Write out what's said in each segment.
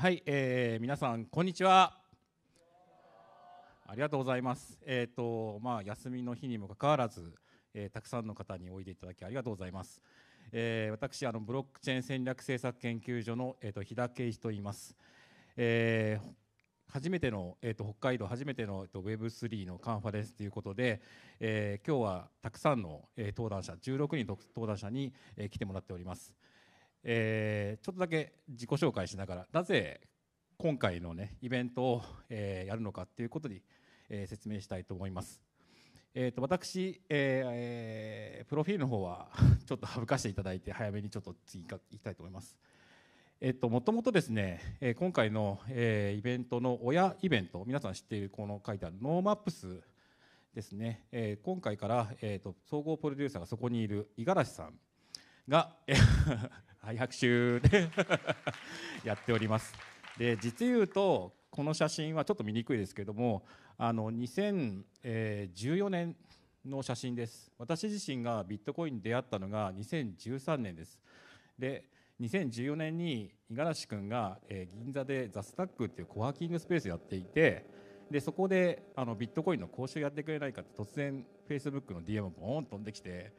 はい、えー、皆さんこんにちは。ありがとうございます。えっ、ー、とまあ休みの日にもかかわらず、えー、たくさんの方においでいただきありがとうございます。えー、私あのブロックチェーン戦略政策研究所のえっ、ー、と日田圭一と言います。えー初めての、えーと、北海道初めての、えーと、と Web3 のカンファレンスということで、えー、今日はたくさんの、えー、登壇者16人の登壇者に、えー、来てもらっております。えー、ちょっとだけ自己紹介しながらなぜ今回の、ね、イベントを、えー、やるのかということに、えー、説明したいと思います。えーと、私、えー、プロフィールの方は ちょっと省かせていただいて早めにちょっと次行きたいと思います。えっと、もともとですね、え今回の、えイベントの親イベント皆さん知っているこの書いてあるノーマップスですね、え今回から、えーと、と総合プロデューサーがそこにいる五十嵐さんがはい、拍手で やっておりますで実言うとこの写真はちょっと見にくいですけどもあの2014年の写真です私自身がビットコインに出会ったのが2013年ですで2014年に五十嵐君が銀座でザスタックっていうコワーキングスペースやっていてでそこであのビットコインの講習やってくれないかって突然フェイスブックの DM ボーン飛んできて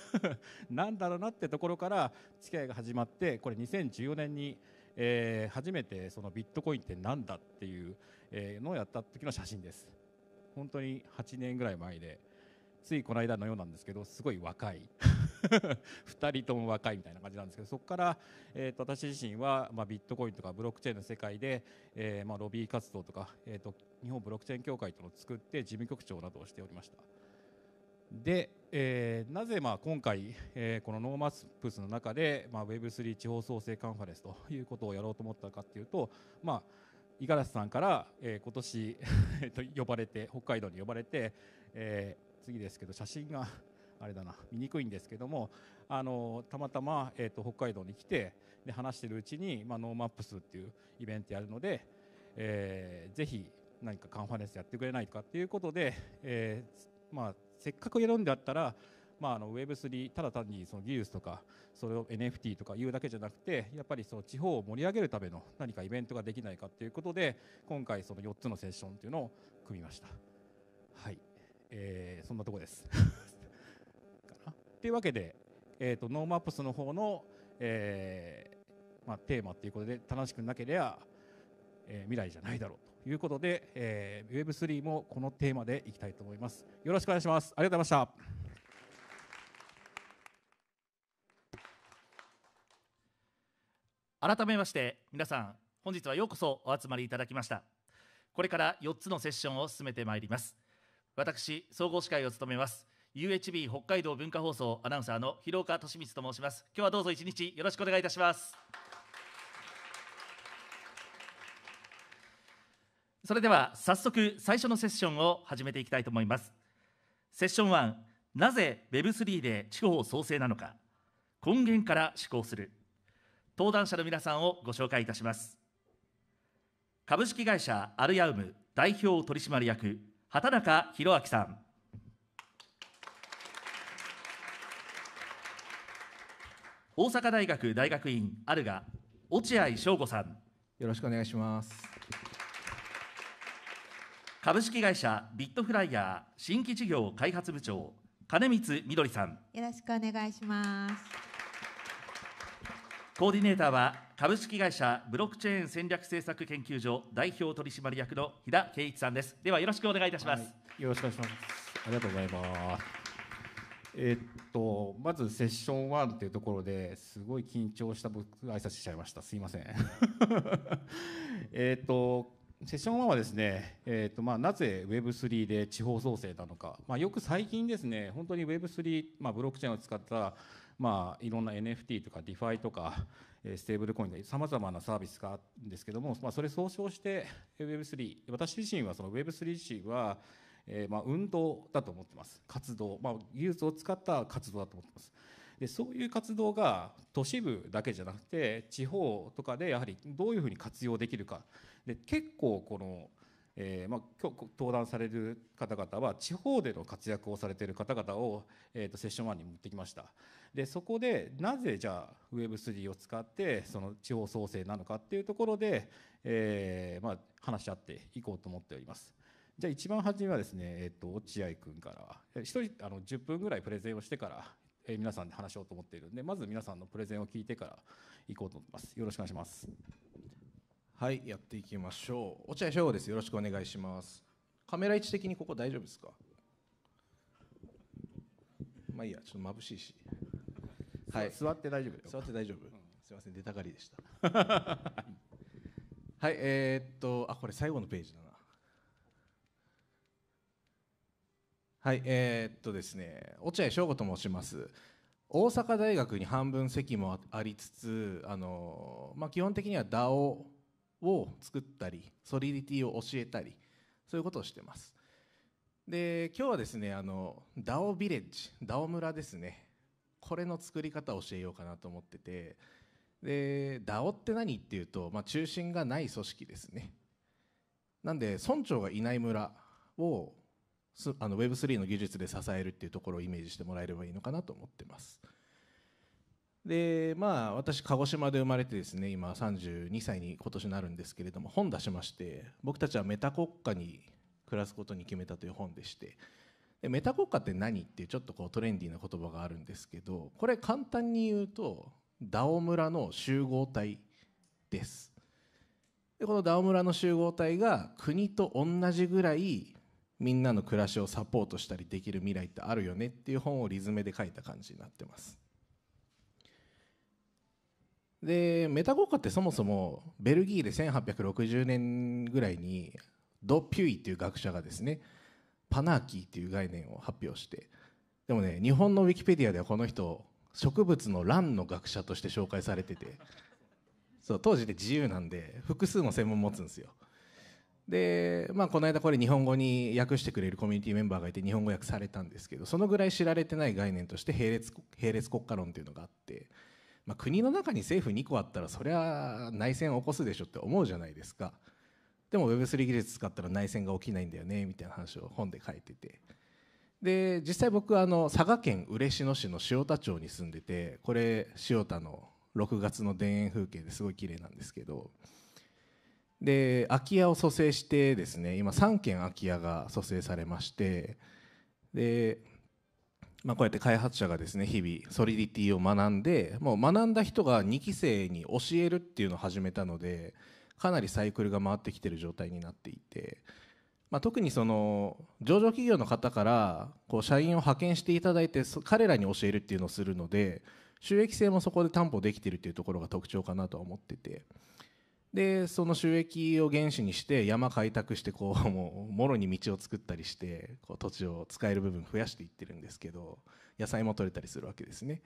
なんだろうなってところから付き合いが始まってこれ2014年に、えー、初めてそのビットコインってなんだっていうのをやった時の写真です本当に8年ぐらい前でついこの間のようなんですけどすごい若い2 人とも若いみたいな感じなんですけどそこから、えーと、私自身は、まあ、ビットコインとかブロックチェーンの世界で、えーまあ、ロビー活動とか、えーと、日本ブロックチェーン協会とのを作って事務局長などをしておりました。で、えー、なぜまあ今回、えー、このノーマスプスの中で、まあ、Web3 地方創生カンファレンスということをやろうと思ったかというと、まあ、五十嵐さんから、えー、今年 呼ばれて北海道に呼ばれて、えー、次ですけど写真があれだな見にくいんですけどもあのたまたま、えーと、北海道に来てで話してるうちに、まあ、ノーマップスっていうイベントやるので、えー、ぜひ何かカンファレンスやってくれないかっていうことで、えー、まあ、せっかくやるんだったらまあ、あの Web3 ただ単にその技術とかそれを NFT とか言うだけじゃなくてやっぱりその地方を盛り上げるための何かイベントができないかということで今回その4つのセッションていうのを組みましたはい、えー、そんなとこですというわけで、えーと、ノーマップスの方の、えー、まあ、テーマということで楽しくなければ、えー、未来じゃないだろうということで、えー、Web3 もこのテーマでいきたいと思います。よろしくお願いします。ありがとうございました。改めまして皆さん本日はようこそお集まりいただきましたこれから4つのセッションを進めてまいります私総合司会を務めます UHB 北海道文化放送アナウンサーの広岡俊光と申します今日はどうぞ一日よろしくお願いいたしますそれでは早速最初のセッションを始めていきたいと思いますセッション1なぜ Web3 で地方創生なのか根源から思考する登壇者の皆さんをご紹介いたします株式会社アルヤウム代表取締役畑中博明さん大阪大学大学院あるが落合翔吾さんよろしくお願いします株式会社ビットフライヤー新規事業開発部長金光みどりさんよろしくお願いしますコーディネーターは株式会社ブロックチェーン戦略政策研究所代表取締役の日田圭一さんですではよろしくお願いいたします、はい、よろしくお願いしますありがとうございますえっとまずセッション1っていうところですごい緊張した僕挨拶しちゃいましたすいません えっとセッション1はですね、えっとまあ、なぜ Web3 で地方創生なのか、まあ、よく最近ですね本当に Web3、まあ、ブロックチェーンを使った、まあ、いろんな NFT とか DeFi とかステーブルコインとかさまざまなサービスがあるんですけども、まあ、それ総称して Web3 私自身はその Web3 自身はえー、まあ、運動だと思ってます活動、まあ、技術を使った活動だと思ってますでそういう活動が都市部だけじゃなくて地方とかでやはりどういうふうに活用できるかで結構このえーまあ、今日登壇される方々は地方での活躍をされている方々を、えーと、セッション1に持ってきましたでそこでなぜじゃあ Web3 を使ってその地方創生なのかっていうところで、えーまあ、話し合っていこうと思っております。じゃあ一番初めはですね、えっと、落合君から1人あの10分ぐらいプレゼンをしてから、え皆さんで話しようと思っているんでまず皆さんのプレゼンを聞いてからいこうと思いますよろしくお願いしますはいやっていきましょう落合翔吾ですよろしくお願いしますカメラ位置的にここ大丈夫ですかまあいいやちょっと眩しいしはい座って大丈夫座って大丈夫、うん、すみません出たがりでした はいえー、っとあこれ最後のページだなはい、えー、っとですね、落合翔吾と申します。大阪大学に半分席もありつつ、あのまあ、基本的には DAO を作ったり、ソリリティを教えたり、そういうことをしてます。で、今日はですね、あの DAO ビレッジ、DAO 村ですね、これの作り方を教えようかなと思ってて、で DAO って何っていうと、まあ、中心がない組織ですね。なんで村長がいない村をあの Web3 の技術で支えるっていうところをイメージしてもらえればいいのかなと思ってます。でまあ私鹿児島で生まれてですね今32歳に今年なるんですけれども本出しまして僕たちはメタ国家に暮らすことに決めたという本でしてでメタ国家って何っていうちょっとこうトレンディーな言葉があるんですけどこれ簡単に言うとダオ村の集合体ですでこのダオ村の集合体が国と同じぐらいみんなの暮らしをサポートしたりできる未来ってあるよねっていう本をリズムで書いた感じになってます。でメタ効果ってそもそもベルギーで1860年ぐらいにド・ピュイっていう学者がですねパナーキーっていう概念を発表してでもね日本のウィキペディアではこの人植物の乱の学者として紹介されててそう当時で自由なんで複数の専門持つんですよ。で、まあ、この間これ日本語に訳してくれるコミュニティメンバーがいて日本語訳されたんですけどそのぐらい知られてない概念として並列並列国家論というのがあって、まあ、国の中に政府2個あったらそりゃ内戦を起こすでしょって思うじゃないですかでも Web3 技術使ったら内戦が起きないんだよねみたいな話を本で書いてて。で実際僕はあの佐賀県嬉野市の塩田町に住んでてこれ塩田の6月の田園風景ですごい綺麗なんですけどで空き家を蘇生してですね今3軒空き家が蘇生されましてで、まあ、こうやって開発者がですね日々ソリディティを学んでもう学んだ人が2期生に教えるっていうのを始めたのでかなりサイクルが回ってきてる状態になっていて。まあ、特にその上場企業の方からこう社員を派遣していただいて彼らに教えるっていうのをするので収益性もそこで担保できているというところが特徴かなとは思っててでその収益を原資にして山開拓してこう もうもろに道を作ったりしてこう土地を使える部分増やしていってるんですけど野菜も取れたりするわけですね。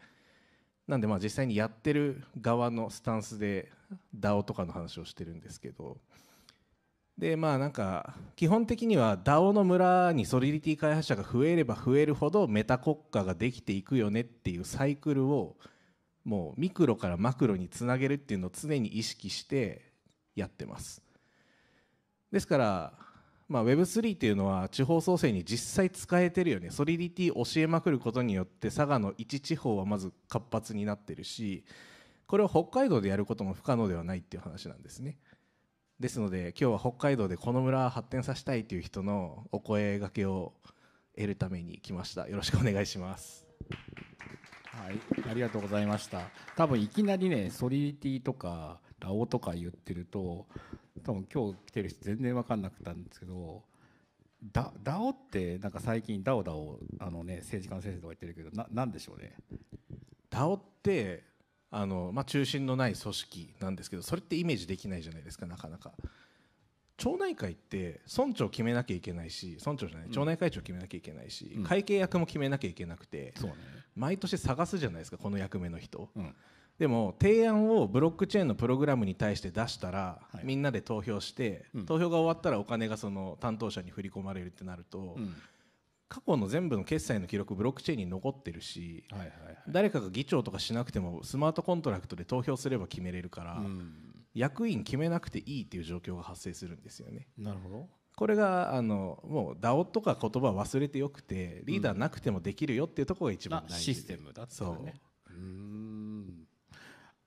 なんでまあ実際にやってる側のスタンスで DAO とかの話をしてるんですけどでまあなんか基本的には DAO の村にソリリティ開発者が増えれば増えるほどメタ国家ができていくよねっていうサイクルをもうミクロからマクロにつなげるっていうのを常に意識してやってますですから、まあ、Web3 っていうのは地方創生に実際使えてるよねソリリティ教えまくることによって佐賀の一地方はまず活発になってるしこれを北海道でやることも不可能ではないっていう話なんですねですので今日は北海道でこの村発展させたいという人のお声がけを得るために来ましたよろしくお願いしますはいありがとうございました多分いきなりねソリリティとかラオとか言ってると多分今日来てる人全然分かんなくたんですけどダダオってなんか最近ダオダオあの、ね、政治家の先生とか言ってるけどななんでしょうねダオってあの、まあ、中心のない組織なんですけどそれってイメージできないじゃないですかなかなか。町内会って村長決めなきゃいけないし村長じゃない、町内会長決めなきゃいけないし、うん、会計役も決めなきゃいけなくて、ね、毎年探すじゃないですかこの役目の人、うん、でも提案をブロックチェーンのプログラムに対して出したら、はい、みんなで投票して、うん、投票が終わったらお金がその担当者に振り込まれるってなると、うん、過去の全部の決済の記録ブロックチェーンに残ってるし、はいはいはい、誰かが議長とかしなくてもスマートコントラクトで投票すれば決めれるから、うん、役員決めなくていいっていう状況が発生するんですよね。なるほどこれがあのもう DAO とか言葉忘れてよくてリーダーなくてもできるよっていうところが一番大事、システムだったね。そううん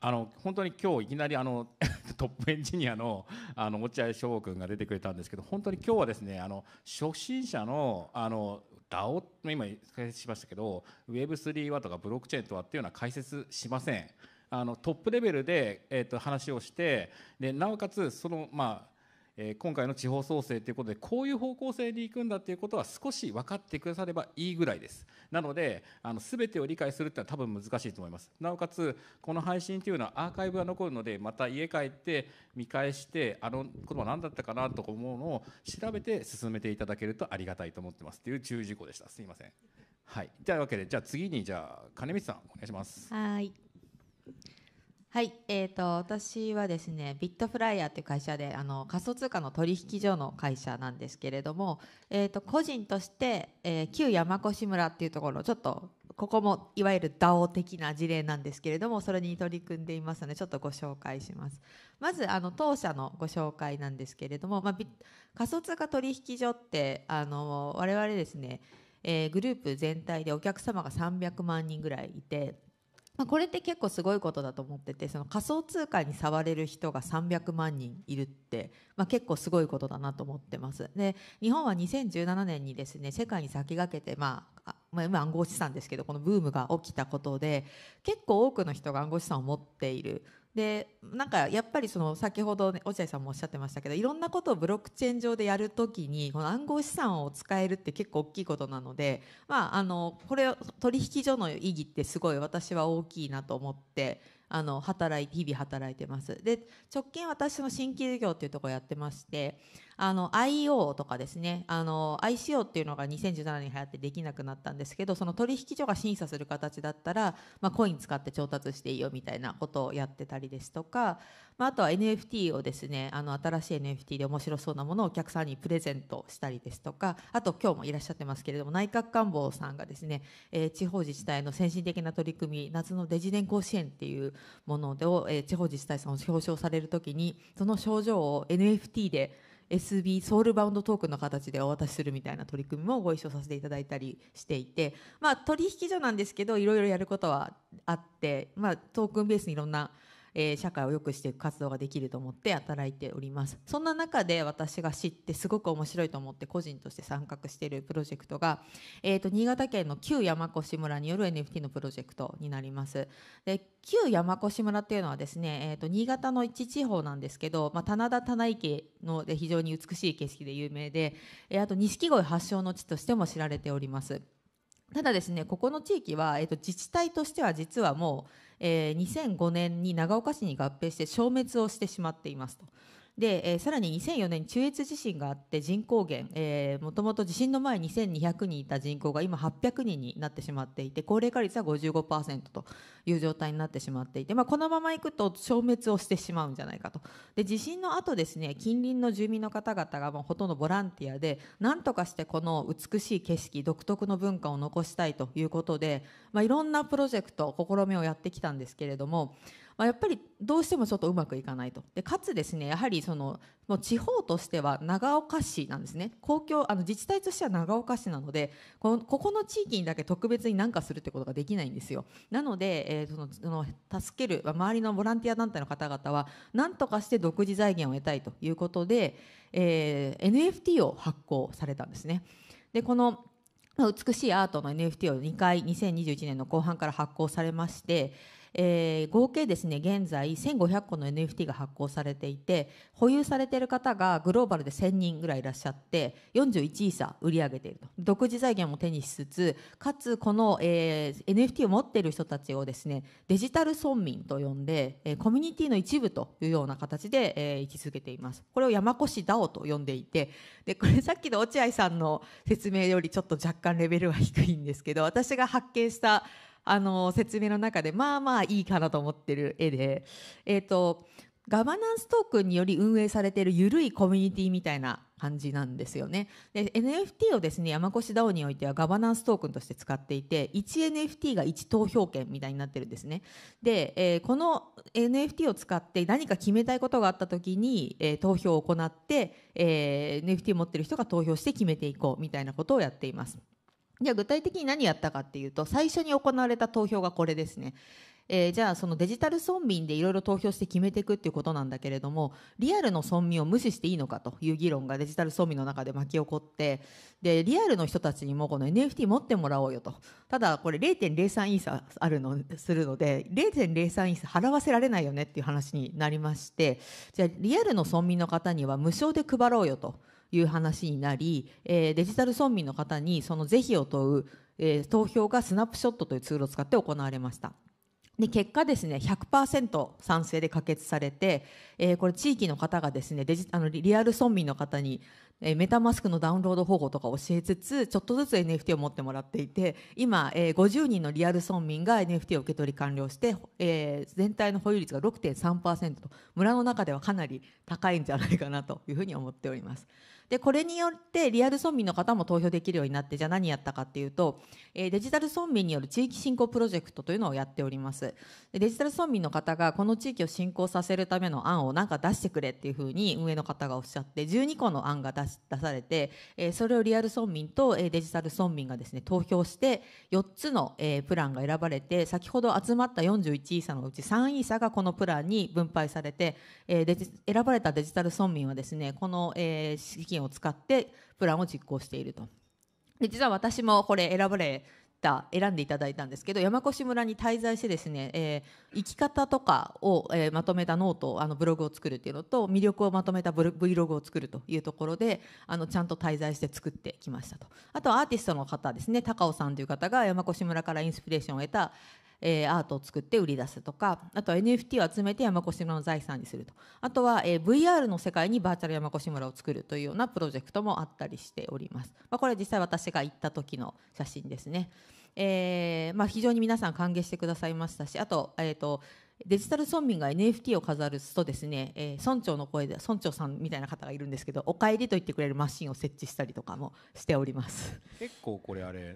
あの本当に今日いきなりあの トップエンジニアのあの落合翔吾君が出てくれたんですけど本当に今日はですねあの初心者のあの DAO 今解説しましたけど Web3 はとかブロックチェーンとはっていうのは解説しません。あのトップレベルで、えー、と話をしてでなおかつそのまあえ今回の地方創生ということでこういう方向性でいくんだということは少し分かってくださればいいぐらいですなのであの全てを理解するってのは多分難しいと思いますなおかつこの配信というのはアーカイブが残るのでまた家帰って見返してあの言葉何だったかなと思うのを調べて進めていただけるとありがたいと思ってますという注意事項でしたすいませんはいというわけでじゃあ次にじゃあ金光さんお願いしますはいはい、えーと、私はですねビットフライヤーという会社であの仮想通貨の取引所の会社なんですけれども、えーと、個人として、えー、旧山古志村っていうところちょっとここもいわゆる DAO 的な事例なんですけれどもそれに取り組んでいますのでちょっとご紹介しますまずあの当社のご紹介なんですけれども、まあ、仮想通貨取引所ってあの我々ですね、えー、グループ全体でお客様が300万人ぐらいいてまあ、これって結構すごいことだと思っててその仮想通貨に触れる人が300万人いるって、まあ、結構すごいことだなと思ってますで日本は2017年にですね世界に先駆けて、まあ、まあ、暗号資産ですけどこのブームが起きたことで結構多くの人が暗号資産を持っているでなんかやっぱりその先ほど、ね、落合さんもおっしゃってましたけどいろんなことをブロックチェーン上でやるときにこの暗号資産を使えるって結構大きいことなので、まあ、あのこれ取引所の意義ってすごい私は大きいなと思ってあの働い日々働いてますで直近私の新規事業っていうとこやってましてあの IO とかですねあの ICO っていうのが2017年に流行ってできなくなったんですけどその取引所が審査する形だったら、まあ、コイン使って調達していいよみたいなことをやってたりですとかまあ、あとは NFT をですねあの新しい NFT で面白そうなものをお客さんにプレゼントしたりですとかあと今日もいらっしゃってますけれども内閣官房さんがですね、えー、地方自治体の先進的な取り組み夏のデジ年甲子園っていうものを、えー、地方自治体さんを表彰されるときにその症状を NFT で SB ソウルバウンドトークンの形でお渡しするみたいな取り組みもご一緒させていただいたりしていて、まあ、取引所なんですけどいろいろやることはあって、まあ、トークンベースにいろんなえー、社会を良くしていく活動ができると思って働いておりますそんな中で私が知ってすごく面白いと思って個人として参画しているプロジェクトが、えーと、新潟県の旧山越村による NFT のプロジェクトになりますで旧山越村っていうのはですね、えーと、と新潟の一地方なんですけど、まあ、棚田棚池ので非常に美しい景色で有名で、えー、あと錦鯉発祥の地としても知られておりますただですね、ここの地域は、えっと、自治体としては実はもう、えー、2005年に長岡市に合併して消滅をしてしまっていますと。で、えー、さらに2004年中越地震があって人口減、えー、もともと地震の前2200人いた人口が今800人になってしまっていて高齢化率は55%という状態になってしまっていて、まあ、このままいくと消滅をしてしまうんじゃないかとで地震の後ですね近隣の住民の方々がもうほとんどボランティアで何とかしてこの美しい景色独特の文化を残したいということで、まあ、いろんなプロジェクト試みをやってきたんですけれどもまあ、やっぱりどうしてもちょっとうまくいかないとでかつですねやはりそのもう地方としては長岡市なんですね公共あの自治体としては長岡市なのでこのここの地域にだけ特別に何かするってことができないんですよなので、えー、そのその助ける周りのボランティア団体の方々は何とかして独自財源を得たいということで、えー、NFT を発行されたんですねでこの美しいアートの NFT を2回2021年の後半から発行されましてえー、合計ですね現在1500個の NFT が発行されていて保有されている方がグローバルで1000人ぐらいいらっしゃって41イー売り上げていると独自財源も手にしつつかつこの、えー、NFT を持っている人たちをですねデジタル村民と呼んで、えー、コミュニティの一部というような形で、えー、位置づけていますこれを山越 DAO と呼んでいてでこれさっきの落合さんの説明よりちょっと若干レベルは低いんですけど私が発見したあの説明の中でまあまあいいかなと思ってる絵で、えーと、ガバナンストークンにより運営されている緩いコミュニティみたいな感じなんですよね。で NFT をですね山越 DAO においてはガバナンストークンとして使っていて 1NFT が1投票権みたいになってるんですね。で、えー、この NFT を使って何か決めたいことがあった時に、えー、投票を行って、えー、NFT を持ってる人が投票して決めていこうみたいなことをやっています。じゃあ具体的に何やったかっていうと最初に行われた投票がこれですね。えー、じゃあそのデジタル村民でいろいろ投票して決めていくっていうことなんだけれどもリアルの村民を無視していいのかという議論がデジタル村民の中で巻き起こってでリアルの人たちにもこの NFT 持ってもらおうよとただこれ0.03インサあるのするので0.03インサ払わせられないよねっていう話になりましてじゃあリアルの村民の方には無償で配ろうよと。いう話になり、えー、デジタル村民の方にその是非を問う、えー、投票がスナップショットというツールを使って行われました。で結果ですね100%賛成で可決されて、えー、これ地域の方がですねデジあのリアル村民の方に、えー、メタマスクのダウンロード方法とか教えつつちょっとずつ NFT を持ってもらっていて今、えー、50人のリアル村民が NFT を受け取り完了して、えー、全体の保有率が6.3%と村の中ではかなり高いんじゃないかなというふうに思っております。でこれによってリアル村民の方も投票できるようになってじゃあ何やったかっていうと、えー、デジタル村民による地域振興プロジェクトというのをやっておりますデジタル村民の方がこの地域を振興させるための案を何か出してくれっていうふうに運営の方がおっしゃって12個の案が出し出されて、えー、それをリアル村民と、えー、デジタル村民がですね投票して4つの、えー、プランが選ばれて先ほど集まった41位差のうち3位差がこのプランに分配されて、えー、選ばれたデジタル村民はですねこの、えー、資金金を使ってプランを実行しているとで実は私もこれ選ばれた選んでいただいたんですけど山越村に滞在してですね、えー、生き方とかを、えー、まとめたノートあのブログを作るっていうのと魅力をまとめた Vlog を作るというところであのちゃんと滞在して作ってきましたとあとはアーティストの方ですね高尾さんという方が山越村からインスピレーションを得た、えー、アートを作って売り出すとかあとは NFT を集めて山古志村の財産にするとあとは、えー、VR の世界にバーチャル山古志村を作るというようなプロジェクトもあったりしております、まあ、これは実際私が行った時の写真ですね、えーまあ、非常に皆さん歓迎してくださいましたしあと,、えーと、デジタル村民が NFT を飾るとですね、えー、村長の声で村長さんみたいな方がいるんですけど「おかえり」と言ってくれるマシンを設置したりとかもしております結構これあれ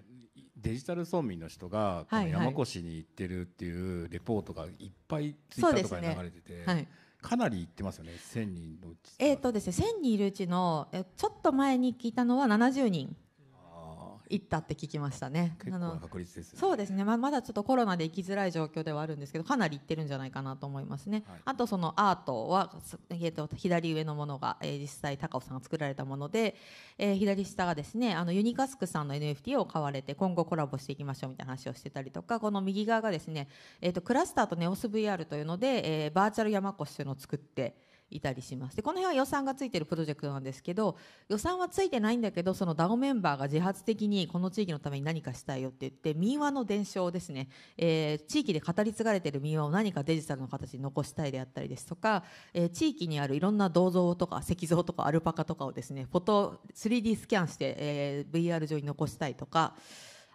デジタル村民の人がこの山越に行ってるっていうレポートがいっぱいツイッターとかに流れてて、ねはい、かなり行ってますよね1000人のうちえっ、ー、とですね1000人いるうちのちょっと前に聞いたのは70人行ったって聞きましたね。結構確率です、ね、そうですね、まあ、まだちょっとコロナで行きづらい状況ではあるんですけど、かなり行ってるんじゃないかなと思いますね。はい、あとそのアートは、えー、と左上のものが、えー、実際高尾さんが作られたもので、えー、左下がですね、あのユニカスクさんの NFT を買われて今後コラボしていきましょうみたいな話をしてたりとか、この右側がですね、えー、とクラスターとネオス VR というので、えー、バーチャル山越というのを作って。いたりしますでこの辺は予算がついてるプロジェクトなんですけど予算はついてないんだけどその DAO メンバーが自発的にこの地域のために何かしたいよって言って民話の伝承ですね、えー、地域で語り継がれてる民話を何かデジタルの形に残したいであったりですとか、えー、地域にあるいろんな銅像とか石像とかアルパカとかをですねフォト 3D スキャンして、えー、VR 上に残したいとか。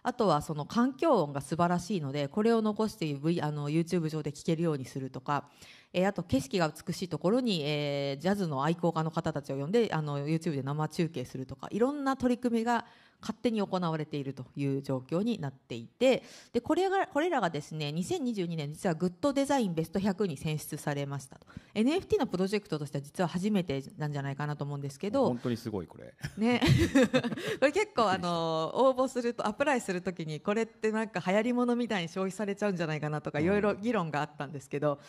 あとはその環境音が素晴らしいのでこれを残して、v、あの YouTube 上で聴けるようにするとかえー、あと景色が美しいところに、えー、ジャズの愛好家の方たちを呼んであの YouTube で生中継するとかいろんな取り組みが勝手に行われているという状況になっていてでこれがこれらがですね2022年実はグッドデザインベスト100に選出されましたと NFT のプロジェクトとしては実は初めてなんじゃないかなと思うんですけど本当にすごいこれ、ね、これ結構あの応募するとアプライするときにこれってなんか流行りものみたいに消費されちゃうんじゃないかなとかいろいろ議論があったんですけど、はい、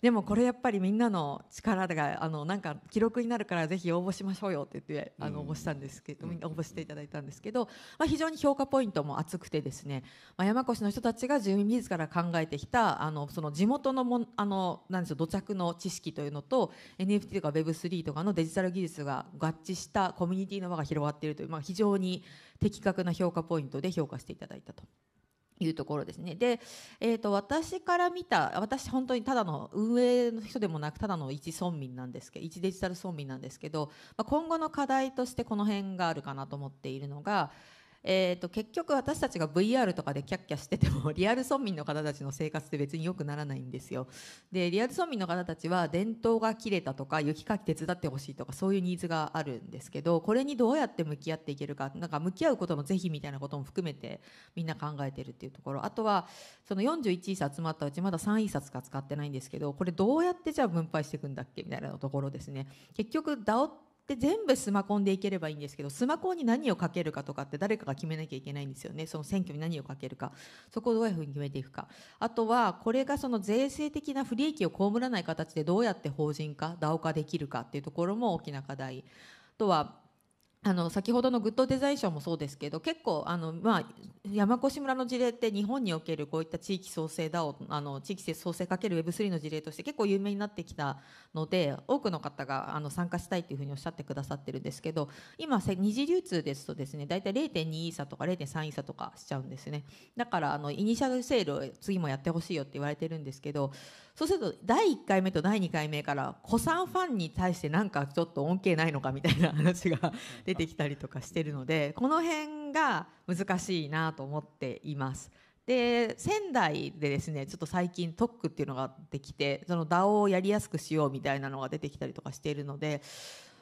でもこれやっぱりみんなの力があのなんか記録になるからぜひ応募しましょうよって言ってあの応募したんですけど、うん、応募していただいたんですけどど、まあ、非常に評価ポイントも厚くてですね、まあ、山越の人たちが住民自ら考えてきたあのその地元のもあのなんでしょう土着の知識というのと NFT とか Web3 とかのデジタル技術が合致したコミュニティの輪が広がっているという、まあ、非常に的確な評価ポイントで評価していただいたと。いうところですね。で、えーと、私から見た私本当にただの運営の人でもなくただの一村民なんですけど一デジタル村民なんですけど、まあ、今後の課題としてこの辺があるかなと思っているのが、えーと、結局私たちが VR とかでキャッキャしてても リアル村民の方たちの生活って別に良くならないんですよでリアル村民の方たちは伝統が切れたとか雪かき手伝ってほしいとかそういうニーズがあるんですけどこれにどうやって向き合っていけるかなんか向き合うことの是非みたいなことも含めてみんな考えてるっていうところあとはその41冊集まったうちまだ3 1冊か使ってないんですけどこれどうやってじゃあ分配していくんだっけみたいなところですね結局で全部スマコンでいければいいんですけどスマコンに何をかけるかとかって誰かが決めなきゃいけないんですよねその選挙に何をかけるかそこをどういうふうに決めていくかあとはこれがその税制的な不利益を被らない形でどうやって法人化 DAO 化できるかっていうところも大きな課題あとはあの先ほどのグッドデザイン賞もそうですけど結構あの、まあ、山越村の事例って日本におけるこういった地域創生だをあの地域創生かける Web3 の事例として結構有名になってきたので多くの方があの参加したいというふうにおっしゃってくださってるんですけど今二次流通ですとですね大体0.2イーサとか0.3イーサとかしちゃうんですねだからあのイニシャルセールを次もやってほしいよって言われてるんですけどそうすると第1回目と第2回目から古参ファンに対してなんかちょっと恩恵ないのかみたいな話が出てきたりとかしてるのでこの辺が難しいなと思っています。で仙台でですねちょっと最近トックっていうのができてその DAO をやりやすくしようみたいなのが出てきたりとかしているので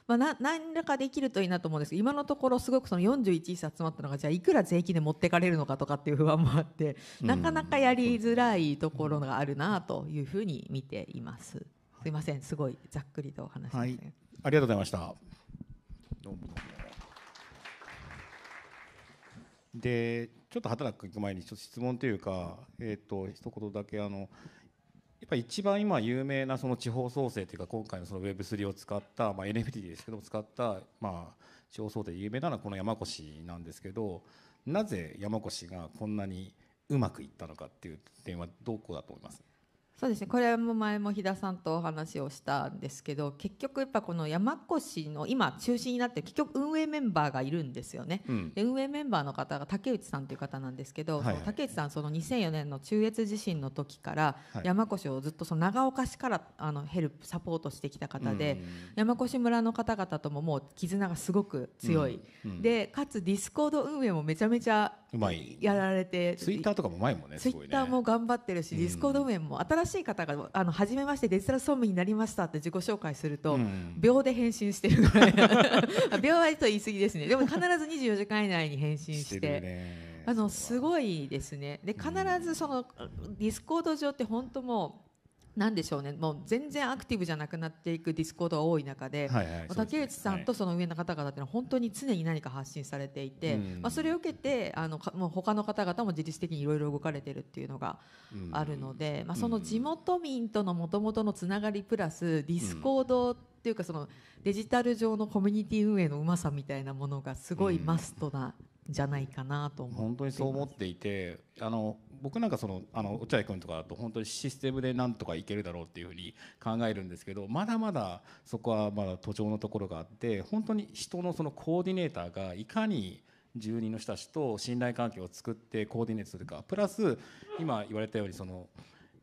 まあ、な何らかできるといいなと思うんですけど今のところすごくその41冊集まったのがじゃあいくら税金で持ってかれるのかとかっていう不安もあってなかなかやりづらいところがあるなというふうに見ています。すいませんすごいざっくりとお話、ね、はい、ありがとうございました。どうもでちょっと働く前にちょっと質問というか、えーと一言だけあのやっぱ一番今有名なその地方創生というか今回のその Web3 を使った、まあ、NFT ですけども使った、まあ、地方創生で有名なのはこの山越なんですけどなぜ山越がこんなにうまくいったのかっていう点はどこだと思いますそうですねこれも前も飛田さんとお話をしたんですけど結局やっぱこの山越の今中心になって結局運営メンバーがいるんですよね、うん、で運営メンバーの方が竹内さんという方なんですけど、はい竹内さんその2004年の中越地震の時から山越をずっとその長岡市からあのヘルプサポートしてきた方で、うん、山越村の方々とももう絆がすごく強い、うん、でかつディスコード運営もめちゃめちゃうまいやられてツイッターとかもうまいもんねツイッターも頑張ってるし、ディスコード面も新しい方が「あの初めましてデジタル総務になりました」って自己紹介すると、秒で返信してるぐらい 秒はと言い過ぎですねでも必ず24時間以内に返信して。あのすごいですねで必ずそのディスコード上って本当もう何でしょうねもう全然アクティブじゃなくなっていくディスコードが多い中で、はいはい、竹内さんとその上の方々っていうのは本当に常に何か発信されていて、はい、まあ、それを受けてあのもう他の方々も自律的にいろいろ動かれてるっていうのがあるので、まあ、その地元民とのもともとのつながりプラスディスコードっていうかそのデジタル上のコミュニティ運営のうまさみたいなものがすごいマストなじゃないかなと本当にそう思っていてあの僕なんかそのあの落合君とかだと本当にシステムでなんとかいけるだろうっていうふうに考えるんですけどまだまだそこはまだ途上のところがあって本当に人のそのコーディネーターがいかに住人の人たちと信頼関係を作ってコーディネートするかプラス今言われたようにその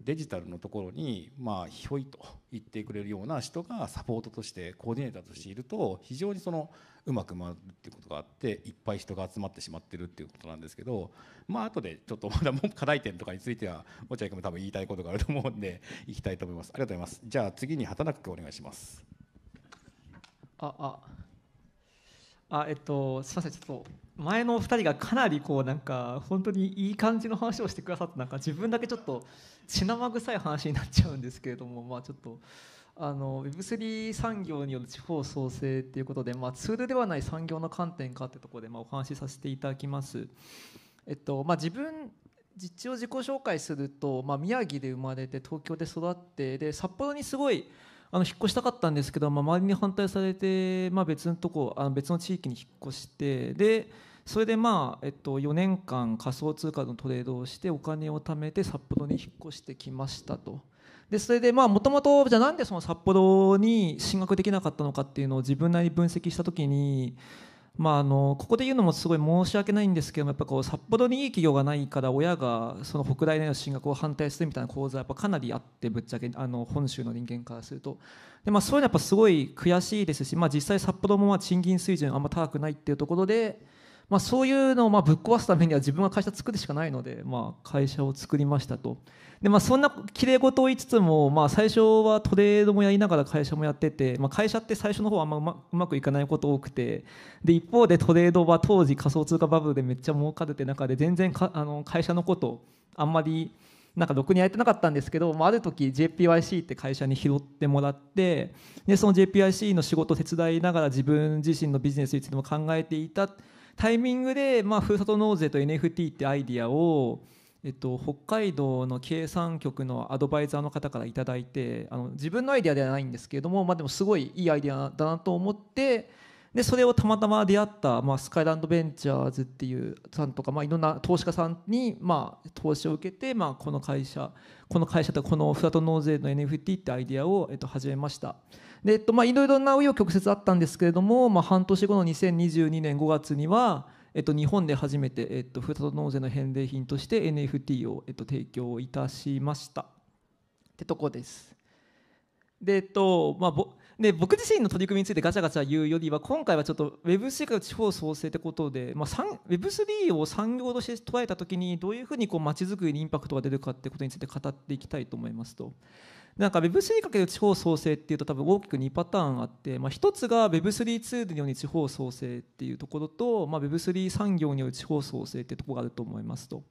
デジタルのところにまあひょいと言ってくれるような人がサポートとしてコーディネーターとしていると非常にその。うまく回るっていうことがあっていっぱい人が集まってしまってるっていうことなんですけどまあ後でちょっとまだ課題点とかについては落合君も多分言いたいことがあると思うんでい きたいと思いますありがとうございますじゃあ次に畑中君お願いしますあああえっとすいませんちょっと前のお二人がかなりこうなんか本当にいい感じの話をしてくださってなんか自分だけちょっと血生臭い話になっちゃうんですけれどもまあちょっとあの Web3 産業による地方創生っていうことで、まあ、ツールではない産業の観点かってとこで、まあ、お話しさせていただきます。えっとまあ、自分実地を自己紹介すると、まあ、宮城で生まれて東京で育ってで札幌にすごいあの引っ越したかったんですけど、まあ、周りに反対されて、まあ、別のとこあの別の地域に引っ越してでそれでまあ、えっと、4年間仮想通貨のトレードをしてお金を貯めて札幌に引っ越してきましたと。でそれでもともとじゃあなんでその札幌に進学できなかったのかっていうのを自分なりに分析した時に、まあ、あのここで言うのもすごい申し訳ないんですけどもやっぱこう札幌にいい企業がないから親がその北大への進学を反対するみたいな構図はやっぱかなりあってぶっちゃけあの本州の人間からするとで、まあ、そういうのはやっぱすごい悔しいですし、まあ、実際札幌もまあ賃金水準あんま高くないっていうところで。まあ、そういうのをまあぶっ壊すためには自分が会社作るしかないので、まあ、会社を作りましたとで、まあ、そんなきれい事を言いつつも、まあ、最初はトレードもやりながら会社もやってて、まあ、会社って最初の方はあんまうまうまくいかないこと多くてで一方でトレードは当時仮想通貨バブルでめっちゃ儲かるって中で全然かあの会社のことあんまりなんかろくにやってなかったんですけど、まあ、ある時 JPYC って会社に拾ってもらってでその JPYC の仕事を手伝いながら自分自身のビジネスについても考えていた。タイミングで、まあ、ふるさと納税と NFT ってアイディアを、えっと、北海道の計算局のアドバイザーの方から頂いてあの自分のアイデアではないんですけれども、まあ、でもすごいいいアイデアだなと思ってでそれをたまたま出会った、まあ、スカイランドベンチャーズっていうさんとか、まあ、いろんな投資家さんに、まあ、投資を受けて、まあ、この会社この会社とこのふるさと納税の NFT ってアイデアを、えっと、始めました。で、えっと、まあ、いろいろな紆余曲折あったんですけれども、まあ、半年後の2022年5月には、えっと、日本で初めて、えっと、ふるさと納税の返礼品として NFT を、えっと、提供いたしましたってとこです。で、えっと、まあ、ぼで僕自身の取り組みについてガチャガチャ言うよりは今回はちょっと Web3 から地方創生ってことで、まあ、Web3 を産業として捉えた時にどういうふうにこう街づくりにインパクトが出るかってことについて語っていきたいと思いますと。なんか Web3 かける地方創生っていうと多分大きく2パターンあって、まあ、1つが Web3 ツールによる地方創生っていうところと、まあ、Web3 産業による地方創生っていうところがあると思いますと。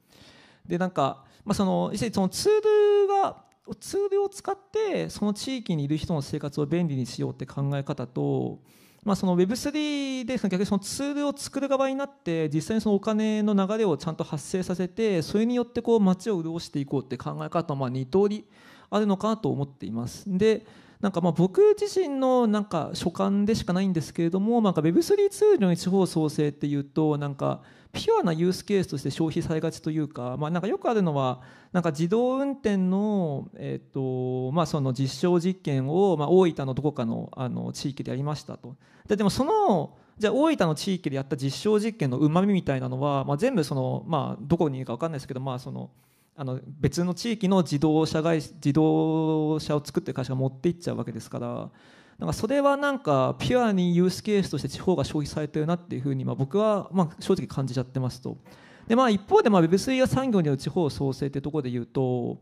でなんか、まあ、そのそのツールがツールを使ってその地域にいる人の生活を便利にしようって考え方と、まあ、その Web3 で逆にそのツールを作る側になって実際にそのお金の流れをちゃんと発生させてそれによってこう街を潤していこうって考え方まあ2通り。あるのかなと思っています。でなんかまあ僕自身のなんか所感でしかないんですけれどもなんか Web3 ツールの地方創生っていうとなんかピュアなユースケースとして消費されがちというか,、まあ、なんかよくあるのはなんか自動運転の,、えーとまあその実証実験を、まあ、大分のどこかのあの地域でやりましたと。ででもそのじゃあ大分の地域でやった実証実験のうまみみたいなのは、まあ、全部その、まあ、どこにいるか分かんないですけど、まあ、その。あの別の地域の自動車会自動車を作ってる会社が持っていっちゃうわけですからなんかそれはなんかピュアにユースケースとして地方が消費されてるなっていうふうにまあ僕はまあ正直感じちゃってますと。でまあ、一方でまあ Web3 や産業による地方創生ってところで言うと、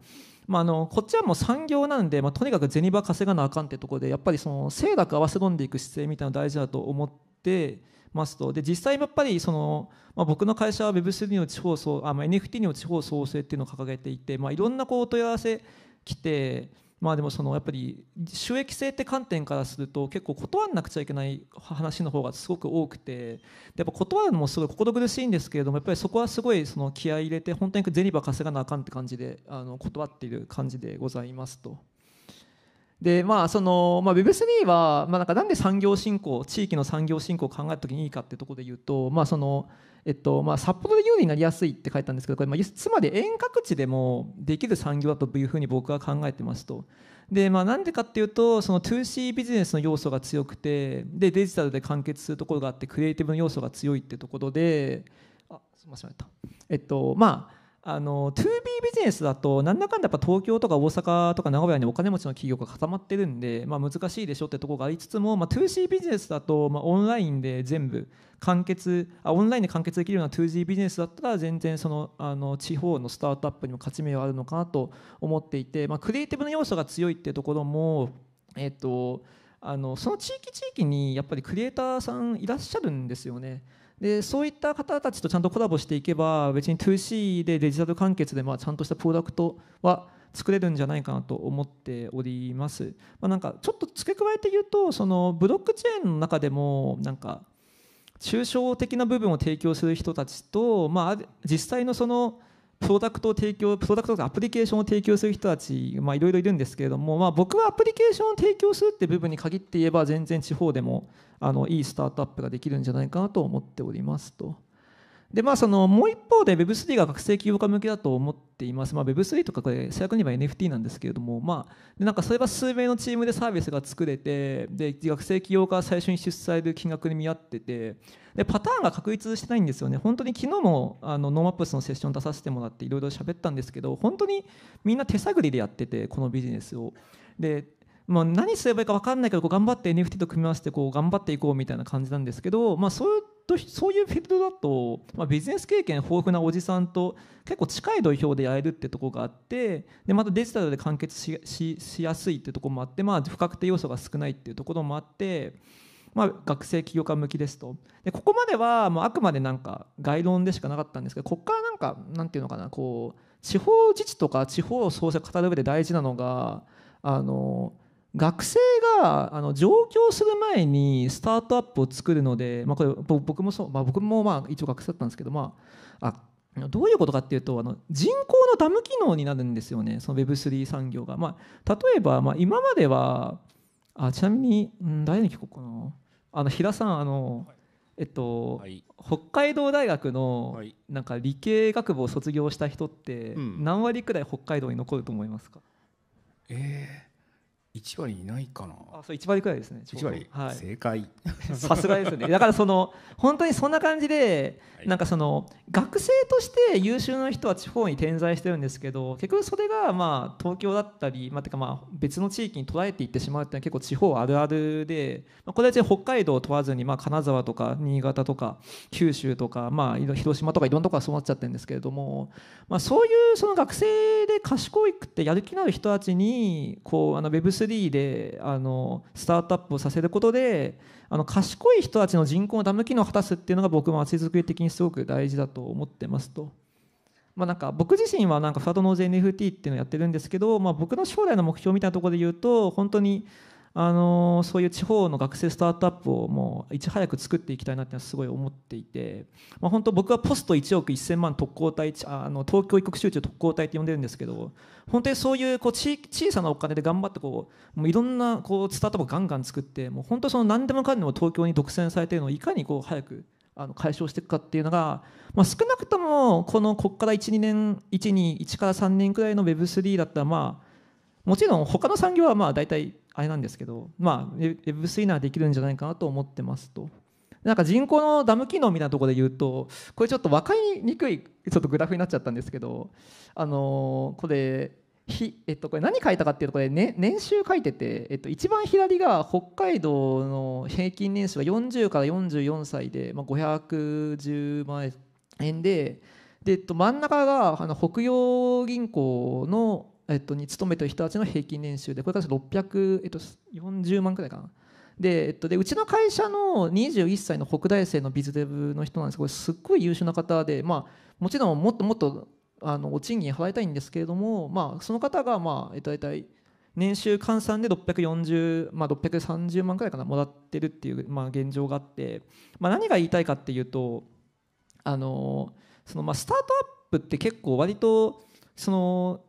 まあ、あのこっちはもう産業なんで、まあ、とにかく銭場稼がなあかんってところでやっぱりその清濁合わせ込んでいく姿勢みたいなの大事だと思って。ますとで実際やっぱりその、まあ、僕の会社は Web3 の地方創あ、まあ、NFT の地方創生っていうのを掲げていて、まあ、いろんなこう問い合わせ来て。まあでもそのやっぱり収益性って観点からすると結構断らなくちゃいけない話の方がすごく多くてやっぱ断るのもすごい心苦しいんですけれどもやっぱりそこはすごいその気合い入れて本当に銭場稼がなあかんって感じであの断っている感じでございますと。でまあその、まあ、Web3 は、まあ、なんかなんで産業振興地域の産業振興を考えた時にいいかってところで言うと、まあそのえっとまあ、札幌で有利になりやすいって書いたんですけどこれ、まあ、つまり遠隔地でもできる産業だというふうに僕は考えてますと。でまあ、なんでかっていうとその 2C ビジネスの要素が強くてでデジタルで完結するところがあってクリエイティブの要素が強いってところであすみませんえっとまああの 2B ビジネスだとなんだかんだやっぱ東京とか大阪とか名古屋にお金持ちの企業が固まってるんで、まあ、難しいでしょってとこがありつつも、まあ、2C ビジネスだと、まあ、オンラインで全部完結あオンラインで完結できるような 2G ビジネスだったら全然そのあの地方のスタートアップにも勝ち目はあるのかなと思っていて、まあ、クリエイティブの要素が強いっていうところも、えっと、あのその地域地域にやっぱりクリエイターさんいらっしゃるんですよね。でそういった方たちとちゃんとコラボしていけば別に 2C でデジタル完結でまあちゃんとしたプロダクトは作れるんじゃないかなと思っております、まあ、なんかちょっと付け加えて言うとそのブロックチェーンの中でもなんか抽象的な部分を提供する人たちと、まあ、実際のそのプロダクトを提供プロダクトとかアプリケーションを提供する人たちいろいろいるんですけれども、まあ、僕はアプリケーションを提供するって部分に限って言えば全然地方でもあのいいスタートアップができるんじゃないかなと思っておりますと。でまあ、そのもう一方で Web3 が学生起業家向けだと思っています、まあ、Web3 とかこれ正確に言えば NFT なんですけれども、まあ、でなんかそれは数名のチームでサービスが作れてで学生起業家が最初に出資される金額に見合っててでパターンが確立してないんですよね本当に昨日もあのノーマップスのセッション出させてもらっていろいろ喋ったんですけど本当にみんな手探りでやっててこのビジネスを。でまあ、何すればいいか分かんないけどこう頑張って NFT と組み合わせてこう頑張っていこうみたいな感じなんですけど、まあ、そういうとそういうフィールドだと、まあ、ビジネス経験豊富なおじさんと結構近い土俵でやれるってとこがあってでまたデジタルで完結しやすいってとこもあって、まあ、不確定要素が少ないっていうところもあって。まあ、学生起業家向きですとでここまではもうあくまでなんか概論でしかなかったんですけどここからなんかなんていうのかなこう地方自治とか地方創生を語る上で大事なのがあの学生があの上京する前にスタートアップを作るので、まあ、これ僕もそう、まあ、僕もまあ一応学生だったんですけど、まあ、あどういうことかっていうとあの人口のダム機能になるんですよねその Web3 産業が、まあ、例えば、まあ、今まではあちなみに、うん、誰に聞こうかなあの平さんあの、えっと、はい、北海道大学のなんか理系学部を卒業した人って何割くらい北海道に残ると思いますか、うん、えー一割いないかな。あ、そう一割くらいですね。一割、はい、正解。さすがですね。だからその本当にそんな感じで、はい、なんかその学生として優秀な人は地方に点在してるんですけど、結局それがまあ東京だったり、まあてかまあ別の地域に捉えていってしまうっていうのは結構地方あるあるで、まあこれは北海道問わずにまあ金沢とか新潟とか九州とかまあ広島とかいろんなところがそうなっちゃってるんですけれども、まあそういうその学生で賢いくってやる気のある人たちにこうあのウェブ3であのスタートアップをさせることであの賢い人たちの人口のダむきのを果たすっていうのが僕もちづくり的にすごく大事だと思ってますと。まあ、なんか僕自身はなんかファードノーズ NFT っていうのをやってるんですけど、まあ、僕の将来の目標みたいなところで言うと本当にあのそういう地方の学生スタートアップをもういち早く作っていきたいなってすごい思っていて、まあ、本当僕はポスト1億1000万特攻隊あの東京一国集中特攻隊って呼んでるんですけど本当にそういうこう小さなお金で頑張ってこうもういろんなこうスタートアップをガンガン作ってもう本当その何でもかんでも東京に独占されてるのをいかにこう早くあの解消していくかっていうのが、まあ、少なくともこのここから12年121から3年くらいの Web3 だったらまあもちろん他の産業はまあ大体あれなんですけど、まあ、Web3 ならできるんじゃないかなと思ってますと。なんか人口のダム機能みたいなところで言うとこれちょっと分かりにくいちょっとグラフになっちゃったんですけど、あのこれひ、えっと、これ何書いたかっていうとこれ、ね、年収書いてて、えっと、一番左が北海道の平均年収が40から44歳で、まあ、510万円でで、えっと、真ん中があの北洋銀行のえっと、に勤めてる人たちの平均年収でこれ確か640、えっと、万くらいかな。で,、えっと、でうちの会社の21歳の北大生のビズデブの人なんですこれすっごい優秀な方で、まあ、もちろんもっともっとあのお賃金払いたいんですけれども、まあ、その方が、まあ、えっと、大体年収換算で640、まあ、630万くらいかなもらってるっていう、まあ、現状があって、まあ、何が言いたいかっていうとあのその、まあ、スタートアップって結構割とその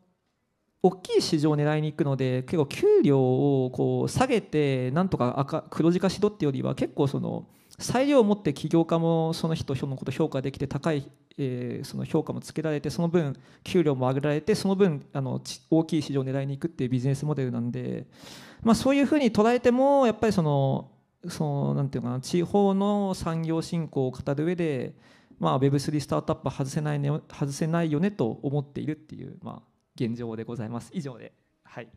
大きい市場を狙いに行くので結構給料をこう下げてなんとか赤黒字化しろってよりは結構その裁量を持って起業家もその人のこと評価できて高い、えー、その評価もつけられてその分給料も上げられてその分あの大きい市場を狙いに行くっていうビジネスモデルなんで、まあ、そういうふうに捉えてもやっぱりそのそのなんていうかな地方の産業振興を語る上で、まあ、Web3 スタートアップは外せない、ね、外せないよねと思っているっていう。まあ現状でございます以上ではい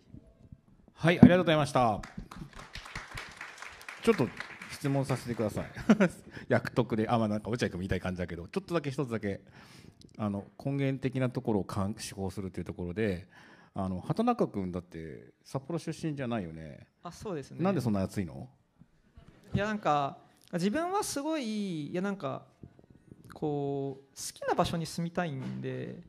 はいありがとうございましたちょっと質問させてください役得 であまあなんか落合君みたい感じだけどちょっとだけ一つだけあの根源的なところを思考するというところであの畑中君だって札幌出身じゃないよねあそうですねなんでそんな熱いのいやなんか自分はすごいいやなんかこう好きな場所に住みたいんで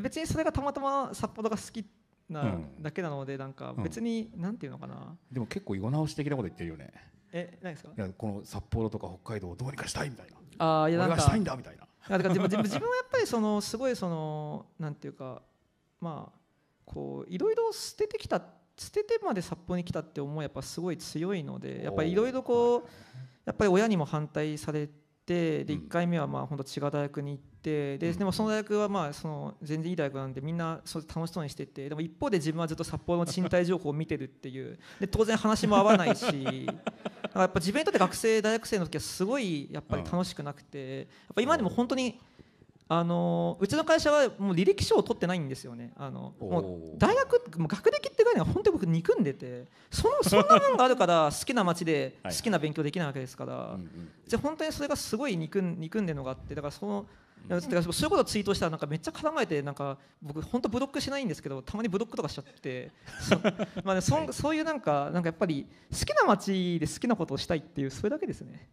別にそれがたまたま札幌が好きなだけなので、なんか別に、うなんていうのかなでも結構世直し的なこと言ってるよねえ何ですかいやこの札幌とか北海道をどうにかしたいみたいなあいやなんかしたいんだみたいなか 自分はやっぱりそのすごいそのなんていうかまあこういろいろ捨ててきた捨ててまで札幌に来たって思いやっぱすごい強いのでやっぱりいろいろこうやっぱり親にも反対され、で1回目はまあ本当違う大学に行ってででもその大学はまあその全然いい大学なんでみんなそ楽しそうにしててでも一方で自分はずっと札幌の賃貸情報を見てるっていう で当然話も合わないしやっぱ自分にとって学生大学生の時はすごいやっぱり楽しくなくてやっぱ今でも本当に。あのうちの会社はもう履歴書を取ってないんですよねあのもう大学もう学歴って概念は本当に僕憎んでてそのそんなものがあるから好きな街で好きな勉強できないわけですから、はい、じゃ本当にそれがすごい憎ん憎んでるのがあってだからその。そういうことツイートしたらなんかめっちゃ絡まれてなんか僕本当ブロックしないんですけどたまにブロックとかしちゃってそ,、まあね、そそういうなんかなんかやっぱり好きな街で好きなことをしたいっていうそれだけですね。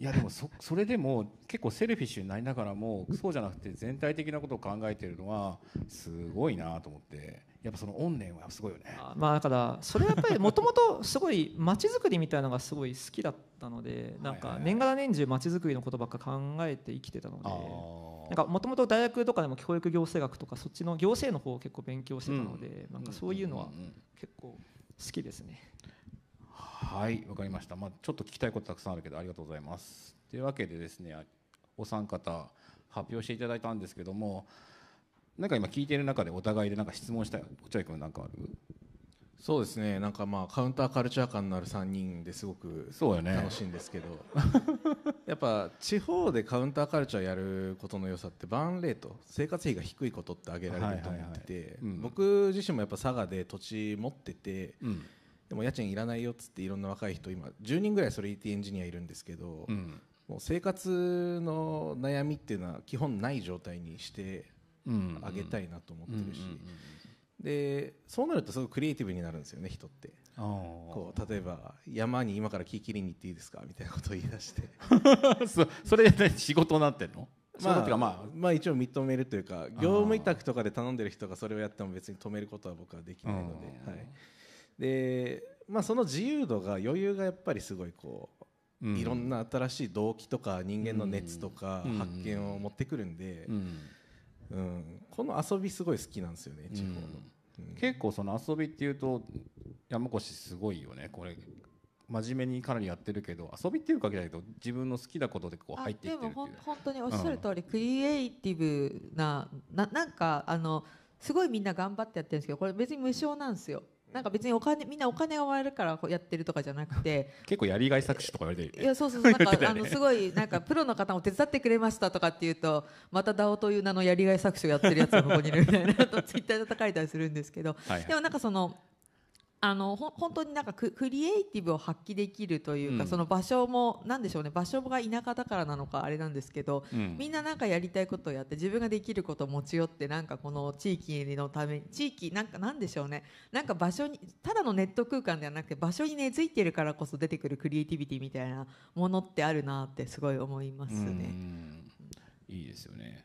いやでもそそれでも結構セルフィッシュになりながらもそうじゃなくて全体的なことを考えているのはすごいなと思ってやっぱその怨念はすごいよねまあだからそれはやっぱりもともとすごい街づくりみたいなのがすごい好きだったのでなんか年がら年中街づくりのことばっか考えて生きてたのでなんかもともと大学とかでも教育行政学とかそっちの行政の方を結構勉強してたのでなんかそういうのは結構好きですね、うん。はいわかりました、まあ、ちょっと聞きたいことたくさんあるけどありがとうございますというわけでですねお三方発表していただいたんですけどもなんか今聞いている中でお互いでなんか質問したい落合君なんかあるそうですねなんかまあカウンターカルチャー感のある3人ですごく楽しいんですけど、ね、やっぱ地方でカウンターカルチャーやることの良さってバーンレート生活費が低いことって挙げられると思ってて僕自身もやっぱ佐賀で土地持ってて、うんでも家賃いらないよっつっていろんな若い人今10人ぐらいそれ ET エンジニアいるんですけど、うん、もう生活の悩みっていうのは基本ない状態にしてあげたいなと思ってるし。でそうなるとすごくクリエイティブになるんですよね人ってこう例えば山に今から木切りに行っていいですかみたいなことを言い出して それで、ね、仕事になってるのまあ、まあ、まあ一応認めるというか業務委託とかで頼んでる人がそれをやっても別に止めることは僕はできないので、はい、で、まあ、その自由度が余裕がやっぱりすごいこう。うん、いろんな新しい動機とか人間の熱とか発見を持ってくるんで、うん、うん、この遊びすごい好きなんですよね地方の、うん、結構その遊びっていうと山越すごいよねこれ真面目にかなりやってるけど遊びっていうかけだけど自分の好きなことでこう入っていってるっていうでも本当におっしゃる通り、クリエイティブなななんかあのすごいみんな頑張ってやってるんですけどこれ別に無償なんですよ。なんか別にお金みんなお金が割れるからやってるとかじゃなくて結構やりがい搾取とか言われてる、ね、いやそうそうなんか、ね、あのすごいなんかプロの方も手伝ってくれましたとかっていうとまた DAO という名のやりがい搾取をやってるやつがここにいるみたいなツイッターで叩かれたりするんですけど、はいはい、でもなんかそのあの本当になんかクリエイティブを発揮できるというか、うん、その場所もなんでしょうね場所が田舎だからなのかあれなんですけど、うん、みんななんかやりたいことをやって自分ができることを持ち寄ってなんかこの地域のために地域なんかなんでしょうねなんか場所にただのネット空間ではなくて場所に根付いてるからこそ出てくるクリエイティビティみたいなものってあるなってすごい思いますね。いいですよね。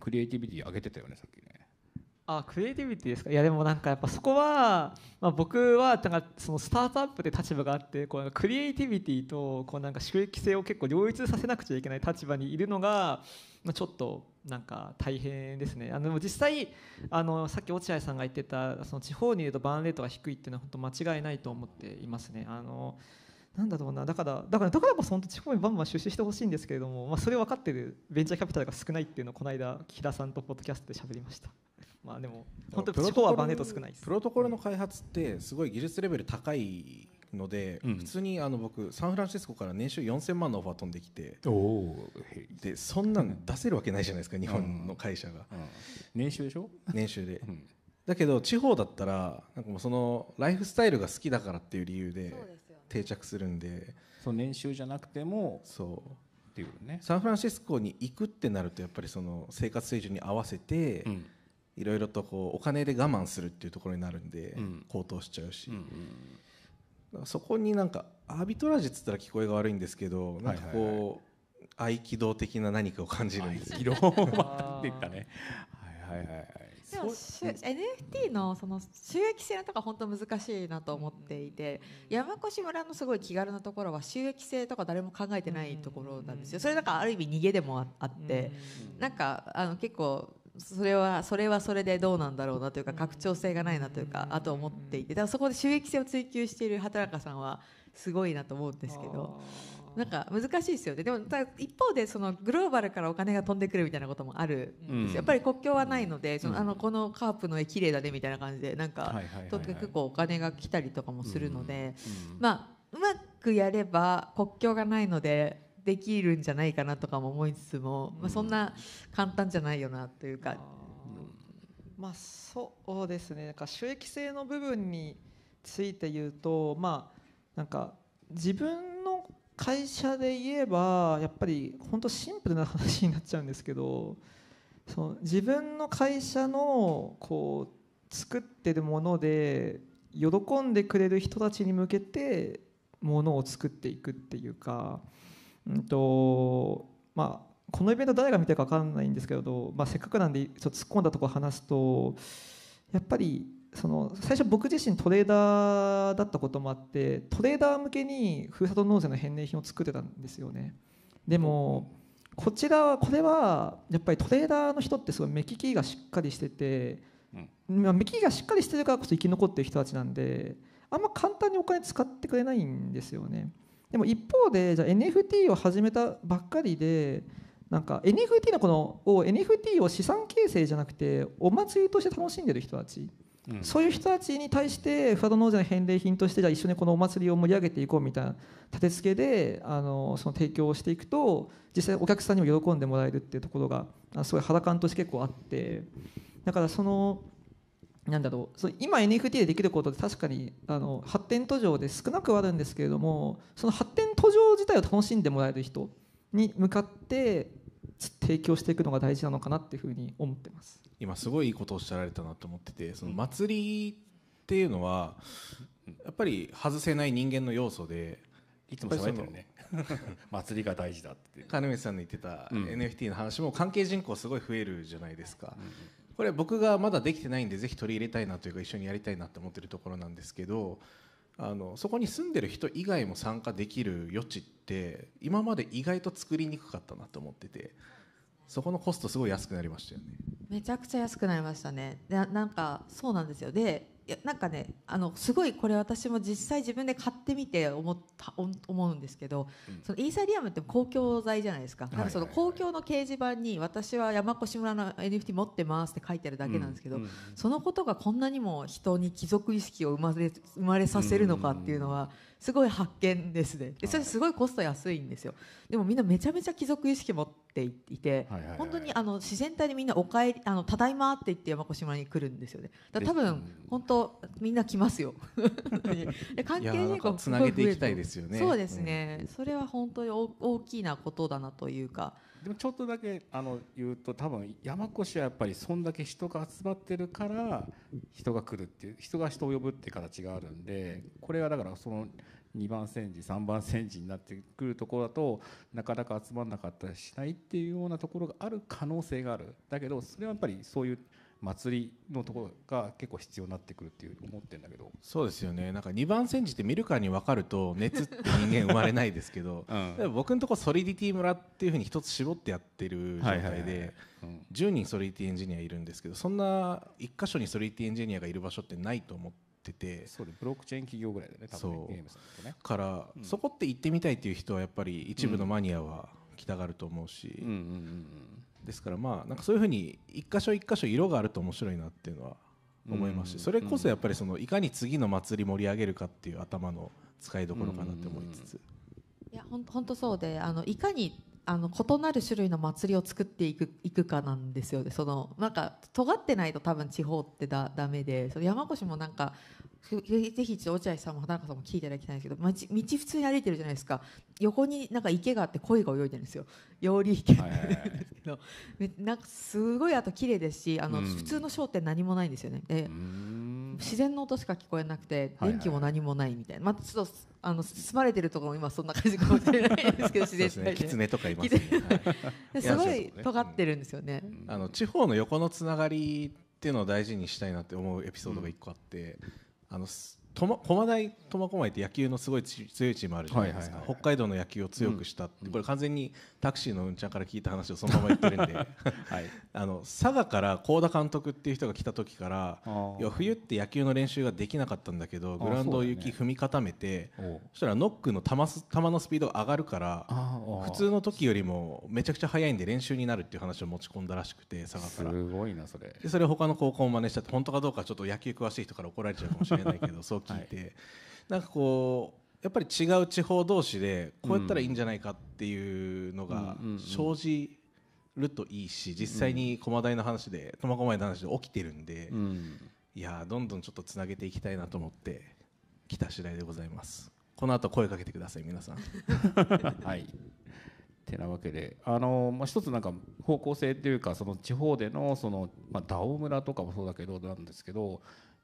クリエイティビティ上げてたよねさっきね。あクリエイティビティですかいやでもなんかやっぱそこは、まあ、僕はなんかそのスタートアップで立場があってこうクリエイティビティとこうなんか収益性を結構両立させなくちゃいけない立場にいるのが、まあ、ちょっとなんか大変ですねあの実際あのさっき落合さんが言ってたその地方にいるとバーンレートが低いっていうのは本当間違いないと思っていますね。あのなんだろうなだからだからだからこそ本当地方にバンバン出資してほしいんですけれども、まあ、それ分かってるベンチャーキャピタルが少ないっていうのをこの間木田さんとポッドキャストで喋りました。まあでも本当地方はバネット少ないですプロトコルの開発ってすごい技術レベル高いので、うん、普通にあの僕サンフランシスコから年収4000万のオファー飛んできてでそんなん出せるわけないじゃないですか日本の会社が、うんうん、年収でしょ年収で、だけど地方だったらなんかもうそのライフスタイルが好きだからっていう理由で定着するんでその年収じゃなくてもそうっていうねサンフランシスコに行くってなるとやっぱりその生活水準に合わせて、いろいろとこうお金で我慢するっていうところになるんで、高騰しちゃうし、そこになんかアービトラージっつったら聞こえが悪いんですけどなんかこう、合気道的な何かを感じるんですよ。合気道 って言ったね。はいはいはい。でも NFT のその収益性のとか本当難しいなと思っていて、山越村のすごい気軽なところは収益性とか誰も考えてないところなんですよ。それんかある意味逃げでもあって、なんかあの結構それはそれはそれでどうなんだろうなというか拡張性がないなというかあと思っていてだからそこで収益性を追求している畑中さんはすごいなと思うんですけどなんか難しいですよねでも一方でそのグローバルからお金が飛んでくるみたいなこともある、うん、やっぱり国境はないので、うん、そのあのこのカープの絵綺麗だねみたいな感じでなんか、と結構お金が来たりとかもするので、うん、まあうまくやれば国境がないのでできるんじゃないかなとかも思いつつも、まあ、そんな簡単じゃないよなというか。まあ、そうですねなんか収益性の部分について言うと、まあ、なんか自分会社で言えばやっぱり本当シンプルな話になっちゃうんですけどその自分の会社のこう作ってるもので喜んでくれる人たちに向けてものを作っていくっていうか、うんとまあ、このイベント誰が見てるか分かんないんですけれど、まあ、せっかくなんでちょっと突っ込んだところ話すとやっぱりその最初僕自身トレーダーだったこともあってトレーダー向けにふるさと納税の返礼品を作ってたんですよねでもこちらはこれはやっぱりトレーダーの人ってすごい目利きがしっかりしてて、目利きがしっかりしてるからこそ生き残ってる人たちなんであんま簡単にお金使ってくれないんですよねでも一方でじゃあ NFT を始めたばっかりでなんか NFT のこのを NFT を資産形成じゃなくてお祭りとして楽しんでる人たちそういう人たちに対してふわと納税の返礼品としてじゃあ一緒にこのお祭りを盛り上げていこうみたいな立て付けであのその提供をしていくと実際お客さんにも喜んでもらえるっていうところがすごい肌感として結構あってだからそのなんだろうその今 NFT でできることって確かにあの発展途上で少なくはあるんですけれどもその発展途上自体を楽しんでもらえる人に向かって提供していくのが大事なのかなっていうふうに思ってます。今すごいいいことをおっしゃられたなと思っててその祭りっていうのはやっぱり外せない人間の要素でいつも喋ってるね 祭りが大事だって金光さんの言ってた NFT の話も関係人口すごい増えるじゃないですか、これ僕がまだできてないんでぜひ取り入れたいなというか一緒にやりたいなって思ってるところなんですけどあのそこに住んでる人以外も参加できる余地って今まで意外と作りにくかったなと思ってて。そこのコストすごい安くなりましたよねめちゃくちゃ安くなりましたねでなんかそうなんですよでなんかねあのすごいこれ私も実際自分で買ってみて思った思うんですけど、うん、そのイーサリアムって公共財じゃないですか,、その公共の掲示板に私は山古志村の NFT 持ってますって書いてるだけなんですけど、うん、そのことがこんなにも人に貴族意識を生まれ生まれさせるのかっていうのはすごい発見ですねでそれすごいコスト安いんですよでもみんなめちゃめちゃ貴族意識持ってっていて、はいはいはい、本当にあの自然体でみんなおかえりあのただいまって言って山古島に来るんですよね。だ多分本当みんな来ますよ。で 関係人口つなげいですよね。そうですね。うん、それは本当に大きなことだなというか。でもちょっとだけあの言うと多分山古志はやっぱりそんだけ人が集まってるから人が来るっていう人が人を呼ぶっていう形があるんでこれはだからその2番戦時3番戦時になってくるところだとなかなか集まらなかったりしないっていうようなところがある可能性があるだけどそれはやっぱりそういう祭りのところが結構必要になってくるっていう思ってんだけどそうですよねなんか2番煎じって見るからに分かると熱って人間生まれないですけど、うん、僕のとこソリディティ村っていうふうに一つ絞ってやってる状態で10人ソリディティエンジニアいるんですけどそんな1箇所にソリディティエンジニアがいる場所ってないと思って。っててそうでブロックチェーン企業ぐらいだね多分ねゲームねから、うん、そこって行ってみたいっていう人はやっぱり一部のマニアは来たがると思うし、うんうんうんうん、ですからまあなんかそういうふうに一箇所一箇所色があると面白いなっていうのは思いますし、うん、それこそやっぱりそのいかに次の祭り盛り上げるかっていう頭の使いどころかなって思いつつ。いや本当そうであのいかにあの異なる種類の祭りを作っていくいくかなんですよねそのなんか尖ってないと多分地方ってだダメでその山越もなんかぜひ落合さんも畑中さんも聞いていただきたいんですけど道普通に歩いてるじゃないですか横になんか池があって鯉が泳いでるんですよ養鯉池ですけど、すごいあと綺麗ですしあの、うん、普通の商店何もないんですよねで自然の音しか聞こえなくて電気も何もないみたいな、はいはい、まあ、ちょっとあの住まれてるところも今そんな感じかもしれないですけど 自然界ね、とかいます、ね、すごい尖ってるんですよね、あの地方の横のつながりっていうのを大事にしたいなって思うエピソードが一個あって、うんあの駒大苫小牧って野球のすごい強いチームあるじゃないですか、北海道の野球を強くしたって、うん、これ完全にタクシーのうんちゃんから聞いた話をそのまま言ってるんで、はい、あの佐賀から幸田監督っていう人が来た時からいや冬って野球の練習ができなかったんだけどグラウンドを雪踏み固めてそ、ね,、したらノックの球す球のスピードが上がるから普通の時よりもめちゃくちゃ速いんで練習になるっていう話を持ち込んだらしくて佐賀からすごいなそれでそれ他の高校を真似しちゃって本当かどうかちょっと野球詳しい人から怒られちゃうかもしれないけどそう 聞いて、はい、なんかこうやっぱり違う地方同士でこうやったらいいんじゃないかっていうのが生じるといいし実際に駒台の話で苫小牧の話で起きてるんで、うん、いやどんどんちょっとつなげていきたいなと思って来た次第でございますこの後声かけてください皆さん はいてなわけであの、まあ、一つなんか方向性っていうかその地方でのその、まあ、ダオ村とかもそうだけどなんですけど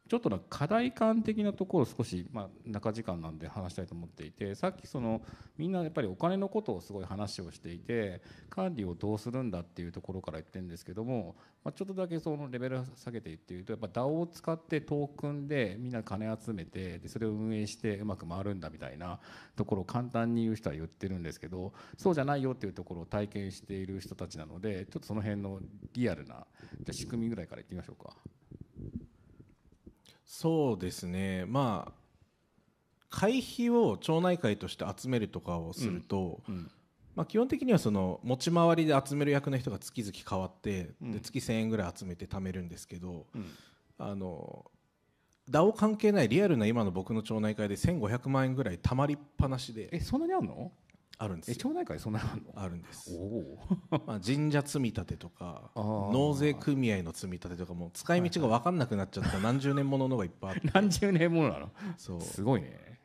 ちょっとな課題感的なところを少し、まあ、中時間なんで話したいと思っていてさっきそのみんなやっぱりお金のことをすごい話をしていて管理をどうするんだっていうところから言ってるんですけども、まあ、ちょっとだけそのレベル下げていっていうとやっぱ DAO を使ってトークンでみんな金集めてでそれを運営してうまく回るんだみたいなところを簡単に言う人は言ってるんですけどそうじゃないよっていうところを体験している人たちなのでちょっとその辺のリアルなじゃ仕組みぐらいからいってみましょうか。そうですねまあ会費を町内会として集めるとかをすると、うん、まあ、基本的にはその持ち回りで集める役の人が月々変わって、うん、で月1000円ぐらい集めて貯めるんですけど、うん、あの DAO 関係ないリアルな今の僕の町内会で1500万円ぐらい貯まりっぱなしでえそんなにあるのあるんです町内会そんなあるんですおまあ神社積み立てとか納税組合の積み立てとかも使い道が分かんなくなっちゃった 何十年もののがいっぱいあって何十年ものなのそうすごいね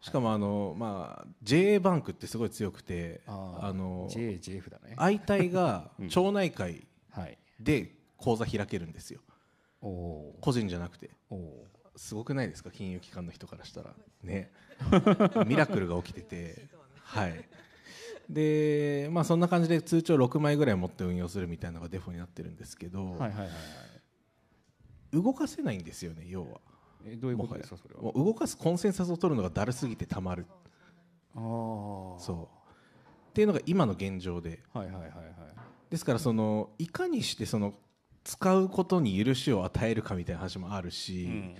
しかもあの、まあ、JA バンクってすごい強くてあの JJF だね相対が町内会で口座開けるんですよ、個人じゃなくてすごくないですか金融機関の人からしたらね ミラクルが起きててはいでまあそんな感じで通帳6枚ぐらい持って運用するみたいなのがデフォになってるんですけど、はいはいはいはい、動かせないんですよね要はえどういうことですかそれはもう動かすコンセンサスを取るのがだるすぎてたまるああそうっていうのが今の現状で、はいはいはいはい、ですからそのいかにしてその使うことに許しを与えるかみたいな話もあるし、うんうん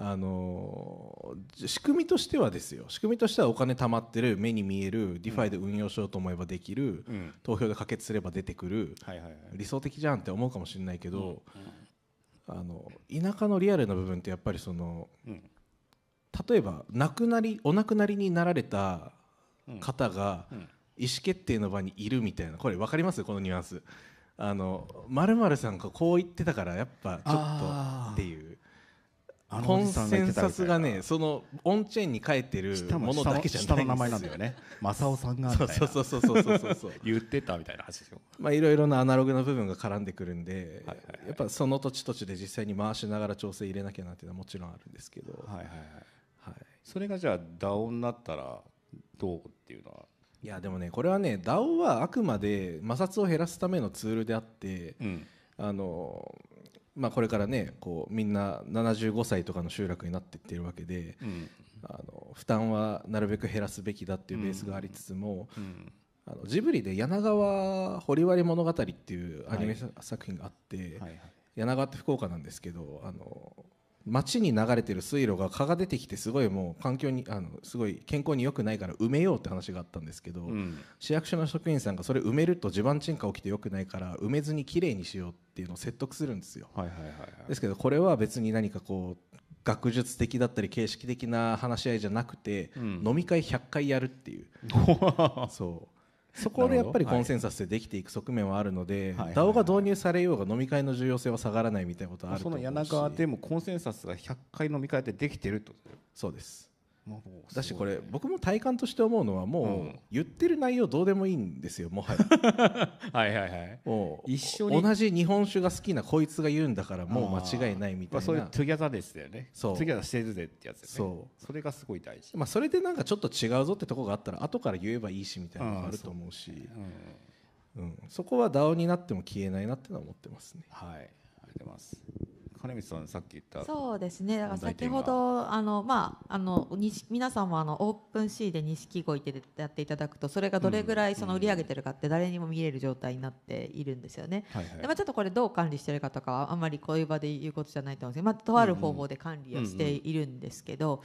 あの仕組みとしてはですよ仕組みとしてはお金貯まってる目に見えるディファイで運用しようと思えばできる、うん、投票で可決すれば出てくる、はいはいはい、理想的じゃんって思うかもしれないけど、うんうん、あの田舎のリアルな部分ってやっぱりその、例えば亡くなりお亡くなりになられた方が意思決定の場にいるみたいなこれ分かりますこのニュアンス。あの、まるさんがこう言ってたから、やっぱちょっとっていう。コンセンサスがねそのオンチェーンに書いてるものだけじゃない下の名前なんだよね正雄さんがそうそうそうそうそうそうそう言ってたみたいな話ですよまあいろいろなアナログな部分が絡んでくるんで、はいはいはい、やっぱその土地土地で実際に回しながら調整入れなきゃなっていうのはもちろんあるんですけどはいはいはい、はい、それがじゃあ d a になったらどうっていうのはいやでもねこれはね d a はあくまで摩擦を減らすためのツールであって、うん、あのまあ、これからねこうみんな75歳とかの集落になっていってるわけで、うん、あの負担はなるべく減らすべきだっていうベースがありつつも、うん、あのジブリで「柳川掘割物語」っていうアニメ作品があって、はいはいはい、柳川って福岡なんですけどあの街に流れてる水路が蚊が出てきてすごいもう環境にあのすごい健康に良くないから埋めようって話があったんですけど、うん、市役所の職員さんがそれ埋めると地盤沈下起きて良くないから埋めずにきれいにしようっていうのを説得するんですよ。はいはいはいはい、ですけどこれは別に何かこう学術的だったり形式的な話し合いじゃなくて、うん、飲み会100回やるっていう そうそこでやっぱりコンセンサスでできていく側面はあるので DAO が導入されようが飲み会の重要性は下がらないみたいなことはあると思うしその柳川でもコンセンサスが100回飲み会でできてるとそうですだしこれ僕も体感として思うのはもう言ってる内容どうでもいいんですよもはや はいはいはいもう一緒に同じ日本酒が好きなこいつが言うんだからもう間違いないみたいな、まあ、そういうトゥギャザーですよねそうトゥギャザーしてるぜってやつ、ね、そうそれがすごい大事、まあ、それでなんかちょっと違うぞってとこがあったら後から言えばいいしみたいなのがあると思うしうん、そこは DAO になっても消えないなってのは思ってますねはいありがとうございます金光さんさっき言ったそうですねだから先ほどあの、まあ、あの皆さんもあのオープンシーで錦鯉でやっていただくとそれがどれぐらいその売り上げてるかって誰にも見れる状態になっているんですよね。はいはい、でまあ、ちょっとこれどう管理してるかとかはあんまりこういう場で言うことじゃないと思うんですけど、まあ、とある方法で管理をしているんですけど、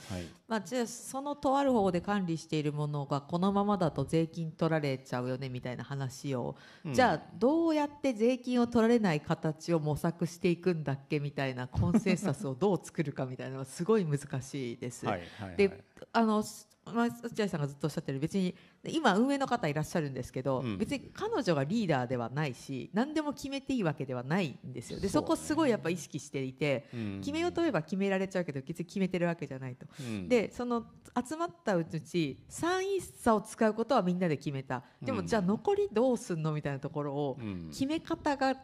まあ、じゃそのとある方法で管理しているものがこのままだと税金取られちゃうよねみたいな話を、じゃあどうやって税金を取られない形を模索していくんだっけみたいな。たいなコンセンサスをどう作るかみたいなのはすごい難しいです。はいはいはい、であのま落合さんがずっとおっしゃってる別に今運営の方いらっしゃるんですけど、うん、別に彼女がリーダーではないし何でも決めていいわけではないんですよでそ、ね,、こすごいやっぱ意識していて、うん、決めようといえば決められちゃうけど別に決めてるわけじゃないと、うん、でその集まったうち3一差を使うことはみんなで決めたでもじゃあ残りどうすんのみたいなところを決め方が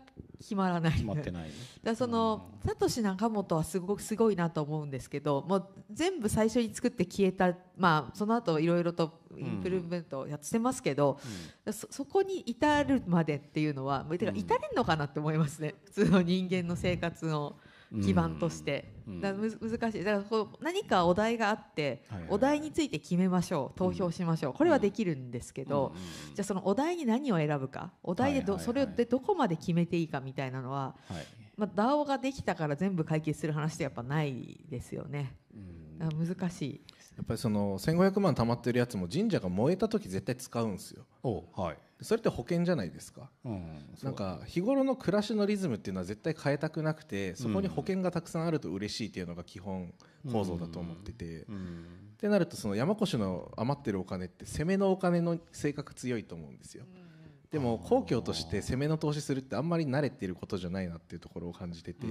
決まらない決まってない、ね、だその、うサトシ仲本はすごくすごいなと思うんですけどもう全部最初に作って消ええた、まあ、その後いろいろとインプルーブメントやってますけど、うん、そそこに至るまでっていうのは、うてか至れんのかなって思いますね、普通の人間の生活の基盤として、うん、だ難しいだからこう何かお題があって、はいはい、お題について決めましょう投票しましょう、これはできるんですけど、じゃあそのお題に何を選ぶかお題でど、はいはいはい、それでどこまで決めていいかみたいなのは、はいまあ、DAO ができたから全部解決する話ってやっぱないですよね。難しいやっぱりその1500万貯まってるやつも神社が燃えた時絶対使うんですよはい、それって保険じゃないですか、うん、なんか日頃の暮らしのリズムっていうのは絶対変えたくなくてそこに保険がたくさんあると嬉しいっていうのが基本構造だと思ってて、うんうん、ってなるとその山越の余ってるお金って攻めのお金の性格強いと思うんですよ、でも公共として攻めの投資するってあんまり慣れてることじゃないなっていうところを感じてて、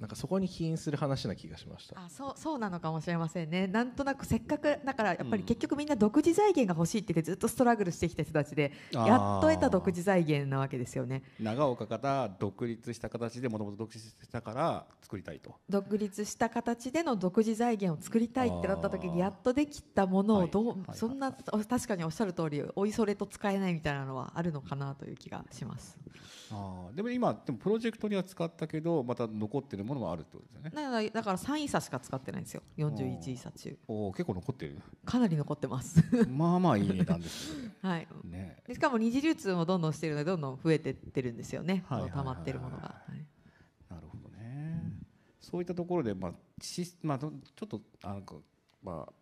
なんかそこに起因する話な気がしましたあそうそうなのかもしれませんねなんとなくせっかくだからやっぱり結局みんな独自財源が欲しいって言ってずっとストラグルしてきた人たちでやっと得た独自財源なわけですよね長岡方独立した形でもともと独立したから作りたいと独立した形での独自財源を作りたいってなった時にやっとできたものをどう、そんな確かにおっしゃる通りおいそれと使えないみたいなのはあるるのかなという気がしますあでも今でもプロジェクトには使ったけどまた残ってるものもあるってことですよねだからだから3位差しか使ってないんですよ41位差中おお結構残ってるかなり残ってますまあまあいい値段です、ね、はい、ね、しかも二次流通もどんどんしてるのでどんどん増えてってるんですよね、はいは溜まってるものが、はい、なるほどね、うん、そういったところで、まあしまあ、ちょっとなんかまあ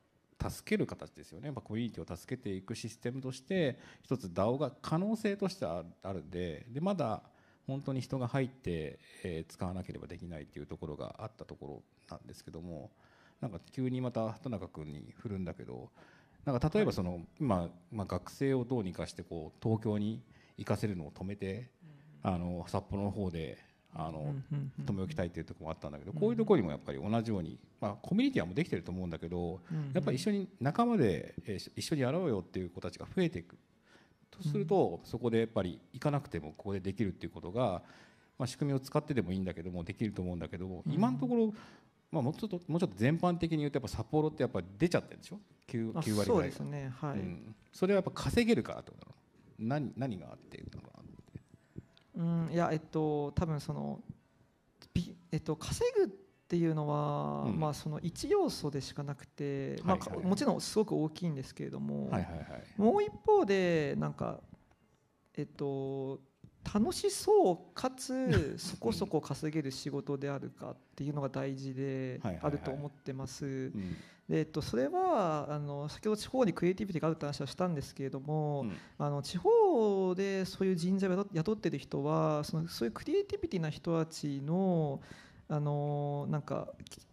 助ける形ですよね、まコミュニティを助けていくシステムとして一つ DAO が可能性としてはあるんででまだ本当に人が入って、えー、使わなければできないっていうところがあったところなんですけどもなんか急にまた畑中君に振るんだけどなんか例えばその、はい、今、まあ、学生をどうにかしてこう東京に行かせるのを止めて、あの札幌の方であの止め置きたいっていうとこもあったんだけどこういうところにもやっぱり同じように、まあ、コミュニティはもうできてると思うんだけどやっぱり一緒に仲間で一緒にやろうよっていう子たちが増えていくとするとそこでやっぱり行かなくてもここでできるっていうことが、まあ、仕組みを使ってでもいいんだけどもできると思うんだけど今のところ、まあ、もうちょっともうちょっと全般的に言うとやっぱ札幌ってやっぱ出ちゃってるでしょ 9, 9割ぐらいそうですねはい、うん、それはやっぱ稼げるからってことなの何何があってうんいやえっと多分そのえっと稼ぐっていうのは、うん、まあその一要素でしかなくて、はいはい、まあ、もちろんすごく大きいんですけれども、はいはいはい、もう一方でなんかえっと楽しそうかつ そこそこ稼げる仕事であるかっていうのが大事であると思ってます。でえっと、それはあの先ほど地方にクリエイティビティがあるって話はしたんですけれども、あの地方でそういう人材を雇ってる人はそのそういうクリエイティビティな人たちのあのなんか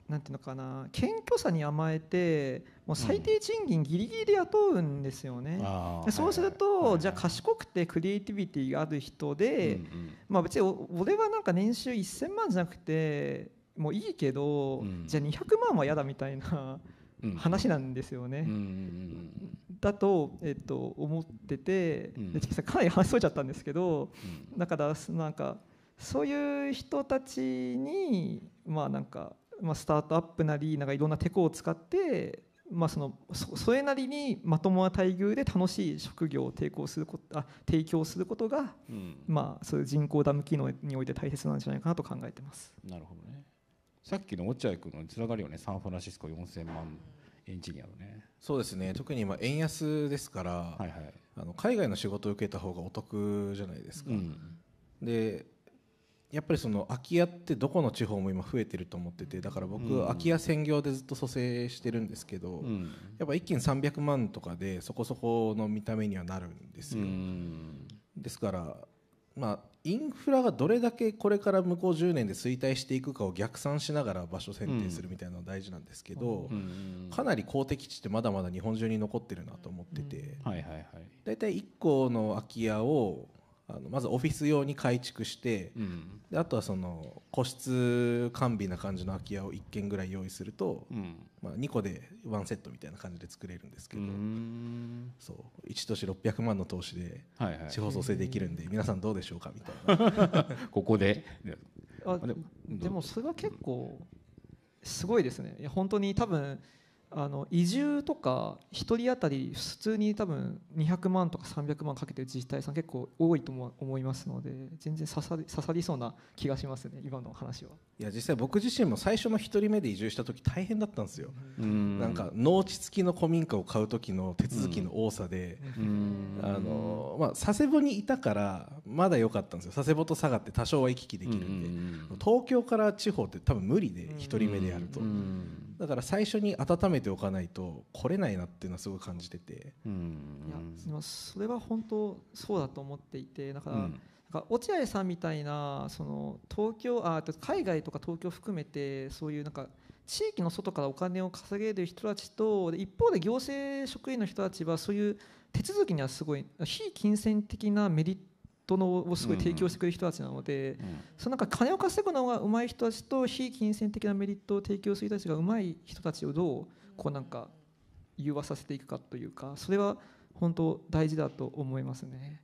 なんていうのかな謙虚さに甘えてもう最低賃金ギリギリで雇うんですよね、うん、そうすると、はいはい、じゃ賢くてクリエイティビティがある人で、うんうん、まあ、別に俺はなんか年収1000万じゃなくてもういいけど、うん、じゃあ200万は嫌だみたいな。話なんですよね。だと、えっと、思ってて、うん、かなり話そうちゃったんですけど、うん、だからなんかそういう人たちにまあなんか、まあ、スタートアップなりなんかいろんなテコを使って、まあ、そのそそれなりにまともな待遇で楽しい職業を提供することあ提供することが、うん、まあ、そういう人工ダム機能において大切なんじゃないかなと考えてます。なるほどねさっきの落合君のつながりよねサンフランシスコ4000万エンジニアのねそうですね特に今円安ですから、はいはい、あの海外の仕事を受けた方がお得じゃないですか、うん、でやっぱりその空き家ってどこの地方も今増えてると思っててだから僕、空き家専業でずっと蘇生してるんですけど、やっぱ一気に300万とかでそこそこの見た目にはなるんですよ、ですからまあインフラがどれだけこれから向こう10年で衰退していくかを逆算しながら場所選定するみたいなのが大事なんですけど、かなり公的地ってまだまだ日本中に残ってるなと思ってて大体、1個の空き家をあのまずオフィス用に改築して、うん、であとはその個室完備な感じの空き家を1軒ぐらい用意すると、うん、まあ、2個で1セットみたいな感じで作れるんですけどそう1都市600万の投資で地方創生できるんで、はいはい、皆さんどうでしょうかみたいな ここであでもそれは結構すごいですねいや本当に多分あの移住とか1人当たり普通に多分200万とか300万かけてる自治体さん結構多いと思いますので全然刺さり刺さりそうな気がしますね今の話はいや実際僕自身も最初の1人目で移住した時大変だったんですよ、うん、なんか農地付きの古民家を買う時の手続きの多さで、あのまあ、佐世保にいたからまだ良かったんですよ佐世保と佐賀って多少は行き来できるんで、うん、東京から地方って多分無理で1人目でやると、だから最初に温めてておかないと来れないなっていうのはすごい感じてて、うん、いやそれは本当そうだと思っていてだから、うん、か落合さんみたいなその東京あ海外とか東京含めてそういうなんか地域の外からお金を稼げる人たちと一方で行政職員の人たちはそういう手続きにはすごい非金銭的なメリットのをすごい提供してくれる人たちなので、うんうん、そのなんか金を稼ぐのがうまい人たちと非金銭的なメリットを提供する人たちがうまい人たちをどうこうなんか融和させていくかというかそれは本当大事だと思いますね。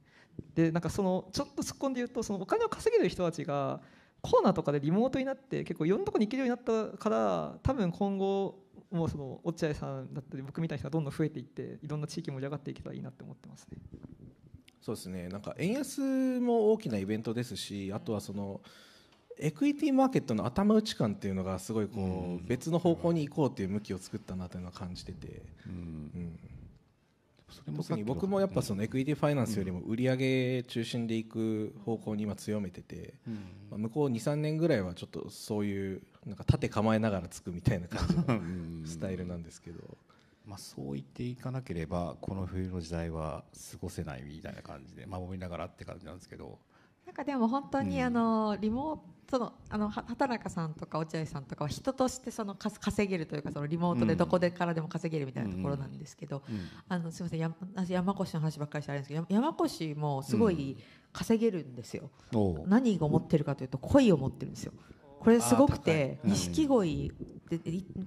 でなんかそのちょっと突っ込んで言うとそのお金を稼げる人たちがコロナとかでリモートになって結構いろんなとこに行けるようになったから多分今後もうその落合さんだったり僕みたいな人がどんどん増えていっていろんな地域盛り上がっていけたらいいなって思ってますね。そうですねなんか円安も大きなイベントですしあとはその、うんエクイティマーケットの頭打ち感っていうのがすごいこう別の方向に行こうっていう向きを作ったなというのは感じてて、うん、うん、特に僕もやっぱそのエクイティファイナンスよりも売り上げ中心でいく方向に今強めてて、まあ、向こう23年ぐらいはちょっとそういうなんか縦構えながらつくみたいな感じのスタイルなんですけど。まあ、そう言っていかなければこの冬の時代は過ごせないみたいな感じで守りながらって感じなんですけどなんかでも本当にあの、リモートそのあの畑中さんとか落合さんとかは人としてその稼げるというかそのリモートでどこでからでも稼げるみたいなところなんですけど、うんうん、あのすみません山山越の話ばっかりしてあれんですけど山越もすごい稼げるんですよ、うん、何を持ってるかというと恋を持ってるんですよ。これすごくて錦鯉で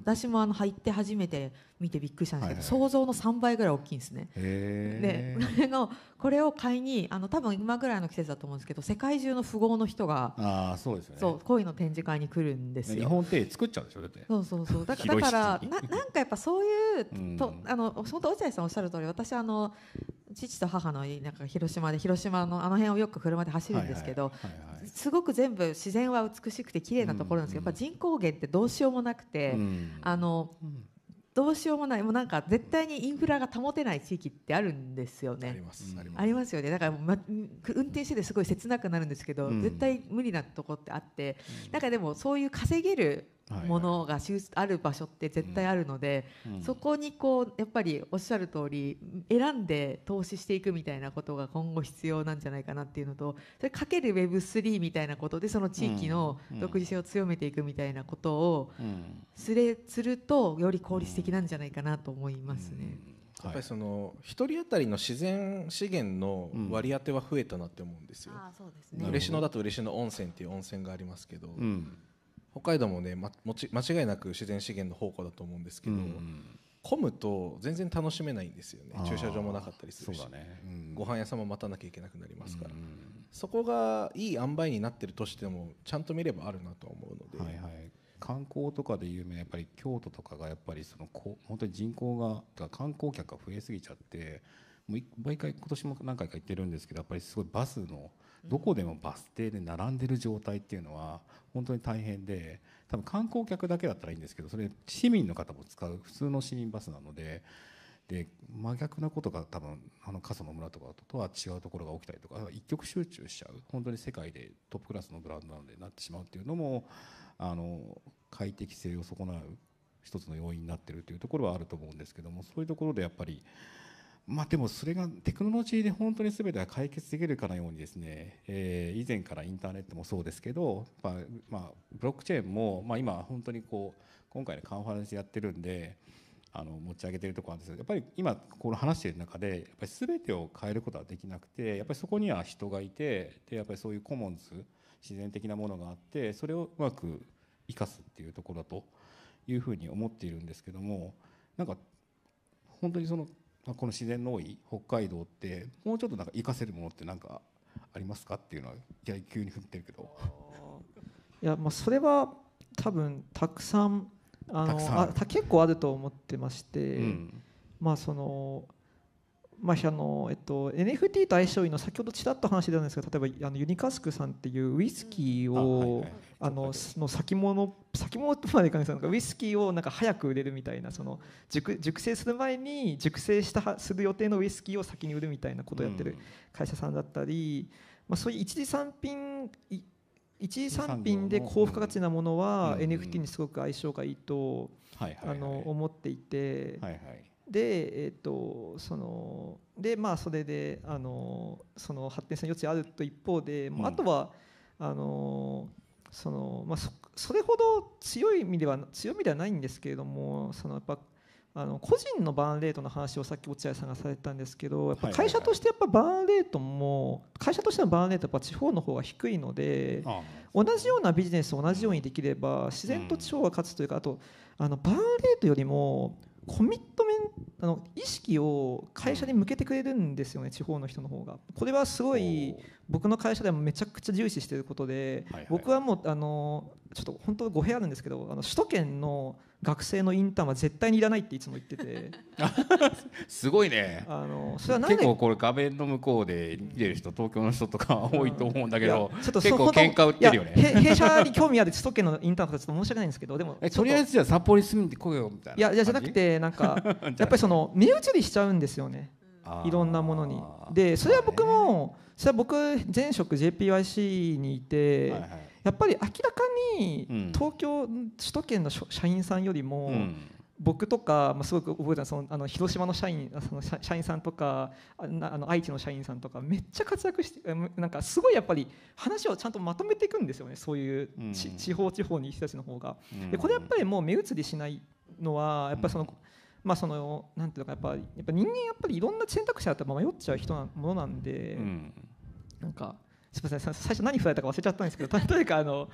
私もあの入って初めて見てびっくりしたんですけど、想像の3倍ぐらい大きいんですね。でこれのこれを買いにあの多分今ぐらいの季節だと思うんですけど世界中の富豪の人があそうです、ね、そう恋の展示会に来るんですよ。日本庭園作っちゃうでしょだってそうそうそうだからだからななんかやっぱそういうと、あの本当落合さんおっしゃる通り私あの父と母のなんか広島で広島のあの辺をよく車で走るんですけど、すごく全部自然は美しくて綺麗なところなんですけど、やっぱ人口減ってどうしようもなくて、あの、どうしようもないもうなんか絶対にインフラが保てない地域ってあるんですよね。ありますありますよね。だから、ま、運転しててすごい切なくなるんですけど、絶対無理なとこってあって、なんかでもそういう稼げるものがある場所って絶対あるので、うんうん、そこにこうやっぱりおっしゃる通り選んで投資していくみたいなことが今後必要なんじゃないかなっていうのとそれかける Web3 みたいなことでその地域の独自性を強めていくみたいなことをすれするとより効率的なんじゃないかなと思いますね。やっぱりその一人当たりの自然資源の割り当ては増えたなって思うんですよ。うん、嬉野だと嬉野温泉っていう温泉がありますけど、うん北海道もね、ま、もち間違いなく自然資源の宝庫だと思うんですけど、混むと全然楽しめないんですよね駐車場もなかったりするし、ねうん、ご飯屋さんも待たなきゃいけなくなりますから、うんそこがいい塩梅になってるとしてもちゃんと見ればあるなと思うので、はいはい、観光とかで有名なやっぱり京都とかがやっぱりそのこ本当に人口が観光客が増えすぎちゃってもう毎回今年も何回か行ってるんですけどやっぱりすごいバスの。どこでもバス停で並んでる状態っていうのは本当に大変で多分観光客だけだったらいいんですけどそれ市民の方も使う普通の市民バスなので。で真逆なことが多分あの過疎の村とかとは違うところが起きたりとか一極集中しちゃう本当に世界でトップクラスのブランドなのでなってしまうっていうのもあの快適性を損なう一つの要因になってるというところはあると思うんですけどもそういうところでやっぱりまあ、でもそれがテクノロジーで本当に全てが解決できるかのようにですね、えー、以前からインターネットもそうですけど、まあまあ、ブロックチェーンも、まあ、今本当にこう今回のカンファレンスやってるんであの持ち上げてるところなんですけどやっぱり今この話してる中でやっぱり全てを変えることはできなくてやっぱりそこには人がいてでやっぱりそういうコモンズ自然的なものがあってそれをうまく生かすっていうところだというふうに思っているんですけどもなんか本当にそのこの自然の多い北海道ってもうちょっとなんか活かせるものって何かありますかっていうのはい急に振ってるけど いやまあそれは多分たくさんあのあ結構あると思ってまして、うん、まあそのまああのえっと、NFT と相性いいの先ほどちらっと話したんですが例えばあのユニカスクさんっていうウイスキーをあのの先物先物までいかないですかウイスキーをなんか早く売れるみたいなその熟熟成する前に熟成したする予定のウイスキーを先に売るみたいなことをやってる会社さんだったり、まあ、そういう一次産品一次産品で高付加価値なものは NFT にすごく相性がいいとあの思っていて。はいはいで,、えっとそのでまあ、それであのその発展性の余地あると一方で、うん、あとはあのその、まあ、それほど強い意味では強みではないんですけれどもそのやっぱあの個人のバーンレートの話をさっき落合さんがされたんですけどやっぱ会社としてやっぱバーンレートも会社としてのバーンレートは地方の方が低いので同じようなビジネスを同じようにできれば自然と地方が勝つというかあとあのバーンレートよりもコミットメントの意識を会社に向けてくれるんですよね地方の人の方が。これはすごい僕の会社でもめちゃくちゃ重視していることで、はいはい、僕はもうあのちょっと本当語弊あるんですけどあの首都圏の学生のインターンは絶対にいらないっていつも言ってて すごいねあのそれはで結構これ画面の向こうで見てる人東京の人とか多いと思うんだけど、うん、ちょっと結構喧嘩売ってるよね弊社に興味ある首都圏のインターンとかちょっと申し訳ないんですけどでもとりあえずじゃあ札幌に住んでこいよみたいないやじゃなくてなんか やっぱりその目移りしちゃうんですよねいろんなものにでそれは僕もそれは僕前職 JPYC にいて、はいはい、やっぱり明らかに東京、うん、首都圏の社員さんよりも、うん、僕とか、まあ、すごく覚えたそのあの広島の社員その社員さんとかあの愛知の社員さんとかめっちゃ活躍してなんかすごいやっぱり話をちゃんとまとめていくんですよねそういう、うん、地方地方に人たちの方が。でこれやっぱりもう目移りしないのはやっぱりその、まあそのなんていうかやっぱやっぱ人間やっぱりいろんな選択肢あった迷っちゃう人なものなんで、なんかすみません最初何振られたか忘れちゃったんですけど とにかくあの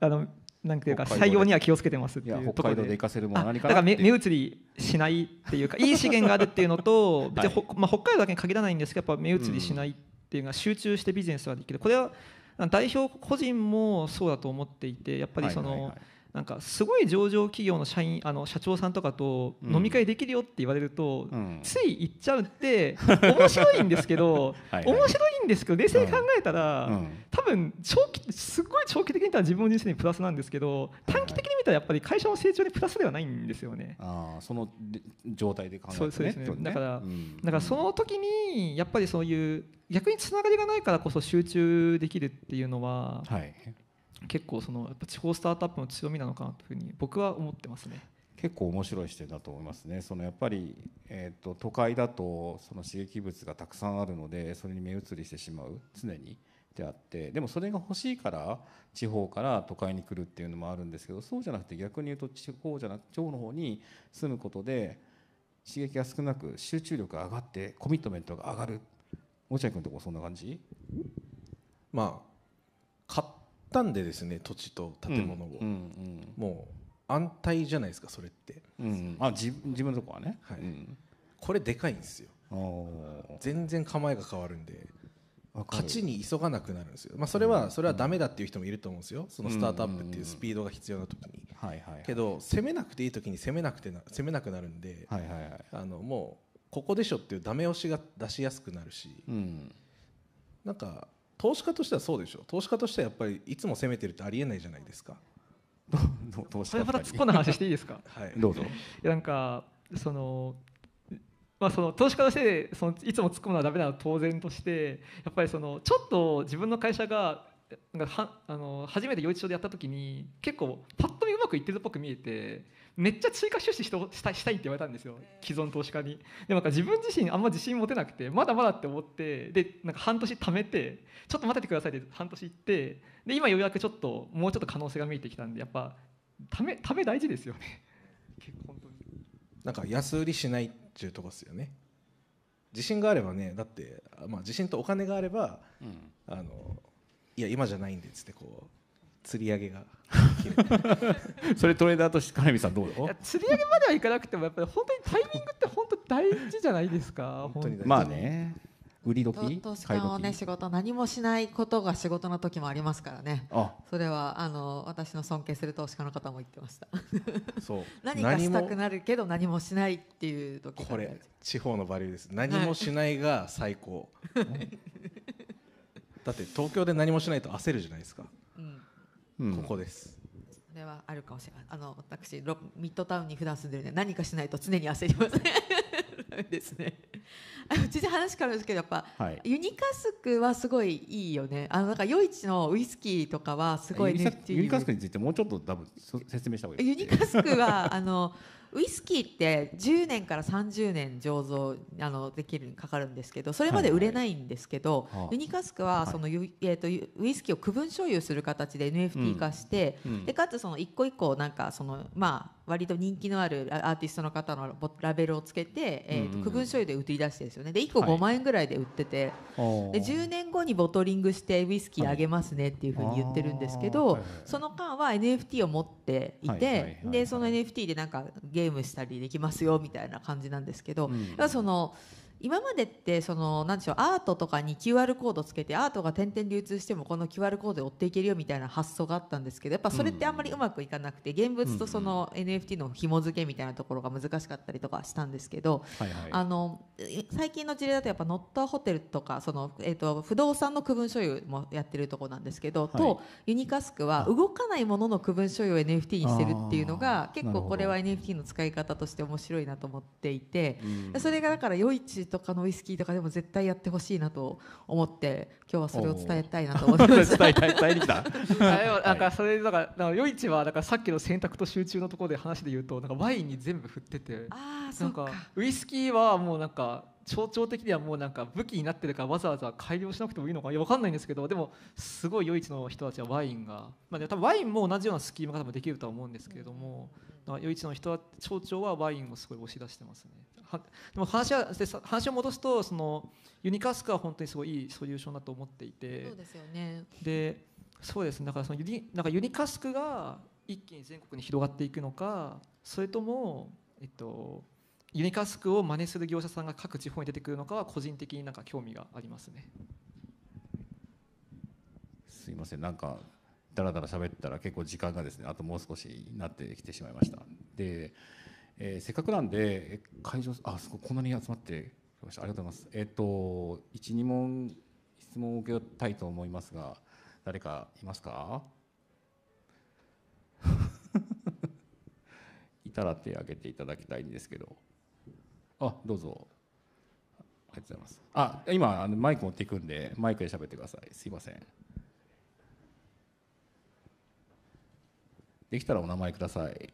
あのなんていうか採用には気をつけてますっていうところで北海道で行かせるもの何かだから目目移りしないっていうかいい資源があるっていうのと別に、まあ、北海道だけに限らないんですけどやっぱ目移りしないっていうのが集中してビジネスはできるこれは代表個人もそうだと思っていてやっぱりその、はいはいはいなんかすごい上場企業の社員あの社長さんとかと飲み会できるよって言われると、つい行っちゃうって面白いんですけど はい、面白いんですけど冷静に考えたら、多分長期すごい長期的に見たら自分の人生にプラスなんですけど短期的に見たらやっぱり会社の成長にプラスではないんですよね。あその状態で考えて、ね、そうですね、ね、だから、だからその時にやっぱりそういう逆につながりがないからこそ集中できるっていうのは、はい、結構そのやっぱ地方スタートアップの強みなのかなというふうに僕は思ってますね。結構面白い視点だと思いますね。そのやっぱり、えーと、都会だとその刺激物がたくさんあるのでそれに目移りしてしまう常にであってでもそれが欲しいから地方から都会に来るっていうのもあるんですけどそうじゃなくて逆に言うと地方じゃな地方の方に住むことで刺激が少なく集中力が上がってコミットメントが上がる落合君とこそんな感じまあったんでですね土地と建物を、もう安泰じゃないですかそれって、あ自自分のとこはね、はいこれでかいんですよ全然構えが変わるんで勝ちに急がなくなるんですよ、まあ、それはそれはダメだっていう人もいると思うんですよそのスタートアップっていうスピードが必要な時に、けど攻めなくていい時に攻めなくて攻めなくなるんで、あのもうここでしょっていうダメ押しが出しやすくなるし、うん、なんか投資家としてはそうでしょう投資家としてはやっぱりいつも攻めてるってありえないじゃないですか。どうそれまた突っ込んだ話していいですか はいどうぞいやなんかそのまあ、その投資家としてそのいつも突っ込むのはダメなのは当然としてやっぱりそのちょっと自分の会社がなんかはあの初めて余市町でやった時に結構パッと見うまくいってるっぽく見えてめっちゃ追加出資したしたいって言われたんですよ既存投資家にでもなんか自分自身あんま自信持てなくてまだまだって思ってでなんか半年貯めてちょっと待っててくださいって半年行ってで今ようやくちょっともうちょっと可能性が見えてきたんでやっぱためため大事ですよね 結構本当になんか安売りしないっていうとこですよね自信があればねだって、まあ、自信とお金があれば、うん、あのいや今じゃないんでっつってこう釣り上げが それトレーダーとして金見さんどうだ釣り上げまではいかなくてもやっぱり本当にタイミングって本当大事じゃないですか本当にまあね売り時投資家のね仕事何もしないことが仕事の時もありますからねそれはあの私の尊敬する投資家の方も言ってましたそう 何かしたくなるけど何もしないっていう時これ地方のバリューです何もしないが最高、はい、だって東京で何もしないと焦るじゃないですか、うん、ここです。これはあるかもしれない。あの私ロミッドタウンに普段住んでるんで何かしないと常に焦ります。ですね。うちで話変わるんですけどやっぱ、はい、ユニカスクはすごいいいよね。あのなんか夜市のウイスキーとかはすごいね。ユニカスクについてもうちょっと多分説明した方がいい。ユニカスクはあのウイスキーって10年から30年醸造あのできるにかかるんですけどそれまで売れないんですけど、はいはい、ユニカスクはその、はい、えーと、ウイスキーを区分所有する形で NFT 化して、うんうん、でかつその一個一個なんかそのまあ割と人気のあるアーティストの方のラベルをつけて、えーと区分所有で売り出してですよねで1個5万円ぐらいで売ってて、で10年後にボトリングしてウイスキーあげますねっていうふうに言ってるんですけど、その間は NFT を持っていて、でその NFT でなんかゲームしたりできますよみたいな感じなんですけど、うん、その。今までってそのなんでしょうアートとかに QR コードつけてアートが点々流通してもこの QR コードで追っていけるよみたいな発想があったんですけどやっぱそれってあんまりうまくいかなくて現物とその NFT の紐付けみたいなところが難しかったりとかしたんですけどあの最近の事例だとやっぱノットホテルとかそのえと不動産の区分所有もやってるとこなんですけどとユニカスクは動かないものの区分所有を NFT にしてるっていうのが結構これは NFT の使い方として面白いなと思っていてそれがだから良いとかのウイスキーとかでも絶対やってほしいなと思って今日はそれを伝えたいなと思ってました 伝えに来た なんかそれだからなんか市はだからさっきの選択と集中のところで話で言うとなんかワインに全部振っててあなんかウイスキーはもうなんか象徴的にはもうなんか武器になってるからわざわざ改良しなくてもいいのかいや分かんないんですけどでもすごい余市の人たちはワインが、まあ、ね、多分ワインも同じようなスキーム方もできるとは思うんですけれども。うんまあ、ら唯一の人は町長はワインをすごい押し出してますねはでも話はで話を戻すとそのユニカスクは本当にすごいいいソリューションだと思っていてそうですよねでそうですねだからそのユニなんかユニカスクが一気に全国に広がっていくのかそれとも、えっと、ユニカスクを真似する業者さんが各地方に出てくるのかは個人的になんか興味がありますね。すいませんなんかだらだら喋ったら結構時間がですねあともう少しになってきてしまいましたで、えー、せっかくなんで会場あそここんなに集まってきましたありがとうございますえっ、ー、と12問質問を受けたいと思いますが誰かいますか いたら手を挙げていただきたいんですけどあどうぞありがとうございますあ今マイク持っていくんでマイクで喋ってくださいすいませんできたらお名前ください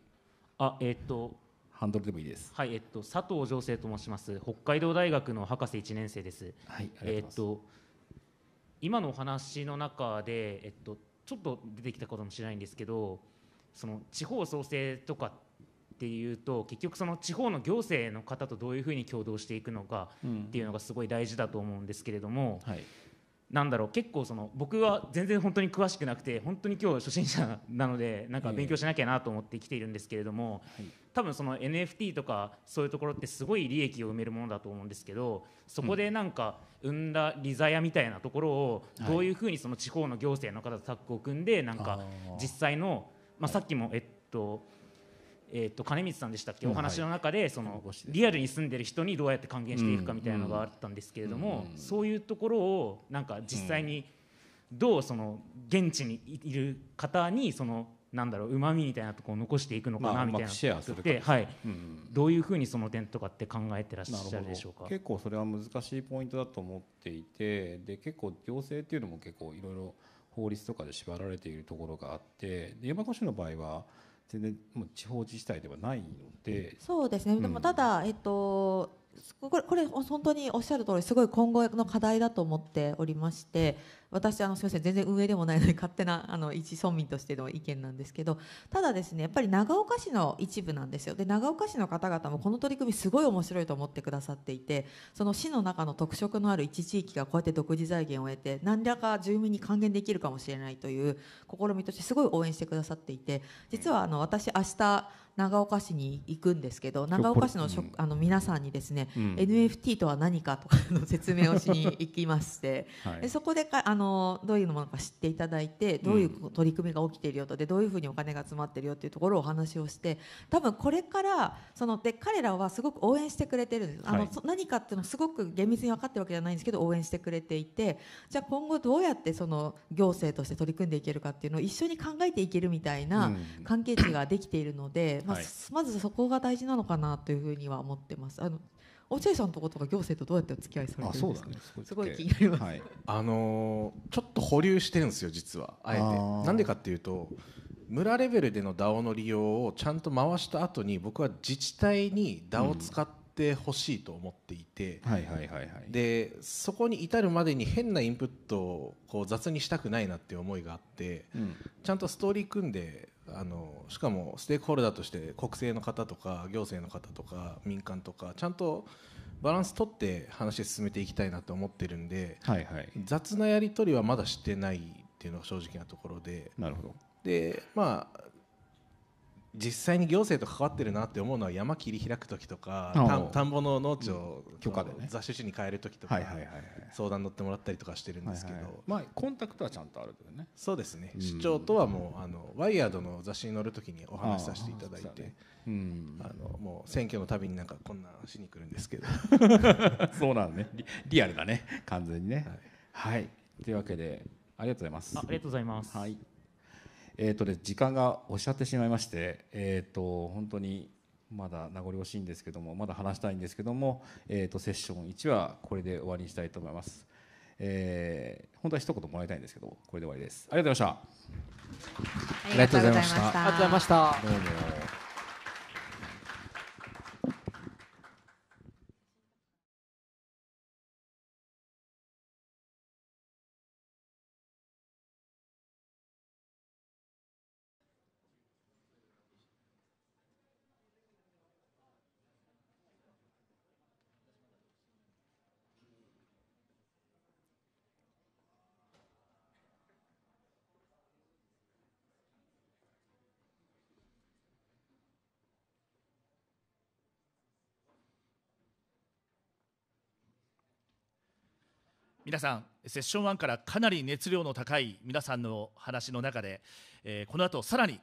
あえっとハンドルでもいいですはいえっと佐藤城生と申します北海道大学の博士1年生ですはいえっと今のお話の中でえっとちょっと出てきたこともしれないんですけどその地方創生とかっていうと結局その地方の行政の方とどういうふうに共同していくのかっていうのがすごい大事だと思うんですけれども、うんはい、なんだろう結構その僕は全然本当に詳しくなくて本当に今日初心者なのでなんか勉強しなきゃなと思って来ているんですけれども、多分その NFT とかそういうところってすごい利益を埋めるものだと思うんですけどそこでなんか生んだ利ザヤみたいなところをどういうふうにその地方の行政の方とタッグを組んでなんか実際の、まあ、さっきもえっとえー、と金光さんでしたっけ、お話の中でそのリアルに住んでる人にどうやって還元していくかみたいなのがあったんですけれども、そういうところをなんか実際にどうその現地にいる方にそのなんだろうまみみたいなところを残していくのかなみたいなシェアするはいどういうふうにその点とかって考えてらっしゃるでしょうか結構それは難しいポイントだと思っていてで結構行政っていうのも結構いろいろ法律とかで縛られているところがあってで山越の場合は全然もう地方自治体ではないのでそうですね、でもただ、えっと、これこれ本当におっしゃる通りすごい今後の課題だと思っておりまして私あのすみません全然運営でもないので勝手なあの一村民としての意見なんですけどただですねやっぱり長岡市の一部なんですよで長岡市の方々もこの取り組みすごい面白いと思ってくださっていてその市の中の特色のある一地域がこうやって独自財源を得て何らか住民に還元できるかもしれないという試みとしてすごい応援してくださっていて実はあの私明日長岡市に行くんですけど長岡市のしょ、うん、あの皆さんにですね、うん、NFT とは何かとかの説明をしに行きまして、はい、でそこでかあのどういうものか知っていただいてどういう取り組みが起きているよとでどういうふうにお金が集まっているよというところをお話をして多分これからそので彼らはすごく応援してくれてるんです、はい、あの何かっていうのすごく厳密に分かってるわけじゃないんですけど応援してくれていてじゃあ今後どうやってその行政として取り組んでいけるかっていうのを一緒に考えていけるみたいな関係値ができているので、まあ、はい、まずそこが大事なのかなというふうには思ってます。あの落合さんとことか行政とどうやってお付き合いされてるんですか、ね、すごい気になります、はい、あのー、ちょっと保留してるんですよ実はあえてなんでかっていうと村レベルでの DAO の利用をちゃんと回した後に僕は自治体に DAO 使っってほしいと思っていてでそこに至るまでに変なインプットをこう雑にしたくないなっていう思いがあって、うん、ちゃんとストーリー組んであのしかもステークホルダーとして国政の方とか行政の方とか民間とかちゃんとバランス取って話進めていきたいなと思ってるんで、はいはい、雑なやり取りはまだしてないっていうのが正直なところで。なるほどでまあ実際に行政と関わってるなって思うのは山切り開く時とか田んぼの農地を許可で、雑種地に変える時とか相談乗ってもらったりとかしてるんですけど、まあコンタクトはちゃんとあるけどねそうですね市長とはもうあのワイヤードの雑誌に乗る時にお話しさせていただいて、あのもう選挙のたびになんかこんなしに来るんですけど そうなのねリアルだね完全にね、はい、はい、というわけでありがとうございますありがとうございますはいえーとね、時間がおっしゃってしまいまして、えーと、本当にまだ名残惜しいんですけどもまだ話したいんですけども、えーと、セッション1はこれで終わりにしたいと思います、えー、本当は一言もらいたいんですけどこれで終わりですありがとうございましたありがとうございましたありがとうございました皆さんセッション1からかなり熱量の高い皆さんの話の中で、えー、この後さらに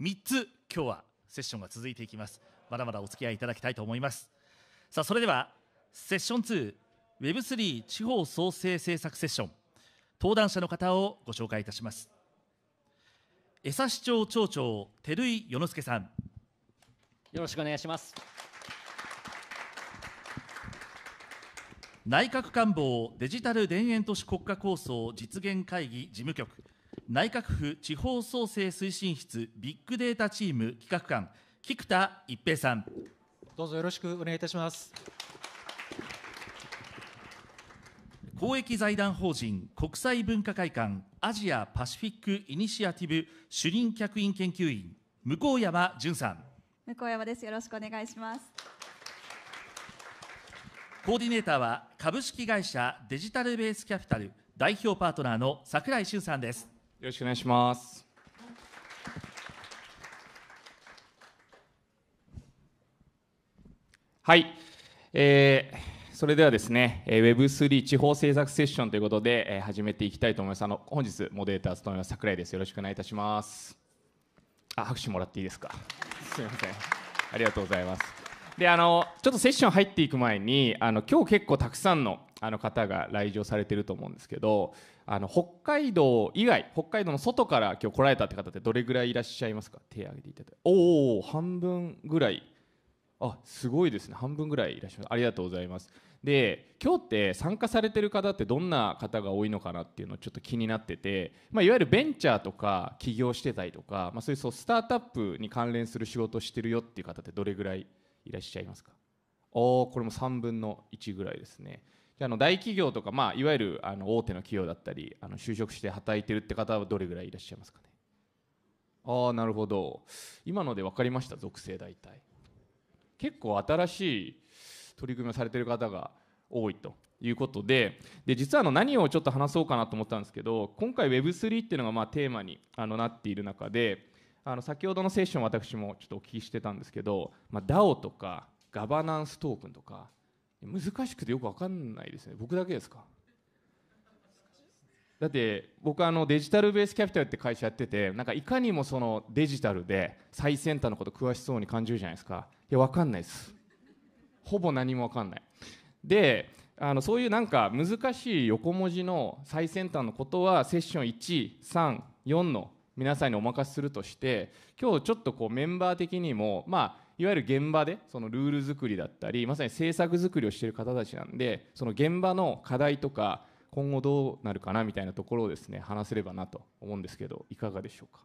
3つ今日はセッションが続いていきますまだまだお付き合いいただきたいと思いますさあそれではセッション 2Web3 地方創生政策セッション登壇者の方をご紹介いたします江差町町長照井与之助さんよろしくお願いします内閣官房デジタル田園都市国家構想実現会議事務局内閣府地方創生推進室ビッグデータチーム企画官菊田一平さんどうぞよろしくお願いいたします公益財団法人国際文化会館アジアパシフィックイニシアティブ主任客員研究員向山淳さん向山ですよろしくお願いしますコーディネーターは株式会社デジタルベースキャピタル代表パートナーの櫻井俊さんです。よろしくお願いします。はい、えー、それではですね、Web3 地方政策セッションということで、えー、始めていきたいと思います。あの本日モデレーター務めます櫻井です。よろしくお願いいたします。あ、拍手もらっていいですか。すみません。ありがとうございます。であのちょっとセッション入っていく前にあの今日結構たくさんのあの方が来場されてると思うんですけどあの北海道以外北海道の外から今日来られたって方ってどれぐらいいらっしゃいますか手挙げていただいておお半分ぐらいあすごいですね半分ぐらいいらっしゃいますありがとうございますで今日って参加されてる方ってどんな方が多いのかなっていうのちょっと気になってて、まあ、いわゆるベンチャーとか起業してたりとか、まあ、そういうそうスタートアップに関連する仕事をしてるよっていう方ってどれぐらいいらっしゃいますかおおこれも3分の1ぐらいですねじゃあの大企業とか、まあ、いわゆるあの大手の企業だったりあの就職して働いてるって方はどれぐらいいらっしゃいますかねああなるほど今ので分かりました属性大体結構新しい取り組みをされてる方が多いということでで実はあの何をちょっと話そうかなと思ったんですけど今回 Web3 っていうのがまあテーマにあのなっている中であの先ほどのセッション私もちょっとお聞きしてたんですけど、まあ、DAO とかガバナンストークンとか難しくてよく分かんないですね僕だけですかだって僕あのデジタルベースキャピタルって会社やっててなんかいかにもそのデジタルで最先端のこと詳しそうに感じるじゃないですかいや分かんないですほぼ何も分かんないであのそういうなんか難しい横文字の最先端のことはセッション134の皆さんにお任せするとして今日ちょっとこうメンバー的にもまあいわゆる現場でそのルール作りだったりまさに政策作りをしている方たちなんでその現場の課題とか今後どうなるかなみたいなところをですね話せればなと思うんですけどいかがでしょうか。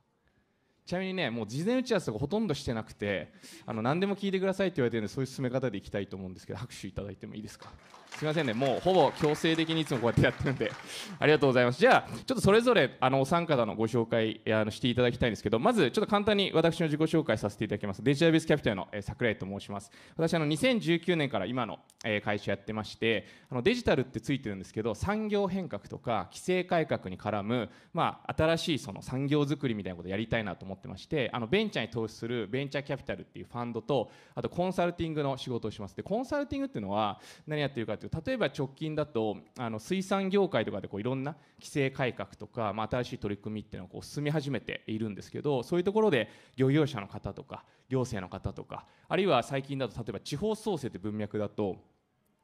ちなみにねもう事前打ち合わせがほとんどしてなくてあの何でも聞いてくださいって言われてるんでそういう進め方でいきたいと思うんですけど拍手いただいてもいいですかすいませんねもうほぼ強制的にいつもこうやってやってるんでありがとうございますじゃあちょっとそれぞれあのお三方のご紹介あのしていただきたいんですけどまずちょっと簡単に私の自己紹介させていただきますデジタルビスキャピタルの、え桜井と申します私あの2019年から今の、え会社やってましてあのデジタルってついてるんですけど産業変革とか規制改革に絡むまあ新しいその産業づくりみたいなことやりたいなと思って思ってましてあのベンチャーに投資するベンチャーキャピタルっていうファンドとあとコンサルティングの仕事をしますでコンサルティングっていうのは何やってるかっていうと例えば直近だとあの水産業界とかでこういろんな規制改革とか、まあ、新しい取り組みっていうのがこう進み始めているんですけどそういうところで漁業者の方とか行政の方とかあるいは最近だと例えば地方創生って文脈だと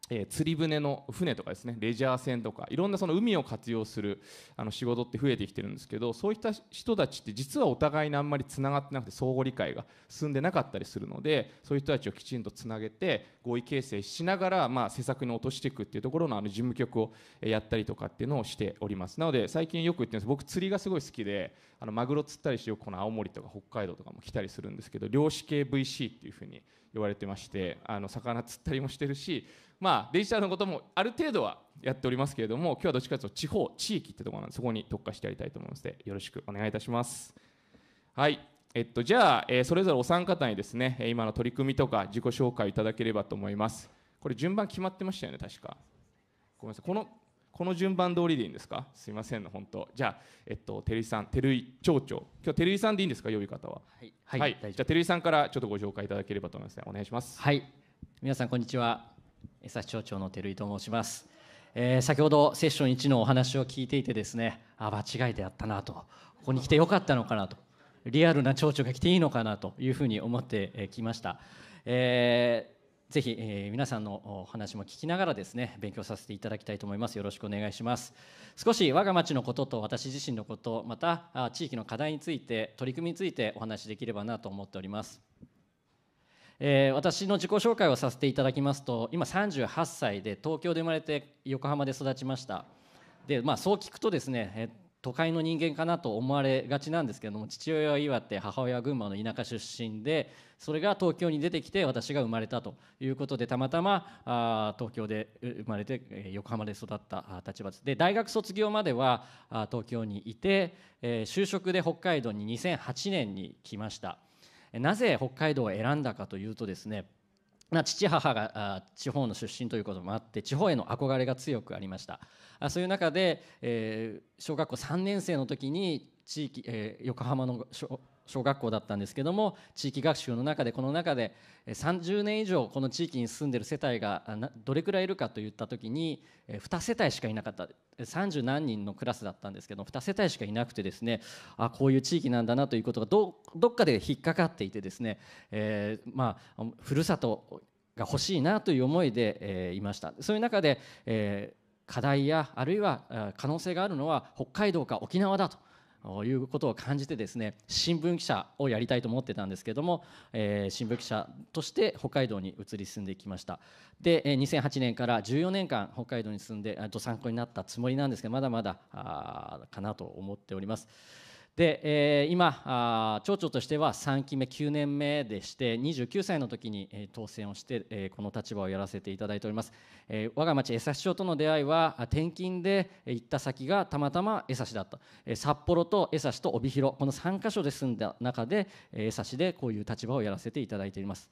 えー、釣り船の船とかですねレジャー船とかいろんなその海を活用するあの仕事って増えてきてるんですけどそういった人たちって実はお互いにあんまりつながってなくて相互理解が進んでなかったりするのでそういう人たちをきちんとつなげて合意形成しながら、まあ、施策に落としていくっていうところのあの事務局をやったりとかっていうのをしておりますなので最近よく言ってるんです僕釣りがすごい好きであのマグロ釣ったりしてよくこの青森とか北海道とかも来たりするんですけど漁師系 VC っていうふうに言われてましてあの魚釣ったりもしてるし、まあ、デジタルのこともある程度はやっておりますけれども今日はどっちかというと地方地域ってところなんでそこに特化してやりたいと思いますのでよろしくお願いいたします。はいえっと、じゃあ、えー、それぞれお三方にですね今の取り組みとか自己紹介いただければと思います。これ順番決まってましたよね確か。ごめんなさいこのこの順番通りでいいんですかすみませんの、本当じゃあ、えっと、照井さん照井町長今日照井さんでいいんですか呼び方ははい、はいはい、じゃあ照井さんからちょっとご紹介いただければと思います、ね、お願いしますはい皆さんこんにちは江差町長の照井と申します、えー、先ほどセッション1のお話を聞いていてですねあ間違えてやったなとここに来てよかったのかなとリアルな町長が来ていいのかなというふうに思ってきました、えー、ぜひ、えー、皆さんのお話も聞きながらですね勉強させていただきたいと思いますよろしくお願いします少し我が町のことと私自身のことまた地域の課題について取り組みについてお話しできればなと思っておりますえー、私の自己紹介をさせていただきますと今38歳で東京で生まれて横浜で育ちましたで、まあ、そう聞くとですね、えー都会の人間かなと思われがちなんですけれども父親は岩手母親は群馬の田舎出身でそれが東京に出てきて私が生まれたということでたまたまあ東京で生まれて横浜で育った立場ですで大学卒業までは東京にいて就職で北海道に2008年に来ましたなぜ北海道を選んだかというとですねまあ、父母が地方の出身ということもあって地方への憧れが強くありましたそういう中で、小学校3年生の時に地域、横浜の小小学校だったんですけども地域学習の中でこの中で30年以上この地域に住んでる世帯がどれくらいいるかといった時に2世帯しかいなかった30何人のクラスだったんですけど2世帯しかいなくてですねあこういう地域なんだなということがどどっかで引っかかっていてですね、えー、まあふるさとが欲しいなという思いで、えー、いました。そういう中で、えー課題やあるいは可能性があるのは北海道か沖縄だということを感じてですね新聞記者をやりたいと思ってたんですけども、えー、新聞記者として北海道に移り住んできましたで2008年から14年間北海道に住んで参考になったつもりなんですがまだまだかなと思っております。で、えー、今町長としては3期目9年目でして29歳の時に、えー、当選をして、えー、この立場をやらせていただいております、えー、我が町江差町との出会いは転勤で行った先がたまたま江差だった、えー、札幌と江差と帯広この3か所で住んだ中で江差でこういう立場をやらせていただいております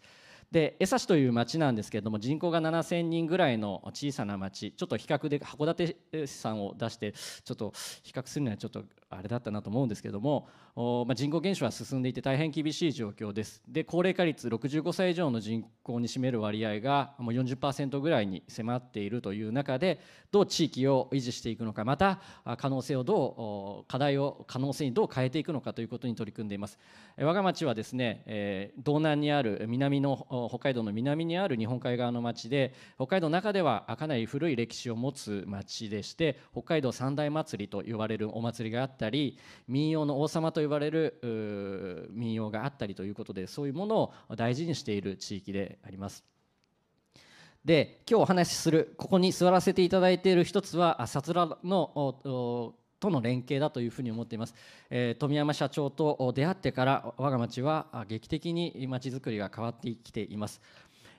で江差という町なんですけれども人口が7000人ぐらいの小さな町ちょっと比較で函館さんを出してちょっと比較するにはちょっとあれだったなと思うんですけどもまあ、人口減少は進んでいて大変厳しい状況ですで高齢化率65歳以上の人口に占める割合がもう40%ぐらいに迫っているという中でどう地域を維持していくのかまた可能性をどう課題を可能性にどう変えていくのかということに取り組んでいます我が町はですね、え道南にある南の北海道の南にある日本海側の町で北海道の中ではかなり古い歴史を持つ町でして北海道三大祭りと呼ばれるお祭りがあったり民謡の王様と言われる民謡があったりということでそういうものを大事にしている地域であります。で今日お話しするここに座らせていただいている一つはさつらのとの連携だというふうに思っています、えー、富山社長と出会ってから我が町は劇的に町づくりが変わってきています、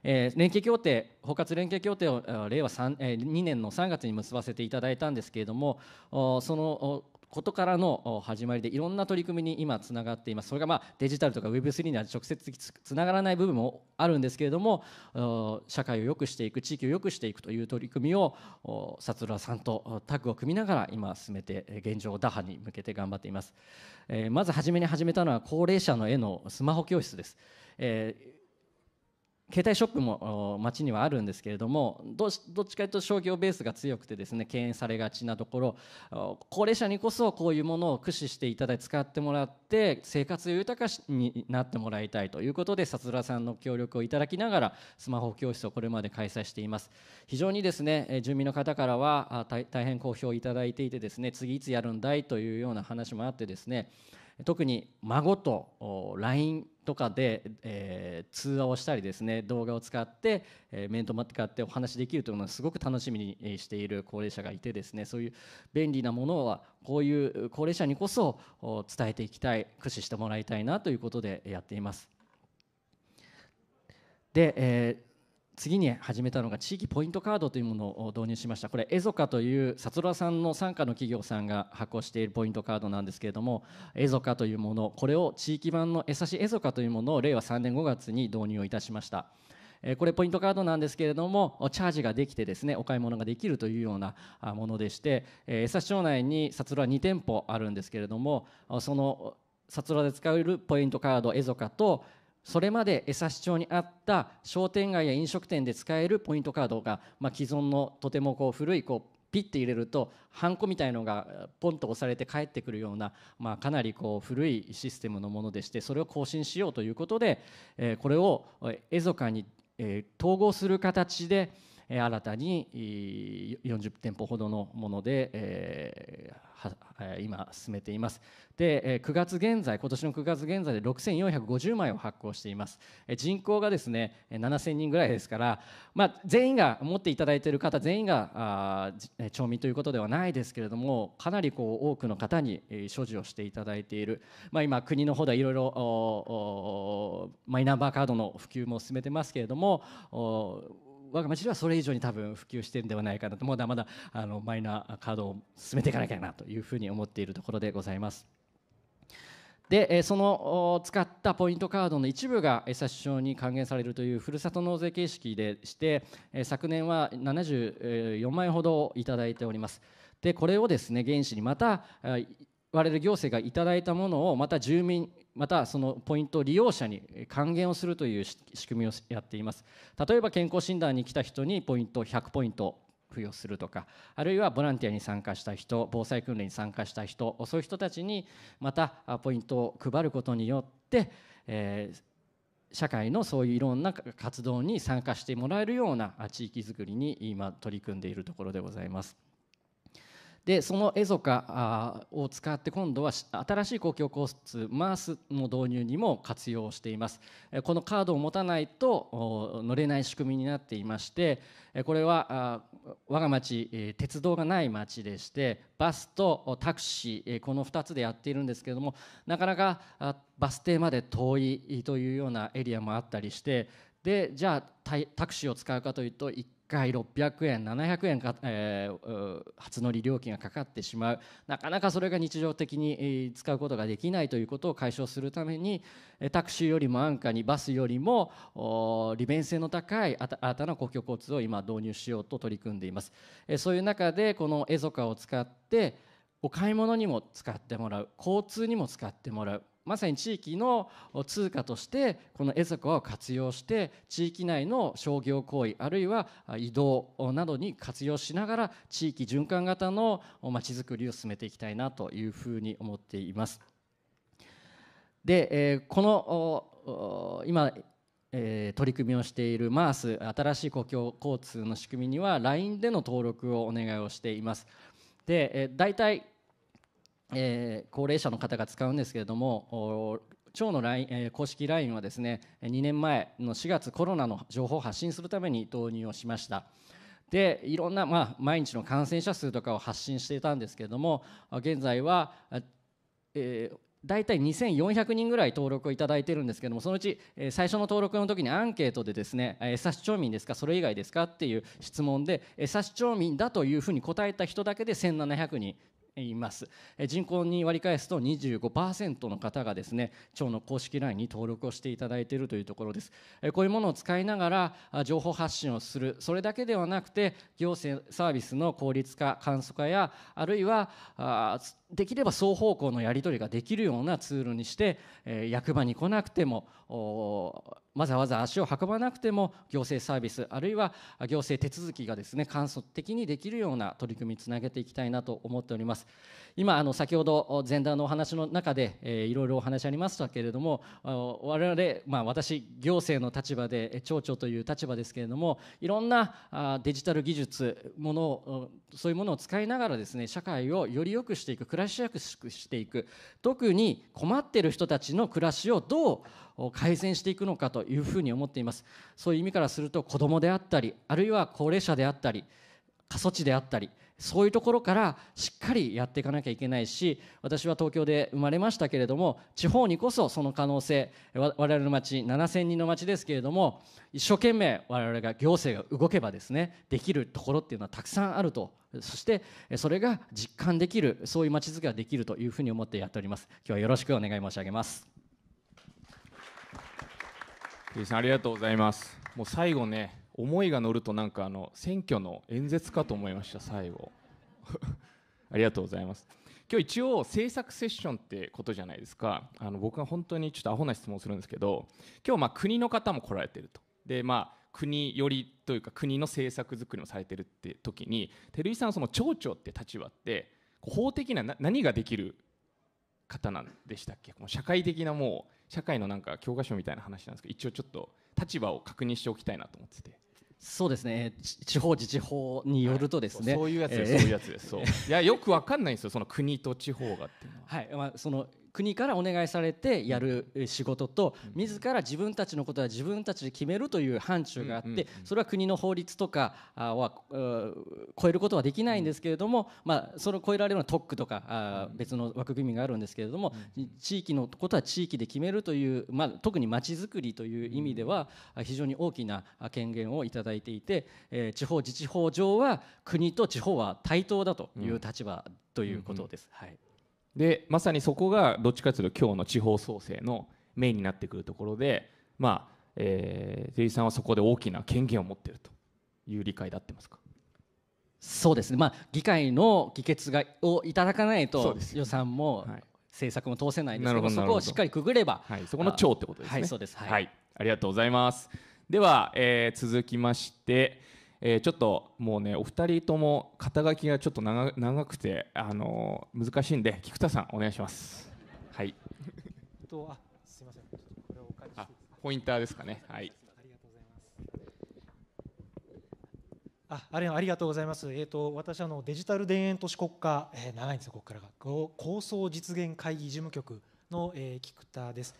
えー、連携協定包括連携協定を令和3、えー、2年の3月に結ばせていただいたんですけれどもそのことからの始まりでいろんな取り組みに今つながっていますそれがまあデジタルとか Web3 には直接つながらない部分もあるんですけれども社会を良くしていく地域を良くしていくという取り組みをさつらさんとタッグを組みながら今進めて現状打破に向けて頑張っています、えまず初めに始めたのは高齢者の絵のスマホ教室です、えー携帯ショップも街にはあるんですけれどもどっちかというと商業ベースが強くてですね敬遠されがちなところ高齢者にこそこういうものを駆使していただいて使ってもらって生活を豊かになってもらいたいということでさつらさんの協力をいただきながらスマホ教室をこれまで開催しています非常にですね住民の方からは大変好評いただいていてですね次いつやるんだいというような話もあってですね特に孫と LINE とかで、えー、通話をしたりですね動画を使って、えー、面と使ってお話できるというのはすごく楽しみにしている高齢者がいてですねそういう便利なものはこういう高齢者にこそ伝えていきたい駆使してもらいたいなということでやっています。で、えー次に始めたのが地域ポイントカードというものを導入しましたこれエゾカというさつらさんの傘下の企業さんが発行しているポイントカードなんですけれどもエゾカというものこれを地域版のエサしエゾカというものを令和3年5月に導入をいたしましたこれポイントカードなんですけれどもチャージができてですねお買い物ができるというようなものでしてサシ町内にさつら2店舗あるんですけれどもそのさつらで使えるポイントカードエゾカとそれまで江差町にあった商店街や飲食店で使えるポイントカードが、まあ、既存のとてもこう古いこうピッて入れるとハンコみたいのがポンと押されて返ってくるような、まあ、かなりこう古いシステムのものでしてそれを更新しようということで、えー、これをエゾカに、えー、統合する形で、新たに40店舗ほどのもので、今進めていますで9月現在今年の9月現在で6450枚を発行しています人口がですね7000人ぐらいですから、まあ、全員が持っていただいている方全員が町民ということではないですけれどもかなりこう多くの方に所持をしていただいている、まあ、今国の方ではいろいろマイナンバーカードの普及も進めてますけれども我が町ではそれ以上に多分普及してるんではないかなとまだまだあのマイナカードを進めていかなきゃなというふうに思っているところでございます。でその使ったポイントカードの一部が冊子上に還元されるというふるさと納税形式でして昨年は74万円ほどいただいておりますでこれをですね原資にまた我々行政がいただいたものをまた住民またそのポイントを利用者に還元をするという仕組みをやっています例えば健康診断に来た人にポイント100ポイント付与するとかあるいはボランティアに参加した人防災訓練に参加した人そういう人たちにまたポイントを配ることによって、えー、社会のそういういろんな活動に参加してもらえるような地域づくりに今取り組んでいるところでございます。でそのエゾカを使って今度は新しい公共交通マースの導入にも活用していますこのカードを持たないと乗れない仕組みになっていましてこれは我が町鉄道がない町でしてバスとタクシーこの2つでやっているんですけれどもなかなかバス停まで遠いというようなエリアもあったりしてでじゃあタクシーを使うかというと1回600円700円か、えー、初乗り料金がかかってしまうなかなかそれが日常的に使うことができないということを解消するためにタクシーよりも安価にバスよりも利便性の高い新たな公共交通を今導入しようと取り組んでいますそういう中でこのエゾカを使ってお買い物にも使ってもらう交通にも使ってもらうまさに地域の通貨としてこのエゾコアを活用して地域内の商業行為あるいは移動などに活用しながら地域循環型のまちづくりを進めていきたいなというふうに思っています。で、この今え取り組みをしている MARS 新しい公共交通の仕組みには LINE での登録をお願いをしていますで、え大体えー、高齢者の方が使うんですけれども町のえー、公式 LINE はですね2年前の4月コロナの情報を発信するために導入をしました。でいろんな、まあ、毎日の感染者数とかを発信していたんですけれども現在は、えー、大体2400人ぐらい登録をいただいているんですけどもそのうち、最初の登録の時にアンケートでですね「江差町民ですかそれ以外ですか?」っていう質問で「江差町民だ」というふうに答えた人だけで1700人います。人口に割り返すと25%の方がですね、町の公式 LINE に登録をしていただいているというところです。こういうものを使いながら情報発信をする、それだけではなくて、行政サービスの効率化、簡素化や、あるいは、できれば双方向のやり取りができるようなツールにして、え役場に来なくてもわざわざ足を運ばなくても行政サービスあるいは行政手続きがですね簡素的にできるような取り組みにつなげていきたいなと思っております今あの先ほど前段のお話の中で、えいろいろお話ありましたけれども我々、まあ、私行政の立場で町長という立場ですけれどもいろんなデジタル技術ものそういうものを使いながらですね社会をより良くしていく暮らしやすくしていく特に困っている人たちの暮らしをどう改善していくのかというふうに思っていますそういう意味からすると子どもであったりあるいは高齢者であったり過疎地であったりそういうところからしっかりやっていかなきゃいけないし私は東京で生まれましたけれども地方にこそその可能性我々の町7000人の町ですけれども一生懸命我々が行政が動けばですねできるところっていうのはたくさんあるとそしてそれが実感できるそういう町づくりができるというふうに思ってやっております今日はよろしくお願い申し上げますありがとうございますもう最後ね思いが乗るとなんかあの選挙の演説かと思いました最後 ありがとうございます今日一応制作セッションってことじゃないですかあの僕は本当にちょっとアホな質問するんですけど今日まあ国の方も来られてるとでまあ国よりというか国の政策づくりもされてるって時に照井さんその町長って立場って法的な何ができる方なんでしたっけもう社会的なもう社会のなんか教科書みたいな話なんですけど一応ちょっと立場を確認しておきたいなと思ってて。そうですね地方自治法によるとですね、はい、そういうやつです、えー、そういうやつですそういやよくわかんないんですよその国と地方がっていうのは、はいまあ、その国からお願いされてやる仕事と自ら自分たちのことは自分たちで決めるという範疇があってそれは国の法律とかは超えることはできないんですけれどもまあそれを超えられるのは特区とか別の枠組みがあるんですけれども地域のことは地域で決めるというまあ特にまちづくりという意味では非常に大きな権限をいただいていてえ地方自治法上は国と地方は対等だという立場ということです。はいでまさにそこがどっちかというと今日の地方創生のメインになってくるところでまあえー、出井さんはそこで大きな権限を持っているという理解でってますかそうですね、まあ、議会の議決がをいただかないと予算も政策も通せないですけど、そこをしっかりくぐれば、はい、そこの長ってことですね。はい、そうです、はい、はい、ありがとうございますでは、えー、続きましてえー、ちょっともうねお二人とも肩書きがちょっと長長くて、あのー、難しいんで菊田さんお願いします。はい。とあすみませんこれをお借りしてポインターですかねはい。ありがとうございあれありがとうございます、えーと、私あの、デジタル田園都市国家、えー、長いんですよ、ここからが構想実現会議事務局の、えー、菊田です。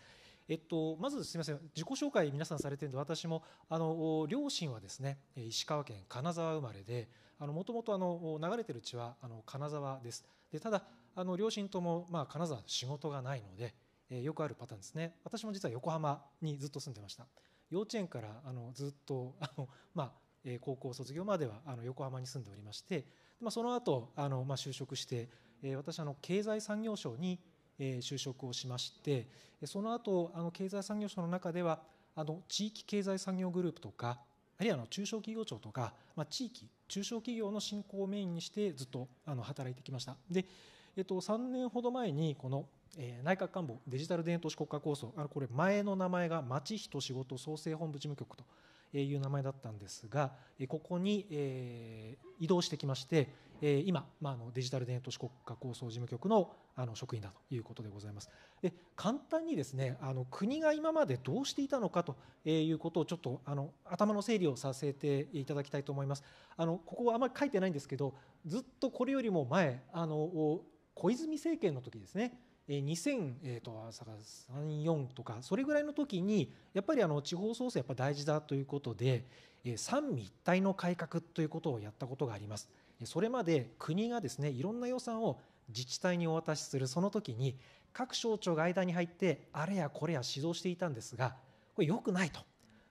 えっと、まずすみません、自己紹介皆さんされてるんで、私もあの両親はですね、石川県金沢生まれで、もともと流れてる血はあの金沢です。でただあの両親とも、まあ、金沢仕事がないので、えよくあるパターンですね。私も実は横浜にずっと住んでました。幼稚園からあのずっとあのまあ高校卒業まではあの横浜に住んでおりまして、まあ、その後あのまあ就職して、え私あの経済産業省に就職をしましてその後あの経済産業省の中ではあの地域経済産業グループとかあるいはあの中小企業庁とか、まあ、地域中小企業の振興をメインにしてずっとあの働いてきましたで、えっと、3年ほど前にこの、えー、内閣官房デジタル田園都市国家構想あのこれ前の名前が町人仕事創生本部事務局という名前だったんですがここに、えー、移動してきましてえ今、まあ、のデジタル田園都市国家構想事務局のあの職員だということでございます。で簡単にですねあの国が今までどうしていたのかということをちょっとあの頭の整理をさせていただきたいと思います。あのここはあまり書いてないんですけどずっとこれよりも前あの小泉政権の時ですね2003、4とかそれぐらいの時にやっぱりあの地方創生やっぱ大事だということで三位一体の改革ということをやったことがあります。それまで国がですねいろんな予算を自治体にお渡しするその時に各省庁が間に入ってあれやこれや指導していたんですがこれ良くないと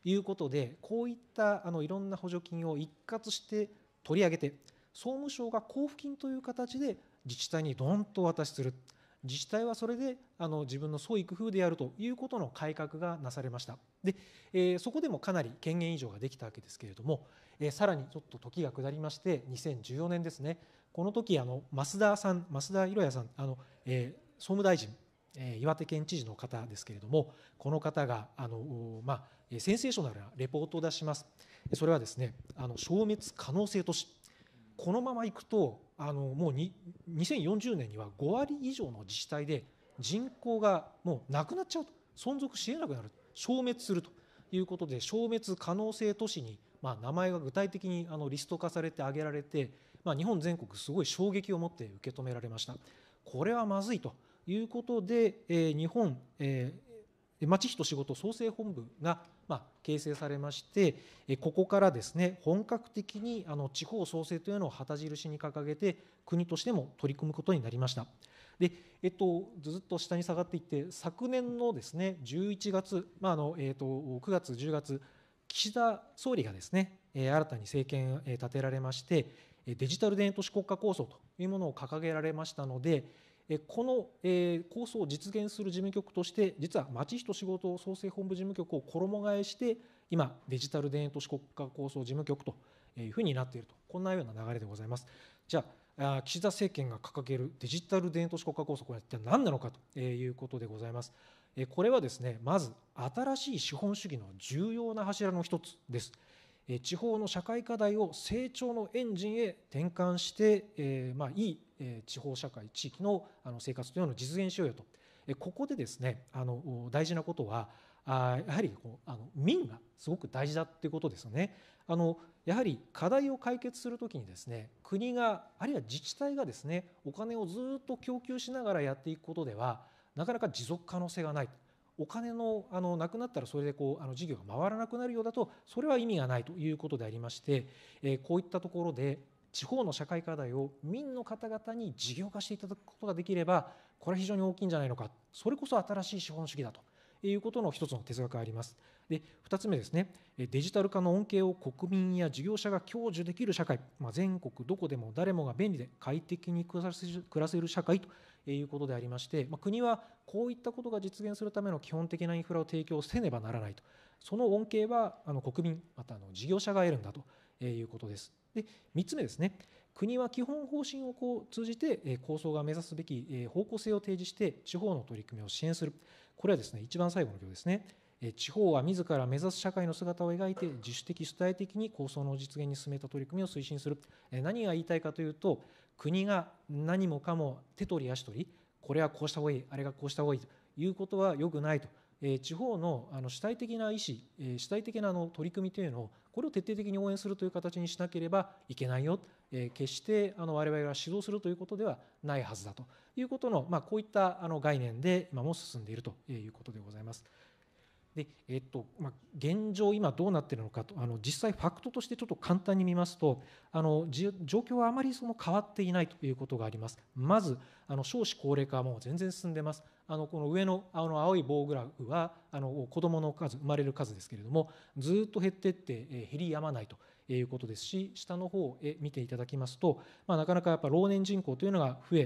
いうことでこういったあのいろんな補助金を一括して取り上げて総務省が交付金という形で自治体にどんとお渡しする。自治体はそれであの自分の創意工夫でやるということの改革がなされましたで、えー、そこでもかなり権限以上ができたわけですけれども、えー、さらにちょっと時が下りまして2014年ですねこの時あの増田さん増田博也さんあの、えー、総務大臣岩手県知事の方ですけれども、この方があの、まあ、センセーショナルなレポートを出します、それはですね、あの消滅可能性都市、このままいくとあのもうに2040年には5割以上の自治体で人口がもうなくなっちゃうと存続しえなくなる消滅するということで消滅可能性都市に、まあ、名前が具体的にあのリスト化されて挙げられて、まあ、日本全国すごい衝撃を持って受け止められましたこれはまずいということで、えー、日本、えー、町人仕事創生本部がま形成されまして、ここからですね本格的にあの地方創生というのを旗印に掲げて、国としても取り組むことになりました。でえっと、ずっと下に下がっていって、昨年のですね11月、まあのえっと、9月、10月、岸田総理がですね新たに政権立てられまして、デジタル田園都市国家構想というものを掲げられましたので、この構想を実現する事務局として実は町人仕事創生本部事務局を衣替えして今デジタル田園都市国家構想事務局というふうになっているとこんなような流れでございます。じゃあ岸田政権が掲げるデジタル田園都市国家構想これは一体何なのかということでございます。これはですねまず新しい資本主義の重要な柱の一つです。地方の社会課題を成長のエンジンへ転換して、えまあ、いいえ地方社会地域のあの生活というのを実現しようよと、えここでですねあの大事なことはあやはりこうあの民がすごく大事だっていうことですよね。あのやはり課題を解決するときにですね国があるいは自治体がですねお金をずっと供給しながらやっていくことではなかなか持続可能性がない。お金のあのなくなったらそれでこうあの事業が回らなくなるようだとそれは意味がないということでありまして、えこういったところで地方の社会課題を民の方々に事業化していただくことができればこれは非常に大きいんじゃないのかそれこそ新しい資本主義だということの一つの哲学があります。で2つ目ですねデジタル化の恩恵を国民や事業者が享受できる社会、まあ、全国どこでも誰もが便利で快適に暮らせる社会ということでありまして、まあ、国はこういったことが実現するための基本的なインフラを提供せねばならないとその恩恵はあの国民またあの事業者が得るんだということです。で3つ目ですね国は基本方針をこう通じて構想が目指すべき方向性を提示して地方の取り組みを支援するこれはですね一番最後の行ですね地方は自ら目指す社会の姿を描いて自主的主体的に構想の実現に進めた取り組みを推進する何が言いたいかというと国が何もかも手取り足取りこれはこうした方がいいあれがこうした方がいいということは良くないとえ地方のあの主体的な意思、え主体的なあの取り組みというのをこれを徹底的に応援するという形にしなければいけないよ、え決してあの我々が指導するということではないはずだということの、まこういったあの概念で今も進んでいるということでございます。で、えっとまあ、現状、今どうなっているのかとあの実際、ファクトとしてちょっと簡単に見ますとあの状況はあまりその変わっていないということがあります。まずあの少子高齢化はもう全然進んでます。あのこの上のあの青い棒グラフはあの子どもの数生まれる数ですけれどもずっと減っていって減りやまないということですし下の方へ見ていただきますと、まあ、なかなかやっぱ老年人口というのが増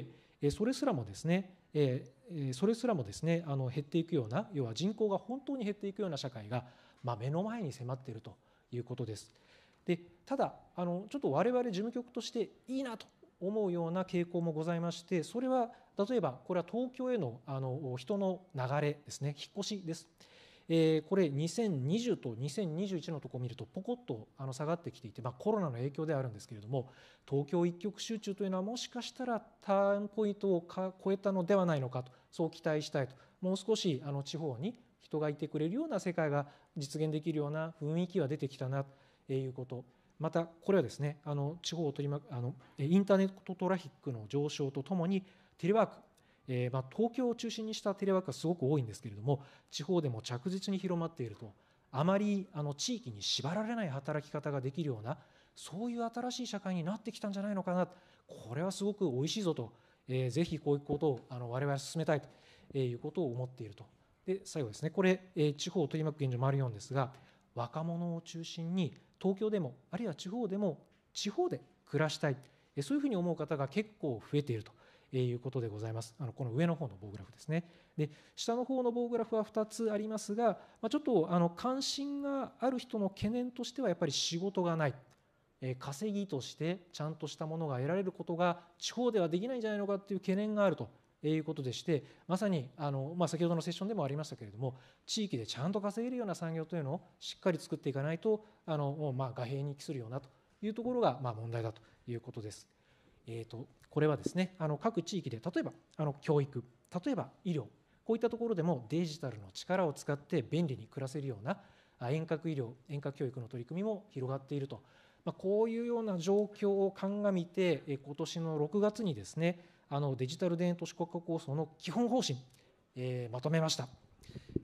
えそれすらもですねええそれすらもですねあの減っていくような要は人口が本当に減っていくような社会が、まあ、目の前に迫っているということです。でただあのちょっと我々事務局としていいなと思うような傾向もございましてそれは例えばこれは東京へのあの人の流れですね引っ越しです。えこれ2020と2021のところを見るとポコッとあの下がってきていて、まあ、コロナの影響ではあるんですけれども東京一極集中というのはもしかしたらターンポイントを超えたのではないのかとそう期待したいともう少しあの地方に人がいてくれるような世界が実現できるような雰囲気は出てきたなということまたこれはですねあの地方を取り巻くあのインターネットトラフィックの上昇とともにテレワークえー、まあ、東京を中心にしたテレワークがすごく多いんですけれども地方でも着実に広まっているとあまりあの地域に縛られない働き方ができるようなそういう新しい社会になってきたんじゃないのかなこれはすごくおいしいぞとえー、ぜひこういうことをあの我々は進めたいということを思っていると。で最後ですね、これ、え地方を取り巻く現状もあるようですが、若者を中心に東京でも、あるいは地方でも、地方で暮らしたい、えそういうふうに思う方が結構増えていると。いうことでございます。あのこの上の方の棒グラフですね。で下の方の棒グラフは2つありますが、まあ、ちょっとあの関心がある人の懸念としてはやっぱり仕事がない、稼ぎとしてちゃんとしたものが得られることが地方ではできないんじゃないのかという懸念があるということでしてまさにあの、まあ、先ほどのセッションでもありましたけれども地域でちゃんと稼げるような産業というのをしっかり作っていかないとあの、まあ、画に期するようなというところが、まあ、問題だということです。えーと、とこれはですねあの各地域で例えばあの教育例えば医療こういったところでもデジタルの力を使って便利に暮らせるような遠隔医療遠隔教育の取り組みも広がっているとまこういうような状況を鑑みて、え今年の6月にですねあのデジタル田園都市国家構想の基本方針、えまとめました。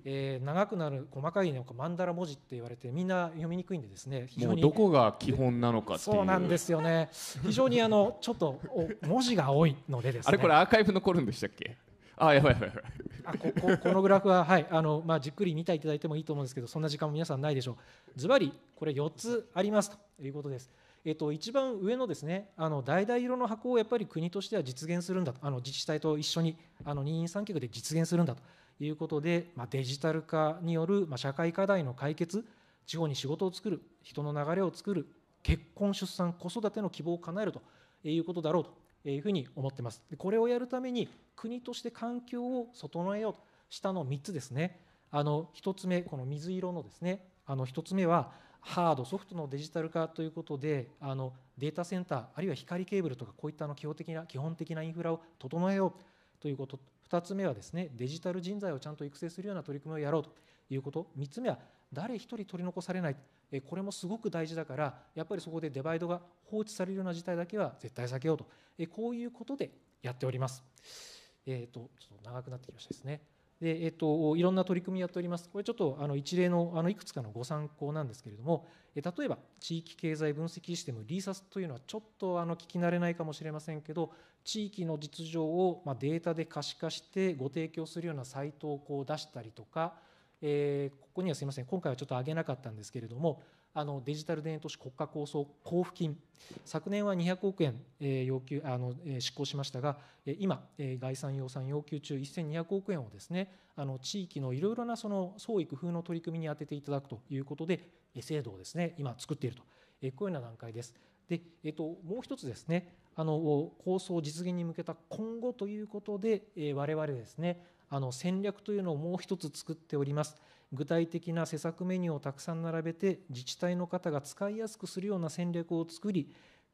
えー、長くなる細かいなんかマンダラ文字って言われてみんな読みにくいんでですね非常にどこが基本なのかそうなんですよね非常にあのちょっと文字が多いのでですねあれこれアーカイブ残るんでしたっけあやばいやばいやばいあこここのグラフは、はいあのまあ、じっくり見ていただいてもいいと思うんですけどそんな時間も皆さんないでしょうズバリこれ4つありますということです。えっと、一番上のですねあの橙色の箱をやっぱり国としては実現するんだとあの自治体と一緒にあの二人三脚で実現するんだということで、まあ、デジタル化による、まあ、社会課題の解決地方に仕事を作る人の流れを作る結婚出産子育ての希望を叶えるということだろうというふうに思ってます。これをやるために国として環境を整えようと下の3つですね。あの1つ目この水色のですねあの1つ目はハードソフトのデジタル化ということであのデータセンターあるいは光ケーブルとかこういったの基本的な基本的なインフラを整えようということ2つ目はですねデジタル人材をちゃんと育成するような取り組みをやろうということ3つ目は誰一人取り残されないこれもすごく大事だからやっぱりそこでデバイドが放置されるような事態だけは絶対避けようとこういうことでやっております。えーと、ちょっと長くなってきましたですね。でえっと、いろんな取り組みやっております。これちょっとあの一例のあのいくつかのご参考なんですけれども、え例えば地域経済分析システム、リーサスというのはちょっとあの聞き慣れないかもしれませんけど、地域の実情を、まデータで可視化してご提供するようなサイトをこう出したりとか、えー、ここにはすみません、今回はちょっと上げなかったんですけれども、あのデジタル田園都市国家構想交付金、昨年は200億円、えー、要求あの、えー、執行しましたが、えー、今、えー、概算予算要求中、1200億円をですねあの地域のいろいろなその創意工夫の取り組みに充てていただくということで、制度をですね今、作っていると、えー、こういうような段階です。でえー、ともう一つですねあの構想実現に向けた今後ということで、えー、我々ですねあの戦略というのをもう一つ作っております。具体的な施策メニューをたくさん並べて、自治体の方が使いやすくするような戦略を作り、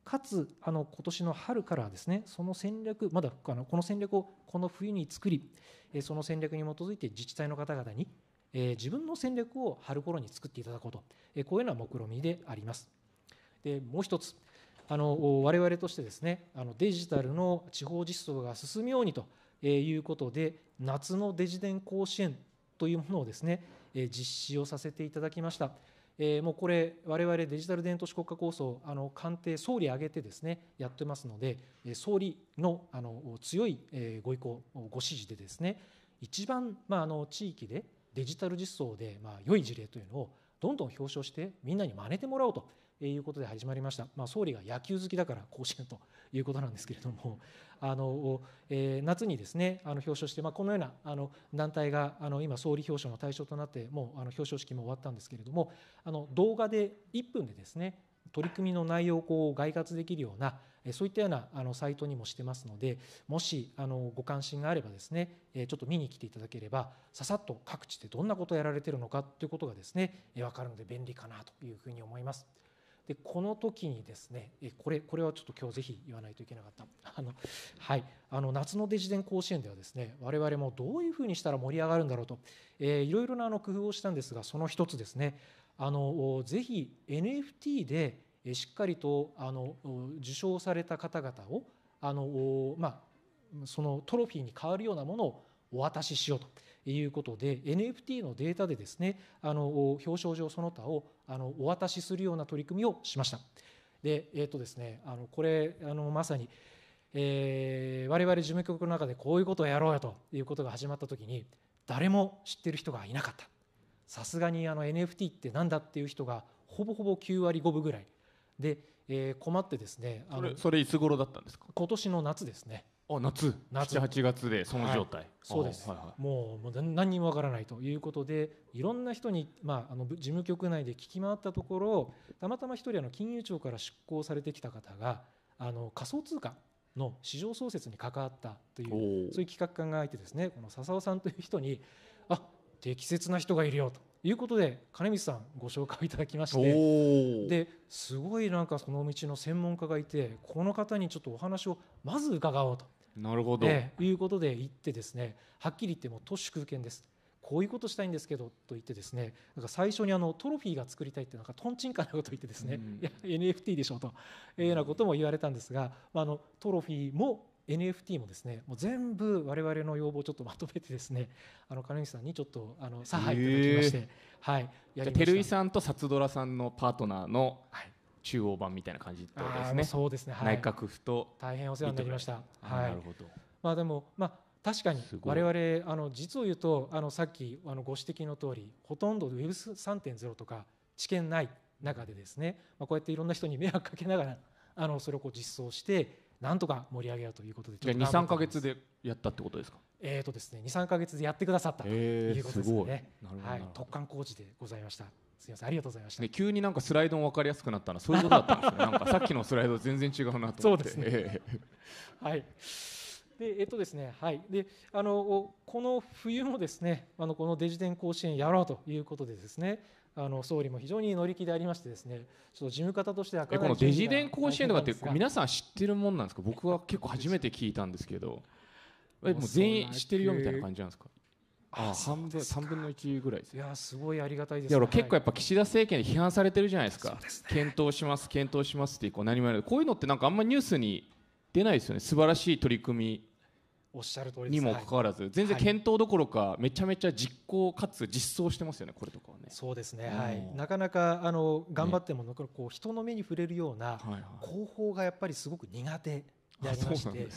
かつ、あの今年の春からですね、その戦略、まだあのこの戦略をこの冬に作り、その戦略に基づいて自治体の方々に、え自分の戦略を春頃に作っていただこうと、えこういうような目論見みであります。でもう一つ、あの我々としてですねあのデジタルの地方実装が進むようにとえー、いうことで夏のデジデン甲子園というものをですねえ実施をさせていただきました。えー、もうこれ、われわれデジタル伝統都市国家構想、あの官邸、総理挙げてですねやってますので、総理のあの強いご意向、ご指示で、ですね一番、まあ、あの地域でデジタル実装で、まあ、良い事例というのをどんどん表彰して、みんなに真似てもらおうということで始まりました、まあ、総理が野球好きだから甲子園ということなんですけれども、あのえー、夏にですねあの表彰して、まあ、このようなあの団体があの今、総理表彰の対象となって、もうあの表彰式も終わったんですけれども、あの動画で1分でですね取り組みの内容をこう概括できるようなそういったようなあのサイトにもしてますのでもしあのご関心があればですねちょっと見に来ていただければささっと各地でどんなことをやられてるのかということがですね分かるので便利かなというふうに思います。でこの時にですねこれこれはちょっと今日ぜひ言わないといけなかった あの、はい、あの夏のデジデン甲子園ではですね我々もどういうふうにしたら盛り上がるんだろうと、えー、いろいろなあの工夫をしたんですがその一つですねあのぜひ NFT でしっかりとあの受賞された方々をあの、まあ、そのトロフィーに変わるようなものをお渡ししようということで NFT のデータでですねあの表彰状その他をあのお渡しするような取り組みをしました。でえーとですね、あのこれあのまさに、えー、我々事務局の中でこういうことをやろうよということが始まった時に誰も知ってる人がいなかったさすがにあの NFT って何だっていう人がほぼほぼ9割5分ぐらいで、えー、困ってですねあのそれいつ頃だったんですか今年の夏ですねあ夏夏7月でその状態、はい、そうです、はいはい、もう何にもわからないということでいろんな人に、まあ、あの事務局内で聞き回ったところたまたま一人あの金融庁から出向されてきた方があの仮想通貨の市場創設に関わったというそういう企画家がいてですねこの笹尾さんという人にあ適切な人がいるよということで金光さんご紹介いただきましてですごいなんかその道の専門家がいてこの方にちょっとお話をまず伺おうとなるほど、えー、いうことで行ってですねはっきり言っても都市空間ですこういうことしたいんですけどと言ってですねなんか最初にあのトロフィーが作りたいってなんかとんちんかなこと言ってですね、うん、いや NFT でしょうというようなことも言われたんですが、まああのトロフィーも NFT もですねもう全部我々の要望をちょっとまとめてですねあの金西さんにちょっとあの差配いただきまして、はい、やりました照井さんとサツドラさんのパートナーの、はい中央版みたいな感じってことですね。そうですね、はい、内閣府と大変お世話になりました。はい、なるほど。まあでもまあ確かに我々あの実を言うとあのさっきあのご指摘の通りほとんど Web3.0 とか知見ない中でですね、まあ、こうやっていろんな人に迷惑かけながら あのそれをこう実装してなんとか盛り上げようということでちょと頑張って23か月でやったってことですかえーとですね、二三か月でやってくださったということですね、えー、すはい、特貫工事でございました。すみませんありがとうございました、ね、急になんかスライドも分かりやすくなったのそういうことだったんですね なんかさっきのスライド全然違うなと思ってそうですね、はいでえっとですねはい、であのこの冬もですねあのこのデジデン甲子園やろうということでですねあの総理も非常に乗り気でありましてですねちょっと事務方としてはこのデジデン甲子園とかって皆さん知ってるもんなんですか僕は結構初めて聞いたんですけどえもう全員知ってるよみたいな感じなんですかあ半分分の1ぐらいですいやすごいありがたいです、ね、結構やっぱ岸田政権で批判されてるじゃないですか、ね、検討します検討しますってこう何もやるこういうのってなんかあんまニュースに出ないですよね素晴らしい取り組みにもかかわらず全然検討どころか、めちゃめちゃ実行かつ実装してますよねこれとかはねそうですね、はい、なかなかあの頑張っても、こう人の目に触れるような広報がやっぱりすごく苦手やりまして、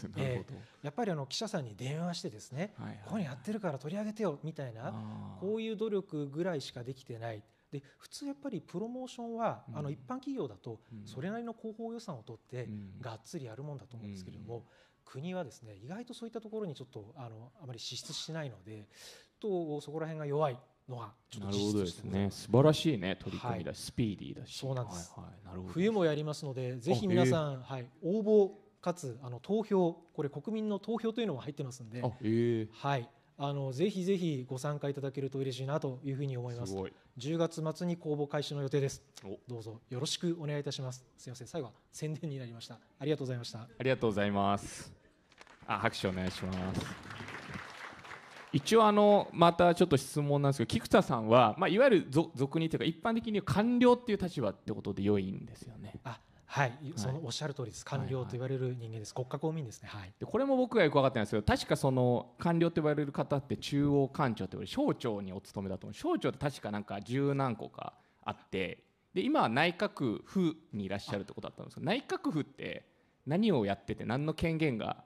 やっぱりあの記者さんに電話してですね、はいはいはい、ここにやってるから取り上げてよみたいなこういう努力ぐらいしかできてない。で普通やっぱりプロモーションは、うん、あの一般企業だとそれなりの広報予算を取ってがっつりやるもんだと思うんですけれども、うん、国はですね意外とそういったところにちょっとあのあまり支出しないのでとそこら辺が弱いのはちょっとですね素晴らしいね取り組みだし、はい、スピーディーだしそうなんです、はい冬もやりますのでぜひ皆さん、えー、はい、応募かつあの投票これ国民の投票というのも入ってますんで、えー、はいあのぜひぜひご参加いただけると嬉しいなというふうに思います。す10月末に公募開始の予定です。どうぞよろしくお願いいたします。すみません、最後は宣伝になりました。ありがとうございました。ありがとうございます。あ、拍手お願いします。一応あのまたちょっと質問なんですけど菊田さんは、まあ、いわゆる俗にというか一般的に官僚っていう立場ってことで良いんですよね。あはい、そのおっしゃる通りです。官僚と言われる人間です。国家公務員ですね。はい。でこれも僕がよく分かってないんですけど、確かその官僚と言われる方って中央官庁って省庁にお勤めだと思う。省庁って確かなんか十何個かあって、で今は内閣府にいらっしゃるってことだったんですけど、内閣府って何をやってて何の権限が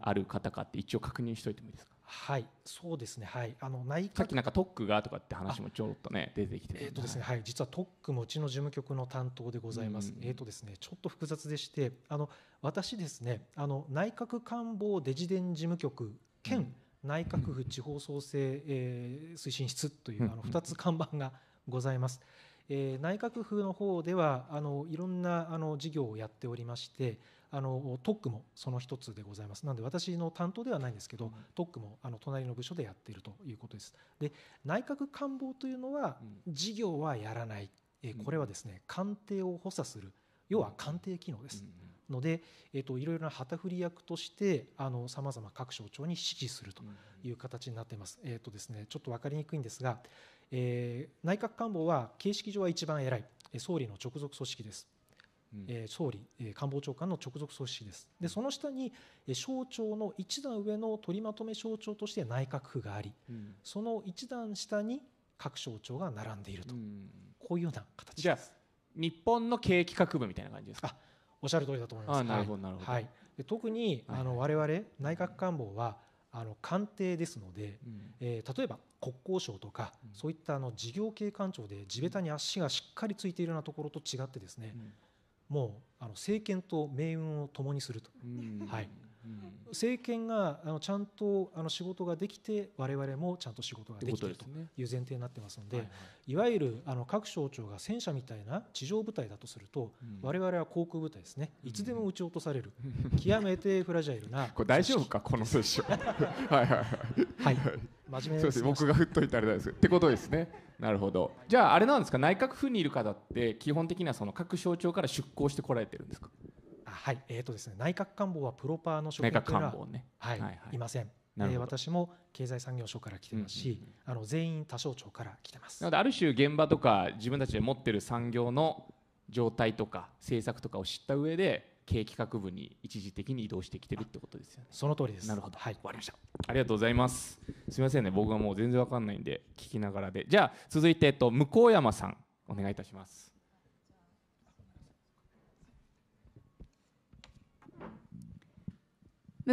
ある方かって一応確認しておいてもいいですか。はい、そうですね、はい、あの内閣さっきなんかトックがとかって話もちょろっとね出てきてえっ、ー、とですね、はい、実はトックもうちの事務局の担当でございます。えっ、ー、とですね、ちょっと複雑でして、あの私ですね、あの内閣官房デジデン事務局兼、内閣府地方創生、えー、推進室というあの2つ看板がございます。え内閣府の方ではあのいろんなあの事業をやっておりまして。あの特区もその一つでございますなので私の担当ではないんですけど、うん、特区もあの隣の部署でやっているということですで内閣官房というのは、事業はやらない、えこれはですね官邸を補佐する要は官邸機能です、ので、えー、といろいろな旗振り役としてさまざま各省庁に指示するという形になっています,、えーとですね、ちょっと分かりにくいんですが、えー、内閣官房は形式上は一番偉い総理の直属組織です。え総理、え官房長官の直属組織です。で、その下に、え省庁の一段上の取りまとめ省庁として内閣府があり、うん、その一段下に各省庁が並んでいると、うん、こういうような形です。じゃあ、日本の景気各部みたいな感じですか。おっしゃる通りだと思います。なるほど、なるほど。はい、で特に、あの、我々内閣官房は。あの官邸ですので、うん、えー、例えば国交省とか、そういったあの事業系官庁で地べたに足がしっかりついているようなところと違ってですね、うんもうあの政権と命運を共にすると、はい、政権があのちゃんとあの仕事ができて我々もちゃんと仕事ができているという前提になってますのでいわゆるあの各省庁が戦車みたいな地上部隊だとすると我々は航空部隊ですねいつでも撃ち落とされる極めてフラジャイルな これ大丈夫かこのセッションはいはいはい真面目そうです僕が振っといたあれですってことですねなるほどじゃああれなんですか内閣府にいる方って基本的にはその各省庁から出向してこられてるんですかはい、えっ、ー、とですね、内閣官房はプロパーの職員というは、ねはい、はい、いません。えー、私も経済産業省から来てますし、あの全員多省庁から来てます。なのである種現場とか自分たちで持ってる産業の状態とか政策とかを知った上で経企画部に一時的に移動してきてるってことですよね。その通りです。なるほど。はい、終わりました。ありがとうございます。すみませんね、僕はもう全然わかんないんで聞きながらで、じゃあ続いてえっと向山さんお願いいたします。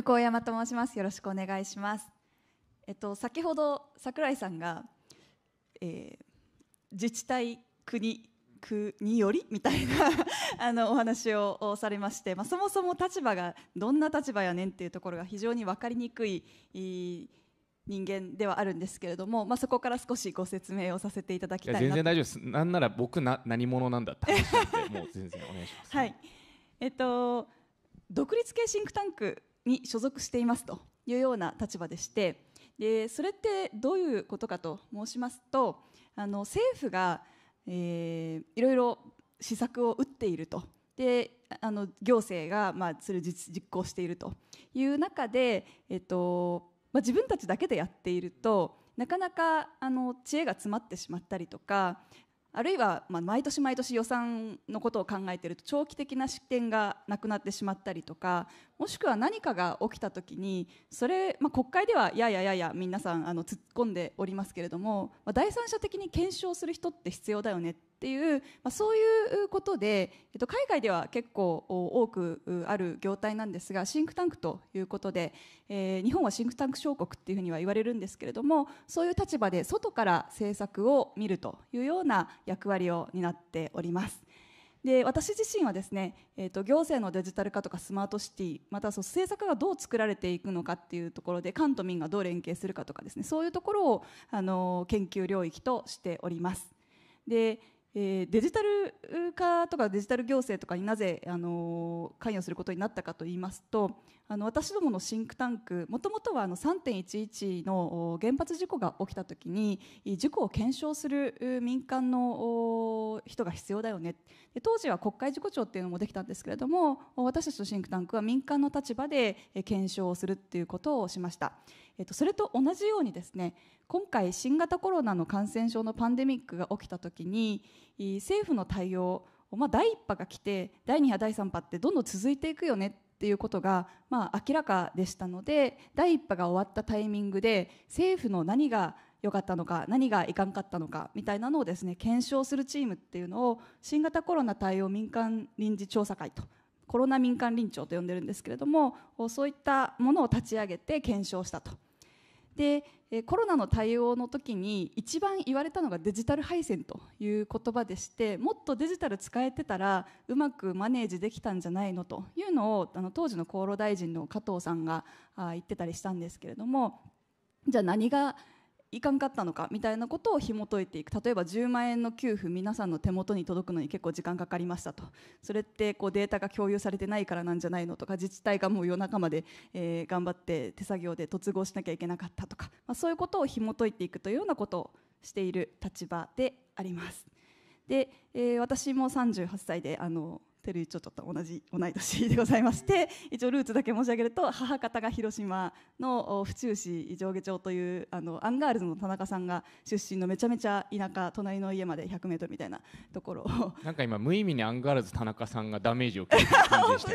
向山と申しますよろしくお願いしますえっと先ほど桜井さんが、えー、自治体国国よりみたいな あのお話をされまして、まあ、そもそも立場がどんな立場やねんっていうところが非常に分かりにくい人間ではあるんですけれども、まあ、そこから少しご説明をさせていただきたいな全然大丈夫ですなんなら僕な何者なんだって話なんで もう全然お願いします、はいえっと、独立系シンクタンクに所属していますというような立場でしてでそれってどういうことかと申しますとあの政府が、えー、いろいろ施策を打っているとであの行政が、まあ、それを実行しているという中で、えっとまあ、自分たちだけでやっているとなかなかあの知恵が詰まってしまったりとかあるいは、まあ、毎年毎年予算のことを考えていると長期的な視点がなくなってしまったりとかもしくは何かが起きた時にそれ、まあ、国会ではやややや皆さんあの突っ込んでおりますけれども、第三者的に検証する人って必要だよねっっていう、まあ、そういうことで、えっと、海外では結構多くある業態なんですがシンクタンクということで、えー、日本はシンクタンク小国っていうふうには言われるんですけれどもそういう立場で外から政策を見るというような役割を担っております。で私自身はですね、えーと、行政のデジタル化とかスマートシティまたその政策がどう作られていくのかっていうところで官と民がどう連携するかとかですねそういうところをあの研究領域としております。でえー、デジタル化とかデジタル行政とかになぜ、あの関与することになったかといいますとあの私どものシンクタンクもともとはあの3.11の原発事故が起きた時に事故を検証する民間の人が必要だよねで当時は国会事故調っていうのもできたんですけれども私たちのシンクタンクは民間の立場で検証をするっていうことをしました。えっと、それと同じようにですね今回新型コロナの感染症のパンデミックが起きた時に政府の対応、まあ、第1波が来て第2波第3波ってどんどん続いていくよねっていうことが、まあ、明らかでしたので第1波が終わったタイミングで政府の何が良かったのか何がいかんかったのかみたいなのをですね検証するチームっていうのを新型コロナ対応民間臨時調査会とコロナ民間臨調と呼んでるんですけれどもそういったものを立ち上げて検証したとでコロナの対応の時に一番言われたのがデジタル配線という言葉でしてもっとデジタル使えてたらうまくマネージできたんじゃないのというのをあの当時の厚労大臣の加藤さんが言ってたりしたんですけれどもじゃあ何がいかんかったのかみたいなことを紐解いていく例えば10万円の給付皆さんの手元に届くのに結構時間かかりましたとそれってこうデータが共有されてないからなんじゃないのとか自治体がもう夜中まで、えー、頑張って手作業で突合しなきゃいけなかったとか、まあ、そういうことを紐解いていくというようなことをしている立場であります。で、えー、私も38歳であの照井町長と同じ同い年でございまして一応ルーツだけ申し上げると母方が広島の府中市上下町というあのアンガールズの田中さんが出身のめちゃめちゃ田舎隣の家まで 100m みたいなところなんか今無意味にアンガールズ田中さんがダメージを受けて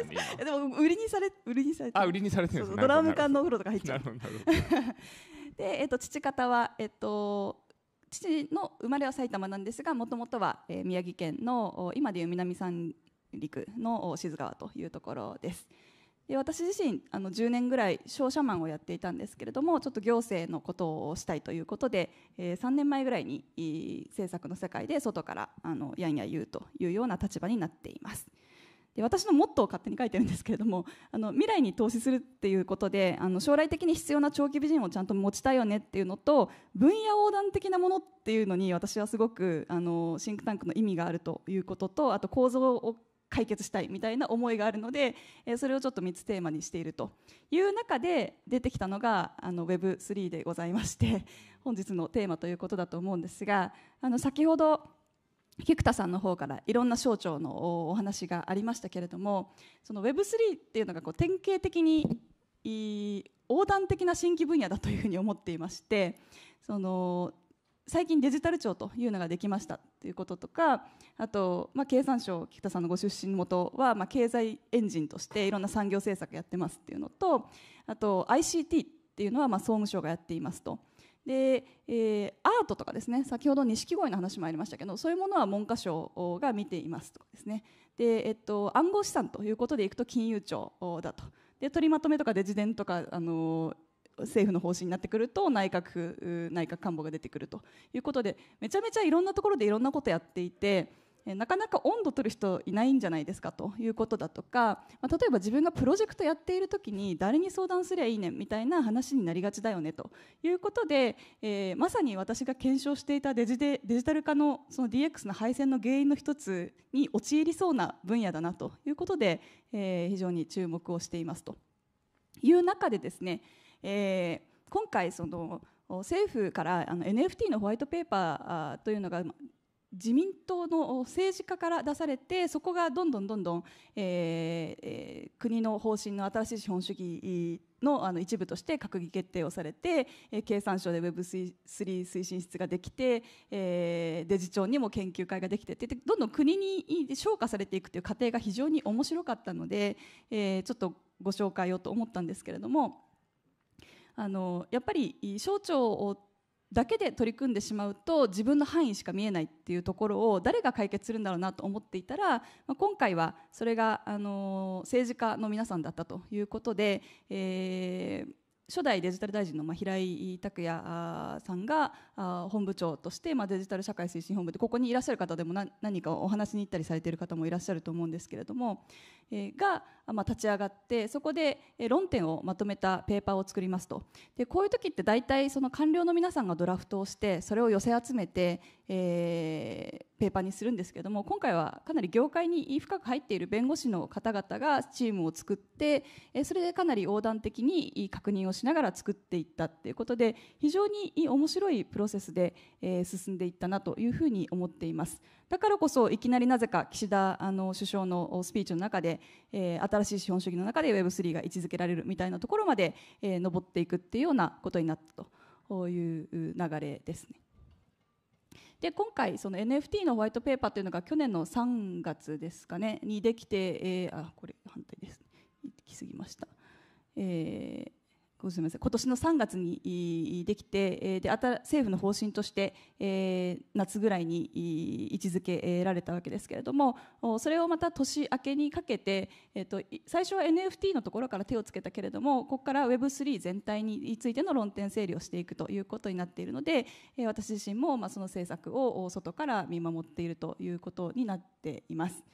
るでね でも売りにされ売りにされてあ売りにされてるんですドラム缶のお風呂とか入っちゃう で、えっと、父方は、えっと、父の生まれは埼玉なんですがもともとは、え宮城県の今でいう南三陸の静川というところです。で私自身あの10年ぐらい商社マンをやっていたんですけれどもちょっと行政のことをしたいということで、えー、3年前ぐらいに政策の世界で外からあのやんや言うというような立場になっています。で私のモットーを勝手に書いてるんですけれどもあの未来に投資するっていうことであの将来的に必要な長期ビジョンをちゃんと持ちたいよねっていうのと分野横断的なものっていうのに私はすごくあのシンクタンクの意味があるということとあと構造を解決したいみたいな思いがあるので、えそれをちょっと3つテーマにしているという中で出てきたのがあの Web3 でございまして 本日のテーマということだと思うんですがあの先ほど菊田さんの方からいろんな省庁のお話がありましたけれどもその Web3 っていうのがこう典型的に横断的な新規分野だというふうに思っていましてその最近デジタル庁というのができましたということとかあと、まあ、経産省菊田さんのご出身元は、まあ、経済エンジンとしていろんな産業政策やってますっていうのとあと ICT っていうのは、まあ、総務省がやっていますと。でえー、アートとかですね先ほど錦鯉の話もありましたけどそういうものは文科省が見ていますとかですねで、えっと、暗号資産ということでいくと金融庁だとで取りまとめとかデジデンとか、あのー政府の方針になってくると内閣府内閣官房が出てくるということでめちゃめちゃいろんなところでいろんなことやっていて。なかなか温度取る人いないんじゃないですかということだとか、まあ、例えば自分がプロジェクトやっている時に誰に相談すりゃいいねみたいな話になりがちだよねということで、えー、まさに私が検証していたデジデジタル化のその DX の敗戦の原因の一つに陥りそうな分野だなということで、えー、非常に注目をしていますという中でですねえー、今回その政府からあの NFT のホワイトペーパーというのが自民党の政治家から出されてそこがどんどんどんどん、えー、国の方針の新しい資本主義のあの一部として閣議決定をされて、え経産省で Web3 推進室ができて、えー、デジ庁にも研究会ができてってどんどん国に昇華されていくという過程が非常に面白かったので、えー、ちょっとご紹介をと思ったんですけれども。あのやっぱり省庁をだけで取り組んでしまうと自分の範囲しか見えないっていうところを誰が解決するんだろうなと思っていたら、まあ、今回はそれがあの政治家の皆さんだったということで、えー、初代デジタル大臣の平井拓也さんがあ本部長として、まあ、デジタル社会推進本部でここにいらっしゃる方でも何かお話に行ったりされている方もいらっしゃると思うんですけれども、えが、まあ、立ち上がってそこで論点をまとめたペーパーを作りますとでこういう時って大体その官僚の皆さんがドラフトをしてそれを寄せ集めて、えー、ペーパーにするんですけれども今回はかなり業界に深く入っている弁護士の方々がチームを作ってそれでかなり横断的に確認をしながら作っていったということで非常に面白いプロロセスで、え進んでいったなというふうに思っていますだからこそいきなりなぜか岸田あの首相のスピーチの中で、え新しい資本主義の中で Web3 が位置づけられるみたいなところまで、え上っていくっていうようなことになったという流れですね。で今回その NFT のホワイトペーパーというのが去年の3月ですかねにできて、えー、あこれ反対です行き過ぎました、えー今年の3月にできてで政府の方針として、夏ぐらいに位置づけられたわけですけれどもそれをまた年明けにかけて、最初は NFT のところから手をつけたけれどもここから Web3 全体についての論点整理をしていくということになっているので、私自身もその政策を外から見守っているということになっています。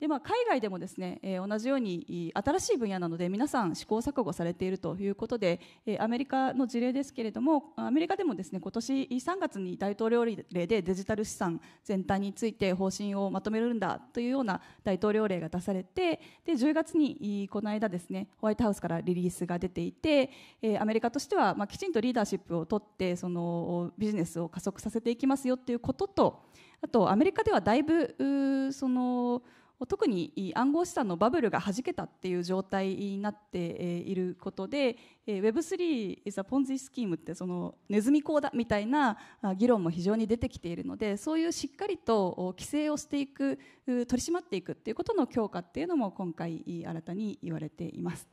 でまあ、海外でもですね、えー、同じように新しい分野なので皆さん試行錯誤されているということで、えー、アメリカの事例ですけれどもアメリカでもですね今年3月に大統領令でデジタル資産全体について方針をまとめるんだというような大統領令が出されてで10月にこの間ですねホワイトハウスからリリースが出ていて、えー、アメリカとしては、まあ、きちんとリーダーシップを取ってそのビジネスを加速させていきますよということとあとアメリカではだいぶその。特に暗号資産のバブルがはじけたっていう状態になっていることで Web3 is a Ponzi scheme ってそのネズミ講だみたいな議論も非常に出てきているのでそういうしっかりと規制をしていく取り締まっていくっていうことの強化っていうのも今回新たに言われています。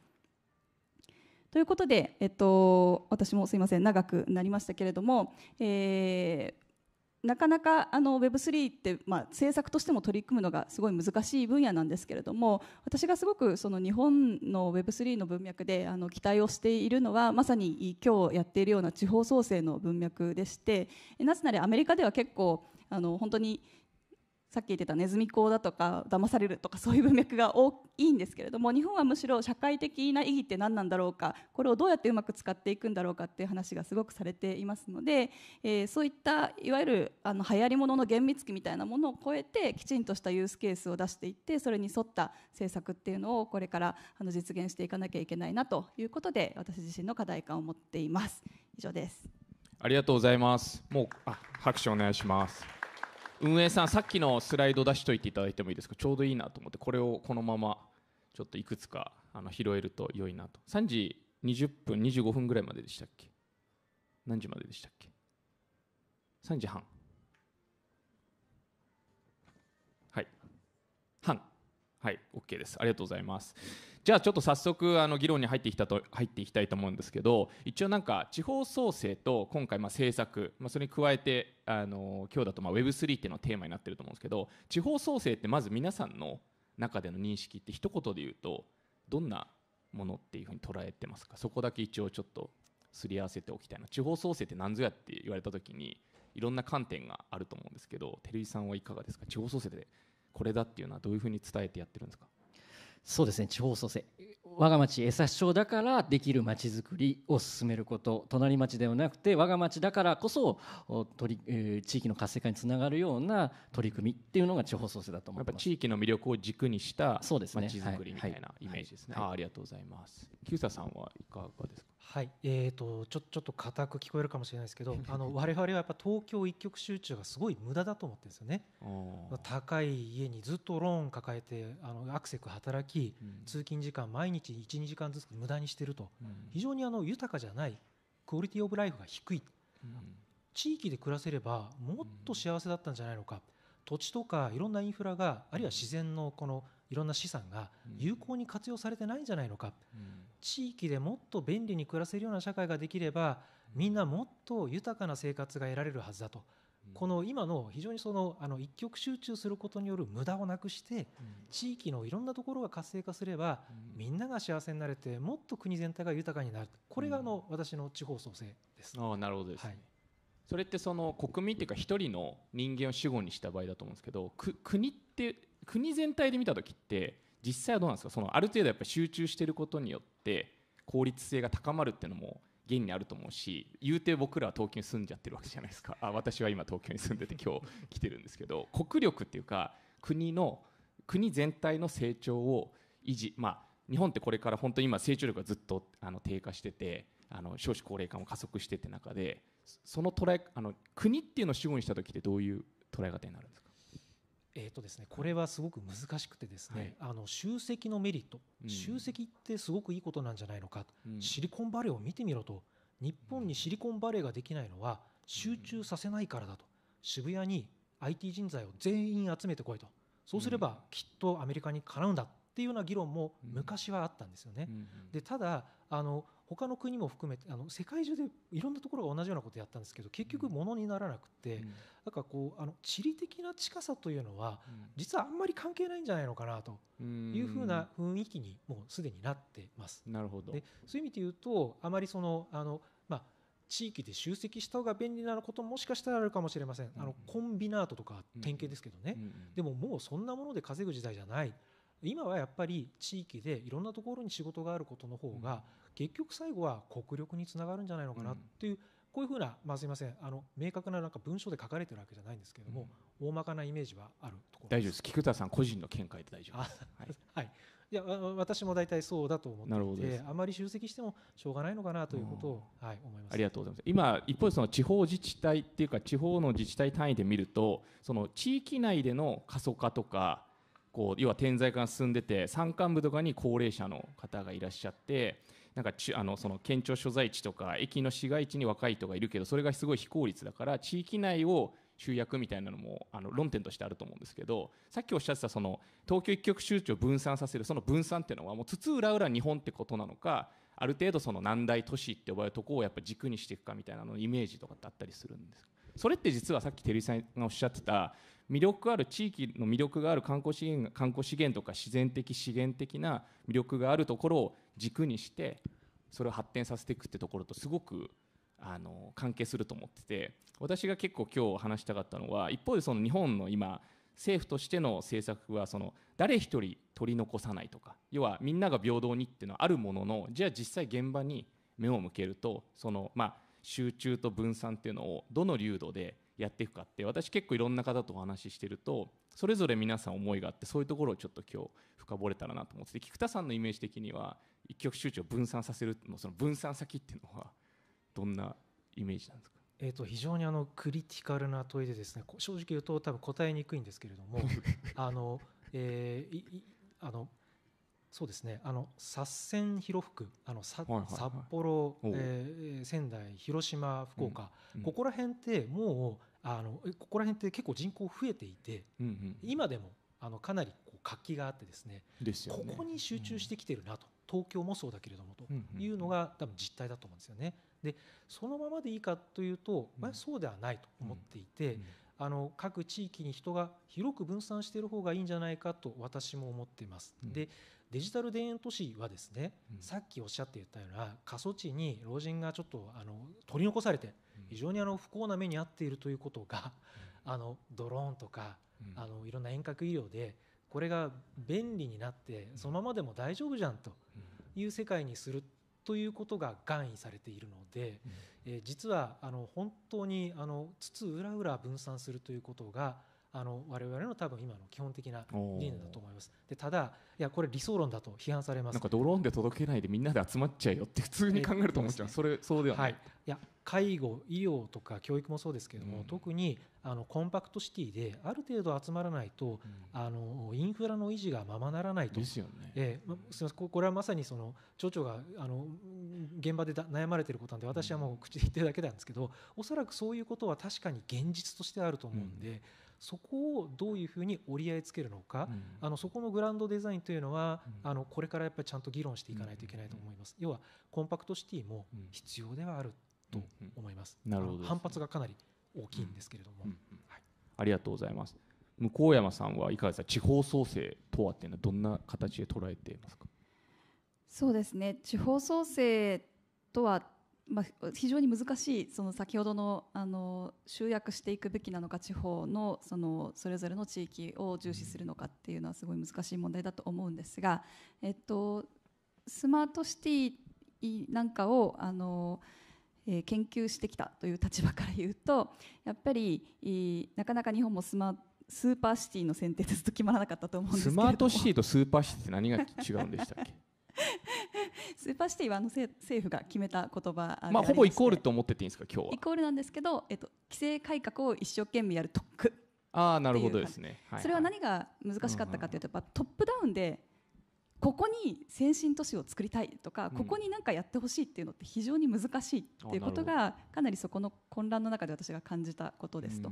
ということで、えっと、私もすいません長くなりましたけれども、えー、なかなかあの Web3 って、まあ、政策としても取り組むのがすごい難しい分野なんですけれども私がすごくその日本の Web3 の文脈であの期待をしているのはまさに今日やっているような地方創生の文脈でしてなぜならアメリカでは結構あの本当にさっき言ってたネズミ講だとか騙されるとかそういう文脈が多いんですけれども日本はむしろ社会的な意義って何なんだろうかこれをどうやってうまく使っていくんだろうかっていう話がすごくされていますので、えー、そういったいわゆるあの流行りものの厳密期みたいなものを超えてきちんとしたユースケースを出していってそれに沿った政策っていうのをこれからあの実現していかなきゃいけないなということで私自身の課題感を持っています。以上ですありがとうございます。もうあ拍手お願いします。運営さんさっきのスライド出しといていただいてもいいですかちょうどいいなと思ってこれをこのままちょっといくつかあの拾えると良いなと3時20分25分ぐらいまででしたっけ何時まででしたっけ3時半はい半はい OK ですありがとうございますじゃあちょっと早速あの議論に入ってきたと入っていきたいと思うんですけど一応なんか地方創生と今回まあ政策、まあ、それに加えてあの今日だとまあ Web3 っていうのテーマになってると思うんですけど地方創生ってまず皆さんの中での認識って一言で言うとどんなものっていうふうに捉えてますかそこだけ一応ちょっとすり合わせておきたいな地方創生って何ぞやって言われた時にいろんな観点があると思うんですけど照井さんはいかがですか地方創生でこれだっていうのはどういうふうに伝えてやってるんですかそうですね地方創生我が町江差町だからできるまちづくりを進めること隣町ではなくて我が町だからこそ取り地域の活性化につながるような取り組みっていうのが地方創生だと思います地域の魅力を軸にしたまちづくりみたいなイメージですね、はいはいはい、ありがとうございます久佐さんはいかがですかはい、えーと、ちょちょっと固く聞こえるかもしれないですけど あの我々はやっぱ東京一極集中がすごい無駄だと思ってるんですよね高い家にずっとローン抱えてあのアクセク働き、うん、通勤時間毎日12時間ずつ無駄にしてると、うん、非常にあの豊かじゃないクオリティオブライフが低い、うん、地域で暮らせればもっと幸せだったんじゃないのか、土地とかいろんなインフラがあるいは自然のこの、うんいろんな資産が有効に活用されてないんじゃないのか、うん、地域でもっと便利に暮らせるような社会ができればみんなもっと豊かな生活が得られるはずだと。この今の非常にそのあの一極集中することによる無駄をなくして地域のいろんなところが活性化すればみんなが幸せになれてもっと国全体が豊かになるこれがあの私の地方創生です。あなるほどです、ねはい、それってその国民っていうか一人の人間を主語にした場合だと思うんですけど国って国全体で見た時って実際はどうなんですかそのある程度やっぱ集中していることによって効率性が高まるっていうのも現にあると思うし言うて僕らは東京に住んじゃってるわけじゃないですかあ私は今東京に住んでて 今日来てるんですけど国力っていうか国の国全体の成長を維持まあ日本ってこれから本当に今成長力がずっとあの低下しててあの少子高齢化も加速してって中でその捉えあの国っていうのを主語にした時ってどういう捉え方になるんですかえーとですね、これはすごく難しくてですね、はい、あの集積のメリット、集積ってすごくいいことなんじゃないのか、うん、シリコンバレーを見てみろと日本にシリコンバレーができないのは集中させないからだと、渋谷に IT 人材を全員集めてこいとそうすればきっとアメリカにかなうんだっていうような議論も昔はあったんですよね。でただあの他の国も含めてあの世界中でいろんなところが同じようなことやったんですけど結局ものにならなくて、うん、なんかこうあの地理的な近さというのは、実はあんまり関係ないんじゃないのかなというふうな雰囲気にもうすでになってます。なるほどでそういう意味で言うとあまりそのあの、まあ、地域で集積した方が便利なことももしかしたらあるかもしれません、あのコンビナートとか典型ですけどね、でももうそんなもので稼ぐ時代じゃない、今はやっぱり地域でいろんなところに仕事があることの方が、結局最後は国力につながるんじゃないのかなっていう、こういうふうな、まあ、すみませんあの明確ななんか文章で書かれてるわけじゃないんですけれども、大まかなイメージはあるところ大丈夫です菊田さん個人の見解で大丈夫です。はい、はい、いや私も大体そうだと思っていてあまり集積してもしょうがないのかなということを、はい、思いますありがとうございます今一方でその地方自治体っていうか地方の自治体単位で見るとその地域内での過疎化とかこう要は点在化が進んでて山間部とかに高齢者の方がいらっしゃってなんかあのその県庁所在地とか駅の市街地に若い人がいるけどそれがすごい非効率だから地域内を集約みたいなのもあの論点としてあると思うんですけどさっきおっしゃってたその東京一極集中を分散させるその分散っていうのはもう津々浦々日本ってことなのかある程度その南大都市って呼ばれるとこをやっぱ軸にしていくかみたいなのイメージとかってあったりするんですそれって実はさっき照井さんがおっしゃってた魅力ある地域の魅力がある観光資源観光資源とか自然的資源的な魅力があるところを軸にしてそれを発展させていくってところとすごくあの関係すると思ってて私が結構今日話したかったのは一方でその日本の今政府としての政策はその誰一人取り残さないとか要はみんなが平等にっていうのはあるもののじゃあ実際現場に目を向けるとそのまあ集中と分散っていうのをどの流度でやっていくかって私結構いろんな方とお話ししてるとそれぞれ皆さん思いがあってそういうところをちょっと今日深掘れたらなと思ってて菊田さんのイメージ的には一極集中を分散させるのその分散先っていうのはどんなイメージなんですかえーと、非常にあのクリティカルな問いでですね正直言うと多分答えにくいんですけれども あの、えー、あのそうですねあの薩線広福あの、はいはい、札幌、えー、仙台広島福岡、うん、ここら辺ってもうあのここら辺って結構人口増えていて、うんうん、今でもあのかなりこう活気があってですね、ね、ここに集中してきてるなと、うん、東京もそうだけれどもというのが多分実態だと思うんですよね。でそのままでいいかというと、まあ、そうではないと思っていて、うん、あの各地域に人が広く分散している方がいいんじゃないかと私も思っています。でデジタル田園都市はですね、さっきおっしゃっていたような過疎地に老人がちょっとあの取り残されて非常にあの不幸な目に遭っているということが、あのドローンとか、あのいろんな遠隔医療でこれが便利になってそのままでも大丈夫じゃんという世界にするということが願意されているので、え実はあの本当にあのうらうら分散するということがあの我々の多分今の基本的な理念だと思いますでただいやこれ理想論だと批判されますなんかドローンで届けないでみんなで集まっちゃえよって普通に考えると思っちゃう、えーね、それそうではないはい、いや介護医療とか教育もそうですけども、うん、特にあのコンパクトシティである程度集まらないと、うん、あのインフラの維持がままならないとですよね、えーま、すみませんこれはまさにその町長があの現場で悩まれていることなんで私はもう口で言ってるだけなんですけど、うん、おそらくそういうことは確かに現実としてあると思うんで、そこをどういうふうに折り合いつけるのか、うん、あのそこのグランドデザインというのは、うん、あのこれからやっぱりちゃんと議論していかないといけないと思います。要はコンパクトシティも必要ではあると思います。なるほど、ね、反発がかなり大きいんですけれども、はい、ありがとうございます。向山さんはいかがですか。地方創生とはっていうのはどんな形で捉えていますか。そうですね。地方創生とはまあ、非常に難しいその先ほどのあの集約していくべきなのか地方のそのそれぞれの地域を重視するのかっていうのはすごい難しい問題だと思うんですが、えっと、スマートシティなんかをあの、えー、研究してきたという立場から言うとやっぱりなかなか日本もスマートスーパーシティの選定ずっと決まらなかったと思うんですけどスマートシティとスーパーシティって何が違うんでしたっけスーパーシティはあの政府が決めた言葉まあほぼイコールと思ってていいんですか今日はイコールなんですけど、えっと、規制改革を一生懸命やる特区ああなるほどですね、はいはい、それは何が難しかったかというとやっぱトップダウンでここに先進都市を作りたいとか、うん、ここに何かやってほしいっていうのって非常に難しいっていうことがかなりそこの混乱の中で私が感じたことですと。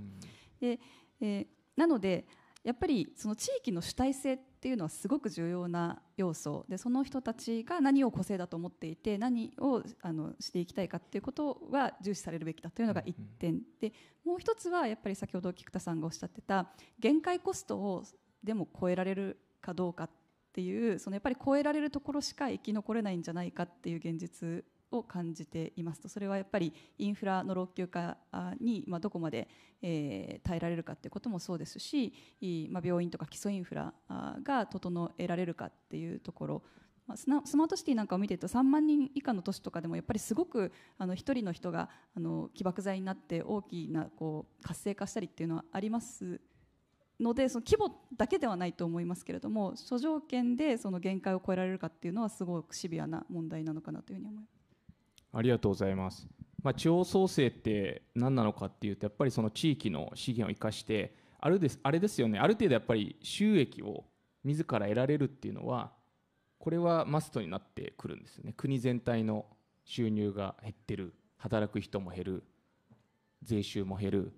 でえー、なのでやっぱりその地域の主体性っていうのはすごく重要な要素でその人たちが何を個性だと思っていて何をあのしていきたいかっていうことは重視されるべきだというのが1点でもう1つはやっぱり先ほど菊田さんがおっしゃってた限界コストをでも超えられるかどうかっていうそのやっぱり超えられるところしか生き残れないんじゃないかっていう現実を感じていますとそれはやっぱりインフラの老朽化にどこまで耐えられるかということもそうですし病院とか基礎インフラが整えられるかっていうところスマートシティなんかを見てると3万人以下の都市とかでもやっぱりすごく1人の人が起爆剤になって大きな活性化したりっていうのはありますのでその規模だけではないと思いますけれども諸条件でその限界を超えられるかっていうのはすごくシビアな問題なのかなというふうに思います。ありがとうございます。まあ、地方創生って何なのかっていうとやっぱりその地域の資源を生かしてあるですあれですよねある程度やっぱり収益を自ら得られるっていうのはこれはマストになってくるんですよね国全体の収入が減ってる働く人も減る税収も減る、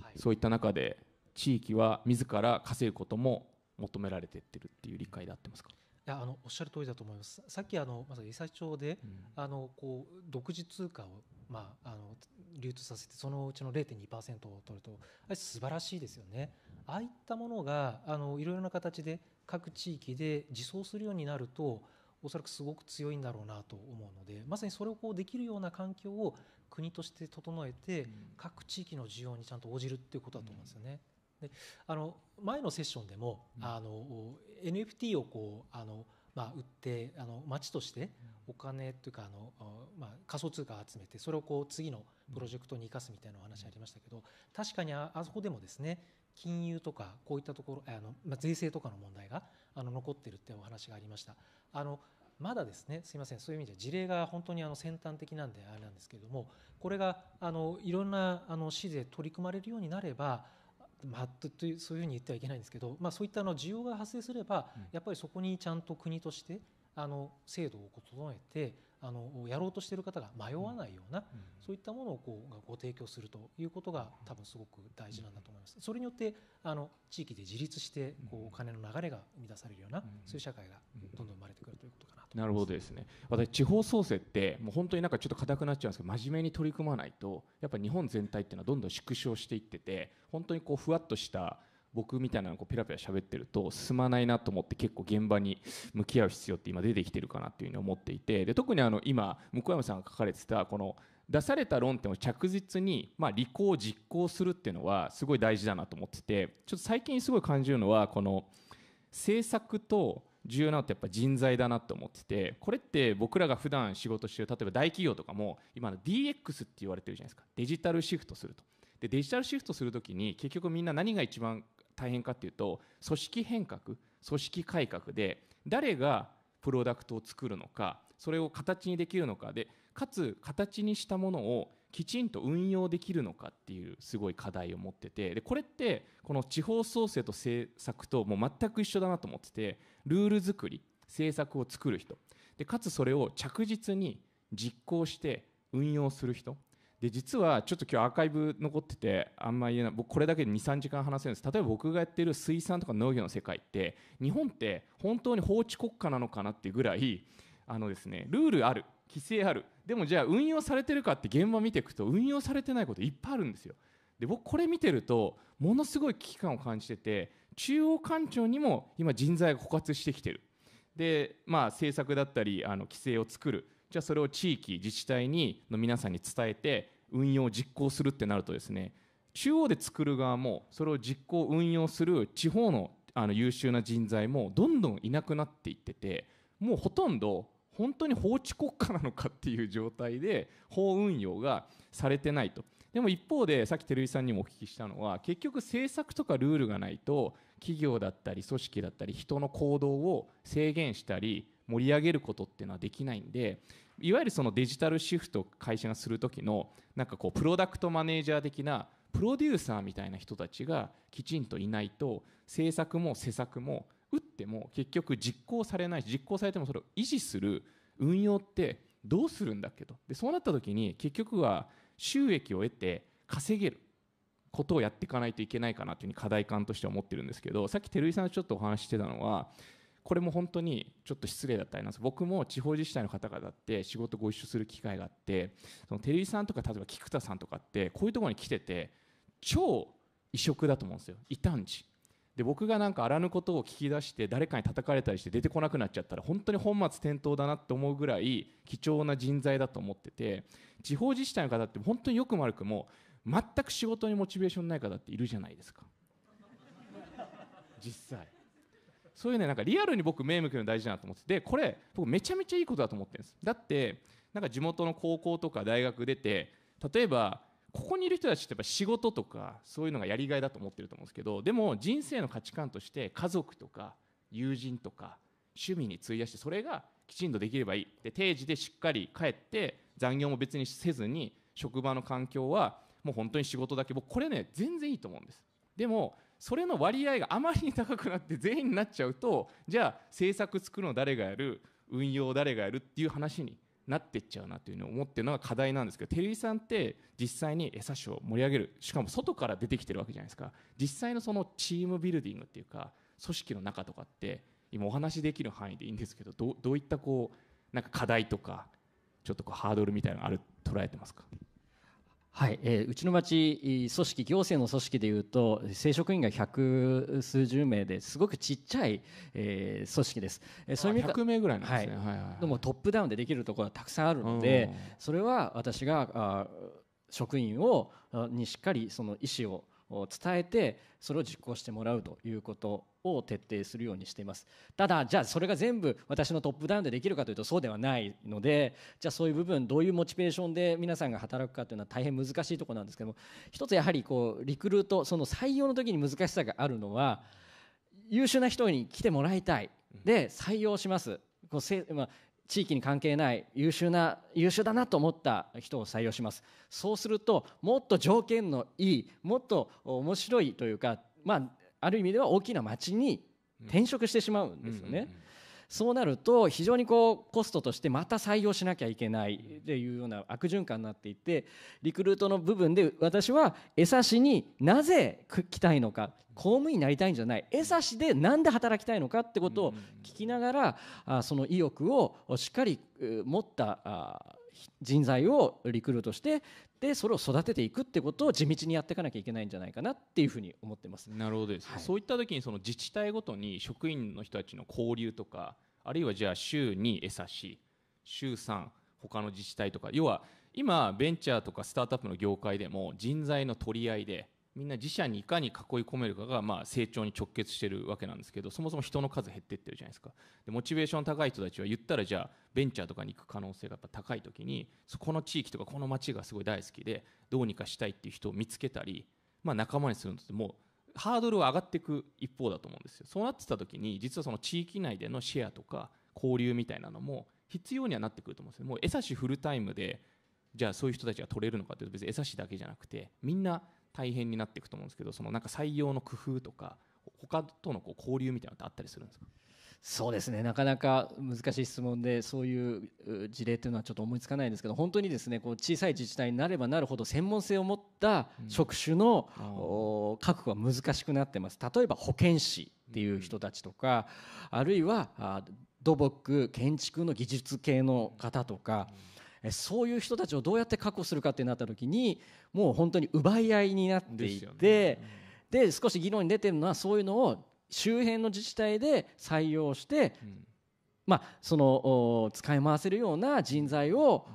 はい、そういった中で地域は自ら稼ぐことも求められてってるっていう理解であってますかやあのおっしゃる通りだと思います。さっきあのまさに佐町で、うん、あのこう独自通貨をまああの流通させてそのうちの0.2%を取るとあれ素晴らしいですよね。ああいったものがあのいろいろな形で各地域で自走するようになると。おそらくすごく強いんだろうなと思うのでまさにそれをこうできるような環境を国として整えて、うん、各地域の需要にちゃんと応じるっていうことだと思うんですよね。うんであの前のセッションでも、うん、あの NFT をこうあの、まあ、売ってあの町としてお金というかあの、まあ、仮想通貨を集めてそれをこう次のプロジェクトに生かすみたいなお話ありましたけど、確かにああそこでもですね金融とかこういったところあの、まあ、税制とかの問題があの残ってるってお話がありました。あのまだですねすみませんそういう意味で事例が本当にあの先端的なんであれなんですけれどもこれがあのいろんなあの市で取り組まれるようになればまあ、とそういうふうに言ってはいけないんですけど、まあ、そういったあの需要が発生すれば、やっぱりそこにちゃんと国としてあの制度を整えてあのやろうとしている方が迷わないような、そういったものをこうご提供するということが多分すごく大事なんだと思います。それによってあの地域で自立してこうお金の流れが生み出されるような、そういう社会がどんどん生まれてくるということかななるほどですね私地方創生ってもう本当になんかちょっと硬くなっちゃうんですけど真面目に取り組まないとやっぱ日本全体っていうのはどんどん縮小していってて本当にこうふわっとした僕みたいなのをペラペラ喋ってると進まないなと思って結構現場に向き合う必要って今出てきてるかなっていうふうに思っていてで特にあの今向山さんが書かれてたこの出された論点を着実に、まあ、履行実行するっていうのはすごい大事だなと思っててちょっと最近すごい感じるのはこの政策と重要なのってやっぱ人材だなと思っててこれって僕らが普段仕事してる例えば大企業とかも今の DX って言われてるじゃないですかデジタルシフトするとでデジタルシフトするときに結局みんな何が一番大変かっていうと組織変革組織改革で誰がプロダクトを作るのかそれを形にできるのかでかつ形にしたものをきちんと運用できるのかっていうすごい課題を持っててでこれってこの地方創生と政策ともう全く一緒だなと思っててルール作り政策を作る人でかつそれを着実に実行して運用する人で実はちょっと今日アーカイブ残っててあんま言えない僕これだけで23時間話せるんです例えば僕がやってる水産とか農業の世界って日本って本当に法治国家なのかなっていうぐらいあのですねルールある規制あるでもじゃあ運用されてるかって現場見ていくと運用されてないこといっぱいあるんですよで僕これ見てるとものすごい危機感を感じてて中央官庁にも今人材が枯渇してきてるでまあ政策だったりあの規制を作るじゃあそれを地域自治体にの皆さんに伝えて運用実行するってなるとですね中央で作る側もそれを実行運用する地方のあの優秀な人材もどんどんいなくなっていっててもうほとんど本当に法治国家なのかっていう状態で 法運用がされてないと。でも一方でさっき照井さんにもお聞きしたのは結局政策とかルールがないと企業だったり組織だったり人の行動を制限したり盛り上げることっていうのはできないんでいわゆるそのデジタルシフト会社がする時のなんかこうプロダクトマネージャー的なプロデューサーみたいな人たちがきちんといないと政策も施策も打っても結局実行されないし実行されてもそれを維持する運用ってどうするんだっけとでそうなった時に結局は収益を得て稼げることをやっていかないといけないかなというふうに課題感としては思ってるんですけどさっき照井さんとちょっとお話ししてたのはこれも本当にちょっと失礼だったりなんです僕も地方自治体の方々って仕事ご一緒する機会があってその照井さんとか例えば菊田さんとかってこういうところに来てて超異色だと思うんですよ異端児で僕がなんかあらぬことを聞き出して誰かに叩かれたりして出てこなくなっちゃったら本当に本末転倒だなって思うぐらい貴重な人材だと思ってて地方自治体の方って本当によくも悪くも全く仕事にモチベーションない方っているじゃないですか実際そういうねなんかリアルに僕目向けるの大事だなと思っててこれ僕めちゃめちゃいいことだと思ってるんですだってなんか地元の高校とか大学出て例えばここにいる人たちってやっぱ仕事とかそういうのがやりがいだと思ってると思うんですけどでも人生の価値観として家族とか友人とか趣味に費やしてそれがきちんとできればいいで定時でしっかり帰って残業も別にせずに職場の環境はもう本当に仕事だけ僕これね全然いいと思うんですでもそれの割合があまりに高くなって全員になっちゃうとじゃあ政策作るの誰がやる運用誰がやるっていう話になってっちゃうなというのを思ってるのが課題なんですけど照井さんって実際に餌種を盛り上げるしかも外から出てきてるわけじゃないですか実際のそのチームビルディングっていうか組織の中とかって今お話しできる範囲でいいんですけどどういったこうなんか課題とかちょっとこうハードルみたいなのある捉えてますかはい、えー、うちの町組織行政の組織でいうと正職員が百数十名ですごくちっちゃい、えー、組織です、えー、そういう意味100名ぐらいなんですね、はい、はいはい、でもトップダウンでできるところはたくさんあるので、うん、それは私があ職員をにしっかりその意思を伝えてそれを実行してもらうということを徹底するようにしていますただじゃあそれが全部私のトップダウンでできるかというとそうではないのでじゃあそういう部分どういうモチベーションで皆さんが働くかというのは大変難しいとこなんですけども一つやはりこうリクルートその採用の時に難しさがあるのは優秀な人に来てもらいたいで採用しますこうせ、まあ、地域に関係ない優秀な優秀だなと思った人を採用しますそうするともっと条件のいいもっと面白いというかまあある意味では大きな町に転職してしまうんですよね。そうなると非常にこうコストとしてまた採用しなきゃいけないっていうような悪循環になっていてリクルートの部分で私は江差しになぜ来たいのか公務員になりたいんじゃない江差しで何で働きたいのかってことを聞きながらその意欲をしっかり持った人材をリクルートしてでそれを育てていくってことを地道にやっていかなきゃいけないんじゃないかなっていうふうに思ってます。なるほどです、はい、そういった時にその自治体ごとに職員の人たちの交流とかあるいはじゃあ週2餌し週3他の自治体とか要は今ベンチャーとかスタートアップの業界でも人材の取り合いでみんな自社にいかに囲い込めるかがまあ成長に直結してるわけなんですけどそもそも人の数減ってってるじゃないですかでモチベーション高い人たちは言ったらじゃあベンチャーとかに行く可能性がやっぱ高い時にそこの地域とかこの町がすごい大好きでどうにかしたいっていう人を見つけたり、まあ、仲間にするのってもうハードルは上がっていく一方だと思うんですよそうなってた時に実はその地域内でのシェアとか交流みたいなのも必要にはなってくると思うんですよもう餌しフルタイムでじゃあそういう人たちが取れるのかというと別に餌しだけじゃなくてみんな大変になっていくと思うんですけどそのなんか採用の工夫とか他とのこう交流みたいなのってあったりするんですかそうですねなかなか難しい質問でそういう事例というのはちょっと思いつかないんですけど本当にですねこう小さい自治体になればなるほど専門性を持った職種の、確保は難しくなってます例えば保健師っていう人たちとか、あるいは土木建築の技術系の方とか、そういう人たちをどうやって確保するかってなった時にもう本当に奪い合いになっていてで、少し議論に出てるのはそういうのを周辺の自治体で採用して、まあ、その使い回せるような人材を、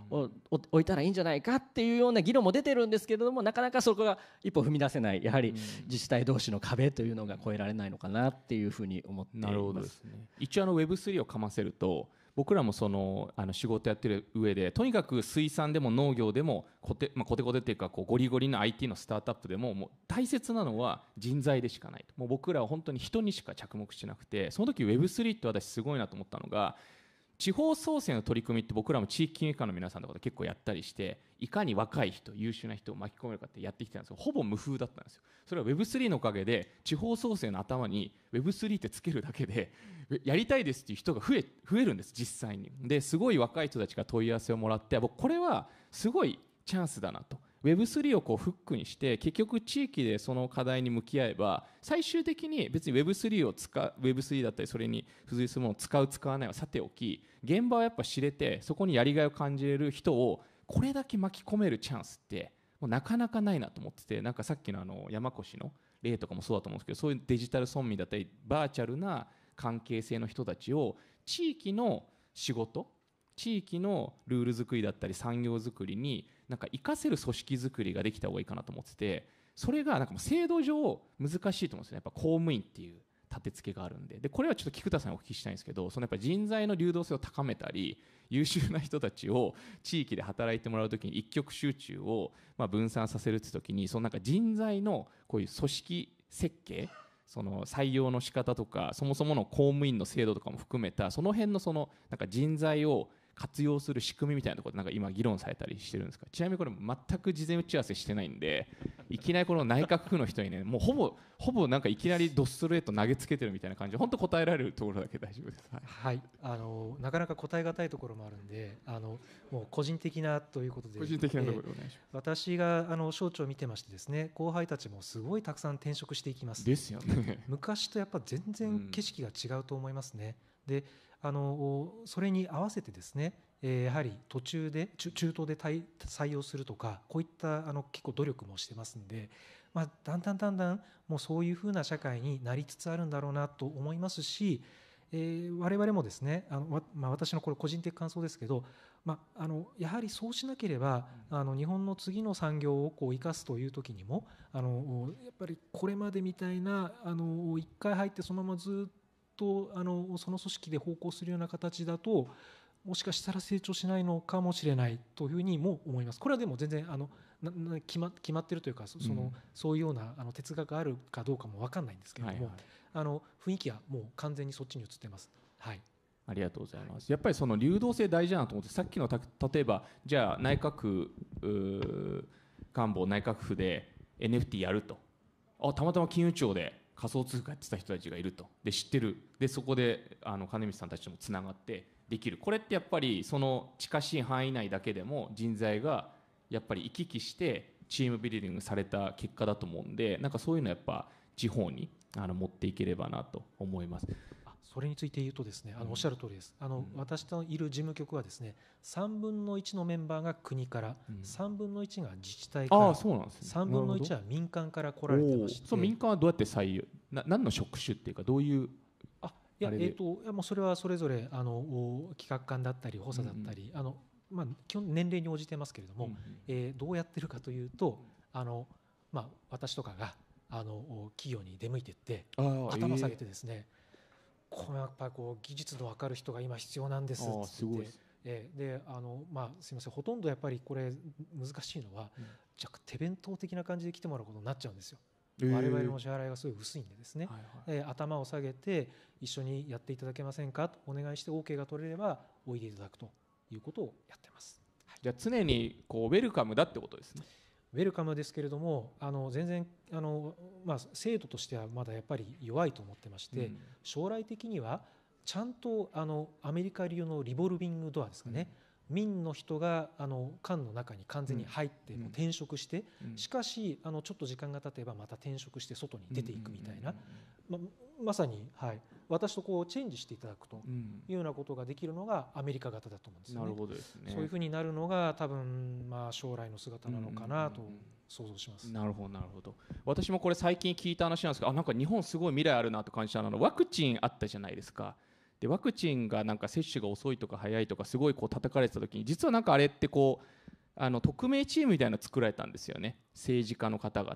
置いたらいいんじゃないかっていうような議論も出てるんですけれどもなかなかそこが一歩踏み出せないやはり自治体同士の壁というのが越えられないのかなっていうふうに思っています。なるほどですね、一応あの Web3 をかませると僕らもそのあの仕事やってる上でとにかく水産でも農業でもコテ,、まあ、コテコテっていうかこうゴリゴリの IT のスタートアップでももう大切なのは人材でしかないともう僕らは本当に人にしか着目しなくてその時 Web3 って私すごいなと思ったのが地方創生の取り組みって僕らも地域金融機関の皆さんとかで結構やったりしていかに若い人優秀な人を巻き込めるかってやってきたんですけどほぼ無風だったんですよそれは Web3 のおかげで地方創生の頭に Web3 ってつけるだけでやりたいですっていう人が増え増えるんです実際にですごい若い人たちが問い合わせをもらって僕これはすごいチャンスだなと Web3 をこうフックにして結局地域でその課題に向き合えば最終的に別に Web3 を使う Web3 だったりそれに付随するものを使う使わないはさておき現場をやっぱ知れてそこにやりがいを感じれる人をこれだけ巻き込めるチャンスってもうなかなかないなと思っててなんかさっきのあの山越の例とかもそうだと思うんですけどそういうデジタル村民だったりバーチャルな関係性の人たちを地域の仕事地域のルール作りだったり産業づくりになんか活かせる組織づくりができた方がいいかなと思っててそれがなんかもう制度上難しいと思うんですよねやっぱ公務員っていう立て付けがあるんででこれはちょっと菊田さんにお聞きしたいんですけどそのやっぱ人材の流動性を高めたり優秀な人たちを地域で働いてもらう時に一極集中をま分散させるって時にそのなんか人材のこういう組織設計その採用の仕方とかそもそもの公務員の制度とかも含めたその辺のそのなんか人材を活用する仕組みみたいなところなんか今議論されたりしてるんですかちなみにこれ全く事前打ち合わせしてないんでいきなりこの内閣府の人にねもうほぼほぼなんかいきなりドストレート投げつけてるみたいな感じ本当答えられるところだけ大丈夫です、はい、はい、あのなかなか答えがたいところもあるんであのもう個人的なということで個人的なところお願いします私があの省庁を見てましてですね後輩たちもすごいたくさん転職していきますですよね昔とやっぱ全然景色が違うと思いますね、うんであのそれに合わせてですねやはり途中で中東で採用するとかこういったあの結構努力もしてますんで、まあ、だんだんだんだんもうそういうふうな社会になりつつあるんだろうなと思いますし、えー、我々もですねあの、まあ、私のこれ個人的感想ですけど、まあ、あのやはりそうしなければあの日本の次の産業をこう生かすという時にもあのやっぱりこれまでみたいなあの1回入ってそのままずっととあのその組織で方向するような形だともしかしたら成長しないのかもしれないというふうにも思います。これはでも全然あの決ま決まってるというかその、うん、そういうようなあの哲学があるかどうかも分かんないんですけれども、はいはい、あの雰囲気はもう完全にそっちに移ってます。はい、ありがとうございます。やっぱりその流動性大事だなと思って、さっきのた例えばじゃあ内閣官房内閣府で NFT やると、あたまたま金融庁で仮想通貨やってた人たちがいるとで知ってるでそこであの金光さんたちともつながってできるこれってやっぱりその近しい範囲内だけでも人材がやっぱり行き来してチームビルディングされた結果だと思うんでなんかそういうのやっぱ地方にあの持っていければなと思います。それについて言うとですねあのおっしゃる通りです、あの、うん、私のいる事務局はですね3分の1のメンバーが国から、三3分の1が自治体から、三、うんね、3分の1は民間から来られてましてそ民間はどうやって採用な何の職種っていうかどういうあいやえーと、やもうそれはそれぞれあの企画官だったり補佐だったり、うん、あのまあ、基本年齢に応じてますけれども、うん、えー、どうやってるかというとあの、まあ、私とかがあの企業に出向いていって頭下げてですね、このやっぱりこう技術の分かる人が今必要なんですってえであのまあ、すみませんほとんどやっぱりこれ難しいのは、うん、若手弁当的な感じで来てもらうことになっちゃうんですよ。えー、我々の支払いがすごい薄いんでですね、はいはい、頭を下げて一緒にやっていただけませんかとお願いして OK が取れればおいでいただくということをやってます、はい、じゃあ常にこうウェルカムだってことですねウェルカムですけれどもあの全然あの、まあ、制度としてはまだやっぱり弱いと思ってまして、うん、将来的にはちゃんとあのアメリカ流のリボルビングドアですかね、うん、民の人があの缶の中に完全に入って、もう転職して、うん、しかしあのちょっと時間が経てばまた転職して外に出ていくみたいな、まさに、はい、私とこうチェンジしていただくというようなことができるのがアメリカ型だと思うんですよね。なるほどですねそういうふうになるのが多分まあ将来の姿なのかなと想像します。なるほどなるほど。私もこれ最近聞いた話なんですけど、あなんか日本すごい未来あるなと感じたのはワクチンあったじゃないですか。でワクチンがなんか接種が遅いとか早いとかすごいこう叩かれてた時に実はなんかあれってこうあの匿名チームみたいなの作られたんですよね政治家の方々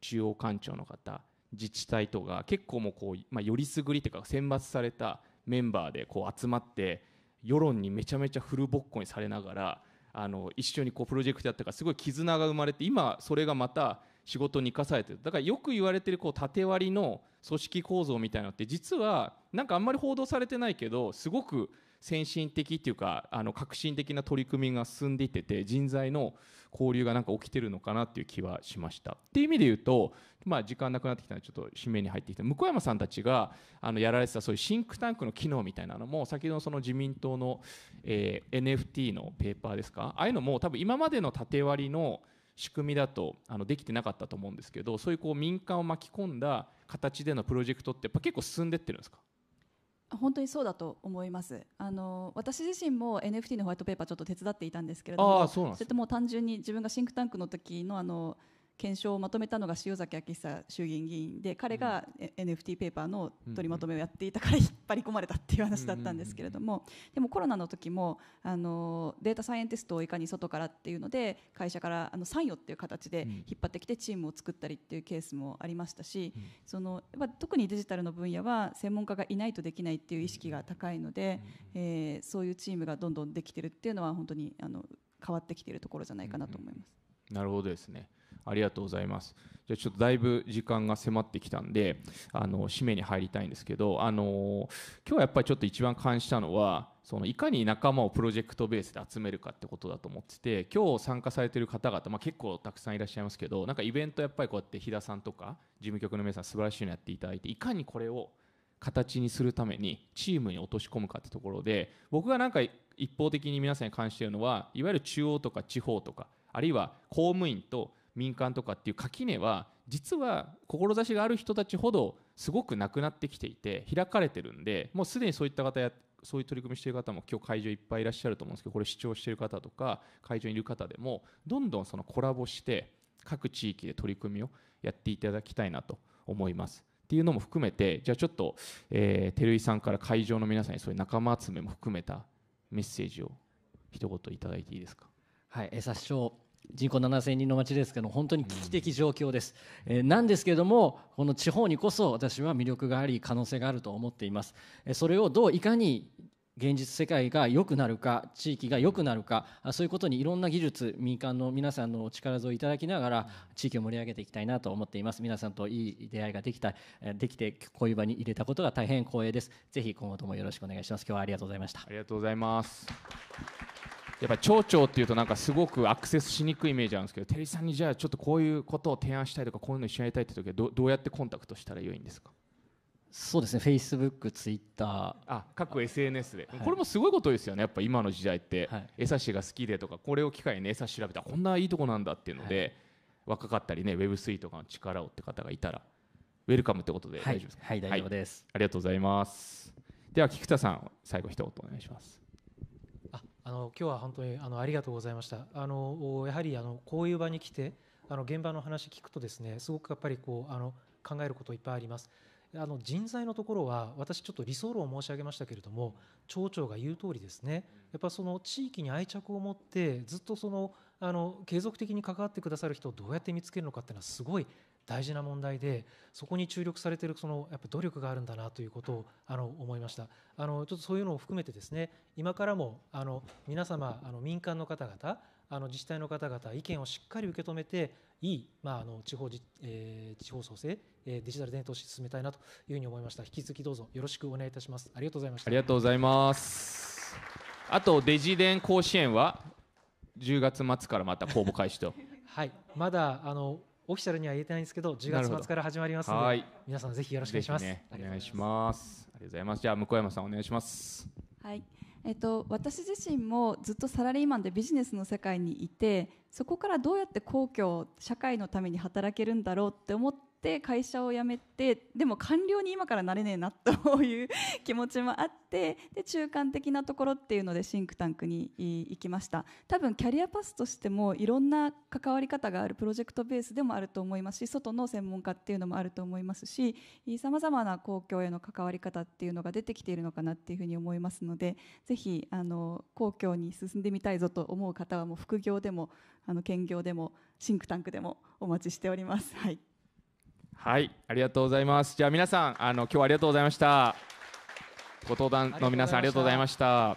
中央官庁の方自治体とか結構もこう、まあ、よりすぐりというか選抜されたメンバーでこう集まって世論にめちゃめちゃフルボッコにされながらあの一緒にこうプロジェクトやったからすごい絆が生まれて今それがまた仕事に生かされてるだからよく言われてるこう縦割りの組織構造みたいなのって実はなんかあんまり報道されてないけどすごく先進的っていうかあの革新的な取り組みが進んでいってて人材の交流がなんか起きてるのかなっていう気はしました。っていう意味で言うと、まあ、時間なくなってきたのでちょっと締めに入ってきた向山さんたちがあのやられてたそういうシンクタンクの機能みたいなのも先ほどその自民党の、えー、NFT のペーパーですかああいうのも多分今までの縦割りの仕組みだとあのできてなかったと思うんですけどそういうこう民間を巻き込んだ形でのプロジェクトってやっぱ結構進んでってるんですか本当にそうだと思いますあの私自身も NFT のホワイトペーパーちょっと手伝っていたんですけれどもそれってもう単純に自分がシンクタンクの時のあの検証をまとめたのが塩崎昭久衆議院議員で彼が NFT ペーパーの取りまとめをやっていたから引っ張り込まれたっていう話だったんですけれどもでもコロナの時もあのデータサイエンティストをいかに外からっていうので会社からあの参与っていう形で引っ張ってきてチームを作ったりっていうケースもありましたしそのやっぱ特にデジタルの分野は専門家がいないとできないっていう意識が高いのでえそういうチームがどんどんできてるっていうのは本当にあの変わってきているところじゃないかなと思います。なるほどですねありがとうございます。じゃちょっとだいぶ時間が迫ってきたんで、あの締めに入りたいんですけど、あの今日やっぱりちょっと一番感じたのは、そのいかに仲間をプロジェクトベースで集めるかってことだと思ってて今日参加されてる方々、まあ、結構たくさんいらっしゃいますけどなんかイベントやっぱりこうやって飛田さんとか事務局の皆さん素晴らしいのやっていただいていかにこれを形にするためにチームに落とし込むかってところで僕がなんか一方的に皆さんに関して言うのはいわゆる中央とか地方とかあるいは公務員と民間とかっていう垣根は実は志がある人たちほどすごくなくなってきていて開かれてるんでもうすでにそういった方やそういう取り組みしてる方も今日会場いっぱいいらっしゃると思うんですけどこれ視聴してる方とか会場にいる方でもどんどんそのコラボして各地域で取り組みをやっていただきたいなと思います。っていうのも含めてじゃあちょっと、えー、照井さんから会場の皆さんにそういう仲間集めも含めたメッセージを一言いただいていいですか。はい、えー、殺傷人口7000人の町ですけど本当に危機的状況です、えー、なんですけれどもこの地方にこそ私は魅力があり可能性があると思っています、えそれをどういかに現実世界が良くなるか地域が良くなるかそういうことにいろんな技術民間の皆さんのお力添えいただきながら地域を盛り上げていきたいなと思っています皆さんといい出会いができたできてこういう場に入れたことが大変光栄ですぜひ今後ともよろしくお願いします今日はありがとうございましたありがとうございますやっぱ町長っていうとなんかすごくアクセスしにくいイメージあるんですけど照井さんにじゃあちょっとこういうことを提案したいとかこういうの一緒にやりたいって時はどどうやってコンタクトしたらよいんですかそうですねフェイスブックツイッターあ各 SNS で、これもすごいことですよねやっぱ今の時代って、はい、エサシが好きでとかこれを機会にエサシ調べたらこんないいとこなんだっていうので、はい、若かったりね Web3 とかの力をって方がいたらウェルカムってことで大丈夫ですか、はい、はい、大丈夫です、ありがとうございますでは菊田さん最後一言お願いしますあの今日は本当にあのありがとうございました。あのやはりあのこういう場に来てあの現場の話聞くとですねすごくやっぱりこうあの考えることいっぱいあります。あの人材のところは私ちょっと理想論を申し上げましたけれども町長が言う通りですねやっぱその地域に愛着を持ってずっとそのあの継続的に関わってくださる人をどうやって見つけるのかっていうのはすごい大事な問題でそこに注力されているそのやっぱ努力があるんだなということをあの思いましたあのちょっとそういうのを含めてですね今からもあの皆様あの民間の方々あの自治体の方々意見をしっかり受け止めていい、まあ、あの地方じ、えー、地方創生、えー、デジタル伝統を進めたいなというふうに思いました引き続きどうぞよろしくお願いいたしますありがとうございましたありがとうございますあとデジ伝甲子園は10月末からまた公募開始と はいまだあのオフィシャルには言えてないんですけど10月末から始まりますので皆さんぜひよろしくお願いします、ね、お願いしますありがとうございますじゃあ向山さんお願いしますはいえっと、私自身もずっとサラリーマンでビジネスの世界にいてそこからどうやって公共社会のために働けるんだろうって思ってって会社を辞めてでも官僚に今からなれねえなという気持ちもあってで中間的なところっていうのでシンクタンクに行きました多分キャリアパスとしてもいろんな関わり方があるプロジェクトベースでもあると思いますし外の専門家っていうのもあると思いますしさまざまな公共への関わり方っていうのが出てきているのかなっていうふうに思いますのでぜひあの公共に進んでみたいぞと思う方はもう副業でもあの兼業でもシンクタンクでもお待ちしております。はいはいありがとうございますじゃあ皆さんあの今日はありがとうございましたご登壇の皆さんありがとうございました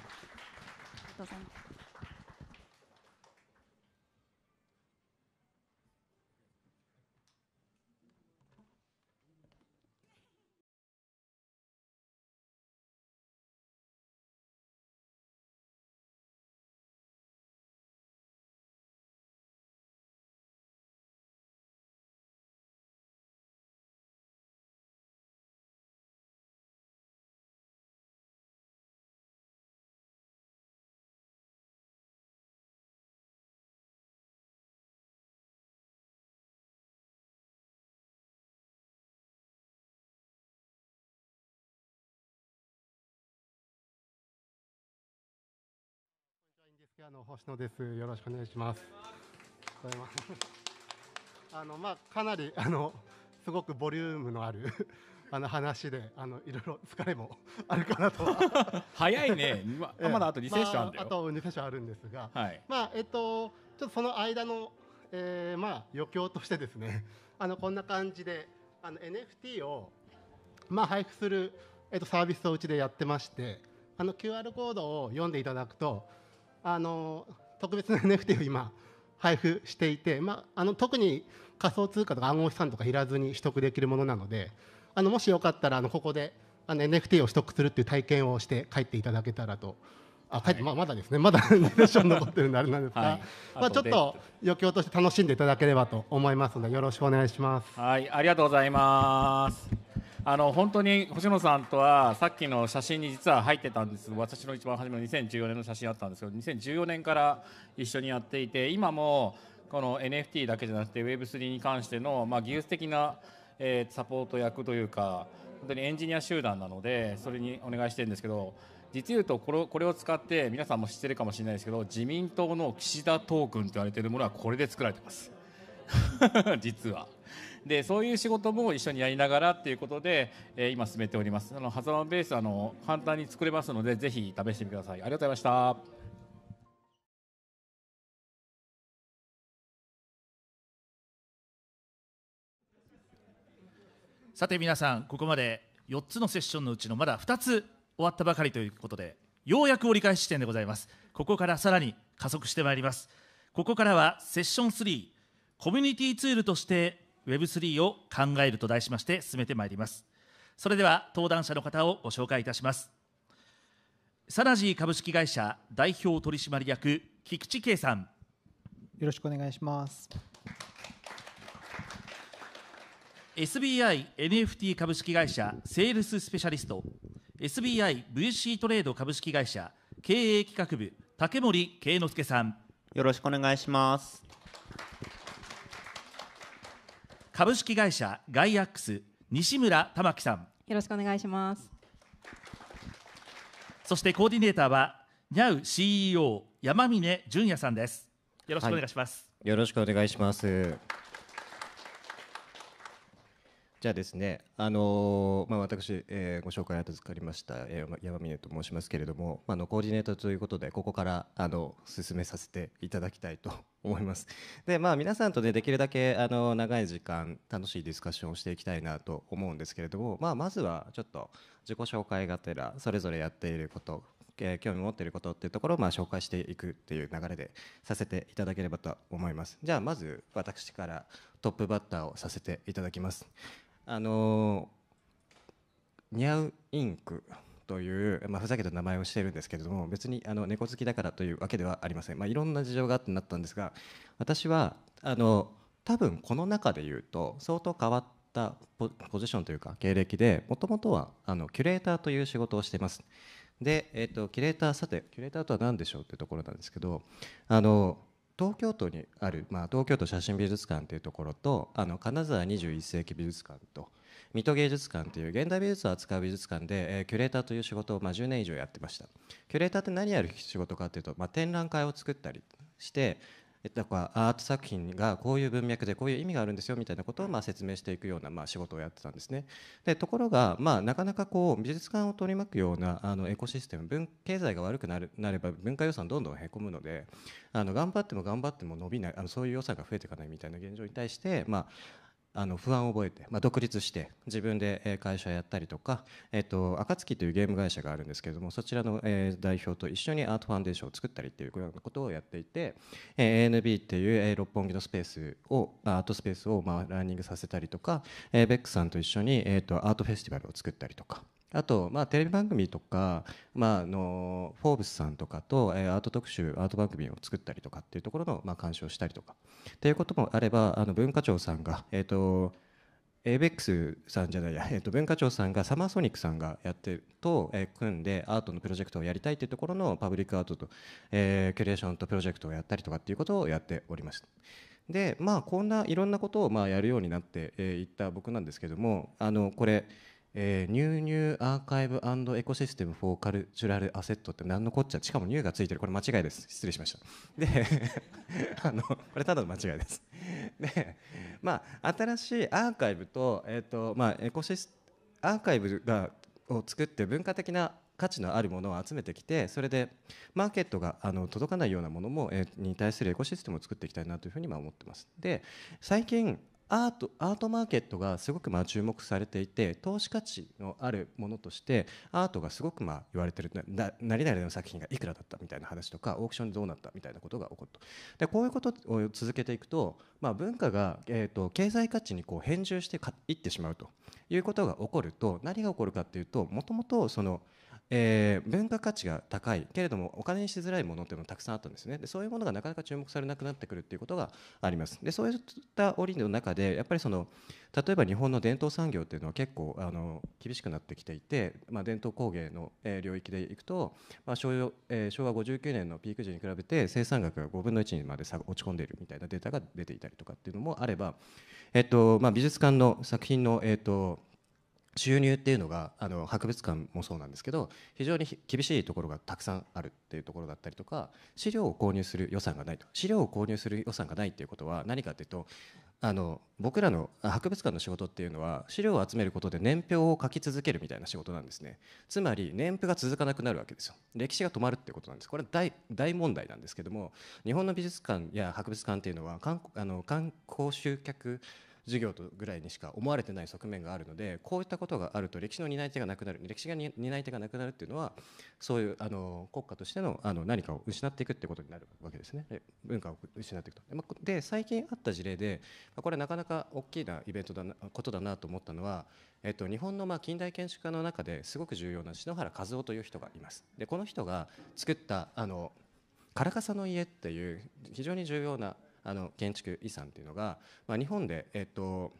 ピアノ星野です。よろしくお願いします。あのまあかなり あのすごくボリュームのある あの話であのいろいろ疲れもあるかなと早いね。まあ、まだあと二セッションあるんだよ。まあ、あと二セッションあるんですが、はい、まあえっとちょっとその間の、えー、まあ余興としてですね、あのこんな感じであの NFT をまあ配布するえっとサービスをうちでやってまして、あの QR コードを読んでいただくと。あの特別な NFT を今配布していて、まあ、あの特に仮想通貨とか暗号資産とかいらずに取得できるものなのであのもしよかったらあのここであの NFT を取得するっていう体験をして帰っていただけたらと。あ帰って、はい、まあ、まだですね、まだネーション残ってるんであれなんですが、はい、まあ、ちょっと余興として楽しんでいただければと思いますので、よろしくお願いします。はい、ありがとうございます。あの本当に星野さんとはさっきの写真に実は入ってたんです私の一番初めの2014年の写真あったんですけど2014年から一緒にやっていて今もこの NFT だけじゃなくて Web3 に関しての、まあ、技術的な、えー、サポート役というか本当にエンジニア集団なのでそれにお願いしてるんですけど実言うとこれこれを使って皆さんも知ってるかもしれないですけど自民党の岸田トークンと言われているものはこれで作られてます 実は。でそういう仕事も一緒にやりながらっていうことで、えー、今進めておりますあのハ狭間ベースあの簡単に作れますのでぜひ試してみてくださいありがとうございましたさて皆さんここまで4つのセッションのうちのまだ2つ終わったばかりということでようやく折り返し地点でございますここからさらに加速してまいりますここからはセッション3コミュニティツールとして Web3 を考えると題しまして進めてまいりますそれでは登壇者の方をご紹介いたしますサナジー株式会社代表取締役菊池圭さんよろしくお願いします SBI NFT 株式会社セールススペシャリスト SBI VC トレード株式会社経営企画部竹森慶之介さんよろしくお願いします株式会社ガイアックス西村玉樹さんよろしくお願いしますそしてコーディネーターはニャウ CEO 山峰純也さんですよろしくお願いします、はい、よろしくお願いしますじゃあですね、あのまあ、私、えー、ご紹介預かりました、えー、山峰と申しますけれども、あのコーディネーターということでここからあの進めさせていただきたいと思います。でまあ、皆さんと、ね、できるだけあの長い時間楽しいディスカッションをしていきたいなと思うんですけれども、まあ、まずはちょっと自己紹介がてらそれぞれやっていることえ興味持っていることっていうところをまあ紹介していくっていう流れでさせていただければと思いますじゃあまず私からトップバッターをさせていただきますあのニャウインクという、まあ、ふざけた名前をしているんですけれども別にあの猫好きだからというわけではありません、まあ、いろんな事情があってなったんですが私はあの多分この中で言うと相当変わったポジションというか経歴でもともとはあのキュレーターという仕事をしています。で、えーと、とキュレーターさてキュレーターとは何でしょうというところなんですけどあの東京都にある、まあ、東京都写真美術館というところとあの金沢21世紀美術館と水戸芸術館という現代美術を扱う美術館で、えー、キュレーターという仕事を、まあ、10年以上やってましたキュレーターって何やる仕事かというと、まあ、展覧会を作ったりして、と、かアート作品がこういう文脈でこういう意味があるんですよみたいなことをまあ説明していくようなまあ仕事をやってたんですね。でところがまあなかなかこう美術館を取り巻くようなあのエコシステム経済が悪くなるなれば文化予算どんどんへこむのであの頑張っても頑張っても伸びないあのそういう予算が増えていかないみたいな現状に対してまあ、あの不安を覚えて、まあ、独立して自分で会社やったりとか、えっと、暁というゲーム会社があるんですけれどもそちらの、え代表と一緒にアートファンデーションを作ったりっていうようなことをやっていて、え ANB っていう、え六本木のスペースをアートスペースを、まあ、ランニングさせたりとか、えベックさんと一緒に、えとアートフェスティバルを作ったりとかあと、まあ、テレビ番組とか、まあ、あのフォーブスさんとかと、えー、アート特集アート番組を作ったりとかっていうところの、まあ、鑑賞したりとかっていうこともあればあの文化庁さんが、えっ、ー、と ABEX さんじゃないや、えー、と文化庁さんがサマーソニックさんがやってと、えー、組んでアートのプロジェクトをやりたいというところのパブリックアートと、えー、キュレーションとプロジェクトをやったりとかっていうことをやっておりました。でまあこんないろんなことをまあやるようになっていった僕なんですけどもあのこれえー、ニューニューアーカイブエコシステム・フォー・カルチュラル・アセットって何のこっちゃしかもニューがついてるこれ間違いです失礼しましたで あのこれただの間違いですでまあ新しいアーカイブと,、えーとまあ、エコシスアーカイブがを作って文化的な価値のあるものを集めてきてそれでマーケットがあの届かないようなものも、えに対するエコシステムを作っていきたいなというふうにあ、思ってますで最近アートアートマーケットがすごくまあ注目されていて投資価値のあるものとしてアートがすごくまあ言われてるな何々の作品がいくらだったみたいな話とかオークションでどうなったみたいなことが起こるとでこういうことを続けていくと、まあ、文化が、えー、と経済価値にこう返従していってしまうということが起こると何が起こるかっていうともともとその。えー、文化価値が高いけれどもお金にしづらいものっていうのもたくさんあったんですねでそういうものがなかなか注目されなくなってくるっていうことがありますでそういった折の中でやっぱりその例えば日本の伝統産業っていうのは結構あの厳しくなってきていて、まあ、伝統工芸の、えー、領域でいくと、まあ昭えー、昭和59年のピーク時に比べて生産額が5分の1にまで落ち込んでいるみたいなデータが出ていたりとかっていうのもあれば、えっとまあ、美術館の作品の、えっと収入っていうのがあの博物館もそうなんですけど非常に厳しいところがたくさんあるっていうところだったりとか資料を購入する予算がないと資料を購入する予算がないっていうことは何かっていうとあの僕らの博物館の仕事っていうのは資料を集めることで年表を書き続けるみたいな仕事なんですねつまり年譜が続かなくなるわけですよ歴史が止まるってことなんですこれは大問題なんですけども日本の美術館や博物館っていうのは観あの観光集客授業とぐらいにしか思われてない側面があるのでこういったことがあると歴史の担い手がなくなる歴史が担い手がなくなるっていうのはそういうあの国家としてのあの何かを失っていくってことになるわけですね文化を失っていくと。で最近あった事例でこれなかなか大きなイベントだなことだなと思ったのは、えっと、日本のまあ近代建築家の中ですごく重要な篠原和夫という人がいます。でこの人が作ったあの唐ラの家っていう非常に重要なあの建築遺産っていうのが、まあ、日本で、えっと、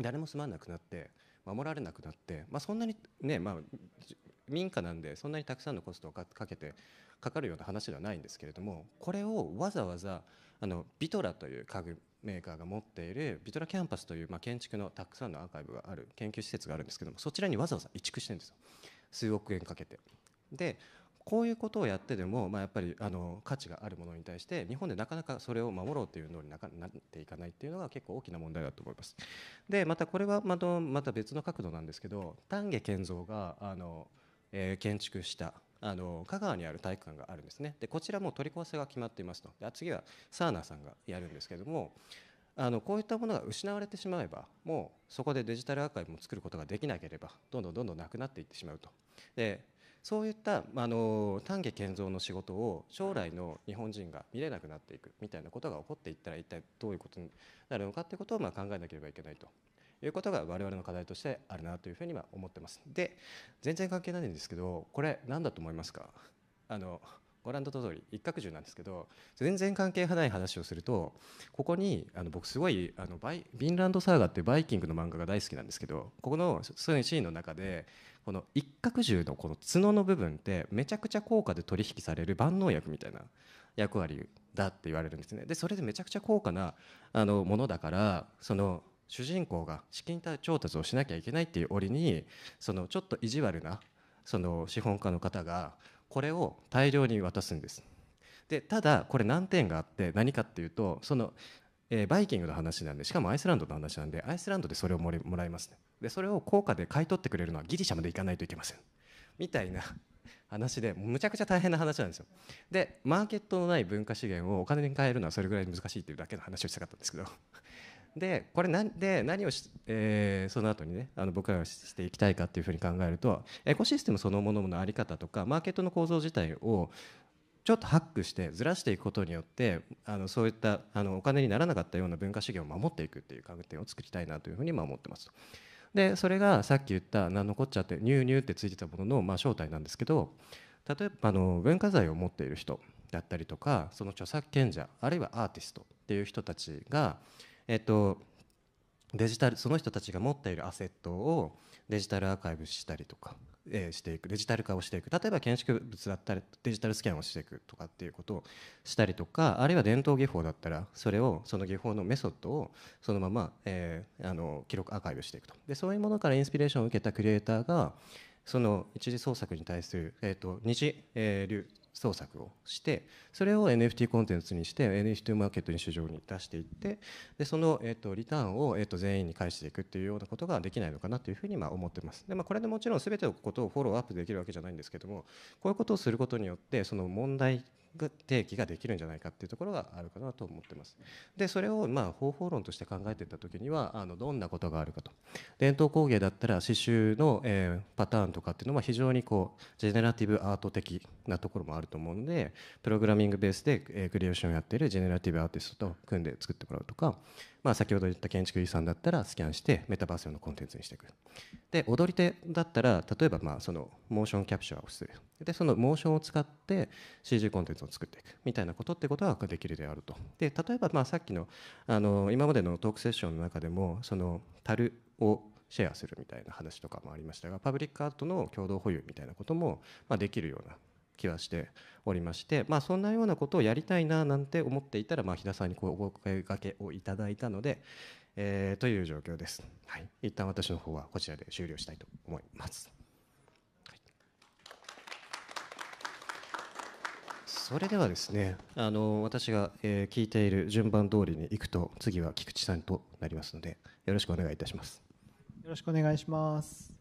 誰も住まなくなって守られなくなって、まあ、そんなにね、まあ、民家なんでそんなにたくさんのコストをかけてかかるような話ではないんですけれどもこれをわざわざあのビトラという家具メーカーが持っているビトラキャンパスという、まあ、建築のたくさんのアーカイブがある研究施設があるんですけどもそちらにわざわざ移築してるんですよ数億円かけて。でこういうことをやってでも、まあ、やっぱりあの価値があるものに対して日本でなかなかそれを守ろうというのになかなっていかないっていうのが結構大きな問題だと思います。でまたこれはまたまた別の角度なんですけど丹下健三があの、えー、建築したあの香川にある体育館があるんですねでこちらも取り壊せが決まっていますとで次はサーナーさんがやるんですけどもあのこういったものが失われてしまえばもうそこでデジタルアーカイブも作ることができなければどんどんどんどんなくなっていってしまうとでそういった、あの丹下健三の仕事を将来の日本人が見れなくなっていくみたいなことが起こっていったら一体どういうことになるのかってことをま考えなければいけないということが我々の課題としてあるなというふうには思ってます。で全然関係ないんですけどこれ何だと思いますかあのご覧の通り一角獣なんですけど全然関係がない話をするとここにあの僕すごいあのバイビンランドサーガっていうバイキングの漫画が大好きなんですけどここのそうういシーンの中でこの一角獣のこの角の部分ってめちゃくちゃ高価で取引される万能薬みたいな役割だって言われるんですねでそれでめちゃくちゃ高価なあのものだからその主人公が資金調達をしなきゃいけないっていう折にそのちょっと意地悪なその資本家の方がこれを大量に渡すんですでただこれ難点があって何かっていうとその、えー、バイキングの話なんでしかもアイスランドの話なんでアイスランドでそれをもらいますねでそれを高価で買い取ってくれるのはギリシャまで行かないといけませんみたいな 話でむちゃくちゃ大変な話なんですよでマーケットのない文化資源をお金に換えるのはそれぐらい難しいっていうだけの話をしたかったんですけどでこれなんで何をし、えー、その後にねあの僕らがしていきたいかっていうふうに考えるとエコシステムそのものの在り方とかマーケットの構造自体をちょっとハックしてずらしていくことによってあのそういったあのお金にならなかったような文化資源を守っていくっていう観点を作りたいなというふうに思ってます。でそれがさっき言った「何のこっちゃ」って「ニューニュー」ってついてたものの、まあ、正体なんですけど例えばあの文化財を持っている人だったりとかその著作権者あるいはアーティストっていう人たちがえっと、デジタルその人たちが持っているアセットをデジタルアーカイブしたりとか、えー、していくデジタル化をしていく例えば建築物だったりデジタルスキャンをしていくとかっていうことをしたりとかあるいは伝統技法だったらそれをその技法のメソッドをそのまま、えー、あの記録アーカイブしていくとでそういうものからインスピレーションを受けたクリエイターがその一次創作に対する、えーと、と二次、えー、流創作をしてそれを NFT コンテンツにして NFT マーケットに市場に出していってでその、えー、とリターンを、えー、と全員に返していくっていうようなことができないのかなというふうにま思ってますで、まあ、これでもちろん全てのことをフォローアップできるわけじゃないんですけどもこういうことをすることによってその問題定義ができるんじゃないかっていうところがあるかなと思ってます。でそれをま方法論として考えていった時にはあのどんなことがあるかと伝統工芸だったら刺繍の、えパターンとかっていうのは非常にこうジェネラティブアート的なところもあると思うのでプログラミングベースで、えクリエーションをやっているジェネラティブアーティストと組んで作ってもらうとかまあ、先ほど言った建築遺産だったらスキャンしてメタバース用のコンテンツにしていくで踊り手だったら例えばまあそのモーションキャプチャーをするでそのモーションを使って CG コンテンツを作っていくみたいなことってことはできるであるとで例えばまあさっきのあの今までのトークセッションの中でもその樽をシェアするみたいな話とかもありましたがパブリックアートの共同保有みたいなこともまできるような気はしておりまして、まあ、そんなようなことをやりたいななんて思っていたら、まあ、日田さんにこうお声がけをいただいたので、えー、という状況です、はい、一旦私の方はこちらで終了したいと思います、はい、それではですねあの私が、えー、聞いている順番通りにいくと次は菊池さんとなりますのでよろしくお願いいたしますよろしくお願いします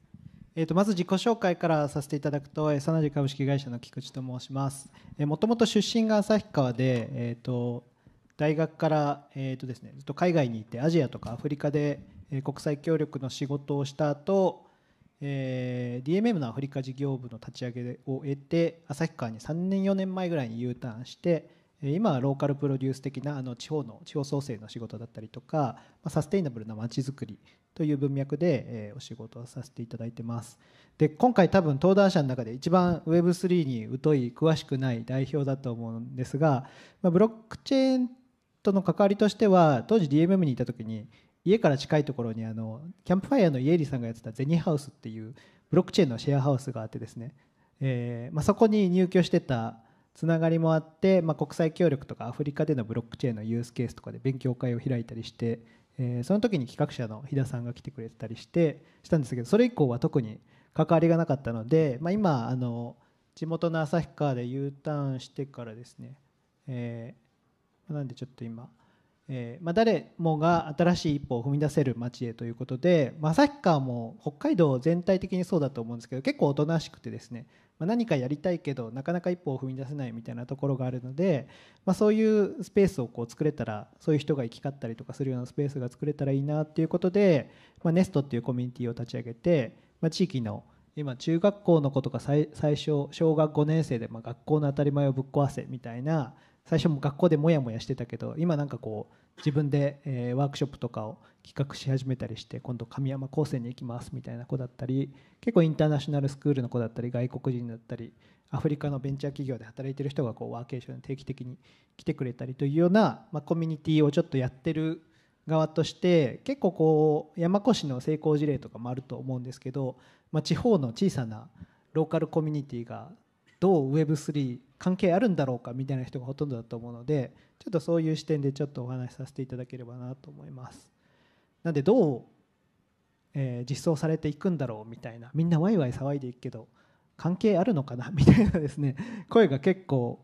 えー、とまず自己紹介からさせていただくと、サナジ株式会社の菊池と申します。もともと出身が旭川で、えー、と大学から、えーとですね、ずっと海外に行って、アジアとかアフリカで国際協力の仕事をした後、えー、DMM のアフリカ事業部の立ち上げを得て、旭川に3年、4年前ぐらいに U ターンして、今はローカルプロデュース的なあの地方の地方創生の仕事だったりとか、まサステイナブルなまちづくりという文脈で、えお仕事をさせていただいてますで今回多分登壇者の中で一番 Web3 に疎い詳しくない代表だと思うんですが、まブロックチェーンとの関わりとしては当時 DMM にいた時に家から近いところにあのキャンプファイヤーの家入さんがやってたゼニハウスっていうブロックチェーンのシェアハウスがあってですね、えまそこに入居してたつながりもあって、まあ、国際協力とかアフリカでのブロックチェーンのユースケースとかで勉強会を開いたりして、えー、その時に企画者の飛田さんが来てくれたりしてしたんですけどそれ以降は特に関わりがなかったので、まあ、今あの地元の旭川で U ターンしてからですね、えー、なんでちょっと今、えーまあ、誰もが新しい一歩を踏み出せる街へということで、旭川も北海道全体的にそうだと思うんですけど結構おとなしくてですねま何かやりたいけどなかなか一歩を踏み出せないみたいなところがあるので、まあ、そういうスペースをこう作れたらそういう人が行き交ったりとかするようなスペースが作れたらいいなっていうことで、まあ、NEST っていうコミュニティを立ち上げて、まあ、地域の今中学校の子とか最初小学5年生でま学校の当たり前をぶっ壊せみたいな最初も学校でモヤモヤしてたけど今なんかこう自分で、えワークショップとかを企画し始めたりして今度神山高専に行きますみたいな子だったり結構インターナショナルスクールの子だったり外国人だったりアフリカのベンチャー企業で働いてる人がこうワーケーションに定期的に来てくれたりというような、まあ、コミュニティをちょっとやってる側として結構こう山古志の成功事例とかもあると思うんですけど、まあ、地方の小さなローカルコミュニティがどう Web3 関係あるんだろうかみたいな人がほとんどだと思うのでちょっとそういう視点でちょっとお話しさせていただければなと思います。なんでどう、えー、実装されていくんだろうみたいなみんなワイワイ騒いでいくけど関係あるのかなみたいなですね声が結構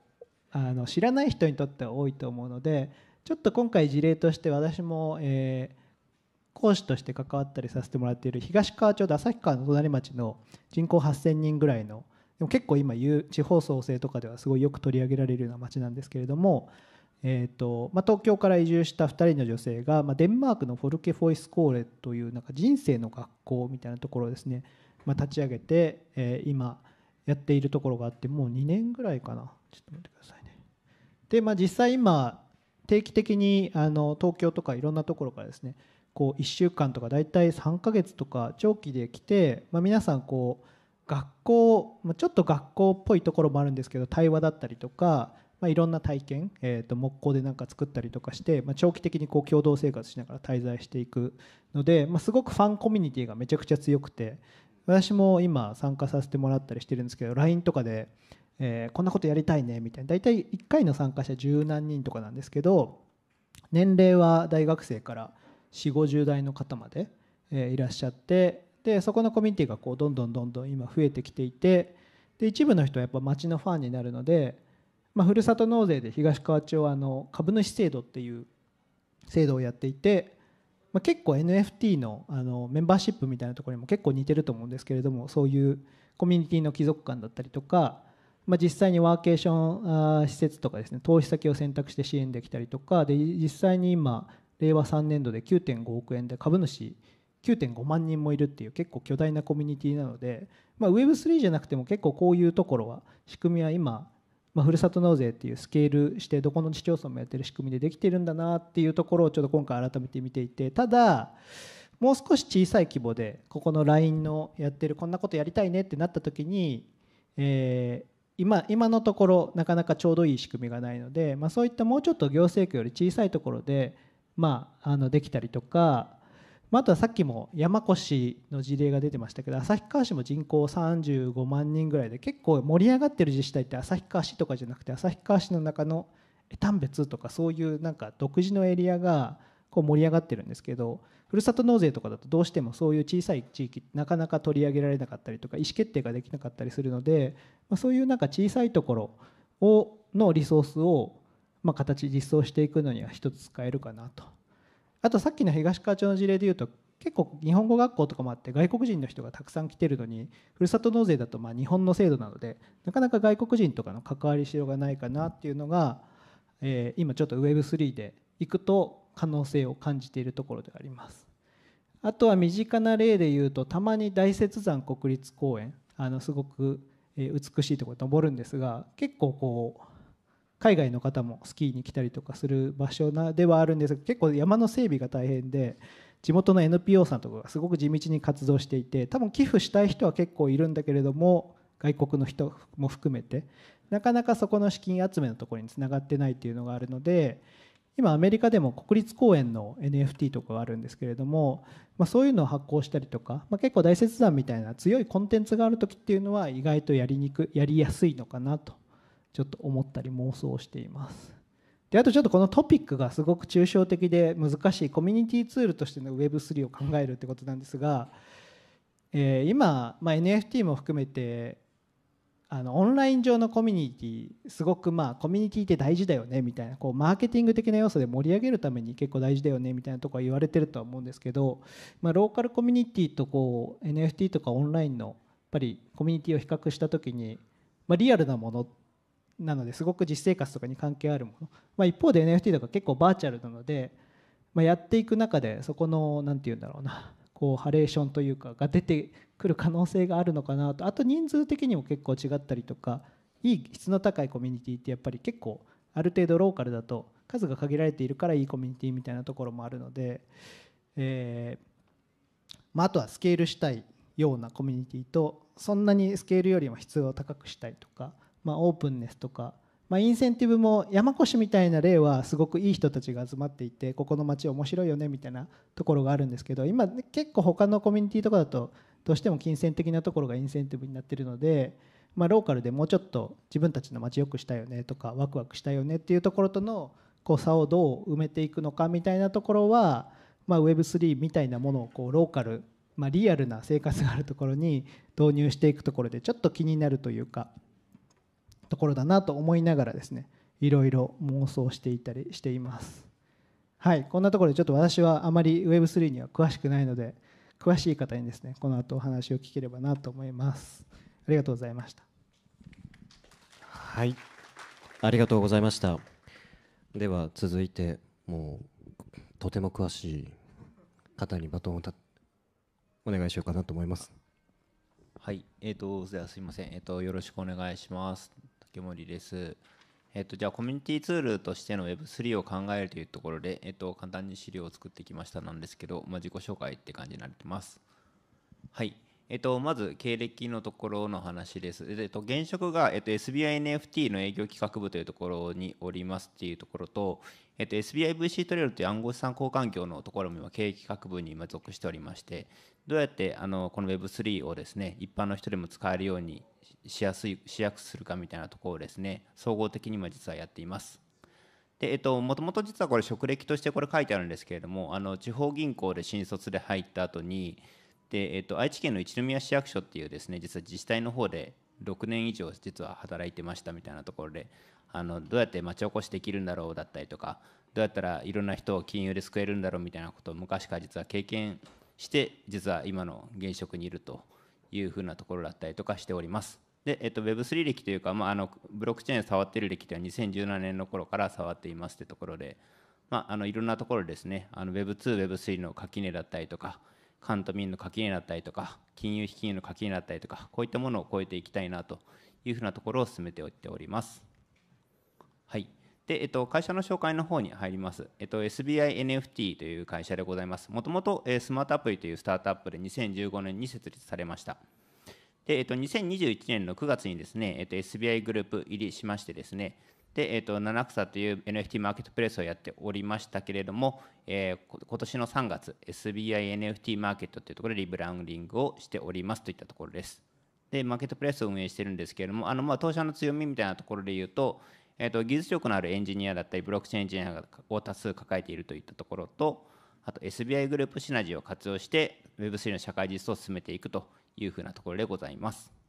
あの知らない人にとっては多いと思うのでちょっと今回事例として私も、えー、講師として関わったりさせてもらっている東川町と旭川の隣町の人口8000人ぐらいのでも結構今地方創生とかではすごいよく取り上げられるような街なんですけれども、えーとまあ、東京から移住した2人の女性が、まあ、デンマークのフォルケ・フォイスコーレというなんか人生の学校みたいなところをですね、まあ、立ち上げて、えー、今やっているところがあってもう2年ぐらいかなちょっと待ってくださいねで、まあ、実際今定期的にあの東京とかいろんなところからですねこう1週間とか大体3ヶ月とか長期で来て、まあ、皆さんこう学校ちょっと学校っぽいところもあるんですけど対話だったりとか、まあ、いろんな体験、えー、と木工で何か作ったりとかして、まあ、長期的にこう共同生活しながら滞在していくので、まあ、すごくファンコミュニティがめちゃくちゃ強くて私も今参加させてもらったりしてるんですけど LINE とかで、えー、こんなことやりたいねみたいな大体1回の参加者十何人とかなんですけど年齢は大学生から4 5 0代の方まで、えー、いらっしゃってでそこのコミュニティがこうどんどんどんどん今増えてきていてで一部の人はやっぱ町のファンになるので、まあ、ふるさと納税で東川町はあの株主制度っていう制度をやっていて、まあ、結構 NFT のあのメンバーシップみたいなところにも結構似てると思うんですけれどもそういうコミュニティの貴族感だったりとか、まあ、実際にワーケーション施設とかですね投資先を選択して支援できたりとかで実際に今令和3年度で9.5億円で株主9.5万人もいるっていう結構巨大なコミュニティなので、まあ、Web3 じゃなくても結構こういうところは仕組みは今、まあ、ふるさと納税っていうスケールしてどこの市町村もやってる仕組みでできてるんだなっていうところをちょっと今回改めて見ていてただもう少し小さい規模でここの LINE のやってるこんなことやりたいねってなった時に、えー、今今のところなかなかちょうどいい仕組みがないので、まあ、そういったもうちょっと行政区より小さいところで、まあ、あのできたりとかまあ、あとはさっきも山古志の事例が出てましたけど旭川市も人口35万人ぐらいで結構盛り上がってる自治体って旭川市とかじゃなくて旭川市の中の江丹別とかそういうなんか独自のエリアがこう盛り上がってるんですけどふるさと納税とかだとどうしてもそういう小さい地域なかなか取り上げられなかったりとか意思決定ができなかったりするので、まそういうなんか小さいところをのリソースをまあ形実装していくのには一つ使えるかなとあとさっきの東川町の事例でいうと結構日本語学校とかもあって外国人の人がたくさん来てるのにふるさと納税だとまあ日本の制度なのでなかなか外国人とかの関わりしようがないかなっていうのが、えー、今ちょっと Web3 でいくと可能性を感じているところであります。あとは身近な例で言うとたまに大雪山国立公園あのすごく美しいところに登るんですが結構こう海外の方もスキーに来たりとかする場所なではあるんですが結構山の整備が大変で地元の NPO さんとかがすごく地道に活動していて多分寄付したい人は結構いるんだけれども外国の人も含めてなかなかそこの資金集めのところにつながってないっていうのがあるので今アメリカでも国立公園の NFT とかがあるんですけれども、まあ、そういうのを発行したりとか、まあ、結構大切山みたいな強いコンテンツがある時っていうのは意外とやりにくやりやすいのかなとちょっと思ったり妄想しています。であとちょっとこのトピックがすごく抽象的で難しいコミュニティツールとしての Web3 を考えるってことなんですが、えー、今、まあ、NFT も含めてあのオンライン上のコミュニティすごくまあコミュニティって大事だよねみたいなこうマーケティング的な要素で盛り上げるために結構大事だよねみたいなとこは言われてるとは思うんですけど、まあ、ローカルコミュニティとこう NFT とかオンラインのやっぱりコミュニティを比較した時に、まあ、リアルなものなのですごく実生活とかに関係あるもの、まあ、一方で NFT とか結構バーチャルなので、まあ、やっていく中でそこの何て言うんだろうなこうハレーションというかが出てくる可能性があるのかなとあと人数的にも結構違ったりとかいい質の高いコミュニティってやっぱり結構ある程度ローカルだと数が限られているからいいコミュニティみたいなところもあるので、えー、まあ、あとはスケールしたいようなコミュニティとそんなにスケールよりも質を高くしたいとかまあ、オープンネスとか、まあ、インセンティブも山越みたいな例はすごくいい人たちが集まっていてここの街面白いよねみたいなところがあるんですけど今結構他のコミュニティとかだとどうしても金銭的なところがインセンティブになってるので、まあ、ローカルでもうちょっと自分たちの街よくしたよねとかワクワクしたよねっていうところとのこう差をどう埋めていくのかみたいなところは、まあ、Web3 みたいなものをこうローカル、まあ、リアルな生活があるところに導入していくところでちょっと気になるというかところだなと思いながらですねいろいろ妄想していたりしていますはいこんなところでちょっと私はあまり Web3 には詳しくないので詳しい方にですねこの後お話を聞ければなと思いますありがとうございましたはいありがとうございましたでは続いてもうとても詳しい方にバトンをたお願いしようかなと思いますはい、えーと、じゃはすみません、えーと、よろしくお願いします。池森です。えっと、じゃあコミュニティツールとしての Web3 を考えるというところで、えっと、簡単に資料を作ってきましたなんですけど、まあ、自己紹介って感じになってます。はい。えっと、まず経歴のところの話です。えっと、現職が、えっと、SBINFT の営業企画部というところにおりますっていうところと、えっと、SBIVC トレールという暗号資産交換業のところも今経営企画部に今属しておりまして、どうやってあのこの Web3 をですね、一般の人でも使えるようにしやすい、しやすするかみたいなところをですね、総合的に今実はやっています。でえっと、もともと実はこれ職歴としてこれ書いてあるんですけれどもあの地方銀行で新卒で入った後にで、えーと、愛知県の一宮市役所っていうですね実は自治体の方で6年以上実は働いてましたみたいなところであのどうやって町おこしできるんだろうだったりとかどうやったらいろんな人を金融で救えるんだろうみたいなことを昔から実は経験して実は今の現職にいるというふうなところだったりとかしております。で、えっと、Web3 歴というか、まあ、あのブロックチェーン触ってる歴というのは2017年の頃から触っていますってところで、まあ、あのいろんなところですねあの Web2、Web3 の垣根だったりとか官と民の垣根だったりとか金融資金の垣根だったりとかこういったものを超えていきたいなというふうなところを進めておっております。はいでえっと、会社の紹介の方に入ります、えっと、SBINFT という会社でございます。もともとスマートアプリというスタートアップで2015年に設立されました。でえっと、2021年の9月にですね、えっと、SBI グループ入りしましてですね、で、えーと、と七草という NFT マーケットプレイスをやっておりましたけれども、えー、今年の3月 SBINFT マーケットというところでリブランディングをしておりますといったところですでマーケットプレイスを運営してるんですけれどもあの、まあ、当社の強みみたいなところで言うと,、えーと、と技術力のあるエンジニアだったりブロックチェーンエンジニアを多数抱えているといったところとあと SBI グループシナジーを活用して Web3 の社会実装を進めていくというふうなところでございます。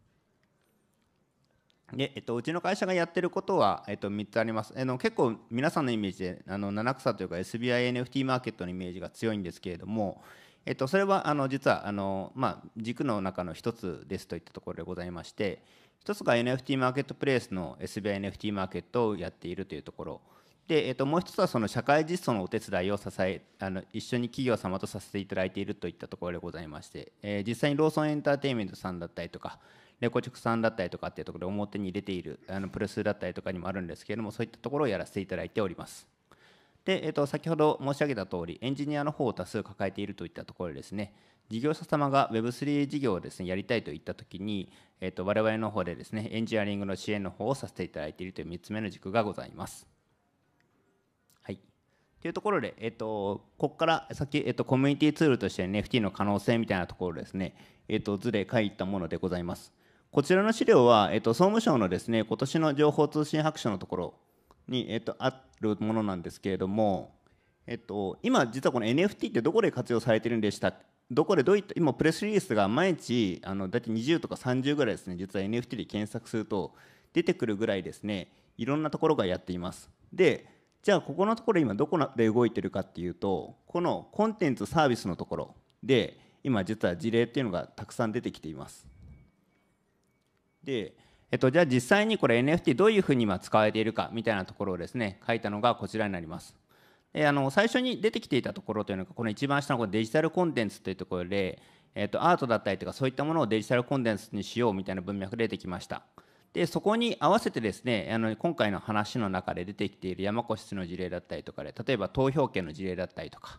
でえっと、うちの会社がやってることは、えっと、3つありますあの結構皆さんのイメージであの七草というか SBINFT マーケットのイメージが強いんですけれども、えっと、それはあの実はあの、まあ、軸の中の1つですといったところでございまして1つが NFT マーケットプレイスの SBINFT マーケットをやっているというところで、えっと、もう1つはその社会実装のお手伝いを支えあの一緒に企業様とさせていただいているといったところでございまして、えー、実際にローソンエンターテインメントさんだったりとかレコチクさんだったりとかっていうところで表に出ているあのプレスだったりとかにもあるんですけれどもそういったところをやらせていただいております。で、えー、と先ほど申し上げたとおりエンジニアの方を多数抱えているといったところですね事業者様が Web3 事業をですねやりたいといったときに、えー、と我々の方でですねエンジニアリングの支援の方をさせていただいているという3つ目の軸がございます。はいというところで、えっ、と、ここから先、えっ、と、コミュニティツールとして NFT の可能性みたいなところですね、えっ、と、図で書いたものでございます。こちらの資料は、えっと、総務省のですね今年の情報通信白書のところに、えっと、あるものなんですけれども、えっと、今実はこの NFT ってどこで活用されてるんでしたどこでどういった今プレスリリースが毎日あの大体20とか30ぐらいですね実は NFT で検索すると出てくるぐらいですねいろんなところがやっていますでじゃあここのところ今どこで動いてるかっていうとこのコンテンツサービスのところで今実は事例っていうのがたくさん出てきていますで、えっと、じゃあ実際にこれ NFT どういうふうに今使われているかみたいなところをですね書いたのがこちらになります。であの最初に出てきていたところというのがこの一番下のこのデジタルコンテンツというところで、えっと、アートだったりとかそういったものをデジタルコンテンツにしようみたいな文脈で出てきました。でそこに合わせてですねあの今回の話の中で出てきている山古志の事例だったりとかで例えば投票権の事例だったりとか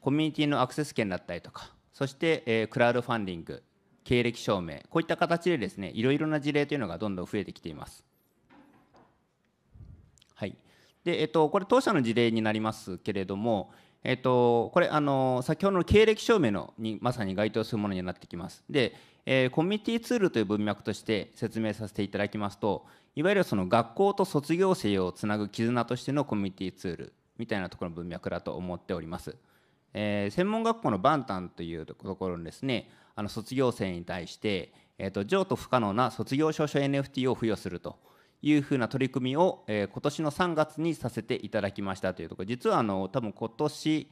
コミュニティのアクセス権だったりとかそして、えー、クラウドファンディング経歴証明こういった形でですねいろいろな事例というのがどんどん増えてきています。はいでえっと、これ当社の事例になりますけれども、えっと、これあの先ほどの経歴証明のにまさに該当するものになってきます。で、えー、コミュニティツールという文脈として説明させていただきますといわゆるその学校と卒業生をつなぐ絆としてのコミュニティツールみたいなところの文脈だと思っております。えー、専門学校のバンタンというところにですねあの卒業生に対して、えーと、譲渡不可能な卒業証書 NFT を付与するというふうな取り組みを、えー、今年の3月にさせていただきましたというところ実はあの多分今年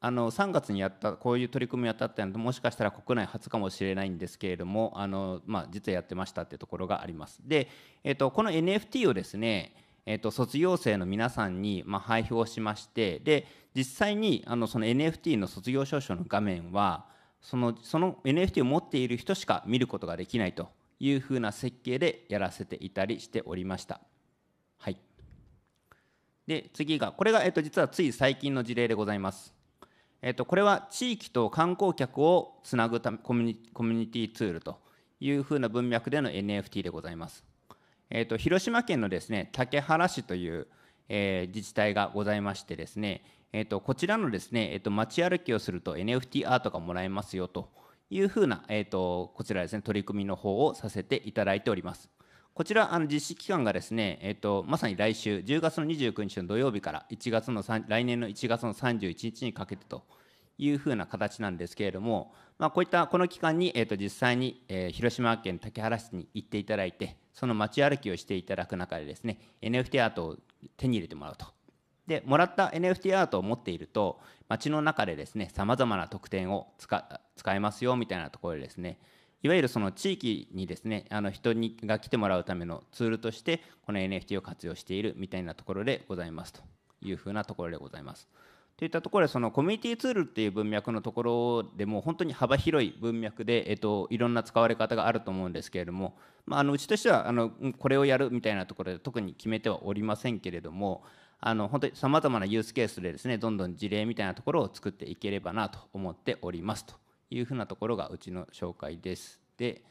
あの3月にやったこういう取り組みをやったっていうのもしかしたら国内初かもしれないんですけれどもあの、まあ、実はやってましたっていうところがあります。で、えーと、この NFT をですねえーと、と卒業生の皆さんに、まあ、配布をしましてで実際にあのその NFT の卒業証書の画面はそのその NFT を持っている人しか見ることができないというふうな設計でやらせていたりしておりました。はい、で次がこれが、えっと、実はつい最近の事例でございます。えっと、これは地域と観光客をつなぐためコミュニティツールというふうな文脈での NFT でございます。えっと、広島県のですね竹原市という、えー、自治体がございましてですねえーと、こちらのですね、えーと、街歩きをすると NFT アートがもらえますよというふうな、えーと、こちらですね取り組みの方をさせていただいております。こちらあの実施期間がですね、えー、とまさに来週10月の29日の土曜日から1月の来年の1月の31日にかけてというふうな形なんですけれども、まあ、こういったこの期間に、えー、と実際に、えー、広島県竹原市に行っていただいてその街歩きをしていただく中でですね NFT アートを手に入れてもらうとでもらった NFT アートを持っていると街の中でですねさまざまな特典を使えますよみたいなところでですねいわゆるその地域にですねあの人にが来てもらうためのツールとしてこの NFT を活用しているみたいなところでございますというふうなところでございます。といったところでそのコミュニティツールっていう文脈のところでも本当に幅広い文脈で、えっと、いろんな使われ方があると思うんですけれども、まあ、あのうちとしてはあのこれをやるみたいなところで特に決めてはおりませんけれどもあの本当にさまざまなユースケースでですねどんどん事例みたいなところを作っていければなと思っておりますというふうなところがうちの紹介です。で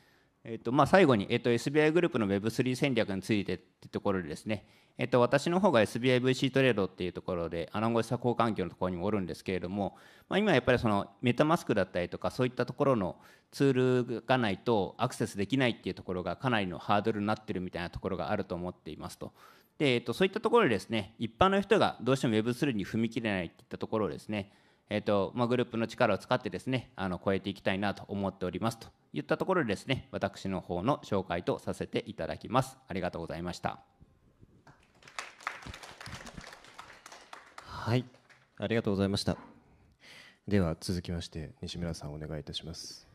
えっとまあ、最後に、えっと SBI グループの Web3 戦略についてってところでですね、えっと私の方が SBIVC トレードっていうところでアナゴイス交換業のところにもおるんですけれども、まあ、今やっぱりそのメタマスクだったりとかそういったところのツールがないとアクセスできないっていうところがかなりのハードルになってるみたいなところがあると思っていますと。で、えっと、そういったところでですね一般の人がどうしても Web3 に踏み切れないといったところをですね、えっとまあ、グループの力を使ってですねあの超えていきたいなと思っておりますといったところでですね私の方の紹介とさせていただきます。ありがとうございました。はい、ありがとうございました。では続きまして西村さんお願いいたします。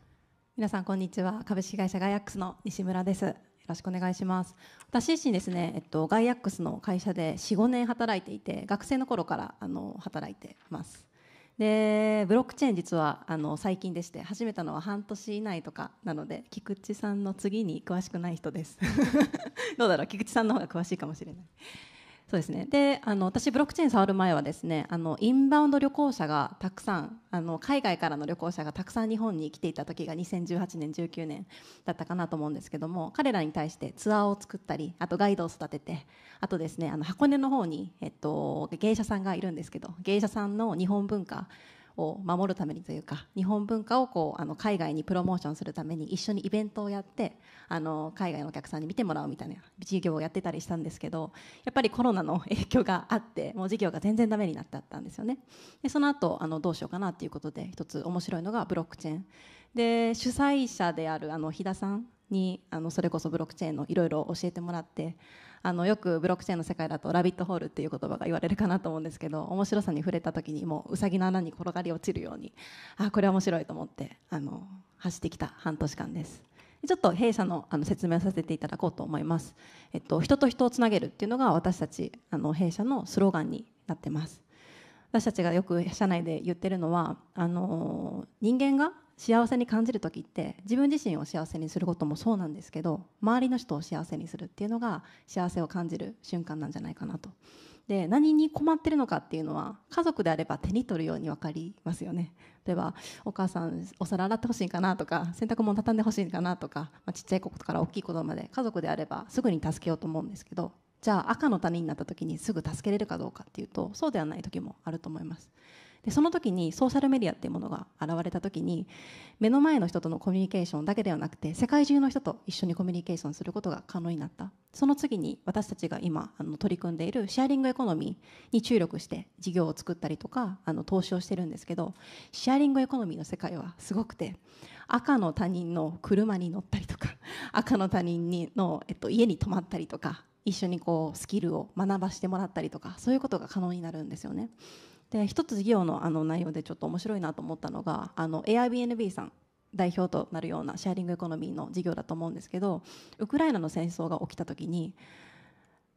皆さんこんにちは株式会社ガイアックスの西村です。ろしくお願いします。私自身ですね、えっと、ガイアックスの会社で4、5年働いていて、学生の頃からあの働いてます。で、ブロックチェーン実はあの最近でして、始めたのは半年以内とかなので、菊池さんの次に詳しくない人です。どうだろう、菊池さんの方が詳しいかもしれない。そうですねであの私ブロックチェーン触る前はですねあのインバウンド旅行者がたくさんあの海外からの旅行者がたくさん日本に来ていた時が2018年19年だったかなと思うんですけども彼らに対してツアーを作ったりあとガイドを育ててあとですねあの箱根の方に、えっと、芸者さんがいるんですけど芸者さんの日本文化を守るためにというか日本文化をこうあの海外にプロモーションするために一緒にイベントをやってあの海外のお客さんに見てもらうみたいな事業をやってたりしたんですけどやっぱりコロナの影響があってもう事業が全然ダメになっちゃったんですよねでその後あのどうしようかなということで一つ面白いのがブロックチェーンで主催者であるあの日田さんにあのそれこそブロックチェーンのいろいろ教えてもらってあのよくブロックチェーンの世界だとラビットホールっていう言葉が言われるかなと思うんですけど面白さに触れた時にもううさぎの穴に転がり落ちるようにあこれは面白いと思ってあの走ってきた半年間です。ちょっと弊社のあの説明をさせていただこうと思います。えっと、人と人をつなげるっていうのが私たちあの弊社のスローガンになってます。私たちがよく社内で言ってるのはあの人間が幸せに感じる時って自分自身を幸せにすることもそうなんですけど周りの人を幸せにするっていうのが幸せを感じる瞬間なんじゃないかなと。で何に困ってるのかっていうのは家族であれば手に取るように分かりますよね例えばお母さんお皿洗ってほしいかなとか洗濯物畳んでほしいかなとか、まあ、ちっちゃいことから大きい子とまで家族であればすぐに助けようと思うんですけどじゃあ赤の他人になった時にすぐ助けれるかどうかっていうとそうではない時もあると思います。でその時にソーシャルメディアっていうものが現れた時に目の前の人とのコミュニケーションだけではなくて世界中の人と一緒にコミュニケーションすることが可能になったその次に私たちが今あの取り組んでいるシェアリングエコノミーに注力して事業を作ったりとかあの投資をしてるんですけどシェアリングエコノミーの世界はすごくて赤の他人の車に乗ったりとか赤の他人にの、えっと、家に泊まったりとか一緒にこうスキルを学ばしてもらったりとかそういうことが可能になるんですよね。で一つ事業のあの内容でちょっと面白いなと思ったのがあの Airbnb さん代表となるようなシェアリングエコノミーの事業だと思うんですけどウクライナの戦争が起きた時に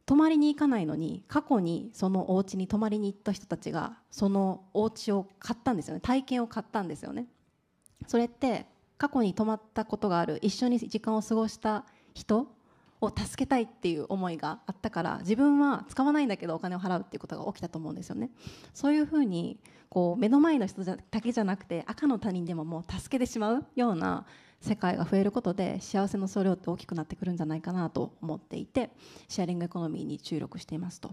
泊まりに行かないのに過去にそのお家に泊まりに行った人たちがそのお家を買ったんですよね体験を買ったんですよねそれって過去に泊まったことがある一緒に時間を過ごした人を助けたいっていう思いがあったから自分は使わないんだけどお金を払うっていうことが起きたと思うんですよね。そういうふうにこう目の前の人だけじゃなくて赤の他人でももう助けてしまうような世界が増えることで幸せの総量って大きくなってくるんじゃないかなと思っていてシェアリングエコノミーに注力していますと。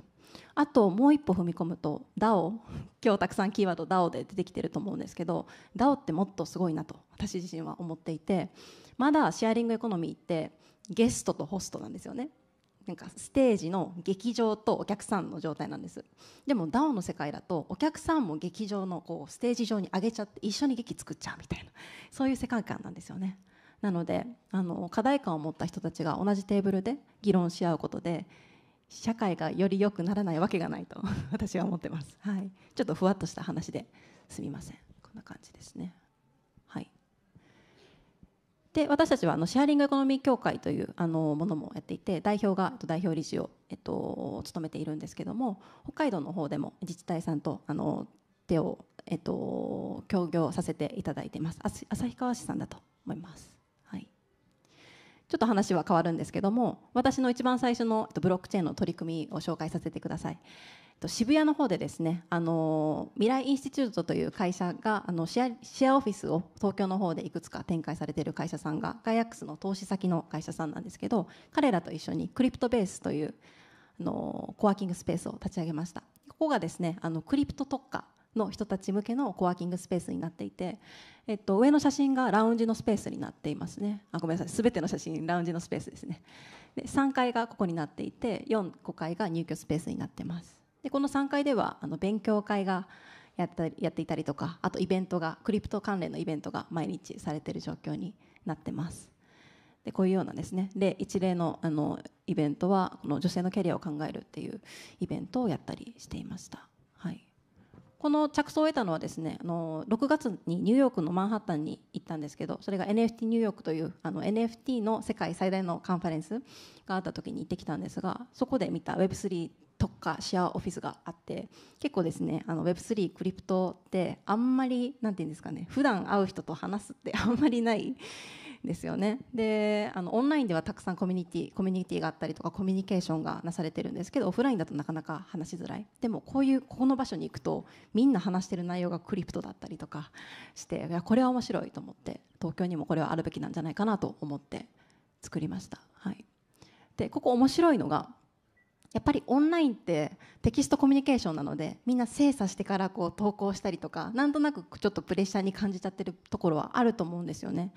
あともう一歩踏み込むと DAO 今日たくさんキーワード DAO で出てきてると思うんですけど DAO ってもっとすごいなと私自身は思っていてまだシェアリングエコノミーってゲストとホストなんですよねなんかステージの劇場とお客さんの状態なんですでも DAO の世界だとお客さんも劇場のこうステージ上に上げちゃって一緒に劇作っちゃうみたいなそういう世界観なんですよねなのであの課題感を持った人たちが同じテーブルで議論し合うことで社会がより良くならないわけがないと 私は思ってます、はい、ちょっとふわっとした話ですみませんこんな感じですねで私たちはあのシェアリングエコノミー協会というあのものもやっていて代表が代表理事を、えっと、務めているんですけども北海道の方でも自治体さんとあの手を、えっと、協業させていただいています旭川市さんだと思います、はい、ちょっと話は変わるんですけども私の一番最初のブロックチェーンの取り組みを紹介させてください渋谷の方でですねあの未来インスティュートという会社があのシェアシェアオフィスを東京の方でいくつか展開されている会社さんがガイアックスの投資先の会社さんなんですけど彼らと一緒にクリプトベースというあのコワーキングスペースを立ち上げましたここがですねあのクリプト特化の人たち向けのコワーキングスペースになっていて、えっと、上の写真がラウンジのスペースになっていますねあごめんなさい全ての写真ラウンジのスペースですねで3階がここになっていて45階が入居スペースになってますでこの3階ではあの勉強会がやったりやっていたりとかあとイベントがクリプト関連のイベントが毎日されている状況になってますでこういうようなですねで一例のあのイベントはこの女性のキャリアを考えるっていうイベントをやったりしていました、はい、この着想を得たのはですねあの6月にニューヨークのマンハッタンに行ったんですけどそれが NFT ニューヨークというあの NFT の世界最大のカンファレンスがあった時に行ってきたんですがそこで見た Web3 特化シェアオフィスがあって結構ですねあの Web3 クリプトってあんまりんて言うんですかね普段会う人と話すって あんまりないですよねであのオンラインではたくさんコミュニティコミュニティがあったりとかコミュニケーションがなされてるんですけどオフラインだとなかなか話しづらいでもこういうここの場所に行くとみんな話してる内容がクリプトだったりとかしていやこれは面白いと思って東京にもこれはあるべきなんじゃないかなと思って作りました。はい、でここ面白いのがやっぱりオンラインってテキストコミュニケーションなのでみんな精査してからこう投稿したりとかなんとなくちょっとプレッシャーに感じちゃってるところはあると思うんですよね。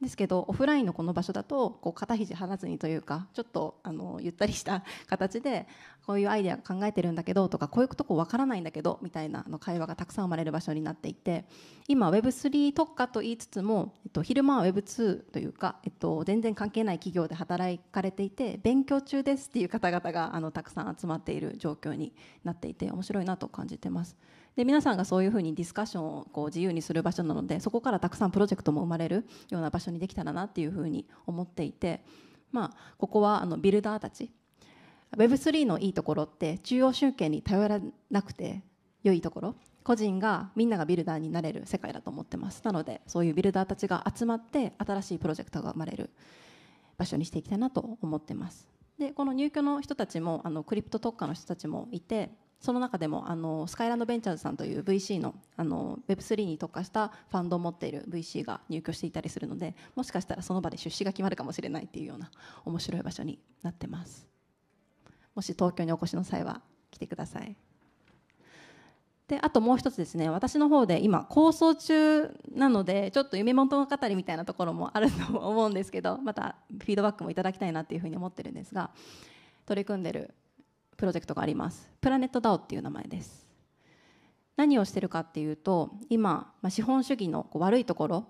ですけどオフラインのこの場所だとこう肩肘張らずにというかちょっとあのゆったりした形でこういうアイデア考えてるんだけどとかこういうとこ分からないんだけどみたいなの会話がたくさん生まれる場所になっていて今 Web3 特化と言いつつも、えっと、昼間は Web2 というか、えっと、全然関係ない企業で働かれていて勉強中ですっていう方々があのたくさん集まっている状況になっていて面白いなと感じてます。で皆さんがそういうふうにディスカッションをこう自由にする場所なのでそこからたくさんプロジェクトも生まれるような場所にできたらなっていうふうに思っていて、まあ、ここはあのビルダーたち Web3 のいいところって中央集権に頼らなくて良いところ個人がみんながビルダーになれる世界だと思ってますなのでそういうビルダーたちが集まって新しいプロジェクトが生まれる場所にしていきたいなと思ってますでこの入居の人たちもあのクリプト特化の人たちもいてその中でもあのスカイランドベンチャーズさんという VC のあの Web3 に特化したファンドを持っている VC が入居していたりするのでもしかしたらその場で出資が決まるかもしれないっていうような面白い場所になってますもし東京にお越しの際は来てくださいであともう一つですね私の方で今構想中なのでちょっと夢物語りみたいなところもあると思うんですけどまたフィードバックもいただきたいなっていうふうに思ってるんですが取り組んでるプロジェクトがありますプラネット DAO っていう名前です何をしてるかっていうと今、まあ、資本主義の悪いところ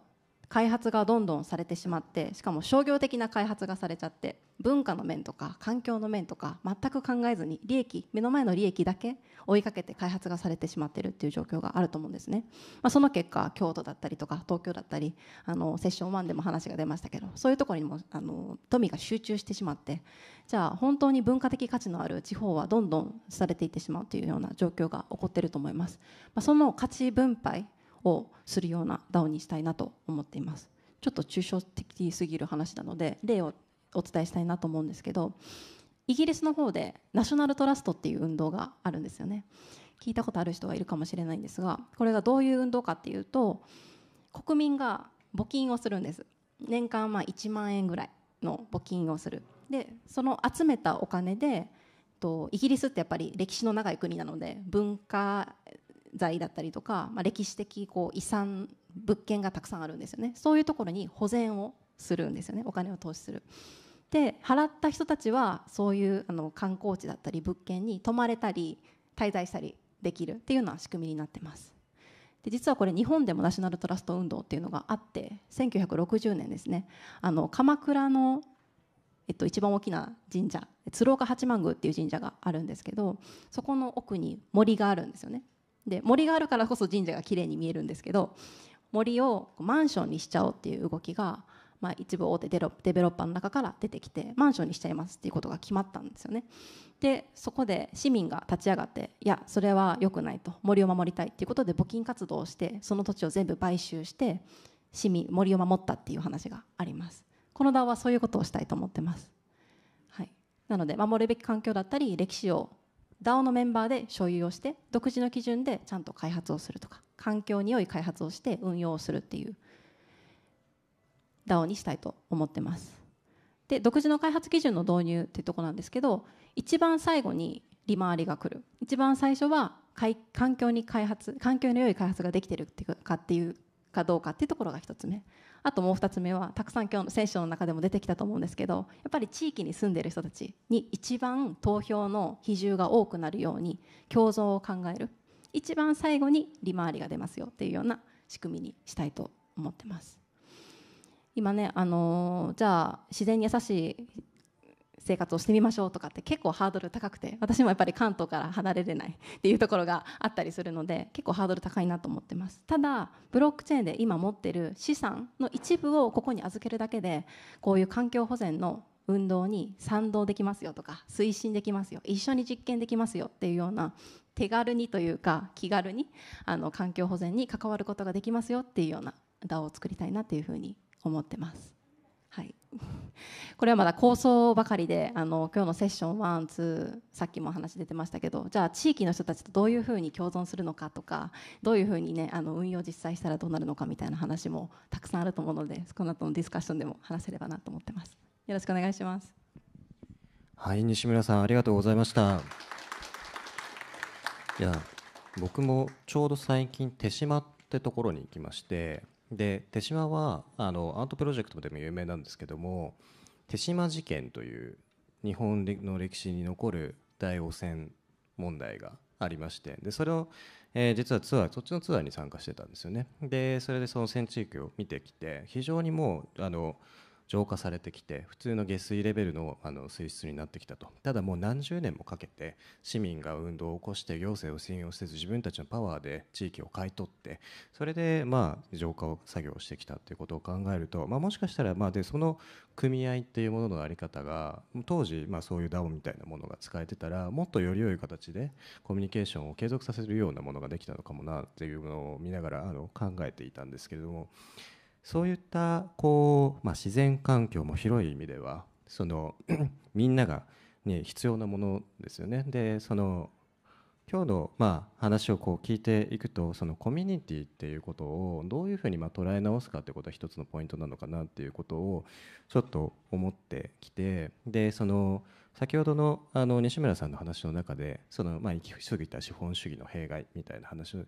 開発がどんどんされてしまってしかも商業的な開発がされちゃって文化の面とか環境の面とか全く考えずに利益目の前の利益だけ追いかけて開発がされてしまってるっていう状況があると思うんですね、まあ、その結果京都だったりとか東京だったりあのセッション1でも話が出ましたけどそういうところにもあの富が集中してしまってじゃあ本当に文化的価値のある地方はどんどんされていってしまうというような状況が起こってると思います、まあ、その価値分配をするようなダウ o にしたいなと思っていますちょっと抽象的すぎる話なので例をお伝えしたいなと思うんですけどイギリスの方でナショナルトラストっていう運動があるんですよね聞いたことある人はいるかもしれないんですがこれがどういう運動かっていうと国民が募金をするんです年間まあ1万円ぐらいの募金をするでその集めたお金でとイギリスってやっぱり歴史の長い国なので文化財だったりとか、まあ、歴史的こう遺産物件がたくさんあるんですよねそういうところに保全をするんですよねお金を投資する。で払った人たちはそういうあの観光地だったり物件に泊まれたり滞在したりできるっていうような仕組みになってます。で実はこれ日本でもナショナルトラスト運動っていうのがあって1960年ですねあの鎌倉の、えっと、一番大きな神社鶴岡八幡宮っていう神社があるんですけどそこの奥に森があるんですよねで森があるからこそ神社がきれいに見えるんですけど森をマンションにしちゃおうっていう動きが、まあ、一部大手デデベロッパーの中から出てきてマンションにしちゃいますっていうことが決まったんですよね。でそこで市民が立ち上がっていやそれは良くないと森を守りたいっていうことで募金活動をしてその土地を全部買収して市民森を守ったっていう話があります。この談はそういうことをしたいと思ってます。はい、なので守るべき環境だったり歴史を DAO のメンバーで所有をして独自の基準でちゃんと開発をするとか環境に良い開発をして運用をするっていう DAO にしたいと思ってますで独自の開発基準の導入ってとこなんですけど一番最後に利回りが来る一番最初は環境に開発環境の良い開発ができてるっていうかっていうかどうかっていうところが一つ目あともう2つ目はたくさん今日の選手の中でも出てきたと思うんですけどやっぱり地域に住んでる人たちに一番投票の比重が多くなるように共存を考える一番最後に利回りが出ますよっていうような仕組みにしたいと思ってます。今ねあのじゃあ自然に優しい生活をしてみましょうとかって結構ハードル高くて私もやっぱり関東から離れれないっていうところがあったりするので結構ハードル高いなと思ってますただブロックチェーンで今持ってる資産の一部をここに預けるだけでこういう環境保全の運動に賛同できますよとか推進できますよ一緒に実験できますよっていうような手軽にというか気軽にあの環境保全に関わることができますよっていうような DAO を作りたいなっていうふうに思ってます。これはまだ構想ばかりであの今日のセッションワンツーさっきも話出てましたけどじゃあ地域の人たちとどういうふうに共存するのかとかどういうふうに、ね、あの運用実際したらどうなるのかみたいな話もたくさんあると思うのでこの後のディスカッションでも話せればなと思ってます。よろしくお願いします。はい、西村さんありがとうございました。いや、僕もちょうど最近手島ってところに行きまして、で手島はあのアートプロジェクトでも有名なんですけども手島事件という日本の歴史に残る大汚染問題がありましてでそれを、えー、実はツアーそっちのツアーに参加してたんですよねでそれでその戦地域を見てきて非常にもうあの浄化されてきて普通の下水レベルのあの水質になってきたとただもう何十年もかけて市民が運動を起こして行政を信用せず自分たちのパワーで地域を買い取ってそれでまあ浄化を作業してきたということを考えると、まあ、もしかしたらまあでその組合っていうものの在り方が当時まあそういうダオみたいなものが使えてたらもっとより良い形でコミュニケーションを継続させるようなものができたのかもなっていうのを見ながらあの考えていたんですけれども。そういったこう、まあ、自然環境も広い意味ではその みんなが、ね、必要なものですよね。でその今日のまあ話をこう聞いていくとそのコミュニティっていうことをどういうふうにまあ捉え直すかってことは一つのポイントなのかなっていうことをちょっと思ってきてでその先ほどのあの西村さんの話の中でそのまあ行き過ぎた資本主義の弊害みたいな話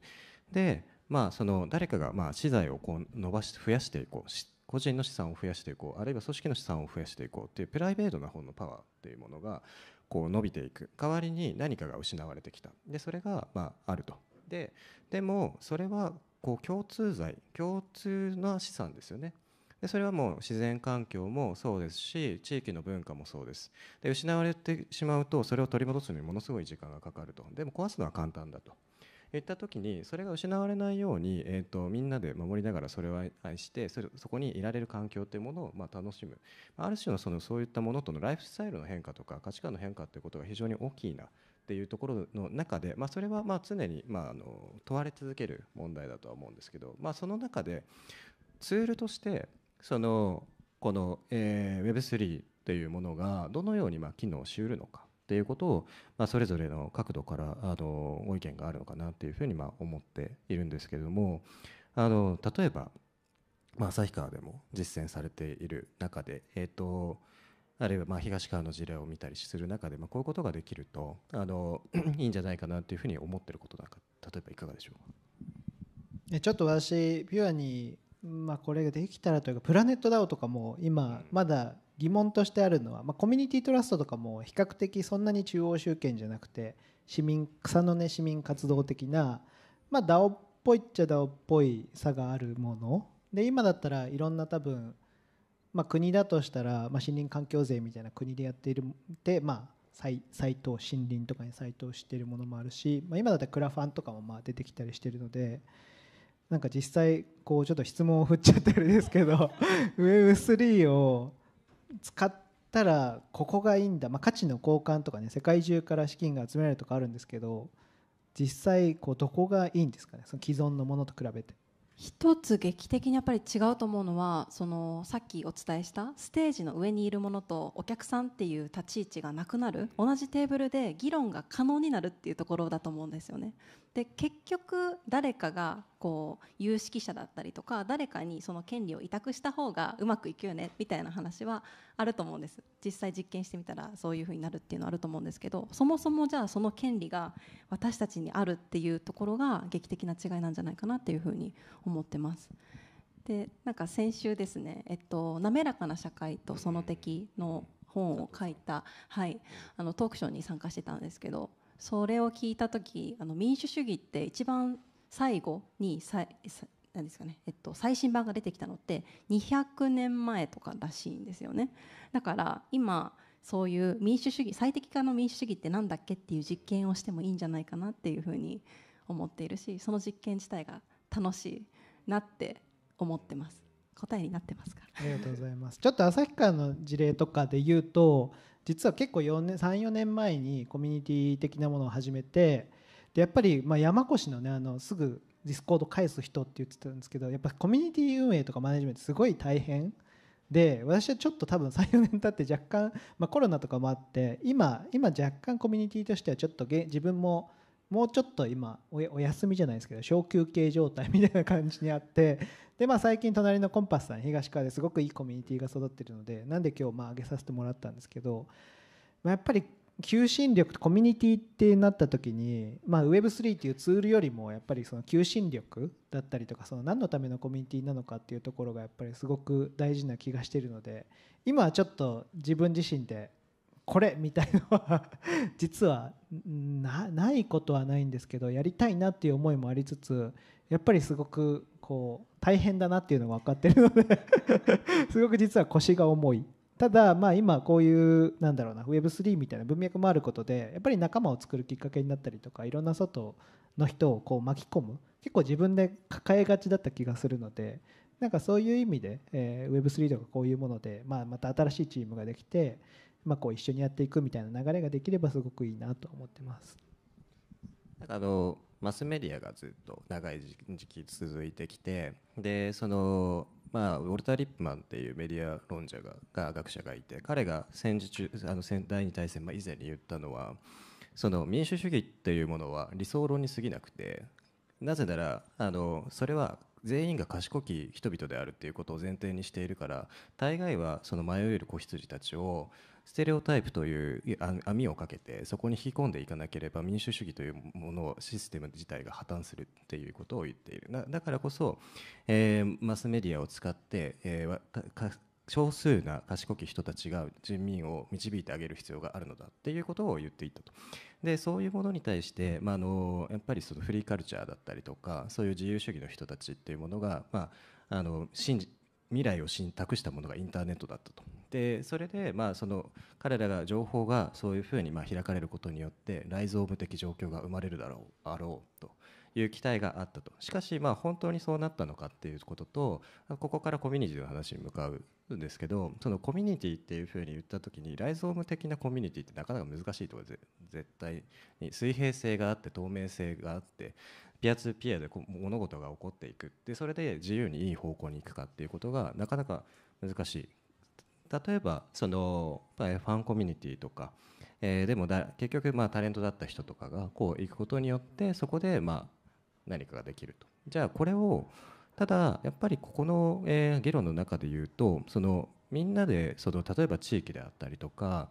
でまあ、その誰かがまあ資材をこう伸ばして増やしていこう個人の資産を増やしていこうあるいは組織の資産を増やしていこうっていうプライベートな方のパワーっていうものがこう伸びていく代わりに何かが失われてきたでそれがまああるとででもそれはこう共通財共通な資産ですよねでそれはもう自然環境もそうですし地域の文化もそうですで失われてしまうとそれを取り戻すのにものすごい時間がかかるとでも壊すのは簡単だといった時にそれが失われないように、えーと、みんなで守りながらそれを愛してそれそこにいられる環境というものを、まあ、楽しむある種のそのそういったものとのライフスタイルの変化とか価値観の変化ということが非常に大きいなっていうところの中で、まあ、それはまあ常に、まあ、あの問われ続ける問題だとは思うんですけど、まあ、その中でツールとしてそのこの、えー、Web3 というものがどのようにまあ機能しうるのかっていうことを、まあ、それぞれの角度からあのご意見があるのかなっていうふうにまあ思っているんですけれどもあの例えば、まあ、旭川でも実践されている中で、えーと、あるいはまあ東川の事例を見たりする中で、まあ、こういうことができるとあの いいんじゃないかなというふうに思ってることなんか例えばいかがでしょうかちょっと私ピュアに、まあ、これができたらというかプラネット DAO とかも今まだ疑問としてあるのは、まあ、コミュニティトラストとかも比較的そんなに中央集権じゃなくて市民草の根市民活動的な、まあ、DAO っぽいっちゃ DAO っぽい差があるもので今だったらいろんな多分、まあ、国だとしたら、まあ、森林環境税みたいな国でやっているで、まあ、再再投森林とかに再投しているものもあるし、まあ、今だったらクラファンとかもまあ出てきたりしてるので。なんか実際こうちょっと質問を振っちゃってるんですけど Web3 を使ったらここがいいんだ、まあ、価値の交換とかね世界中から資金が集められるとかあるんですけど実際こうどこがいいんですかねその既存のものと比べて。一つ劇的にやっぱり違うと思うのはそのさっきお伝えしたステージの上にいるものとお客さんっていう立ち位置がなくなる同じテーブルで議論が可能になるっていうところだと思うんですよねで結局誰かがこう有識者だったりとか誰かにその権利を委託した方がうまくいくよねみたいな話はあると思うんです実際実験してみたらそういうふうになるっていうのはあると思うんですけどそもそもじゃあその権利が私たちにあるっていうところが劇的な違いなんじゃないかなっていうふうに思ってます。でなんか先週ですね「えっと、滑らかな社会とその敵」の本を書いた、はい、あのトークショーに参加してたんですけどそれを聞いた時あの民主主義って一番最後にですかねえっと、最新版が出てきたのって200年前とからしいんですよねだから今そういう民主主義最適化の民主主義って何だっけっていう実験をしてもいいんじゃないかなっていうふうに思っているしその実験自体が楽しいなって思ってます答えになってますからありがとうございますちょっと旭川の事例とかで言うと実は結構34年前にコミュニティ的なものを始めてでやっぱりま山越のねあのすぐディスコード返す人って言ってたんですけどやっぱコミュニティ運営とかマネジメントすごい大変で私はちょっと多分34 年経って若干、まあ、コロナとかもあって今今若干コミュニティとしてはちょっと自分ももうちょっと今お休みじゃないですけど小休憩状態みたいな感じにあってでまあ、最近隣のコンパスさん東川ですごくいいコミュニティが育ってるのでなんで今日まあ上げさせてもらったんですけど、まあ、やっぱり求心力とコミュニティってなった時に、まあ、Web3 っていうツールよりもやっぱりその求心力だったりとかその何のためのコミュニティなのかっていうところがやっぱりすごく大事な気がしてるので今はちょっと自分自身でこれみたいのは実はないことはないんですけどやりたいなっていう思いもありつつやっぱりすごくこう大変だなっていうのが分かってるので すごく実は腰が重いただまあ今こういうなんだろうな Web3 みたいな文脈もあることでやっぱり仲間を作るきっかけになったりとかいろんな外の人をこう巻き込む結構自分で抱えがちだった気がするのでなんかそういう意味で、えー、Web3 とかこういうもので、まあ、また新しいチームができて、まあ、こう一緒にやっていくみたいな流れができればすごくいいなと思ってます。なんかあのマスメディアがずっと長い時期続いてきてでそのまあ、ウォルター・リップマンっていうメディア論者がが学者がいて彼が戦時中あの第二大戦、まあ、以前に言ったのはその民主主義というものは理想論に過ぎなくてなぜならあのそれは全員が賢き人々であるっていうことを前提にしているから大概はその迷える子羊たちをステレオタイプという網をかけてそこに引き込んでいかなければ民主主義というものシステム自体が破綻するっていうことを言っているだからこそ、えー、マスメディアを使って、えー、少数な賢き人たちが人民を導いてあげる必要があるのだっていうことを言っていたとでそういうものに対して、まあ、あのやっぱりそのフリーカルチャーだったりとかそういう自由主義の人たちっていうものが、まあ、あの信じ未来を託したものがインターネットだったとでそれでまあその彼らが情報がそういうふうにま開かれることによって内臓ム的状況が生まれるだろうあろうという期待があったとしかしまあ本当にそうなったのかっていうこととここからコミュニティの話に向かうんですけどそのコミュニティっていうふうに言った時にライゾーム的なコミュニティってなかなか難しいところ絶対に水平性があって透明性があってピアツーピアで物事が起こっていくでそれで自由にいい方向に行くかっていうことがなかなか難しい例えばそのファンコミュニティとか、えー、でもだ結局まあタレントだった人とかがこう行くことによってそこでまあ何かができると。じゃあこれをただやっぱりここの、えー、議論の中で言うとそのみんなでその例えば地域であったりとか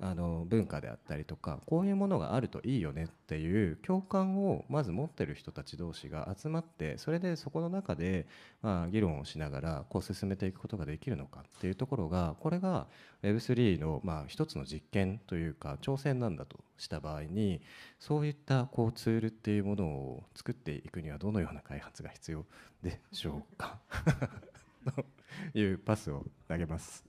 あの文化であったりとかこういうものがあるといいよねっていう共感をまず持ってる人たち同士が集まってそれでそこの中でまあ議論をしながらこう進めていくことができるのかっていうところがこれが Web3 のまあ一つの実験というか挑戦なんだとした場合にそういったこうツールっていうものを作っていくにはどのような開発が必要でしょうかと いうパスを投げます。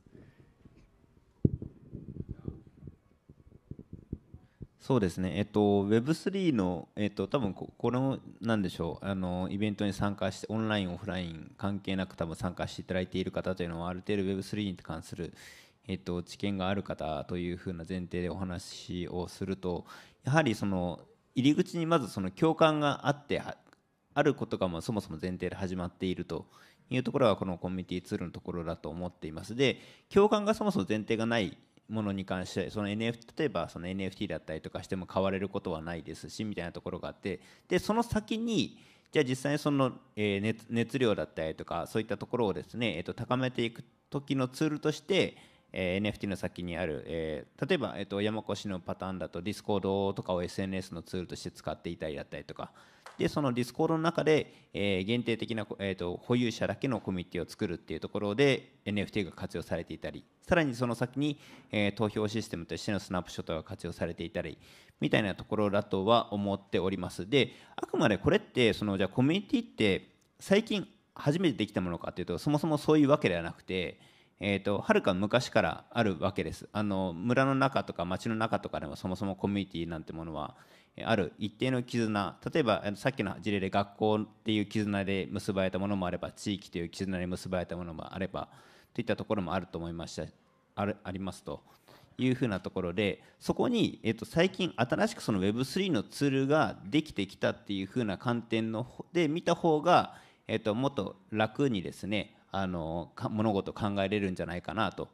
そうですね、えっと、Web3 の、えっと、多分ここの、何でしょうあの、イベントに参加して、オンライン、オフライン関係なく、多分参加していただいている方というのは、ある程度 Web3 に関する、えっと、知見がある方というふうな前提でお話をすると、やはりその入り口にまずその共感があって、あることがまあそもそも前提で始まっているというところが、このコミュニティツールのところだと思っています。で、共感がそもそも前提がないものに関してその NFT 例えばその NFT だったりとかしても買われることはないですしみたいなところがあってでその先にじゃあ実際にその、え熱熱量だったりとかそういったところをですね、えっと高めていく時のツールとして、え NFT の先にある、え例えば、えっと山越のパターンだと Discord とかを SNS のツールとして使っていたりだったりとかでそのディスコードの中で、えー、限定的な、えーと、保有者だけのコミュニティを作るっていうところで NFT が活用されていたりさらにその先に、えー、投票システムとしてのスナップショットが活用されていたりみたいなところだとは思っておりますであくまでこれってそのじゃあコミュニティって最近初めてできたものかというとそもそもそういうわけではなくてえーと、はるか昔からあるわけですあの村の中とか町の中とかでもそもそもコミュニティなんてものはある一定の絆例えばさっきの事例で学校っていう絆で結ばれたものもあれば地域という絆で結ばれたものもあればといったところもあると思いましたあるありますというふうなところでそこに、えっと、最近新しくその Web3 のツールができてきたっていうふうな観点ので見た方が、えっと、もっと楽にですねあの物事を考えれるんじゃないかなと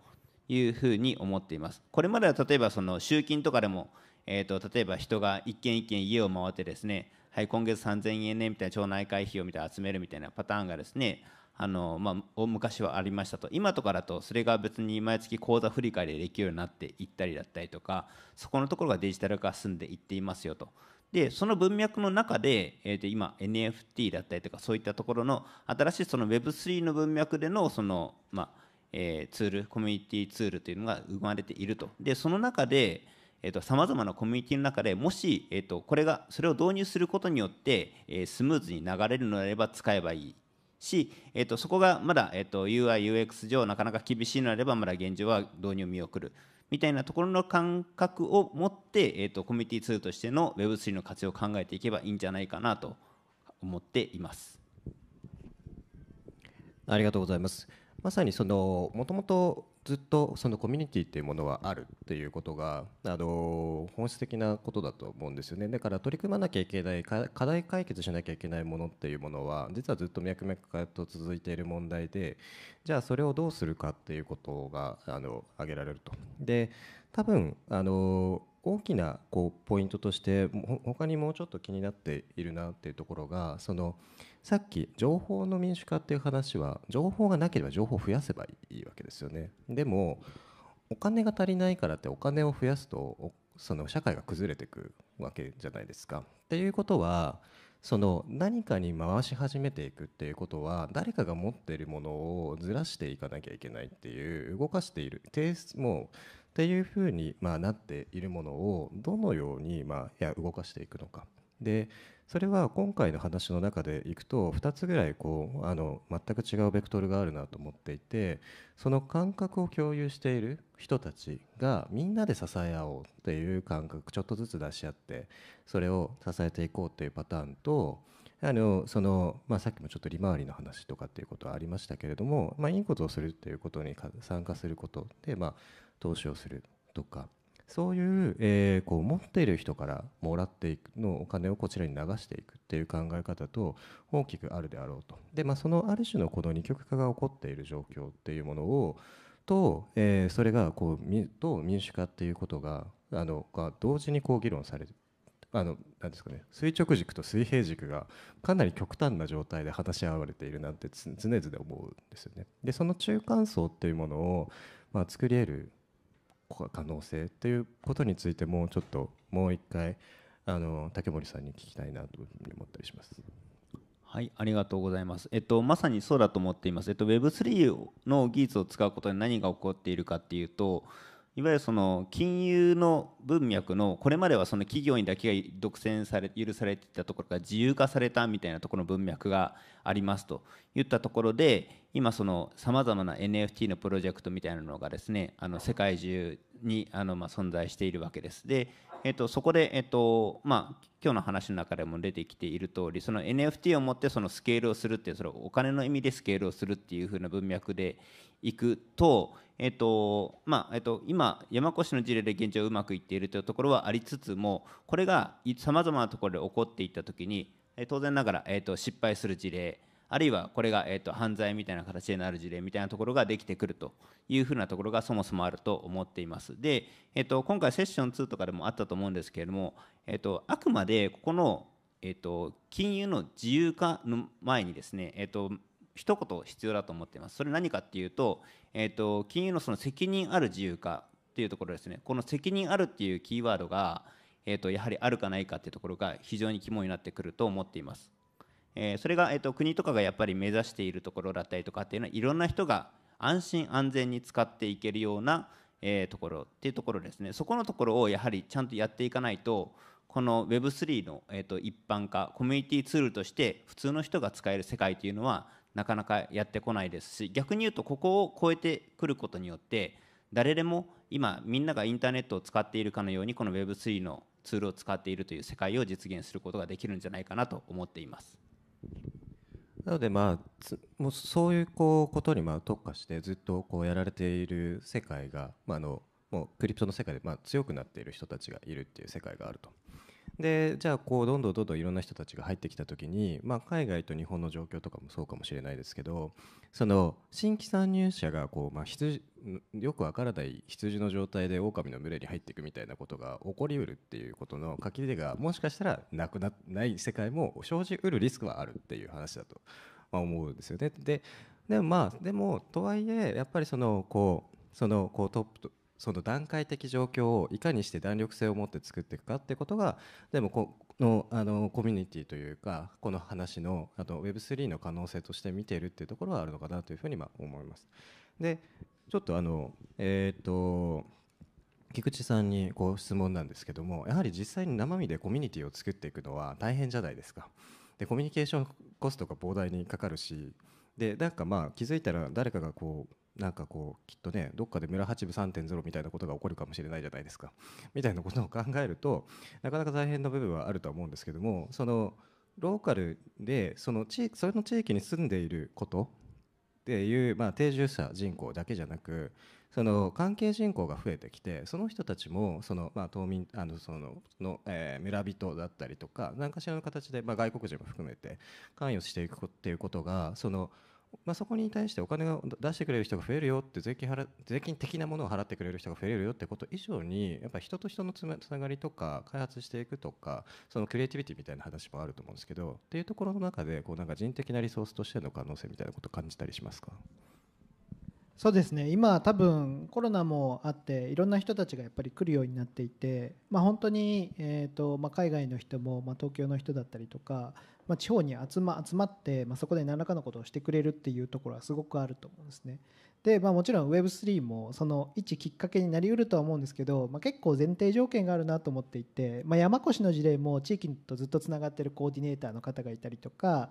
いうふうに思っています。これまでは例えばその集金とかでもえーと、例えば人が一軒一軒家を回ってですねはい今月3000円ねみたいな町内会費をみたい集めるみたいなパターンがですねあの、まあ、昔はありましたと今とかだとそれが別に毎月口座振り替えでできるようになっていったりだったりとかそこのところがデジタル化進んでいっていますよと。でその文脈の中で、えー、と今 NFT だったりとかそういったところの新しいその Web3 の文脈でのその、まあえー、ツールコミュニティツールというのが生まれているとでその中で、えーと、まざまなコミュニティの中でもし、えーと、これがそれを導入することによって、えー、スムーズに流れるのであれば使えばいいし、えーと、そこがまだ、えー、と UIUX 上なかなか厳しいのであればまだ現状は導入見送るみたいなところの感覚を持って、えー、とコミュニティツールとしての Web3 の活用を考えていけばいいんじゃないかなと思っています。ありがとうございます。まさにそのもともとずっとそのコミュニティっていうものはあるっていうことがあの本質的なことだと思うんですよねだから取り組まなきゃいけない課題解決しなきゃいけないものっていうものは実はずっと脈々と続いている問題でじゃあそれをどうするかっていうことがあの挙げられると。で多分あの大きなこうポイントとして他にもうちょっと気になっているなっていうところがその。さっき情報の民主化っていう話は情報がなければ情報を増やせばいいわけですよねでもお金が足りないからってお金を増やすとその社会が崩れていくわけじゃないですか。っていうことはその何かに回し始めていくっていうことは誰かが持っているものをずらしていかなきゃいけないっていう動かしている提出もっていうふうにまなっているものをどのようにまあいや動かしていくのか。でそれは今回の話の中でいくと2つぐらいこうあの全く違うベクトルがあるなと思っていてその感覚を共有している人たちがみんなで支え合おうっていう感覚ちょっとずつ出し合ってそれを支えていこうっていうパターンとあのそのまあ、さっきもちょっと利回りの話とかっていうことはありましたけれども、まあ、いいことをするっていうことに参加することで、まあ、投資をするとかそういう,、えー、こう持っている人からもらっていくのお金をこちらに流していくっていう考え方と大きくあるであろうとで、まあ、そのある種のこの二極化が起こっている状況っていうものをと、えー、それがこうと民主化っていうことがあのが同時にこう議論されるあのなんですかね、垂直軸と水平軸がかなり極端な状態で話し合われているなんて常々思うんですよね。でその中間層っていうものを、まあ、作り得る可能性っていうことについてもうちょっともう一回あの竹森さんに聞きたいなというふうに思ったりします。はい、ありがとうございます。えっとまさにそうだと思っています。えっと Web3 の技術を使うことで何が起こっているかっていうと、いわゆるその金融の文脈のこれまではその企業にだけが独占され許されていたところが自由化されたみたいなところの文脈がありますといったところで今そのさまざまな NFT のプロジェクトみたいなのがですねあの世界中にあのまあ存在しているわけです。でえっと、そこで、えっとまあ、今日の話の中でも出てきている通りその NFT をもってそのスケールをするっていうそれお金の意味でスケールをするっていうふうな文脈でいくと、えっとまあえっと、今、山越の事例で現状うまくいっているというところはありつつもこれがさまざまなところで起こっていったときに当然ながら、えっと、失敗する事例あるいはこれが、えっと、犯罪みたいな形になる事例みたいなところができてくるというふうなところがそもそもあると思っています。で、えっと、今回セッション2とかでもあったと思うんですけれども、えっと、あくまでここの、えっと、金融の自由化の前にですね、えっと一言必要だと思っています。それ何かっていうと、えーと、金融のその責任ある自由化っていうところですねこの責任あるっていうキーワードが、えーと、やはりあるかないかというところが非常に肝になってくると思っています。えー、それが、えーと、国とかがやっぱり目指しているところだったりとかっていうのはいろんな人が安心安全に使っていけるような、えー、ところっていうところですねそこのところをやはりちゃんとやっていかないとこの Web3 の、えー、と一般化コミュニティツールとして普通の人が使える世界というのはなかなかやってこないですし逆に言うとここを超えてくることによって誰でも今みんながインターネットを使っているかのようにこの Web3 のツールを使っているという世界を実現することができるんじゃないかなと思っています。なのでまあもうそういうこうことにまあ特化してずっとこうやられている世界が、まあ、あのもうクリプトの世界でまあ強くなっている人たちがいるっていう世界があるとでじゃあこうどんどんどんどんいろんな人たちが入ってきた時に、まあ、海外と日本の状況とかもそうかもしれないですけどその新規参入者がこう、まあ、羊よくわからない羊の状態で狼の群れに入っていくみたいなことが起こりうるっていうことのき出がもしかしたらなくなない世界も生じうるリスクはあるっていう話だと、ま思うんですよね。ででもまあでもとはいえやっぱりそのこうそのこうトップその段階的状況をいかにして弾力性を持って作っていくかってことがでもこのあのコミュニティというかこの話のあの Web3 の可能性として見ているっていうところはあるのかなというふうに思います。でちょっとあのえっ、と菊池さんにこ質問なんですけどもやはり実際に生身でコミュニティを作っていくのは大変じゃないですか。でコミュニケーションコストが膨大にかかるしでなんかまあ気づいたら誰かがこうなんかこうきっとねどっかで村八部3.0みたいなことが起こるかもしれないじゃないですか みたいなことを考えるとなかなか大変な部分はあるとは思うんですけどもそのローカルでその地域それの地域に住んでいることっていう、まあ、定住者人口だけじゃなくその関係人口が増えてきてその人たちもその、まあ、島民あのそのの、えー、村人だったりとか何かしらの形で、まあ、外国人も含めて関与していくっていうことがその。まあ、そこに対してお金を出してくれる人が増えるよって税金払税金的なものを払ってくれる人が増えるよってこと以上にやっぱ人と人のつながりとか開発していくとかそのクリエイティビティみたいな話もあると思うんですけどっていうところの中でこうなんか人的なリソースとしての可能性みたいなことを感じたりしますかそうですね今多分コロナもあっていろんな人たちがやっぱり来るようになっていて、まあ、本当に、えーとまあ、海外の人も、まあ、東京の人だったりとか、まあ、地方に集ま集まって、まあ、そこで何らかのことをしてくれるっていうところはすごくあると思うんですね。で、まあ、もちろん Web3 もその一きっかけになりうるとは思うんですけど、まあ、結構前提条件があるなと思っていて、まあ、山越の事例も地域とずっとつながってるコーディネーターの方がいたりとか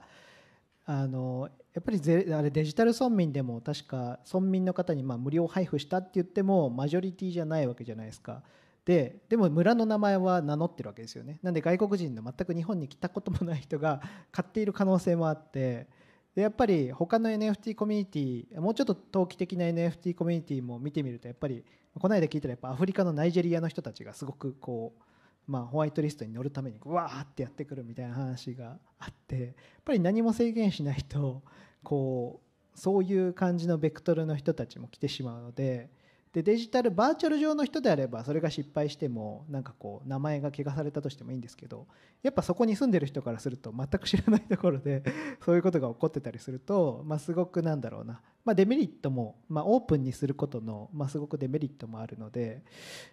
あのやっぱりゼあれデジタル村民でも確か村民の方にまあ無料配布したって言ってもマジョリティじゃないわけじゃないですか。ででも村の名前は名乗ってるわけですよねなんで外国人の全く日本に来たこともない人が買っている可能性もあってでやっぱり他の NFT コミュニティもうちょっと投機的な NFT コミュニティも見てみるとやっぱりこの間聞いたらやっぱアフリカのナイジェリアの人たちがすごくこうまあ、ホワイトリストに乗るためにわーってやってくるみたいな話があってやっぱり何も制限しないとこうそういう感じのベクトルの人たちも来てしまうのででデジタルバーチャル上の人であればそれが失敗してもなんかこう名前が汚されたとしてもいいんですけどやっぱそこに住んでる人からすると全く知らないところでそういうことが起こってたりすると、まあ、すごくなんだろうなまあ、デメリットも、まあ、オープンにすることの、まあ、すごくデメリットもあるので、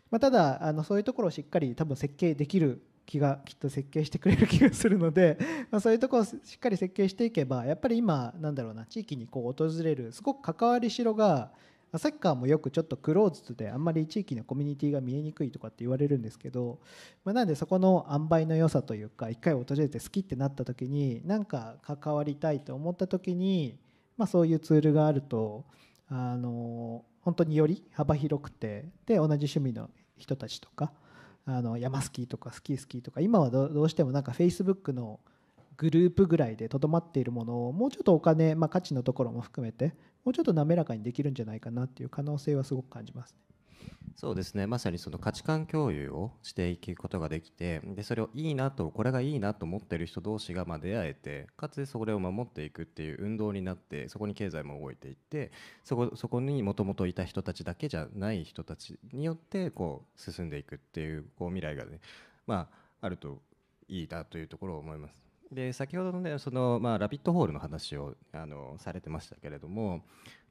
まあ、ただあのそういうところをしっかり多分設計できる気がきっと設計してくれる気がするので、まあ、そういうところをしっかり設計していけばやっぱり今なんだろうな地域にこう訪れるすごく関わりしろがサッカーもよくちょっとクローズであんまり地域のコミュニティが見えにくいとかって言われるんですけど、まあ、なのでそこの塩梅の良さというか一回訪れて好きってなった時になんか関わりたいと思った時にまあ、そういうツールがあるとあの本当により幅広くてで同じ趣味の人たちとかあの山スキーとかスキースキーとか今はどうしてもなんか Facebook のグループぐらいでとどまっているものをもうちょっとお金、まあ、価値のところも含めてもうちょっと滑らかにできるんじゃないかなっていう可能性はすごく感じますね。そうですねまさにその価値観共有をしていくことができてでそれをいいなとこれがいいなと思ってる人同士がま出会えてかつそれを守っていくっていう運動になってそこに経済も動いていってそこそこにもともといた人たちだけじゃない人たちによってこう進んでいくっていうこう未来がね、まあ、あるといいなというところを思います。で先ほどのねその、まあ、ラビットホールの話をあのされてましたけれども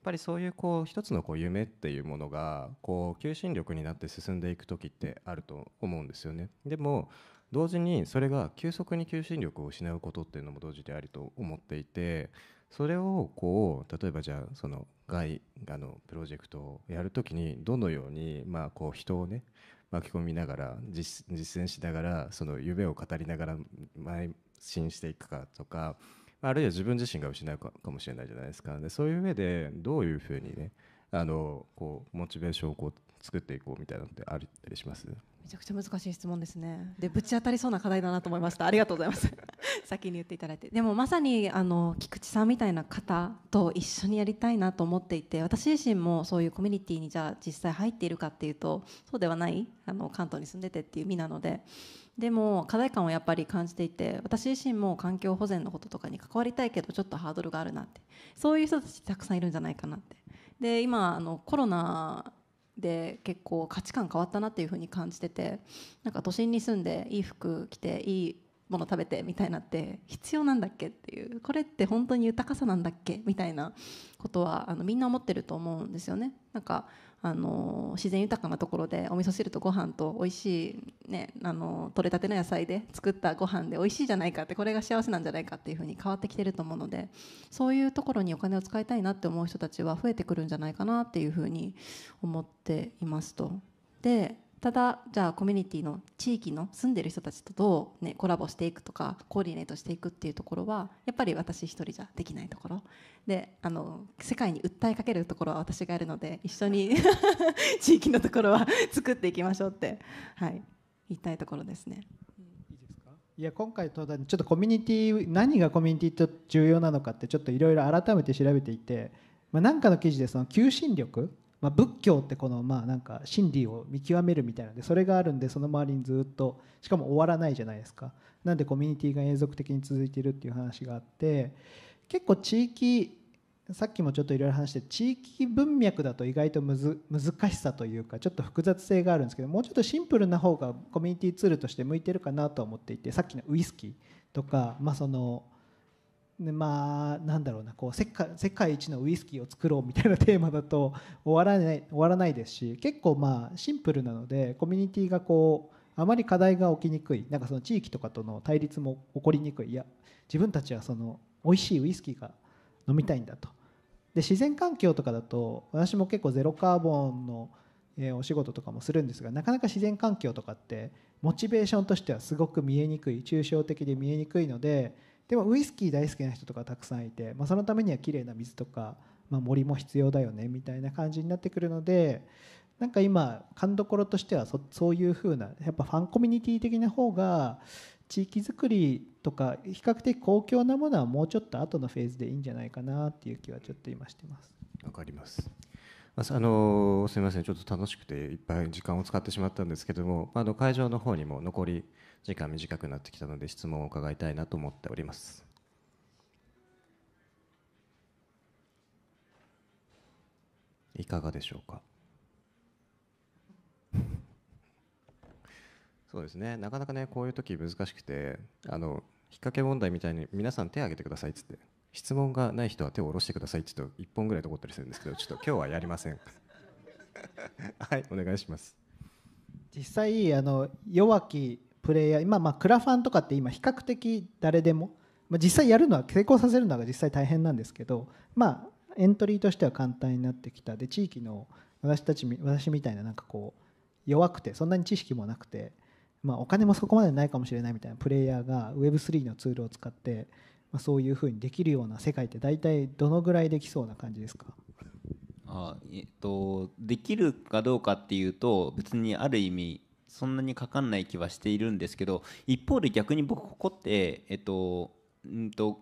ぱりそういうこう一つのこう夢っていうものがこう求心力になって進んでいく時ってあると思うんですよね。でも同時にそれが急速に求心力を失うことっていうのも同時であると思っていてそれをこう例えばじゃあその外あのプロジェクトをやるときにどのようにまあこう人をね巻き込みながら実践しながらその夢を語りながら前進していくかとかあるいは自分自身が失うかもしれないじゃないですかでそういう上でどういうふうにねあのこうモチベーションをこう作っていこうみたいなのってありたりしますめちゃくちゃ難しい質問ですねでぶち当たりそうな課題だなと思いましたありがとうございます 先に言っていただいてでもまさにあの菊池さんみたいな方と一緒にやりたいなと思っていて私自身もそういうコミュニティにじゃあ実際入っているかっていうとそうではないあの関東に住んでてっていう身なのででも課題感をやっぱり感じていて私自身も環境保全のこととかに関わりたいけどちょっとハードルがあるなってそういう人たちたくさんいるんじゃないかなってで今あのコロナで結構価値観変わったなっていうふうに感じててなんか都心に住んでいい服着ていいもの食べてみたいなって必要なんだっけっていうこれって本当に豊かさなんだっけみたいなことはあのみんな思ってると思うんですよね。なんかあの自然豊かなところでお味噌汁とご飯と美味しい、ね、あの取れたての野菜で作ったご飯で美味しいじゃないかってこれが幸せなんじゃないかっていうふうに変わってきてると思うのでそういうところにお金を使いたいなって思う人たちは増えてくるんじゃないかなっていうふうに思っていますと。でただじゃあコミュニティの地域の住んでる人たちとどう、ね、コラボしていくとかコーディネートしていくっていうところはやっぱり私一人じゃできないところであの世界に訴えかけるところは私がやるので一緒に 地域のところは作っていきましょうって、はい、言いたいところですね。いや今回登壇ちょっとコミュニティ何がコミュニティと重要なのかってちょっといろいろ改めて調べていて、まあ、何かの記事でその求心力まあ、仏教ってこのまあなんか真理を見極めるみたいなんでそれがあるんでその周りにずっとしかも終わらないじゃないですかなんでコミュニティが永続的に続いているっていう話があって結構地域さっきもちょっといろいろ話して地域文脈だと意外とむず難しさというかちょっと複雑性があるんですけどもうちょっとシンプルな方がコミュニティツールとして向いてるかなと思っていてさっきのウイスキーとか、まあ、そのでまあなんだろうなこう世界世界一のウイスキーを作ろうみたいなテーマだと 終わらない終わらないですし結構まあシンプルなのでコミュニティがこうあまり課題が起きにくいなんかその地域とかとの対立も起こりにくいいや自分たちはその美味しいウイスキーが飲みたいんだとで自然環境とかだと私も結構ゼロカーボンのお仕事とかもするんですがなかなか自然環境とかってモチベーションとしてはすごく見えにくい抽象的で見えにくいのででもウイスキー大好きな人とかたくさんいて、まあ、そのためには綺麗な水とか、まあ、森も必要だよねみたいな感じになってくるのでなんか今勘どころとしてはそそういうふうなやっぱファンコミュニティ的な方が地域づくりとか比較的公共なものはもうちょっと後のフェーズでいいんじゃないかなっていう気はちょっと今してます。わかりますあのすみません、ちょっと楽しくていっぱい時間を使ってしまったんですけども、あの会場の方にも残り時間短くなってきたので質問を伺いたいなと思っております。いかがでしょうか。そうですね。なかなかねこういう時難しくて、あの引っ掛け問題みたいに皆さん手を挙げてくださいっつって、質問がない人は手を下ろしてくださいっつって一本ぐらい残ったりするんですけど、ちょっと今日はやりません。はい、お願いします。実際あの弱きプレイヤー今まあクラファンとかって今比較的誰でも、まあ、実際やるのは成功させるのが実際大変なんですけどまあエントリーとしては簡単になってきたで地域の私たち私みたいななんかこう弱くてそんなに知識もなくて、まあ、お金もそこまでないかもしれないみたいなプレイヤーが Web3 のツールを使って、まあ、そういうふうにできるような世界って大体どのぐらいできそうな感じですかあえっと、できるかどうかっていうと別にある意味そんなにかかんない気はしているんですけど一方で逆に僕ここってえっとうんと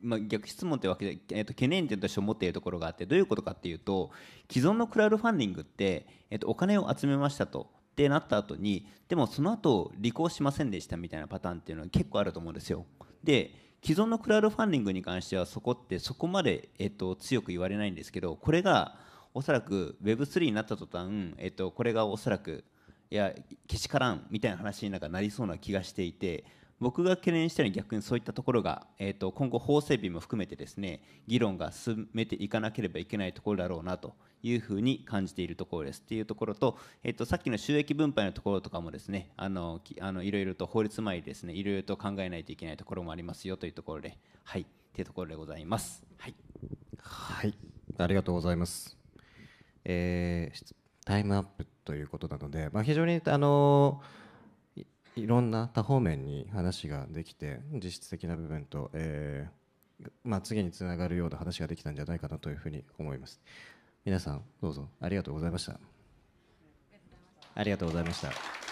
まあ、逆質問ってわけで、えっと、懸念点として思っているところがあってどういうことかっていうと既存のクラウドファンディングって、えっと、お金を集めましたと。ってなった後にでもその後履行しませんでしたみたいなパターンっていうのは結構あると思うんですよ。で既存のクラウドファンディングに関してはそこってそこまで、えっと、強く言われないんですけどこれがおそらく Web3 になった途端、えっと、これがおそらくいやけしからんみたいな話になんかなりそうな気がしていて僕が懸念したのは逆にそういったところが、えーと、今後法整備も含めてですね議論が進めていかなければいけないところだろうなというふうに感じているところですっていうところと,、えっと、さっきの収益分配のところとかもですねあのあのいろいろと法律前にですねいろいろと考えないといけないところもありますよというところではいというところでございます。はい、はい、ありがとうございます、えー、タイムアップということなので、まあ、非常にあのいいろんな多方面に話ができて実質的な部分と、えーまあ、次につながるような話ができたんじゃないかなというふうに思います。皆さんどうぞありがとうございました。ありがとうございました。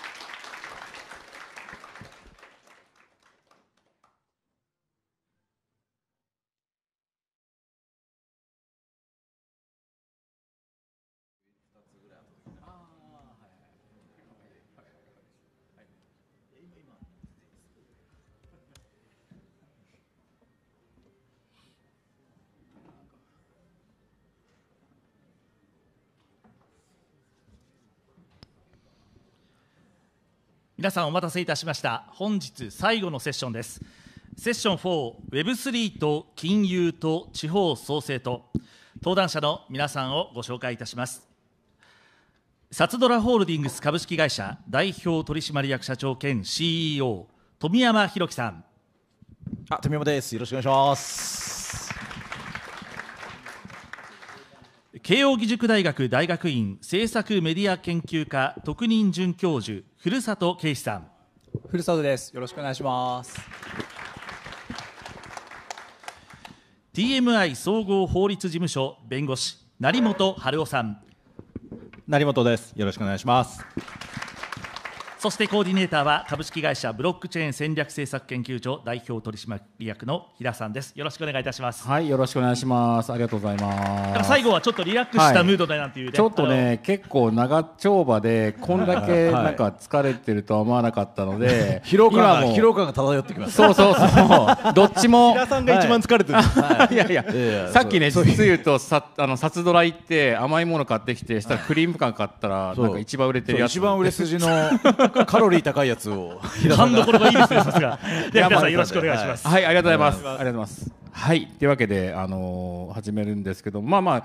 皆さんお待たせいたしました本日最後のセッションですセッション 4Web3 と金融と地方創生と登壇者の皆さんをご紹介いたしますサツドラホールディングス株式会社代表取締役社長兼 CEO 富山弘樹さんあ富山ですよろしくお願いします慶應義塾大学大学院政策メディア研究科特任准教授古里圭司さん古里ですよろしくお願いします TMI 総合法律事務所弁護士成本春夫さん成本ですよろしくお願いしますそしてコーディネーターは株式会社ブロックチェーン戦略政策研究所代表取締役の平さんです。よろしくお願いいたします。はい、よろしくお願いします。ありがとうございます。最後はちょっとリラックスしたムードでなんていう、ねはい、ちょっとね、結構長丁場でこんだけ なんか疲れてるとは思わなかったので、疲労感も疲労感が漂ってきます。そうそうそう。どっちも平さんが一番疲れてる。い、やいや、さっきね、つゆとさあの札ドラ行って甘いもの買ってきて、したらクリーム感買ったらなんか一番売れてるやつ。一番売れ筋の カロリー高いやつを勘ど ころがいいですねさすがでは皆さんよろしくお願いしますはい、ありがとうございますありがとうございますはいというわけであの始めるんですけどまあまあ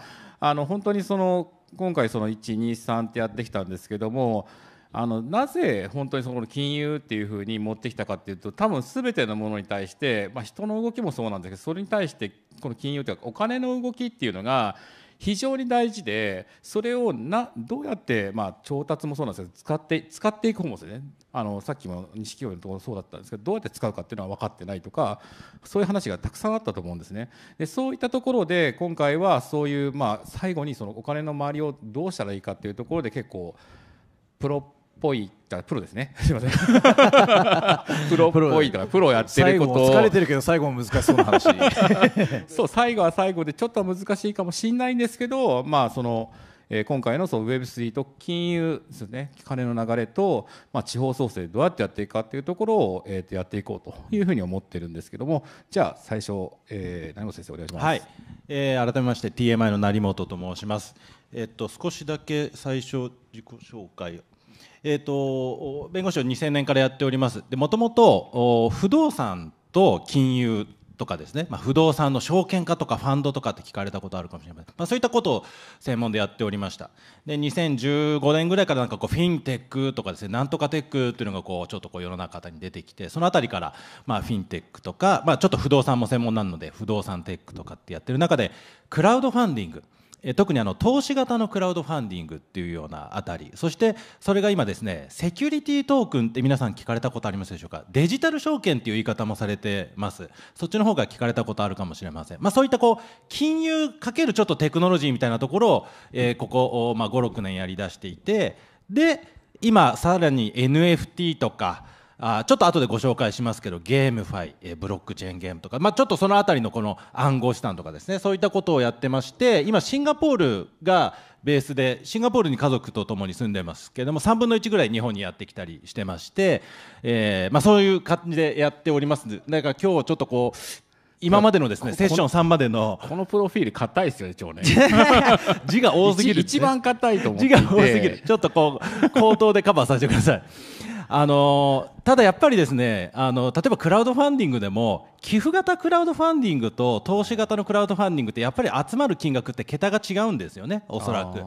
あの本当にその今回その123ってやってきたんですけどもあのなぜ本当にその金融っていうふうに持ってきたかっていうと多分全てのものに対して、まあ、人の動きもそうなんですけどそれに対してこの金融というかお金の動きっていうのが非常に大事でそれをなどうやって、まあ、調達もそうなんですけど使って使っていく方もですねあのさっきも錦鯉のところそうだったんですけどどうやって使うかっていうのは分かってないとかそういう話がたくさんあったと思うんですね。でそういったところで今回はそういう、まあ、最後にそのお金の周りをどうしたらいいかっていうところで結構プロぽいだプロですね。すみません。プロっぽいだかプロやってること。疲れてるけど最後も難しそうな話。そう最後は最後でちょっと難しいかもしれないんですけど、まあその。えー、今回のその Web3 と金融ですね金の流れと、まあ、地方創生どうやってやっていくかっていうところを、えー、とやっていこうというふうに思ってるんですけどもじゃあ最初、えー、成本先生お願いします、はいえー、改めまして TMI の成本と申します、えっと、少しだけ最初自己紹介えーと、弁護士を2000年からやっておりますでもともと不動産と金融とかですね、まあ、不動産の証券化とかファンドとかって聞かれたことあるかもしれません、まあ、そういったことを専門でやっておりましたで2015年ぐらいからなんかこうフィンテックとかですねなんとかテックっていうのがこうちょっとこう世の中に出てきてその辺りからまあフィンテックとか、まあ、ちょっと不動産も専門なので不動産テックとかってやってる中でクラウドファンディング特にあの投資型のクラウドファンディングっていうようなあたりそしてそれが今ですねセキュリティトークンって皆さん聞かれたことありますでしょうかデジタル証券っていう言い方もされてますそっちの方が聞かれたことあるかもしれません、まあ、そういったこう金融かけるちょっとテクノロジーみたいなところを、えー、ここ、まあ、56年やりだしていてで今さらに NFT とかあちょっと後でご紹介しますけどゲームファイ、えブロックチェーンゲームとか、まあ、ちょっとその辺りのこの暗号資産とかですねそういったことをやってまして今シンガポールがベースでシンガポールに家族と共に住んでますけれども3分の1ぐらい日本にやってきたりしてまして、えーまあ、そういう感じでやっておりますだから今日ちょっとこう今までのですねセッション3までのこのプロフィール硬いですよね長年 字が多すぎる、ね、一番硬いと思う字が多すぎるちょっとこう口頭でカバーさせてくださいあのただやっぱりですねあの例えばクラウドファンディングでも寄付型クラウドファンディングと投資型のクラウドファンディングってやっぱり集まる金額って桁が違うんですよねおそらく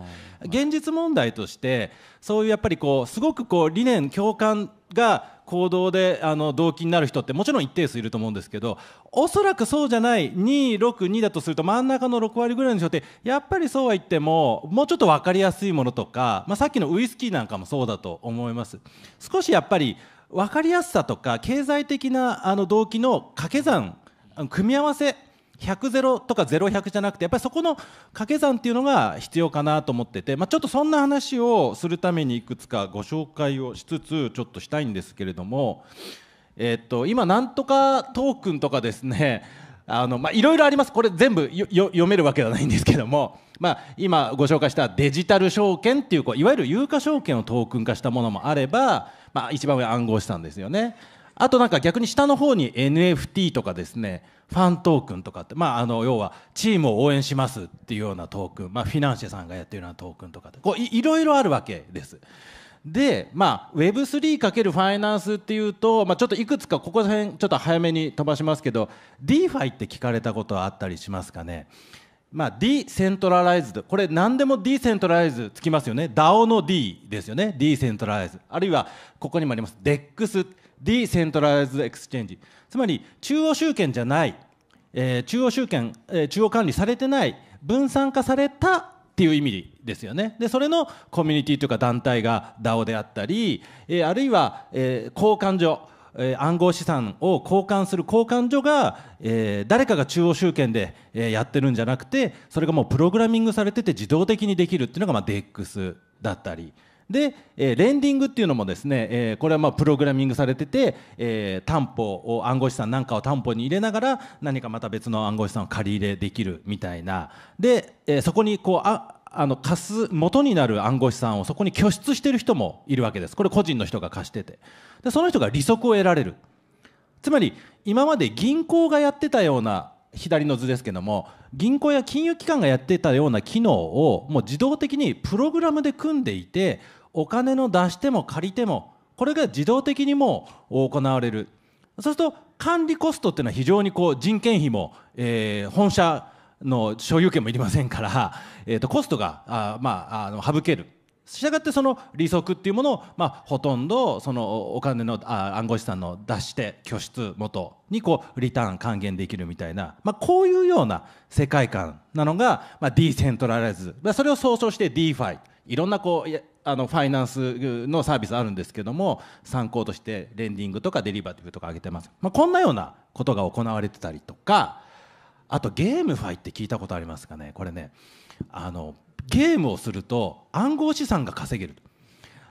現実問題としてそういうやっぱりこうすごくこう理念共感が行動であの動機になる人ってもちろん一定数いると思うんですけどおそらくそうじゃない262だとすると真ん中の6割ぐらいの人ってやっぱりそうは言ってももうちょっと分かりやすいものとか、まあ、さっきのウイスキーなんかもそうだと思います。少しやっぱり分かりやすさとか経済的なあの動機の掛け算組み合わせ100ゼロとか0100じゃなくてやっぱりそこの掛け算っていうのが必要かなと思ってて、まあ、ちょっとそんな話をするためにいくつかご紹介をしつつちょっとしたいんですけれども、えっと今なんとかトークンとかですね あのまあ、いろいろありますこれ全部読めるわけではないんですけども、まあ、今ご紹介したデジタル証券っていうこういわゆる有価証券をトークン化したものもあれば、まあ、一番上暗号資産ですよね。あとなんか逆に下の方に NFT とかですねファントークンとかって、まあ、あの要はチームを応援しますっていうようなトークン、まあ、フィナンシェさんがやってるようなトークンとかこういろいろあるわけです。で、まあ、Web3× ファイナンスっていうと、まあ、ちょっといくつかここら辺ちょっと早めに飛ばしますけど DeFi って聞かれたことはあったりしますかねまあ、ディセントラライズドこれ何でもディセントラライズつきますよね DAO の D ですよねディセントラライズあるいはここにもあります DEX ディセントラライズエクスチェンジつまり中央集権じゃない、えー、中央集権、えー、中央管理されてない分散化されたっていう意味ですよねでそれのコミュニティというか団体が DAO であったり、えー、あるいは、えー、交換所、えー、暗号資産を交換する交換所が、えー、誰かが中央集権で、えー、やってるんじゃなくてそれがもうプログラミングされてて自動的にできるっていうのが、まあ、DEX だったり。で、えー、レンディングっていうのもですね、えー、これはまあプログラミングされてて、えー、担保を暗号資産なんかを担保に入れながら何かまた別の暗号資産を借り入れできるみたいなで、えー、そこにこうああの貸す元になる暗号資産をそこに拠出してる人もいるわけですこれ個人の人が貸しててでその人が利息を得られるつまり今まで銀行がやってたような左の図ですけども銀行や金融機関がやってたような機能をもう自動的にプログラムで組んでいてお金の出しても借りてもこれが自動的にも行われるそうすると管理コストっていうのは非常にこう人件費も、えー、本社の所有権もいりませんから、えー、とコストがあ、まあ、あの省けるしたがってその利息っていうものを、まあ、ほとんどそのお金のあ暗号資産の出して拠出元にこうリターン還元できるみたいな、まあ、こういうような世界観なのが、まあ、ディーセントラライズそれを総称して DeFi いろんなこうあのファイナンスのサービスあるんですけども参考としてレンディングとかデリバティブとか挙げてます、まあ、こんなようなことが行われてたりとかあとゲームファイって聞いたことありますかねこれねあのゲームをすると暗号資産が稼げる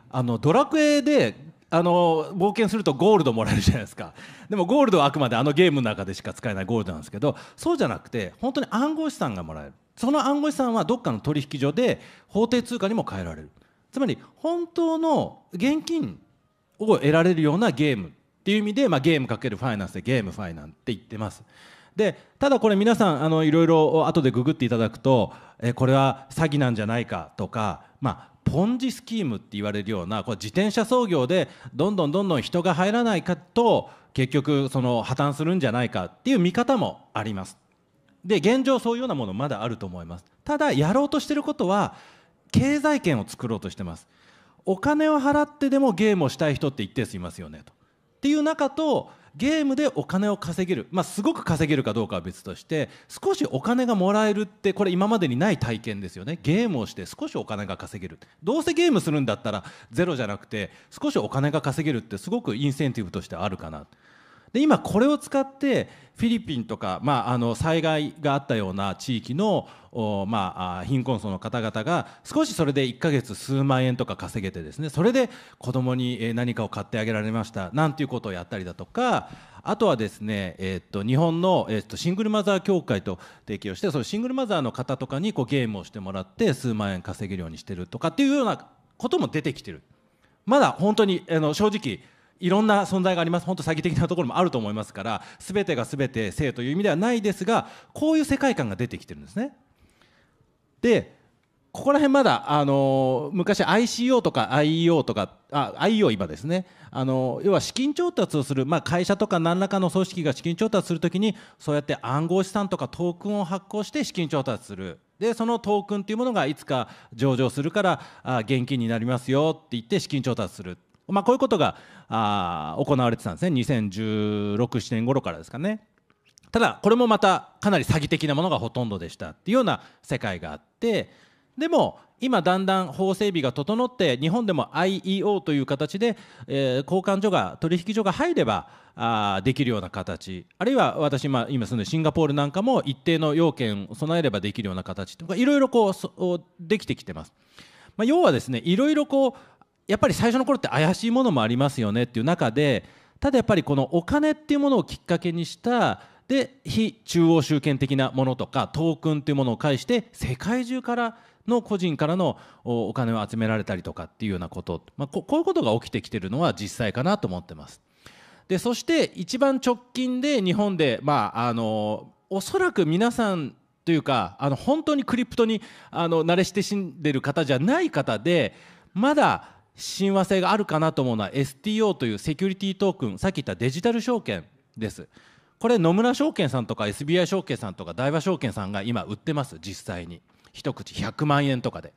あのドラクエであの冒険するとゴールドもらえるじゃないですか でもゴールドはあくまであのゲームの中でしか使えないゴールドなんですけどそうじゃなくて本当に暗号資産がもらえるその暗号資産はどっかの取引所で法定通貨にも変えられるつまり本当の現金を得られるようなゲームっていう意味で、まあ、ゲームかけるファイナンスでゲームファイナンって言ってます。でただこれ皆さんあのいろいろ後でググっていただくと、えこれは詐欺なんじゃないかとか、まあ、ポンジスキームって言われるようなこれ自転車操業でどんどんどんどん人が入らないかと結局その破綻するんじゃないかっていう見方もあります。で現状そういうようなものまだあると思います。ただやろうとしてることは経済圏を作ろうとしてます。お金を払ってでもゲームをしたい人って一定数いますよねと。っていう中とゲームでお金を稼げる、まあ、すごく稼げるかどうかは別として少しお金がもらえるってこれ今までにない体験ですよねゲームをして少しお金が稼げるどうせゲームするんだったらゼロじゃなくて少しお金が稼げるってすごくインセンティブとしてあるかなで今これを使ってフィリピンとか、まあ、あの災害があったような地域のまあ、貧困層の方々が少しそれで1ヶ月数万円とか稼げてですねそれで子供に何かを買ってあげられましたなんていうことをやったりだとかあとはですね、えー、っと日本の、えー、っとシングルマザー協会と提供してそのシングルマザーの方とかにこうゲームをしてもらって数万円稼げるようにしてるとかっていうようなことも出てきてる。まだ本当にあの正直いろんな存在があります本当詐欺的なところもあると思いますから全てが全て性という意味ではないですがこういう世界観が出てきてるんですね。でここら辺まだ、あのー、昔 ICO とか IEO とかあ IEO 今ですね、あのー、要は資金調達をする、まあ、会社とか何らかの組織が資金調達するときにそうやって暗号資産とかトークンを発行して資金調達するでそのトークンというものがいつか上場するからあ現金になりますよって言って資金調達するまあ、こういうことがあ行われてたんですね2016、年頃からですかね。ただこれもまたかなり詐欺的なものがほとんどでしたっていうような世界があってでも今だんだん法整備が整って日本でも IEO という形で、え交換所が取引所が入ればあできるような形あるいは私今今住んでシンガポールなんかも一定の要件を備えればできるような形とかいろいろこうできてきてます。まあ、要はですねいろいろこうやっぱり最初の頃って怪しいものもありますよねっていう中でただやっぱりこのお金っていうものをきっかけにしたで非中央集権的なものとかトークンというものを介して世界中からの個人からのお金を集められたりとかっていうようなこと、まあ、こういうことが起きてきてるのは実際かなと思ってます。でそして一番直近で日本で、まあ、あのおそらく皆さんというかあの本当にクリプトにあの慣れして死んでる方じゃない方でまだ親和性があるかなと思うのは STO というセキュリティトークンさっき言ったデジタル証券ですこれ野村証券さんとか SBI 証券さんとか大和証券さんが今売ってます実際に一口100万円とかで、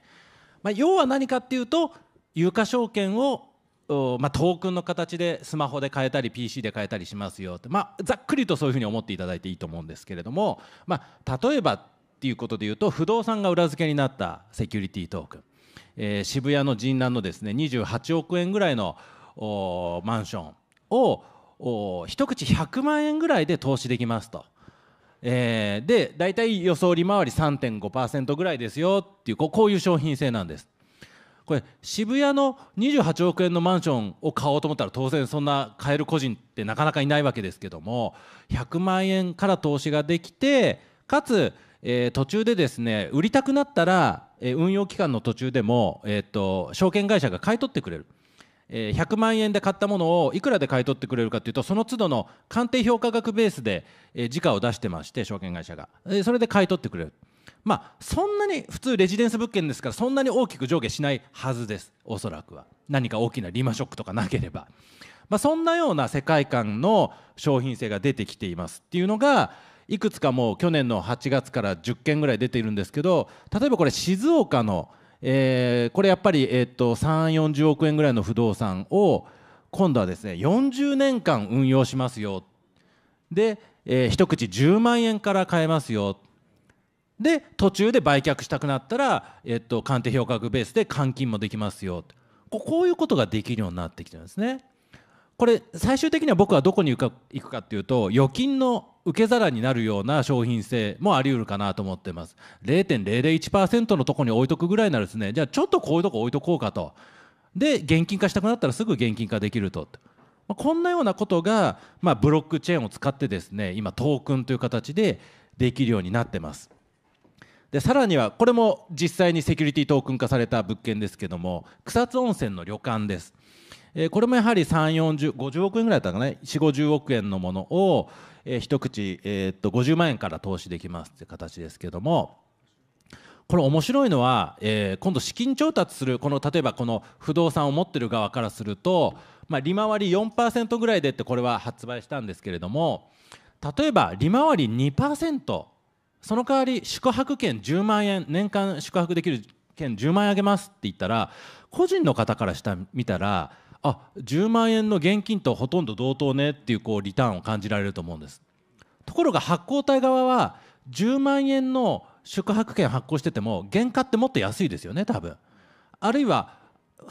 まあ、要は何かっていうと有価証券をまあ、トークンの形でスマホで変えたり PC で変えたりしますよって、まあ、ざっくりとそういうふうに思っていただいていいと思うんですけれども、まあ、例えばっていうことでいうと不動産が裏付けになったセキュリティトークンえー、渋谷の神南のですね28億円ぐらいのマンションをお一口100万円ぐらいで投資できますと。えー、で大体予想利回り3.5%ぐらいですよっていうこうこういう商品性なんですこれ渋谷の28億円のマンションを買おうと思ったら当然そんな買える個人ってなかなかいないわけですけども100万円から投資ができてかつえー、途中でですね売りたくなったら、えー、運用期間の途中でも、えーと、証券会社が買い取ってくれる。えー、100万円で買ったものをいくらで買い取ってくれるかというとその都度の鑑定評価額ベースで、えー、時価を出してまして証券会社が、えー、それで買い取ってくれるまあそんなに普通レジデンス物件ですからそんなに大きく上下しないはずですおそらくは何か大きなリマショックとかなければ、まあ、そんなような世界観の商品性が出てきていますっていうのがいくつかもう去年の8月から10件ぐらい出ているんですけど例えばこれ静岡の、えー、これやっぱり、えー、と3 4 0億円ぐらいの不動産を今度はですね40年間運用しますよで、えー、一口10万円から買えますよで途中で売却したくなったら、えー、と鑑定評価額ベースで換金もできますよこういうことができるようになってきてるんですね。これ最終的には僕はどこに行くかっていうと預金の受け皿になるような商品性もあり得るかなと思ってます0.001%のとこに置いとくぐらいならですねじゃあちょっとこういうとこ置いとこうかとで現金化したくなったらすぐ現金化できると。まこんなようなことが、まあ、ブロックチェーンを使ってですね今トークンという形でできるようになってます。でさらにはこれも実際にセキュリティトークン化された物件ですけども草津温泉の旅館です。えー、これもやはり3 4 0 5 0億円ぐらいだったかね4 5 0億円のものを、えー、一口、えー、っと50万円から投資できますって形ですけどもこれ面白いのは、えー、今度資金調達するこの例えばこの不動産を持ってる側からすると、まあ、利回り4%ぐらいでってこれは発売したんですけれども例えば利回り2%その代わり宿泊券10万円年間宿泊できる券10万円あげますって言ったら個人の方からした見たらあ10万円の現金とほとんど同等ねっていうこうリターンを感じられると思うんですところが発行体側は10万円の宿泊券発行してても原価ってもっと安いですよね多分あるいは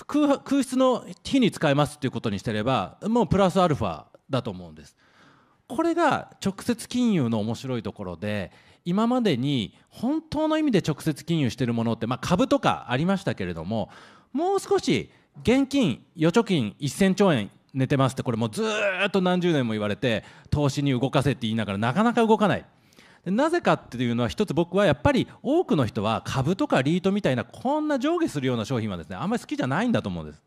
空室の日に使えますっていうことにしてればもうプラスアルファだと思うんですこれが直接金融の面白いところで今までに本当の意味で直接金融してるものって、まあ、株とかありましたけれどももう少し現金預貯金1000兆円寝てますってこれもうずっと何十年も言われて投資に動かせって言いながらなかなか動かない。なぜかっていうのは一つ僕はやっぱり多くの人は株とかリートみたいなこんな上下するような商品はですねあんまり好きじゃないんだと思うんです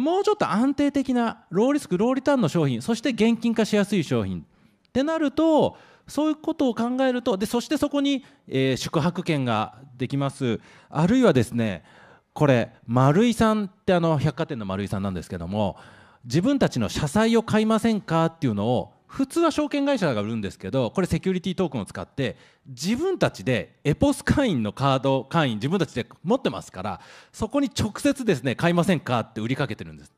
もうちょっと安定的なローリスクローリターンの商品そして現金化しやすい商品ってなるとそういうことを考えるとでそしてそこに、えー、宿泊券ができますあるいはですねこれ丸井さんってあの百貨店の丸井さんなんですけども自分たちの社債を買いませんかっていうのを普通は証券会社が売るんですけどこれセキュリティトークンを使って自分たちでエポス会員のカード会員自分たちで持ってますからそこに直接ですね買いませんかって売りかけてるんです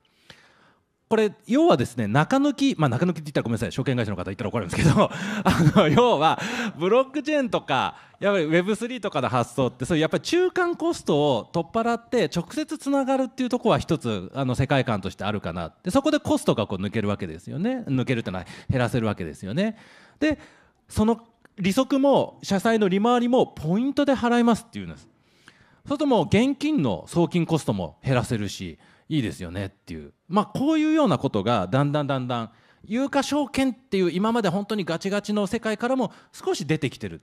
これ要はですね中抜き、まあ、中抜きって言ったらごめんなさい証券会社の方言ったら怒られるんですけど あの要はブロックチェーンとかやっぱり Web3 とかの発想ってそういうやっぱり中間コストを取っ払って直接つながるっていうところは一つあの世界観としてあるかなでそこでコストがこう抜けるわけですよね抜けるっていうのは減らせるわけですよね。でその利息も社債の利回りもポイントで払いますっていうんです。そうするともう現金の送金コストも減らせるしいいですよねっていう、まあ、こういうようなことがだんだんだんだん有価証券っていう今まで本当にガチガチの世界からも少し出てきてる。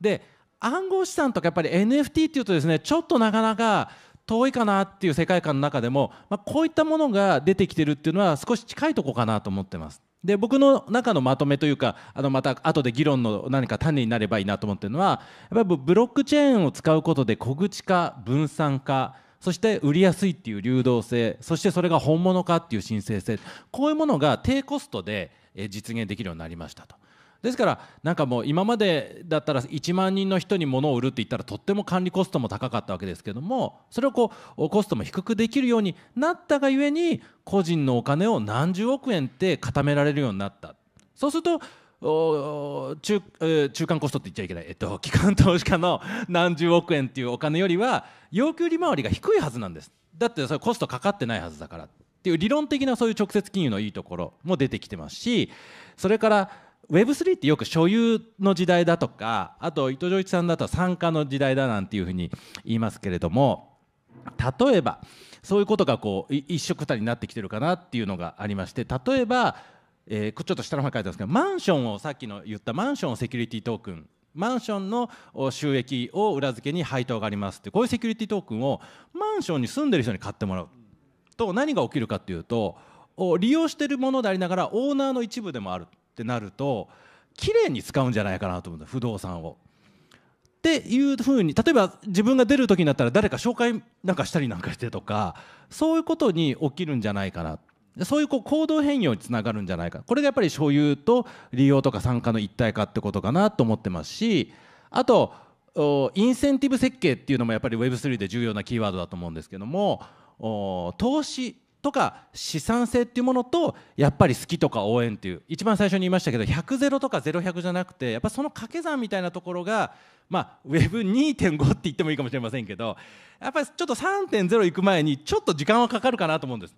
で暗号資産とかやっぱり NFT っていうとですねちょっとなかなか遠いかなっていう世界観の中でも、まあ、こういったものが出てきてるっていうのは少し近いとこかなと思ってます。で僕の中のまとめというかあのまた後で議論の何か種になればいいなと思ってるのはやっぱりブロックチェーンを使うことで小口化分散化そして売りやすいっていう流動性そしてそれが本物かっていう申請性こういうものが低コストで実現できるようになりましたと。ですからなんかもう今までだったら1万人の人に物を売るって言ったらとっても管理コストも高かったわけですけどもそれをこうコストも低くできるようになったがゆえに個人のお金を何十億円って固められるようになったそうすると中,、中間コストって言っちゃいけない、えっと、機関投資家の何十億円っていうお金よりは要求利回りが低いはずなんですだってそれコストかかってないはずだからっていう理論的なそういう直接金融のいいところも出てきてますしそれから Web3 ってよく所有の時代だとかあと伊藤浄一さんだと参加の時代だなんていうふうに言いますけれども例えばそういうことがこう一緒くたになってきてるかなっていうのがありまして例えばえー、ちょっと下の方に書いてあすけどマンションをさっきの言ったマンションをセキュリティトークンマンションの収益を裏付けに配当がありますってこういうセキュリティトークンをマンションに住んでる人に買ってもらうと何が起きるかっていうと利用してるものでありながらオーナーの一部でもあるってなると綺麗に使うんじゃないかなと思うんだ不動産を。っていうふうに例えば自分が出る時になったら誰か紹介なんかしたりなんかしてとかそういうことに起きるんじゃないかなって。そういうこう行動変容につながるんじゃないかこれがやっぱり所有と利用とか参加の一体化ってことかなと思ってますしあとインセンティブ設計っていうのもやっぱり Web3 で重要なキーワードだと思うんですけども投資とか資産性っていうものとやっぱり好きとか応援っていう一番最初に言いましたけど100ゼロとか0100じゃなくてやっぱその掛け算みたいなところがまあ Web2.5 って言ってもいいかもしれませんけどやっぱりちょっと3.0行く前にちょっと時間はかかるかなと思うんです。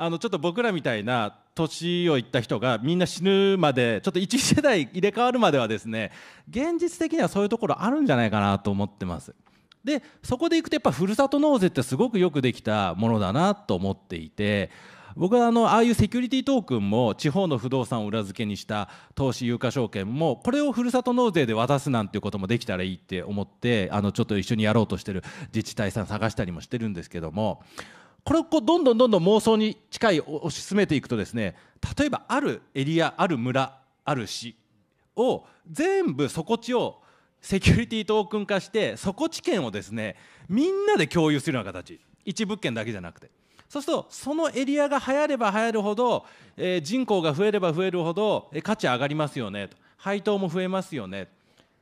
あのちょっと僕らみたいな年をいった人がみんな死ぬまでちょっと1世代入れ替わるまではですね現実的にはそういうところあるんじゃないかなと思ってます。でそこでいくとやっぱふるさと納税ってすごくよくできたものだなと思っていて僕はあのああいうセキュリティトークンも地方の不動産を裏付けにした投資有価証券もこれをふるさと納税で渡すなんていうこともできたらいいって思ってあのちょっと一緒にやろうとしてる自治体さん探したりもしてるんですけどもこれをこうどんどんどんどん妄想に近い推し進めていくとですね例えばあるエリアある村ある市を全部底地をセキュリティトークン化して底地権をですねみんなで共有するような形一物件だけじゃなくてそうするとそのエリアが流行れば流行るほど、えー、人口が増えれば増えるほど、えー、価値上がりますよねと配当も増えますよね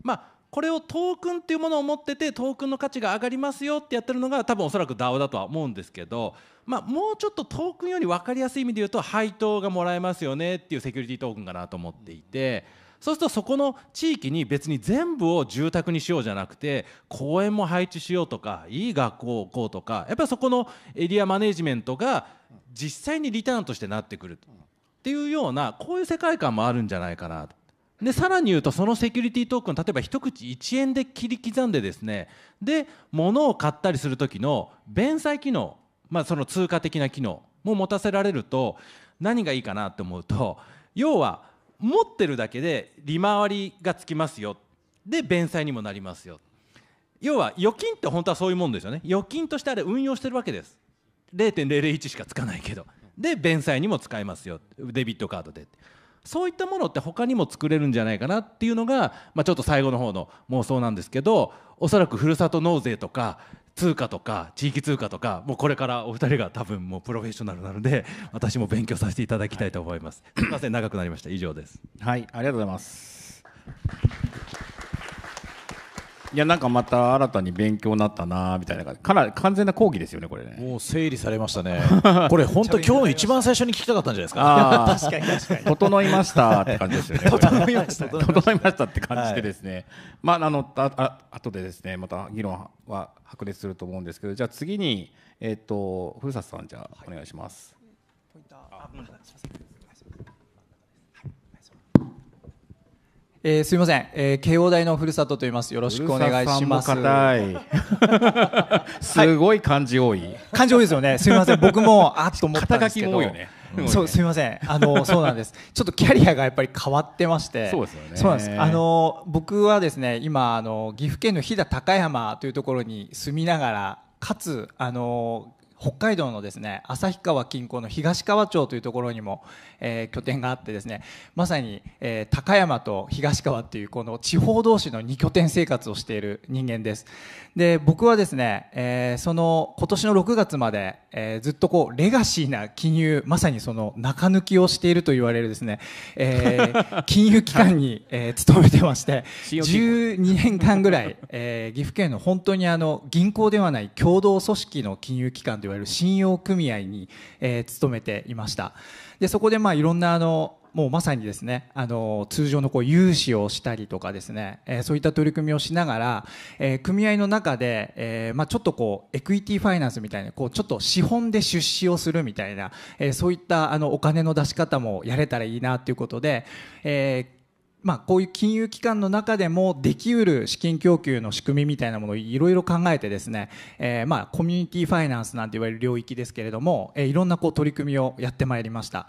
まあこれをトークンっていうものを持っててトークンの価値が上がりますよってやってるのが多分おそらく DAO だとは思うんですけど、まあ、もうちょっとトークンより分かりやすい意味で言うと配当がもらえますよねっていうセキュリティトークンかなと思っていて。そうするとそこの地域に別に全部を住宅にしようじゃなくて公園も配置しようとかいい学校をこうとかやっぱりそこのエリアマネジメントが実際にリターンとしてなってくるっていうようなこういう世界観もあるんじゃないかなと。でさらに言うとそのセキュリティトークン例えば一口1円で切り刻んでですねで物を買ったりする時の弁済機能、まあ、その通貨的な機能も持たせられると何がいいかなと思うと要は持ってるだけで利回りがつきますよで弁済にもなりますよ要は預金って本当はそういうもんですよね預金としてあれ運用してるわけです0.001しかつかないけどで弁済にも使えますよデビットカードでそういったものって他にも作れるんじゃないかなっていうのが、まあ、ちょっと最後の方の妄想なんですけどおそらくふるさと納税とか通貨とか地域通貨とかもうこれからお二人が多分もうプロフェッショナルなので 私も勉強させていただきたいと思います、はい、すいません長くなりました以上ですはいありがとうございますいやなんかまた新たに勉強になったなみたいな感じかなり完全な講義ですよねこれねもう整理されましたね これ本当今日の一番最初に聞きたかったんじゃないですか 確かに確かに 整いましたって感じですよね整いました整いましたって感じでですね、はい、まああのああ後でですねまた議論は白熱すると思うんですけどじゃあ次にえっ、ー、と古里さんじゃあお願いします、はいえー、すみません、えー、慶応大のふるさとと言います。よろしくお願いします。すごい漢字多い、漢字多いですよね。すみません、僕も あっと思ったんですけど。ねうそうすみません、あのそうなんです。ちょっとキャリアがやっぱり変わってまして、そうですよね。そうなんです。あの僕はですね、今あの岐阜県の飛騨高山というところに住みながら、かつあの北海道のですね旭川近郊の東川町というところにも、えー、拠点があってですねまさに、えー、高山と東川っていうこの地方同士の2拠点生活をしている人間ですで僕はですね、えー、その今年の6月まで、えずっとこうレガシーな金融まさにその中抜きをしていると言われるですね、え 金融機関に、え勤めてまして12 年間ぐらい、え岐阜県の本当にあの銀行ではない共同組織の金融機関とといわれる信用組合に、えー、勤めていましたでそこでまあいろんなあのもうまさにですねあの通常のこう融資をしたりとかですね、えー、そういった取り組みをしながら、えー、組合の中で、えーまあ、ちょっとこうエクイティファイナンスみたいなこうちょっと資本で出資をするみたいな、えー、そういったあのお金の出し方もやれたらいいなということで、えー、まあ、こういう金融機関の中でもできうる資金供給の仕組みみたいなものをいろいろ考えてですね、えー、まあコミュニティファイナンスなんていわれる領域ですけれども、えー、いろんなこう取り組みをやってまいりました。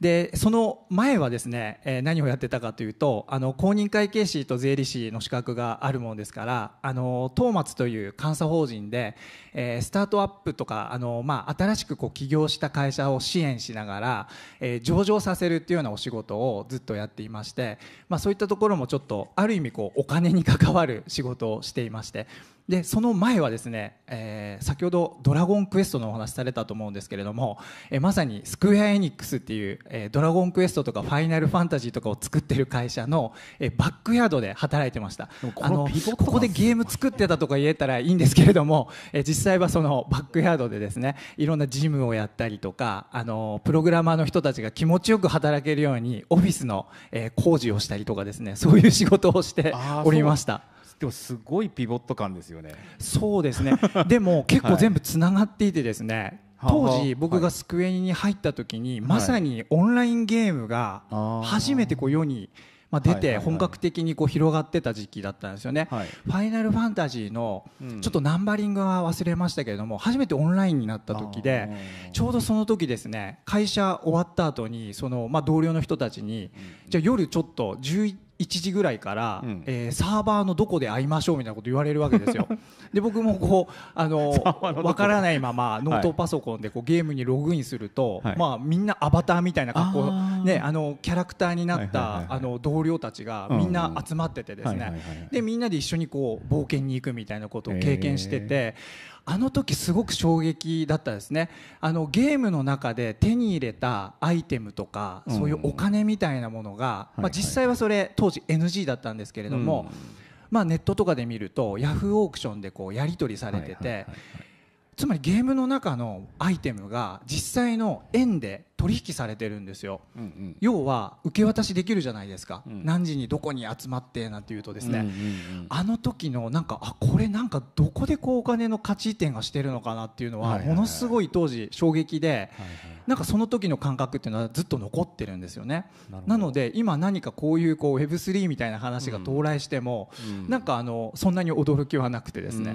でその前はですね、えー、何をやってたかというとあの公認会計士と税理士の資格があるものですからあのトーマツという監査法人で、えー、スタートアップとかあの、まあ、新しくこう起業した会社を支援しながら、えー、上場させるっていうようなお仕事をずっとやっていまして、まあ、そういったところもちょっとある意味こうお金に関わる仕事をしていましてでその前はですね、えー、先ほど「ドラゴンクエスト」のお話されたと思うんですけれども、えー、まさにスクエア・エニックスっていう、えー、ドラゴンクエスト」とか「ファイナルファンタジー」とかを作ってる会社の、えー、バックヤードで働いてましたあのここでゲーム作ってたとか言えたらいいんですけれども、えー、実際はそのバックヤードでですねいろんなジムをやったりとかあのプログラマーの人たちが気持ちよく働けるようにオフィスの、えー、工事をしたりとかですねそういう仕事をしておりました。でもすごいピボット感ですよね。そうですね。でも結構全部つながっていてですね。はい、当時僕がスクエニに入った時に、まさにオンラインゲームが初めてこう世にまあ、出て本格的にこう広がってた時期だったんですよね、はい、ファイナルファンタジーのちょっとナンバリングは忘れましたけれども初めてオンラインになった時でちょうどその時ですね会社終わった後にそのまに同僚の人たちにじゃあ夜ちょっと11 1時ぐらいから、うん、えー、サーバーのどこで会いましょうみたいなこと言われるわけですよ。で僕もこうあの分からないままノートパソコンでこうゲームにログインすると、はい、まあ、みんなアバターみたいな格好ね、あのキャラクターになった、はいはいはい、あの同僚たちがみんな集まっててですね、うんうん、でみんなで一緒にこう冒険に行くみたいなことを経験してて。えーあの時すごく衝撃だったですねあのゲームの中で手に入れたアイテムとか、そういうお金みたいなものが、まあ、実際はそれ当時 NG だったんですけれども、まあ、ネットとかで見るとヤフーオークションでこうやり取りされてて。つまりゲームの中のアイテムが実際の円で取引されてるんですよ、うんうん、要は受け渡しできるじゃないですか、うん、何時にどこに集まってなんていうとですね、うんうんうん、あの時のなんかあこれなんかどこでこうお金の価値移転がしてるのかなっていうのはものすごい当時衝撃で、はいはいはい、なんかその時の感覚っていうのはずっと残ってるんですよねなので今何かこういうこう Web3 みたいな話が到来しても、うん、なんかあのそんなに驚きはなくてですね、え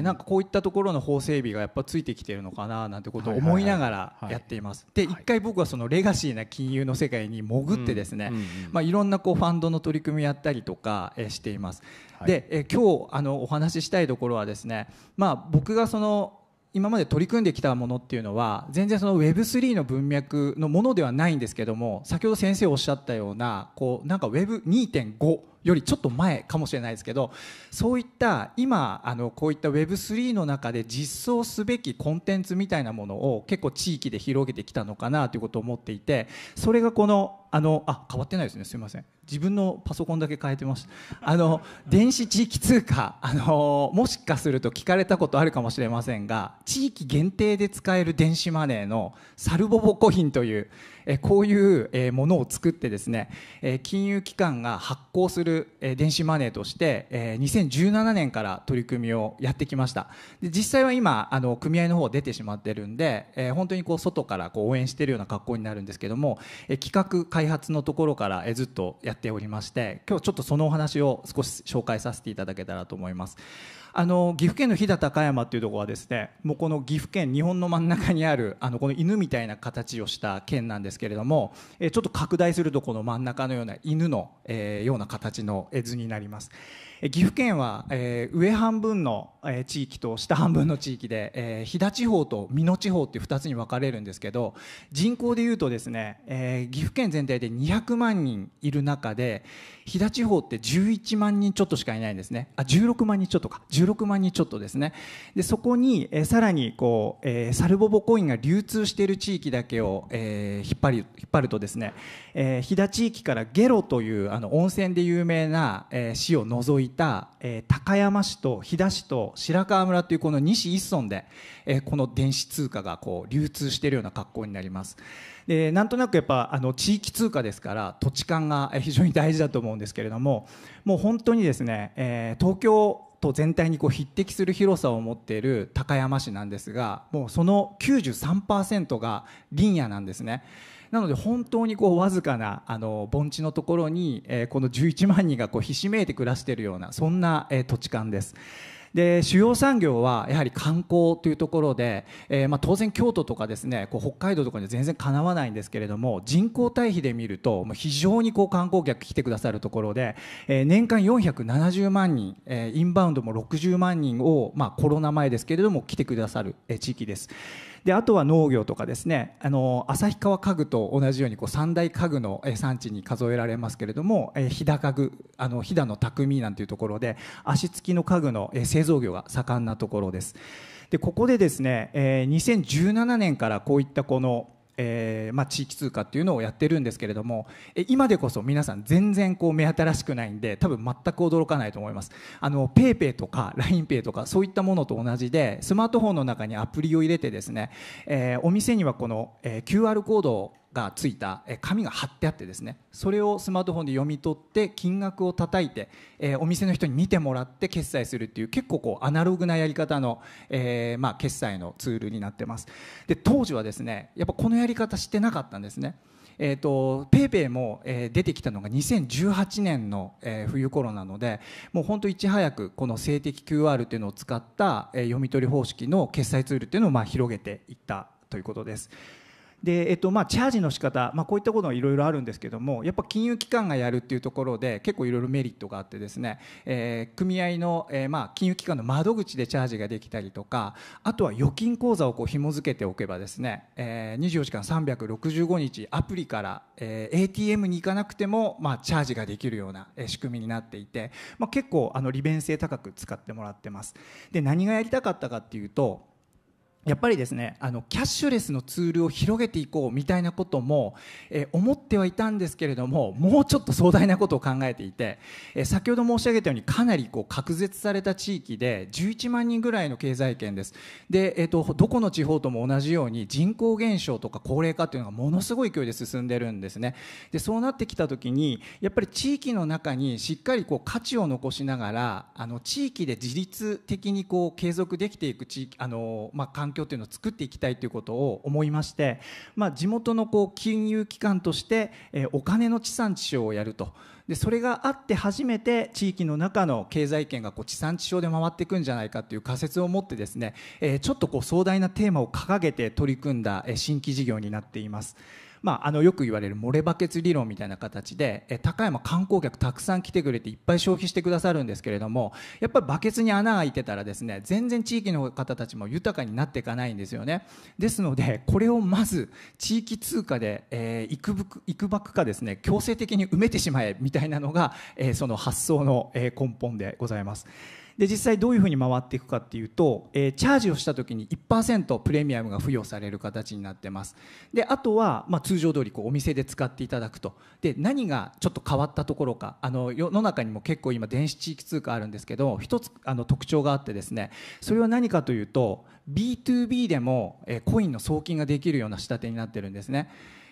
ー、なんかこういったところの法整備がやっぱついてきてるのかななんてことを思いながらやっています。はいはいはいで、はい回僕はそのレガシーな金融の世界に潜ってですね、まあ、いろんなこうファンドの取り組みやったりとかしています。はい、で、え今日あのお話ししたいところはですね、まあ、僕がその今まで取り組んできたものっていうのは全然その Web3 の文脈のものではないんですけども先ほど先生おっしゃったようなこうなんか Web2.5 よりちょっと前かもしれないですけどそういった今あのこういった Web3 の中で実装すべきコンテンツみたいなものを結構地域で広げてきたのかなということを思っていてそれがこのあのあ変わってないですねすみません自分のパソコンだけ変えてましたあの電子地域通貨あのもしかすると聞かれたことあるかもしれませんが地域限定で使える電子マネーのサルボボコヒンというえこういうえものを作ってですね、え金融機関が発行するえ電子マネーとして、え2017年から取り組みをやってきましたで実際は今あの組合の方出てしまってるんで、え本当にこう外からこう応援してるような格好になるんですけども、え企画開発のところから、えずっとやっておりまして今日ちょっとそのお話を少し紹介させていただけたらと思います。あの岐阜県の飛騨高山っていうところはですねもうこの岐阜県日本の真ん中にあるあのこの犬みたいな形をした県なんですけれども、えちょっと拡大するとこの真ん中のような犬の、えー、ような形の図になります、え岐阜県は、えー、上半分の、え地域と下半分の地域で、えー、飛騨地方と美濃地方っていう2つに分かれるんですけど人口でいうとですね、え岐阜県全体で200万人いる中で飛騨地方って11万人ちょっとしかいないんですねあ16万人ちょっとか16万人ちょっとですねでそこに、えさらにこう、えー、サルボボコインが流通している地域だけを、えー、引っ張り引っ張るとですね、えー、飛騨地域からゲロというあの温泉で有名な、えー、市を除いた、えー、高山市と飛騨市と白川村というこの西一村で、えー、この電子通貨がこう流通しているような格好になります。でなんとなくやっぱあの地域通貨ですから土地勘が非常に大事だと思うんですけれどももう本当にですね、えー、東京と全体にこう匹敵する広さを持っている高山市なんですがもうその93%が林野なんですね。なので本当にこうわずかなあの盆地のところに、えこの11万人がこうひしめいて暮らしているようなそんな、え土地勘です。で主要産業はやはり観光というところで、えー、まあ当然京都とかですねこう北海道とかには全然かなわないんですけれども人口対比で見ると非常にこう観光客来てくださるところで、えー、年間470万人、えー、インバウンドも60万人を、まあ、コロナ前ですけれども来てくださる、え地域です。であとは農業とかですねあの旭川家具と同じようにこう三大家具の産地に数えられますけれども飛騨家具あの飛騨の匠なんていうところで足つきの家具の製造業が盛んなところです。でここでですね、え2017年からこういったこのえーまあ、地域通貨っていうのをやってるんですけれども今でこそ皆さん全然こう目新しくないんで多分全く驚かないと思いますあの PayPay とか LINEPay とかそういったものと同じでスマートフォンの中にアプリを入れてですね、えー、お店にはこの、えー、QR コードをがついた紙が貼ってあってですねそれをスマートフォンで読み取って金額を叩いて、えお店の人に見てもらって決済するっていう結構こうアナログなやり方の、えまあ、決済のツールになってますで当時はですねやっぱこのやり方知ってなかったんですねえーと、ペイペイも、えー、出てきたのが2018年の、えー、冬頃なのでもう本当いち早くこの性的 QR というのを使った、えー、読み取り方式の決済ツールというのを、まあ、広げていったということです。でえっとまあ、チャージの仕方、まあこういったことはいろいろあるんですけどもやっぱ金融機関がやるっていうところで結構いろいろメリットがあってですね、えー、組合の、えー、まあ金融機関の窓口でチャージができたりとかあとは預金口座をこう紐付けておけばですね、えー、24時間365日アプリから、えー、ATM に行かなくても、まあ、チャージができるような仕組みになっていて、まあ、結構あの利便性高く使ってもらってます。で何がやりたかったかっていうとやっぱりですねあのキャッシュレスのツールを広げていこうみたいなことも、えー、思ってはいたんですけれどももうちょっと壮大なことを考えていて、えー、先ほど申し上げたようにかなりこう隔絶された地域で11万人ぐらいの経済圏ですで、えーと、どこの地方とも同じように人口減少とか高齢化というのがものすごい勢いで進んでるんですねでそうなってきた時にやっぱり地域の中にしっかりこう価値を残しながらあの地域で自律的にこう継続できていく地域あの、まあ、環境というのを作っていきたいということを思いまして、まあ、地元のこう金融機関として、えお金の地産地消をやると。でそれがあって初めて地域の中の経済圏がこう地産地消で回っていくんじゃないかという仮説を持ってですね、えちょっとこう壮大なテーマを掲げて取り組んだ新規事業になっています。まあ、あのよく言われる漏れバケツ理論みたいな形で、え高山観光客たくさん来てくれていっぱい消費してくださるんですけれどもやっぱりバケツに穴が開いてたらですね全然地域の方たちも豊かになっていかないんですよねですのでこれをまず地域通貨で、えー、いくぶくいくばくかですね強制的に埋めてしまえみたいなのが、えー、その発想の、え根本でございます。で実際どういうふうに回っていくかっていうと、えー、チャージをした時に1%プレミアムが付与される形になってますであとは、まあ、通常通りこりお店で使っていただくとで何がちょっと変わったところかあの世の中にも結構今電子地域通貨あるんですけど一つあの特徴があってですねそれは何かというと B2B でも、えー、コインの送金ができるような仕立てになってるんですね。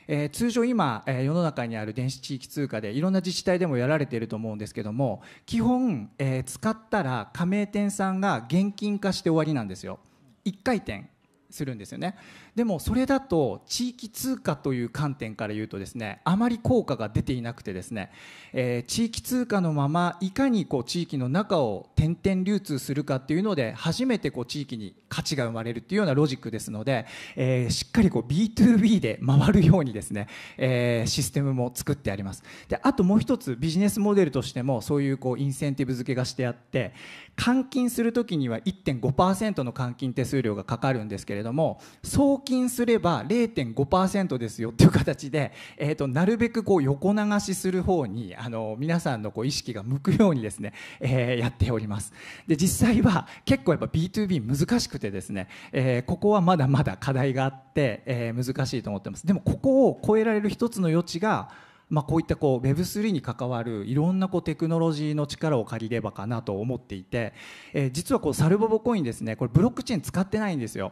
えー、通常今、えー、世の中にある電子地域通貨でいろんな自治体でもやられていると思うんですけども基本、えー、使ったら加盟店さんが現金化して終わりなんですよ1回転するんですよねでもそれだと地域通貨という観点から言うとですねあまり効果が出ていなくてですね、えー、地域通貨のままいかにこう地域の中を点々流通するかっていうので初めてこう地域に価値が生まれるっていうようなロジックですので、えー、しっかりこう B2B で回るようにですね、えー、システムも作ってありますであともう一つビジネスモデルとしてもそういうこうインセンティブ付けがしてあって換金するときには1.5%の換金手数料がかかるんですけれども総金すれば0.5%ですよっていう形で、えーと、なるべくこう横流しする方にあの皆さんのこう意識が向くようにですね、えー、やっておりますで実際は結構やっぱ B2B 難しくてですね、えー、ここはまだまだ課題があって、えー、難しいと思ってますでもここを超えられる一つの余地がまあ、こういったこう Web3 に関わるいろんなこうテクノロジーの力を借りればかなと思っていて、え実はこうサルボボコインですねこれブロックチェーン使ってないんですよ。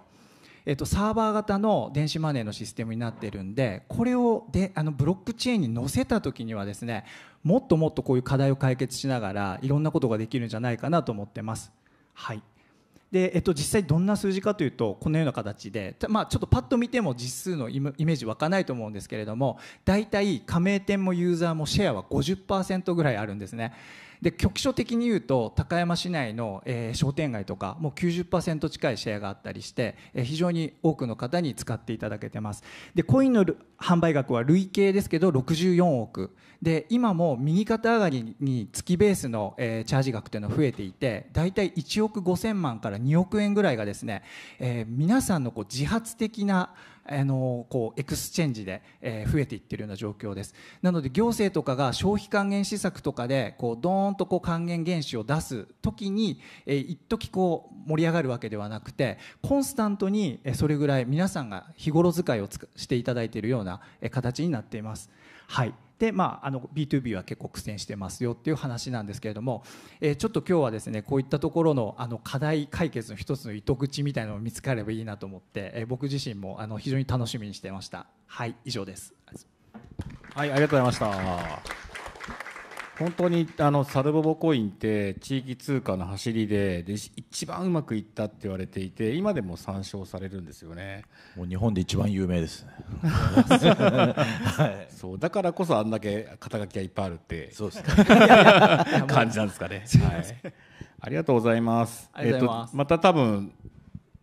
えっと、サーバー型の電子マネーのシステムになってるんでこれをであのブロックチェーンに載せた時にはですねもっともっとこういう課題を解決しながらいろんなことができるんじゃないかなと思ってます。はいでえっと、実際どんな数字かというとこのような形で、まあ、ちょっとパッと見ても実数のイメージ湧かないと思うんですけれども大体加盟店もユーザーもシェアは50%ぐらいあるんですね。で局所的に言うと高山市内の、えー、商店街とかもう90%近いシェアがあったりして、えー、非常に多くの方に使っていただけてますでコインの販売額は累計ですけど64億で今も右肩上がりに月ベースの、えー、チャージ額というのは増えていて大体1億5000万から2億円ぐらいがですね、えー、皆さんのこう自発的なあのこうエクスチェンジで、え増えていってるような状況ですなので行政とかが消費還元施策とかでこうドーンとこう還元原資を出す時に、え一時こう盛り上がるわけではなくてコンスタントにそれぐらい皆さんが日頃使いをしていただいているような形になっています。はいで、まあ、あの B2B は結構苦戦してますよっていう話なんですけれども、えー、ちょっと今日はですねこういったところのあの課題解決の一つの糸口みたいなのを見つかればいいなと思って、えー、僕自身もあの非常に楽しみにしてましたはい以上ですはいありがとうございました本当にあのサルボボコインって地域通貨の走りでで一番うまくいったって言われていて今でも参照されるんですよねもう日本で一番有名です、そうだからこそあんだけ肩書きがいっぱいあるってそうです、ね、感じなんですかね、はい、ありがとうございますまた多分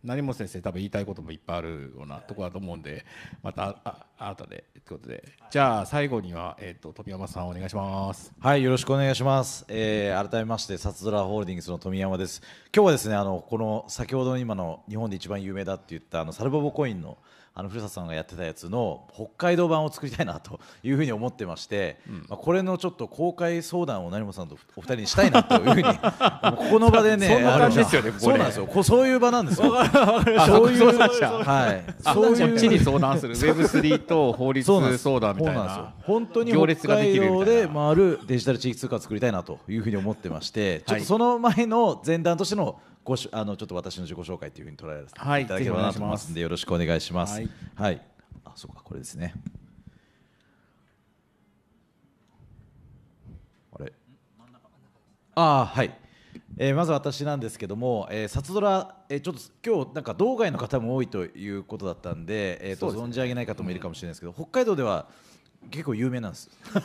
何も先生多分言いたいこともいっぱいあるようなとこだと思うんでまたああ後でということでじゃあ最後には、えーと、富山さんお願いしますはいよろしくお願いします、えー、改めましてサツドホールディングスの富山です今日はですねあのこの先ほど今の日本で一番有名だって言ったあのサルボボコインの「あの古田さんがやってたやつの北海道版を作りたいなというふうに思ってまして、うん、まあ、これのちょっと公開相談を成本さんとお二人にしたいなというふうに ここの場でね そんな感じですよねそうなんですよこそういう場なんですよそういうはいそういう地に相談する Web3 と法律相談みたいな本当に北海道で回るデジタル地域通貨を作りたいなというふうに思ってましてちょっとその前の前段としてのごしあのちょっと私の自己紹介というふうに捉えらせていただければなと思いますので、よろしくお願いします。はい、はい、あそうかこれですね。あれ。あはい。えー、まず私なんですけども、えー、札ドラ、えー、ちょっと今日なんか道外の方も多いということだったんで、えーと、と、ね、存じ上げない方もいるかもしれないですけど、うん、北海道では結構有名なんですサ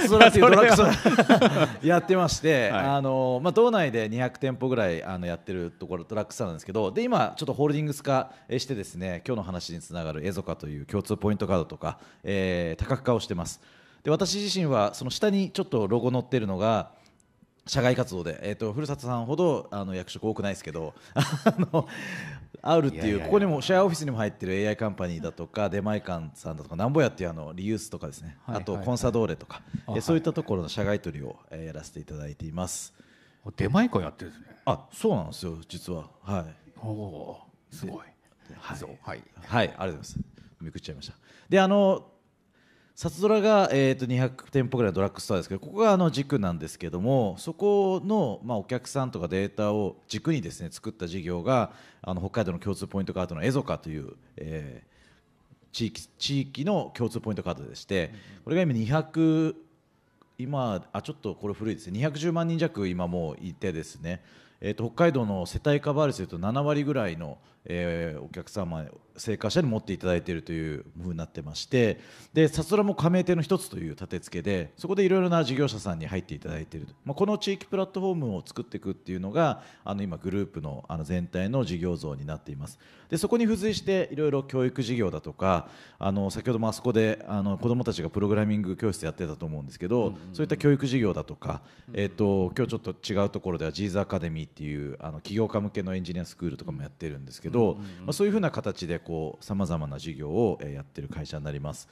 ツドラっていうドラッグストアやってまして、はい、あのまあ、道内で200店舗ぐらいあのやってるところドラッグストアなんですけどで今ちょっとホールディングス化してですね今日の話につながるエゾカという共通ポイントカードとか、えー、多角化をしてますで私自身はその下にちょっとロゴ載ってるのが社外活動で、えーと、とふるさとさんほどあの役職多くないですけどあのあるっていうここにもシェアオフィスにも入ってる AI カンパニーだとか出前館さんだとかなんぼやっていうあのリユースとかですね、あとコンサドーレとか、そういったところの社外取りをやらせていただいています出前館やってるんですねあそうなんですよ実ははいおおすごい、はい、はい、ありがとうございますめくっちゃいましたであのサツドラが、えー、と200店舗ぐらいのドラッグストアですけどここがあの軸なんですけどもそこの、まあ、お客さんとかデータを軸にですね作った事業があの北海道の共通ポイントカードのエゾカという、えー、地域地域の共通ポイントカードでして、うん、これが今200今あちょっとこれ古いですね210万人弱今もういてですね、えー、と北海道の世帯カバー率でいうと7割ぐらいのえー、お客様生活者に持っていただいているというふうになってましてでさすらも加盟店の一つという立て付けでそこでいろいろな事業者さんに入っていただいている、まあ、この地域プラットフォームを作っていくっていうのがあの今グループのあの全体の事業像になっていますでそこに付随していろいろ教育事業だとかあの先ほどもあそこであの子どもたちがプログラミング教室やってたと思うんですけど、そういった教育事業だとか、えーと、今日ちょっと違うところではジーズアカデミーっていうあの起業家向けのエンジニアスクールとかもやってるんですけど、ど、うんうん、まあ、そういうふうな形でさまざまな事業をやってる会社になります。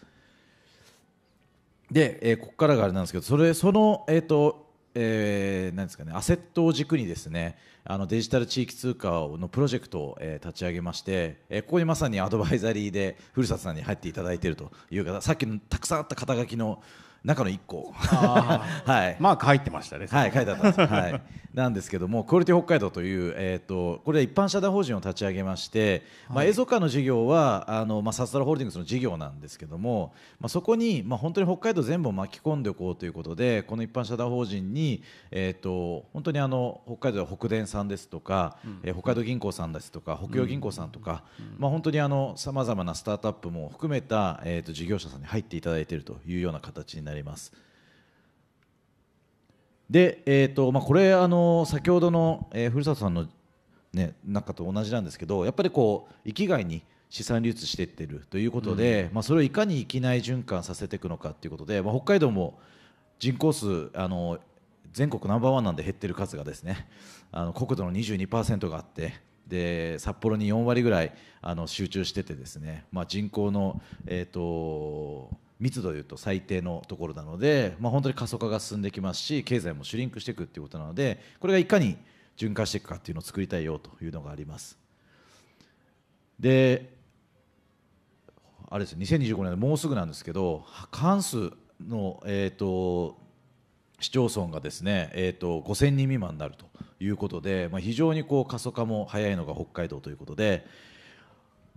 で、えー、ここからがあれなんですけどそれその、えーとえー、ですかねアセットを軸にですねあのデジタル地域通貨のプロジェクトを、え立ち上げまして、えー、ここにまさにアドバイザリーで古里さんに入っていただいているという方さっきのたくさんあった肩書きの中の1個 はいまあ書いてましたねはい書いてあったんです、はい、なんですけどもクオリティ北海道という、えーと、これ一般社団法人を立ち上げまして、はい、まあ、映像化の事業はあの、まあ、サスタラホールディングスの事業なんですけども、まあ、そこに、まあ、本当に北海道全部を巻き込んでおこうということでこの一般社団法人に、えーと、本当にあの北海道北電さんですとか、うん、えー、北海道銀行さんですとか北洋銀行さんとか、うん、まあ、本当にさまざまなスタートアップも含めた、えーと、と事業者さんに入っていただいているというような形になります。ります。で、えーとまあ、これあの先ほどの、えー、古里さんの、ね、中と同じなんですけどやっぱりこう生きがいに資産流通していってるということで、うん、まあ、それをいかに域内循環させていくのかということで、まあ、北海道も人口数あの全国ナンバーワンなんで減ってる数がですねあの国土の22%があってで札幌に4割ぐらいあの集中しててですね、まあ、人口の、えーと密度でいうと最低のところなので、まあ、本当に過疎化が進んできますし経済もシュリンクしていくっていうことなのでこれがいかに循環していくかっていうのを作りたいよというのがあります。であれです2025年もうすぐなんですけど過半数の、えーと、市町村がですね、えーと、と5000人未満になるということで、まあ、非常にこう過疎化も早いのが北海道ということで、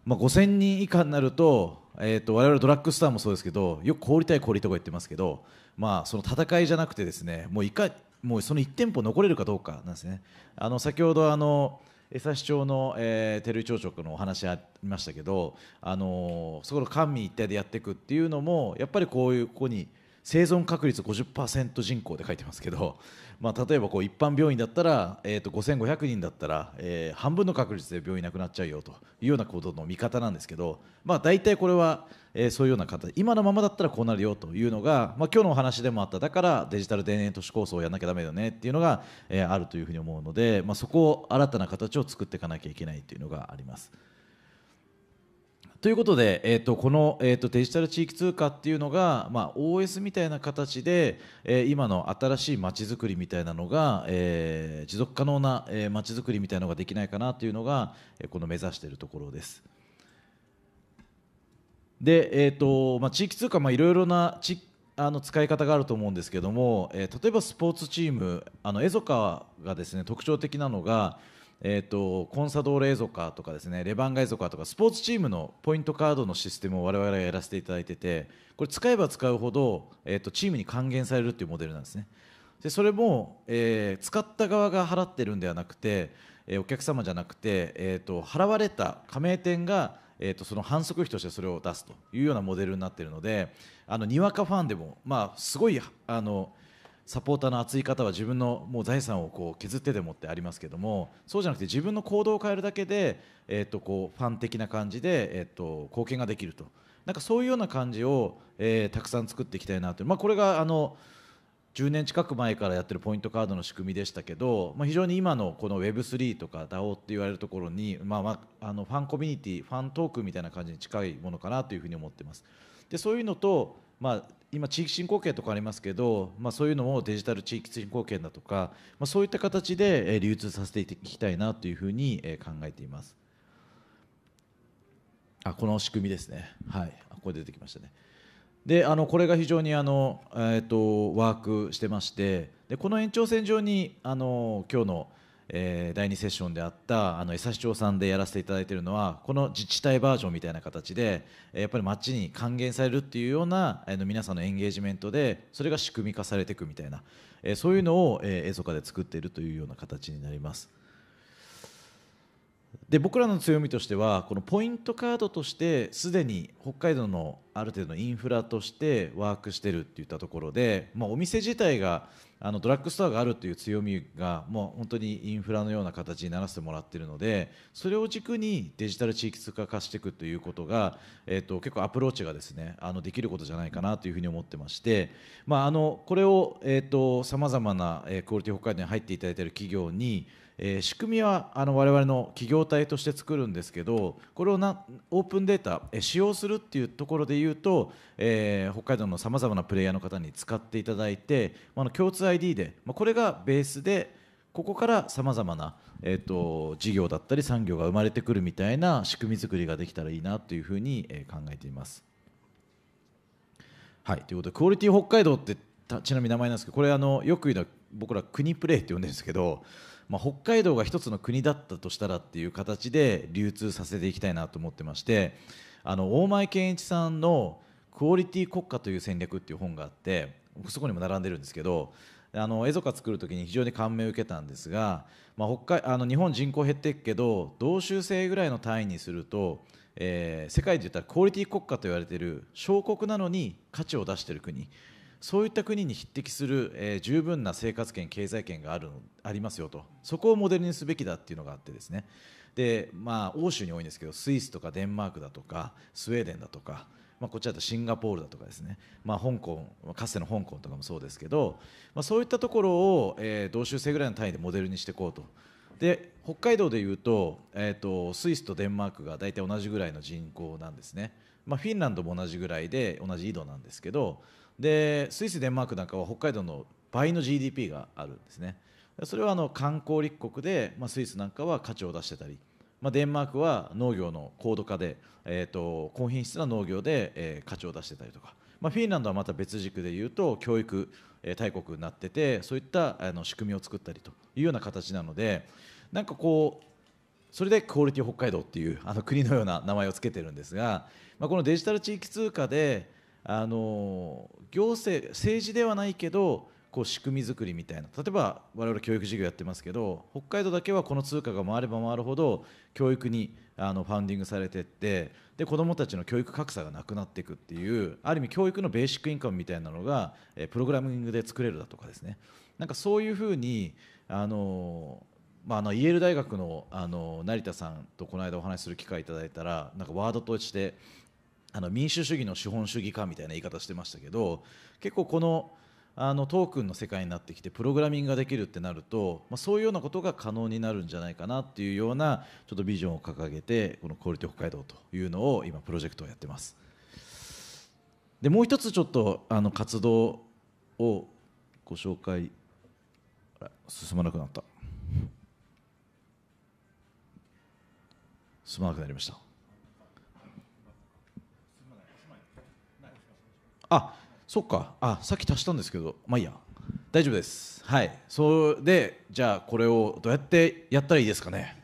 まあ、5000人以下になると,、えーと、我々ドラッグストアもそうですけどよく氷対氷とか言ってますけど、まあ、その戦いじゃなくてですねもういかもうその1店舗残れるかどうかなんですね。あの先ほどあの江差町の、えー、照井町長のお話ありましたけど、あのー、そこの官民一体でやっていくっていうのもやっぱりこういうここに生存確率50%人口で書いてますけどまあ、例えばこう一般病院だったら、えー、と5500人だったら、えー、半分の確率で病院なくなっちゃうよというようなことの見方なんですけど、まあ、大体これは、えー、そういうような形今のままだったらこうなるよというのが、まあ、今日のお話でもあっただからデジタル田園都市構想をやらなきゃだめだよねっていうのが、えー、あるというふうに思うので、まあ、そこを新たな形を作っていかなきゃいけないというのがあります。ということで、えーと、この、えーと、デジタル地域通貨っていうのが、まあ、OS みたいな形で、えー、今の新しい街づくりみたいなのが、えー、持続可能な街えづくりみたいなのができないかなというのが、えー、この目指しているところです。で、えーとまあ、地域通貨、まあ、いろいろなちあの使い方があると思うんですけども、えー、例えばスポーツチームあのエゾカがですね特徴的なのがえーと、コンサドーレエゾカとかですねレバンガエゾカとかスポーツチームのポイントカードのシステムを我々がやらせていただいててこれ使えば使うほど、えーと、チームに還元されるっていうモデルなんですねでそれも、えー、使った側が払ってるんではなくて、えー、お客様じゃなくて、えーと、と払われた加盟店がえー、とその反則費としてそれを出すというようなモデルになっているのであのにわかファンでも、まあ、すごいあのサポーターの熱い方は自分のもう財産をこう削ってでもってありますけどもそうじゃなくて自分の行動を変えるだけで、えー、とこうファン的な感じで、えー、と貢献ができるとなんかそういうような感じを、えー、たくさん作っていきたいなという、まあ、これがあの10年近く前からやってるポイントカードの仕組みでしたけど、まあ、非常に今のこの Web3 とか DAO って言われるところに、まあ、まああのファンコミュニティファントークみたいな感じに近いものかなというふうに思ってます。でそういうのと、まあ、今地域振興券とかありますけど、まあ、そういうのをデジタル地域振興券だとか、まあ、そういった形で流通させていきたいなというふうに考えていますあこの仕組みですねはいこれ出てきましたねであのこれが非常にあの、えーとワークしてましてでこの延長線上にあの今日のえー、第2セッションであったあの江差町さんでやらせていただいているのはこの自治体バージョンみたいな形でやっぱり町に還元されるっていうようなあの皆さんのエンゲージメントでそれが仕組み化されていくみたいな、えー、そういうのを、えー、エで作っているというような形になります。で僕らの強みとしてはこのポイントカードとしてすでに北海道のある程度のインフラとしてワークしてるっていったところで、まあ、お店自体があのドラッグストアがあるという強みがもう本当にインフラのような形にならせてもらっているのでそれを軸にデジタル地域通貨化していくということが、えー、と結構アプローチがですねあのできることじゃないかなというふうに思ってまして、まあ、あのこれをさまざまなクオリティ北海道に入っていただいている企業にえー、仕組みはあの我々の企業体として作るんですけどこれをなオープンデータ、えー、使用するっていうところで言うと、えー、北海道のさまざまなプレイヤーの方に使っていただいて、まあ、の共通 ID で、まあ、これがベースでここからさまざまな、えーと、事業だったり産業が生まれてくるみたいな仕組み作りができたらいいなというふうに、え考えています。はい、ということでクオリティ北海道ってちなみに名前なんですけどこれあのよく言うのは僕ら国プレイって呼んでるんですけどまあ、北海道が一つの国だったとしたらっていう形で流通させていきたいなと思ってましてあの大前健一さんの「クオリティ国家という戦略」っていう本があってそこにも並んでるんですけどあのエゾカ作る時に非常に感銘を受けたんですが、まあ、北海あの日本人口減っていくけど同州制ぐらいの単位にすると、えー、世界で言ったらクオリティ国家と言われてる小国なのに価値を出してる国。そういった国に匹敵する、えー、十分な生活圏経済圏があるありますよとそこをモデルにすべきだっていうのがあってですねでまあ欧州に多いんですけどスイスとかデンマークだとかスウェーデンだとか、まあ、こっちだとシンガポールだとかですね、まあ、香港かつての香港とかもそうですけど、まあ、そういったところを、えー、同州制ぐらいの単位でモデルにしていこうと。で北海道でいうと,、えーと、とスイスとデンマークが大体同じぐらいの人口なんですね、まあ、フィンランドも同じぐらいで同じ緯度なんですけどでスイスデンマークなんかは北海道の倍の GDP があるんですねそれはあの観光立国で、まあ、スイスなんかは価値を出してたり、まあ、デンマークは農業の高度化で、えーと、高品質な農業で、えー、価値を出してたりとか、まあ、フィンランドはまた別軸でいうと教育、えー、大国になっててそういったあの仕組みを作ったりというような形なのでなんかこうそれでクオリティ北海道っていうあの国のような名前を付けてるんですが、まあ、このデジタル地域通貨であの行政政治ではないけどこう仕組み作りみたいな例えば我々教育事業やってますけど北海道だけはこの通貨が回れば回るほど教育にあのファンディングされてってで子どもたちの教育格差がなくなっていくっていうある意味教育のベーシックインカムみたいなのがえプログラミングで作れるだとかですねなんかそういうふうにあのまあ、あのイェール大学のあの成田さんとこの間お話しする機会いただいたらなんかワードとしてあの民主主義の資本主義化みたいな言い方してましたけど結構このあのトークンの世界になってきてプログラミングができるってなると、まあ、そういうようなことが可能になるんじゃないかなっていうようなちょっとビジョンを掲げてこの「クオリティ北海道」というのを今プロジェクトをやってます。でもう一つちょっとあの活動をご紹介進まなくなった進まなくなりましたあそっかあさっき足したんですけどまあいいや大丈夫ですはいそれでじゃあこれをどうやってやったらいいですかね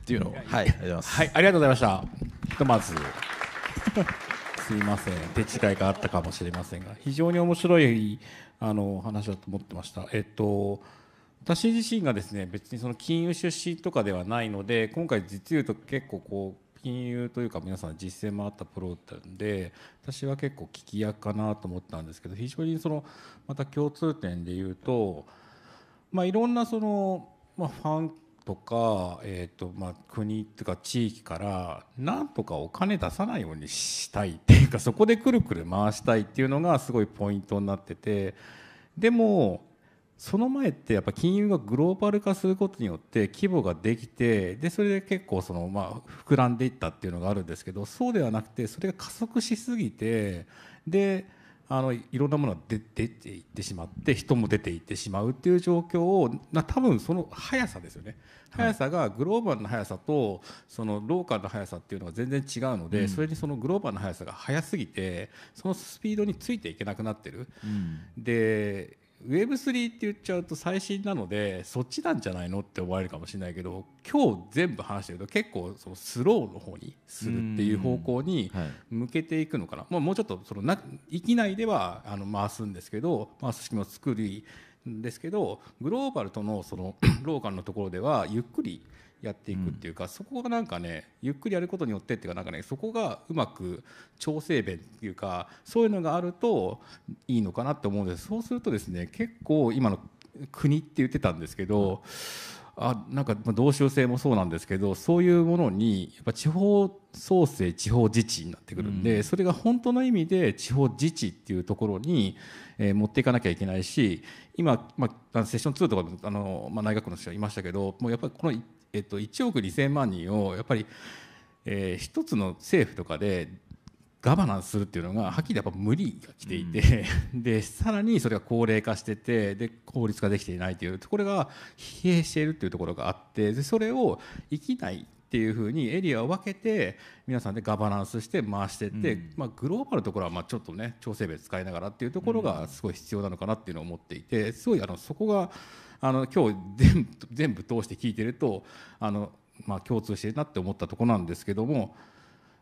っていうのをはいありがとうございます、はい、ありがとうございましたひとまずすいません手違いがあったかもしれませんが非常に面白いあの話だと思ってましたえっと私自身がですね別にその金融出身とかではないので今回実言うと結構こう金融というか皆さん実践もあったプロだったんで私は結構聞き役かなと思ったんですけど非常にそのまた共通点で言うと、まあ、いろんなその、まあ、ファンとか、えっとまあ、国とか地域からなんとかお金出さないようにしたいっていうかそこでくるくる回したいっていうのがすごいポイントになっててでもその前ってやっぱ金融がグローバル化することによって規模ができてでそれで結構そのまあ膨らんでいったっていうのがあるんですけどそうではなくてそれが加速しすぎてであのいろんなものが出ていってしまって人も出ていってしまうっていう状況をな多分その速さですよね速さがグローバルの速さとそのローカルの速さっていうのが全然違うので、それにそのグローバルの速さが速すぎてそのスピードについていけなくなってる。うん、で Web3 って言っちゃうと最新なのでそっちなんじゃないのって思われるかもしれないけど今日全部話してると結構そのスローの方にするっていう方向に向けていくのかな、まあ、もうちょっとそのな域内ではあの回すんですけど回す式も作りですけどグローバルとのそのローカルのところではゆっくりやっていくっていうか、うん、そこがなんかねゆっくりやることによってっていうかなんかねそこがうまく調整弁っていうかそういうのがあるといいのかなって思うんですそうするとですね結構今の国って言ってたんですけど、うん、あなんか同州制もそうなんですけどそういうものにやっぱ地方創生地方自治になってくるんで、うん、それが本当の意味で地方自治っていうところに、えー、持っていかなきゃいけないし今、まあ、セッション2とかあの、まあ、内閣の人がいましたけどもうやっぱりこのえっと、1億2,000万人をやっぱり、えー、一つの政府とかでガバナンスするっていうのがはっきりやっぱ無理がきていて、うん、でさらにそれが高齢化しててで効率化できていないというこれが疲弊しているっていうところがあってでそれを生きないっていうふうにエリアを分けて皆さんでガバナンスして回してって、うん、まあ、グローバルのところはまあちょっとね調整別使いながらっていうところがすごい必要なのかなっていうのを思っていてすごいあのそこが。あの今日全部全部通して聞いてるとあの、まあ、共通してるなって思ったとこなんですけども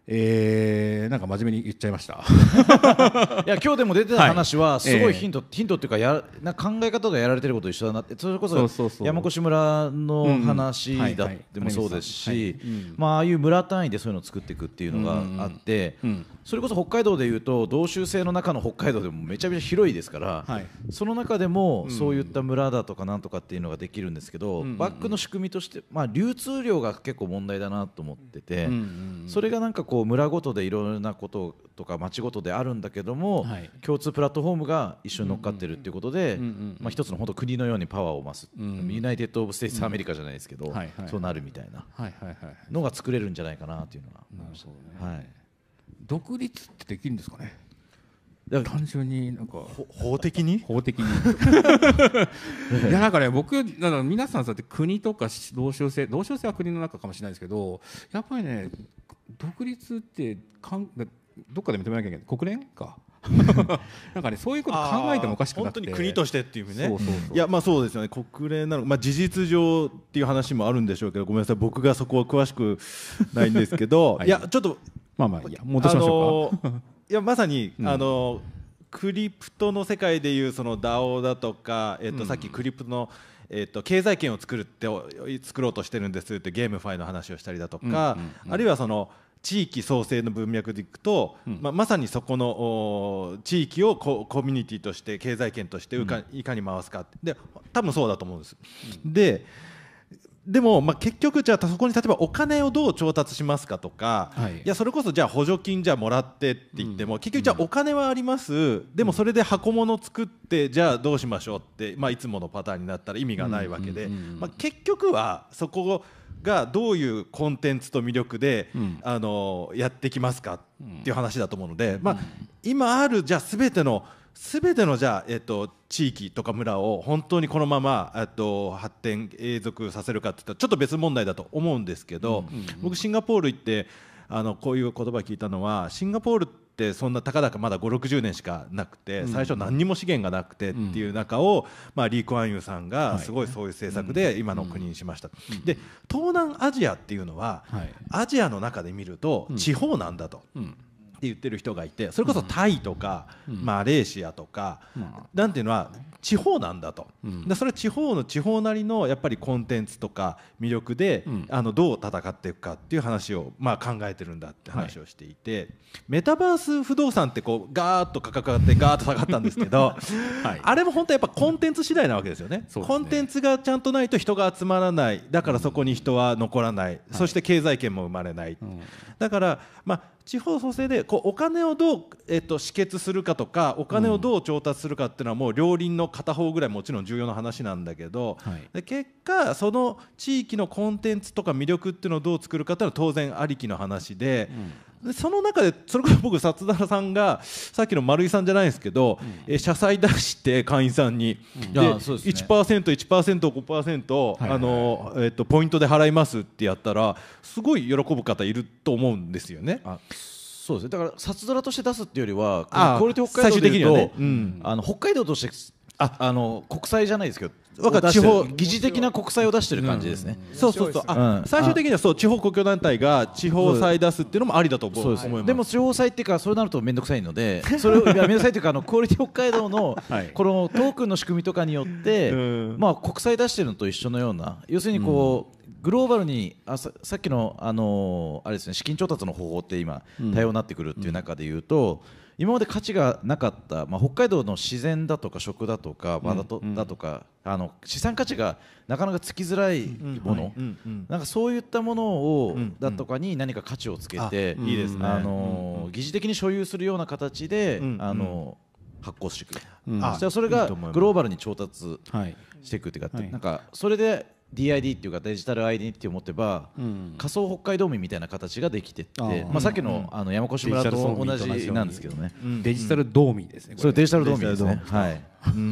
えー、なんか真面目に言っちゃいました いや今日でも出てた話はすごいヒント、はいえー、ヒントっていうかやな考え方がやられてること一緒だなってそれこそ山古志村の話だってもそうですしああいう村単位でそういうのを作っていくっていうのがあって、それこそ北海道でいうと道州制の中の北海道でもめちゃめちゃ広いですから、はい、その中でもそういった村だとかなんとかっていうのができるんですけど、バックの仕組みとして、まあ、流通量が結構問題だなと思ってて、うん、それがなんかこう村ごとでいろんなこととか町ごとであるんだけども、はい、共通プラットフォームが一緒に乗っかってるっていうことで、まあ、一つの本当国のようにパワーを増す、うんうん、ユナイテッド・オブ・ステイツ・アメリカじゃないですけど、うんはいはいはい、そうなるみたいなのが作れるんじゃないかなっていうのは、ねはい、独立ってできるんですかね単純になんか法的に法的に いやなんかね僕なんか皆さんさって国とか同州制同州制は国の中かもしれないですけどやっぱりね独立ってかんどっかで認めなきゃいけない国連か なんかねそういうこと考えてもおかしくなくて国としてっていうねいやまあそうですよね国連なのまあ事実上っていう話もあるんでしょうけどごめんなさい僕がそこは詳しくないんですけど、はい、いやちょっとまあまあいや戻しましょうか、あの いやまさに、うん、あのクリプトの世界でいうその DAO だとか、えっとさっきクリプトのえーと、経済圏を作るって作ろうとしてるんですってゲームファイの話をしたりだとか、あるいはその地域創生の文脈でいくと、うん、まあ、まさにそこの地域をコミュニティとして経済圏としていか,、に回すかで多分そうだと思うんです。うん、ででも、まあ、結局じゃあそこに例えばお金をどう調達しますかとか、はい、いやそれこそじゃあ補助金じゃあもらってって言っても、うん、結局じゃあお金はあります、うん、でもそれで箱物作ってじゃあどうしましょうって、まあ、いつものパターンになったら意味がないわけで、まあ、結局はそこがどういうコンテンツと魅力で、うん、あのやってきますかっていう話だと思うので、まあ、今あるじゃあ全てのすべてのじゃあ、えっと、地域とか村を本当にこのまま、えっと、発展永続させるかっていったらちょっと別問題だと思うんですけど、僕シンガポール行ってあのこういう言葉聞いたのはシンガポールってそんな高々まだ560年しかなくて最初何にも資源がなくてっていう中を、まあ、リー・クアンユーさんがすごいそういう政策で今の国にしました。で東南アジアっていうのは、アジアの中で見ると地方なんだと。うんって言ってる人がいてそれこそタイとか、マレーシアとか、なんていうのは地方なんだと、うそれは地方の地方なりのやっぱりコンテンツとか魅力で、あのどう戦っていくかっていう話を、まあ、考えてるんだって話をしていて、メタバース不動産ってこうガーッと価格上がってガーッと下がったんですけど、あれも本当やっぱコンテンツ次第なわけですよねコンテンツがちゃんとないと人が集まらないだからそこに人は残らない、そして経済圏も生まれない、だから、まあ地方創生でこうお金をどう、えっと、止血するかとかお金をどう調達するかっていうのはもう両輪の片方ぐらいもちろん重要な話なんだけど、はい、で結果その地域のコンテンツとか魅力っていうのをどう作るかっていうのは当然ありきの話で。うんでその中でそれこそ僕札田さんがさっきの丸井さんじゃないですけど、うん、え社債出して会員さんに、うん、でで、ね、1%1%5%、あのえっ、ー、とポイントで払いますってやったらすごい喜ぶ方いると思うんですよね。そうですねだから札皿として出すっていうよりはクオリティ北海道でいうと、ねうん、あの北海道としてああの国債じゃないですけど地方疑似的な国債を出してる感じですね、そうそうそう、あ最終的にはそう地方公共団体が地方債出すっていうのもありだと思うで、ね、でも地方債っていうかそうなると面倒くさいので それをやめなさいというかあのクオリティ北海道のこのトークンの仕組みとかによって、まあ国債出してるのと一緒のような要するにこう、グローバルにあささっきの、あのー、あれですね、資金調達の方法って今、多様になってくるっていう中でいうと、うん今まで価値がなかった、まあ、北海道の自然だとか食だとか場だと,、だとかあの資産価値がなかなかつきづらいもの、なんかそういったものを、だとかに何か価値をつけて、あの疑似的に所有するような形で、あの発行していく、うん、それがグローバルに調達していくっていうか、なんかそれで DID っていうかデジタルアイデてテっ持てば、仮想北海道民みたいな形ができてってまあ、さっきの,、あの山越村と同じなんですけどねデジタル道民ですね、それデジタル道民ですね、はい、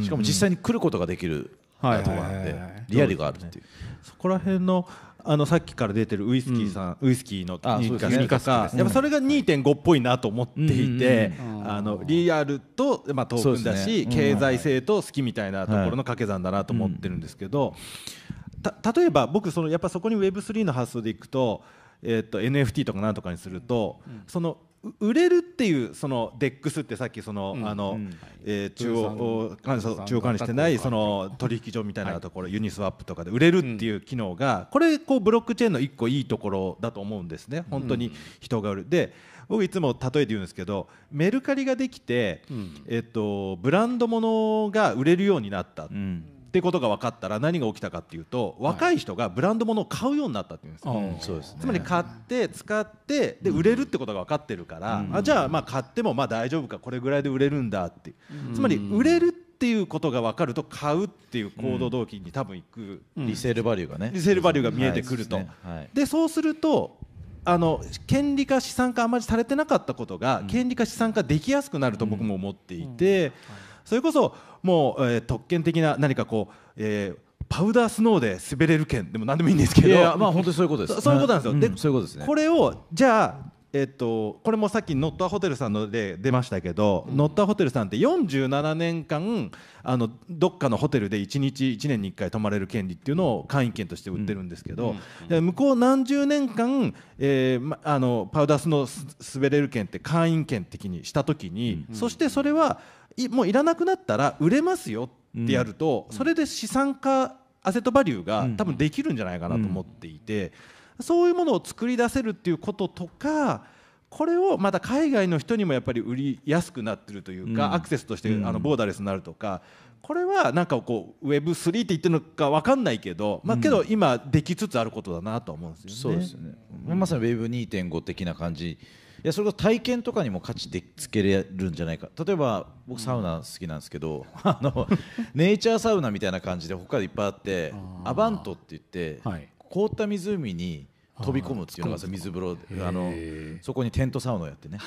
しかも実際に来ることができるとこなんで、リアルがあるっていうそこら辺のあのさっきから出てるウイスキーさん、ウイスキーの2かか、やっぱそれが2.5っぽいなと思っていて、あのリアルと、まあ、トークンだし、経済性と好きみたいなところの掛け算だなと思ってるんですけど、例えば僕そのやっぱそこに Web3 の発想でいくと,、えー、と NFT とかなんとかにすると、その売れるっていうその DEX ってさっきその、あの、え中央管中央管理してないその取引所みたいなところ、ユニスワップとかで売れるっていう機能が、これこうブロックチェーンの一個いいところだと思うんですね本当に人が売る。で僕いつも例えて言うんですけどメルカリができて、えっとブランドものが売れるようになった。うんってことが分かったら何が起きたかっていうと若い人がブランド物を買うようになったっていうんです,、はいうん、つまり買って使ってで売れるってことが分かってるから、あじゃあまあ買ってもまあ大丈夫かこれぐらいで売れるんだってつまり売れるっていうことが分かると買うっていう行動動機に多分いく、リセールバリューがねリセールバリューが見えてくると、でそうするとあの権利化資産化あまりされてなかったことが、権利化資産化できやすくなると僕も思っていて、それこそもう、えー、特権的な何かこう、えーパウダースノーで滑れる券でも何でもいいんですけどいやまあ本当にそういうことです そういうことなんですよ、うん、でそういうことですねこれをじゃあえっと、これもさっきノットアホテルさんので出ましたけど、うん、ノットアホテルさんって47年間あのどっかのホテルで1日1年に1回泊まれる権利っていうのを会員権として売ってるんですけど、うんうん、向こう何十年間、えーま、あのパウダースの滑れる券って会員権的にした時に、そしてそれは。もういらなくなったら売れますよってやると、それで資産化アセットバリューが多分できるんじゃないかなと思っていて、そういうものを作り出せるっていうこととかこれをまた海外の人にもやっぱり売りやすくなってるというか、アクセスとしてあのボーダーレスになるとか。これはなんかこう Web3 って言ってるのか分かんないけど、まあ、けど今できつつあることだなと思うんですよね。そうですねまさに Web2.5 的な感じやそれこそ体験とかにも価値でつけれるんじゃないか例えば僕サウナ好きなんですけど、あのネイチャーサウナみたいな感じで他でいっぱいあってアバントって言って、はい、凍った湖に飛び込むっていうのが水風呂あのそこにテントサウナをやってね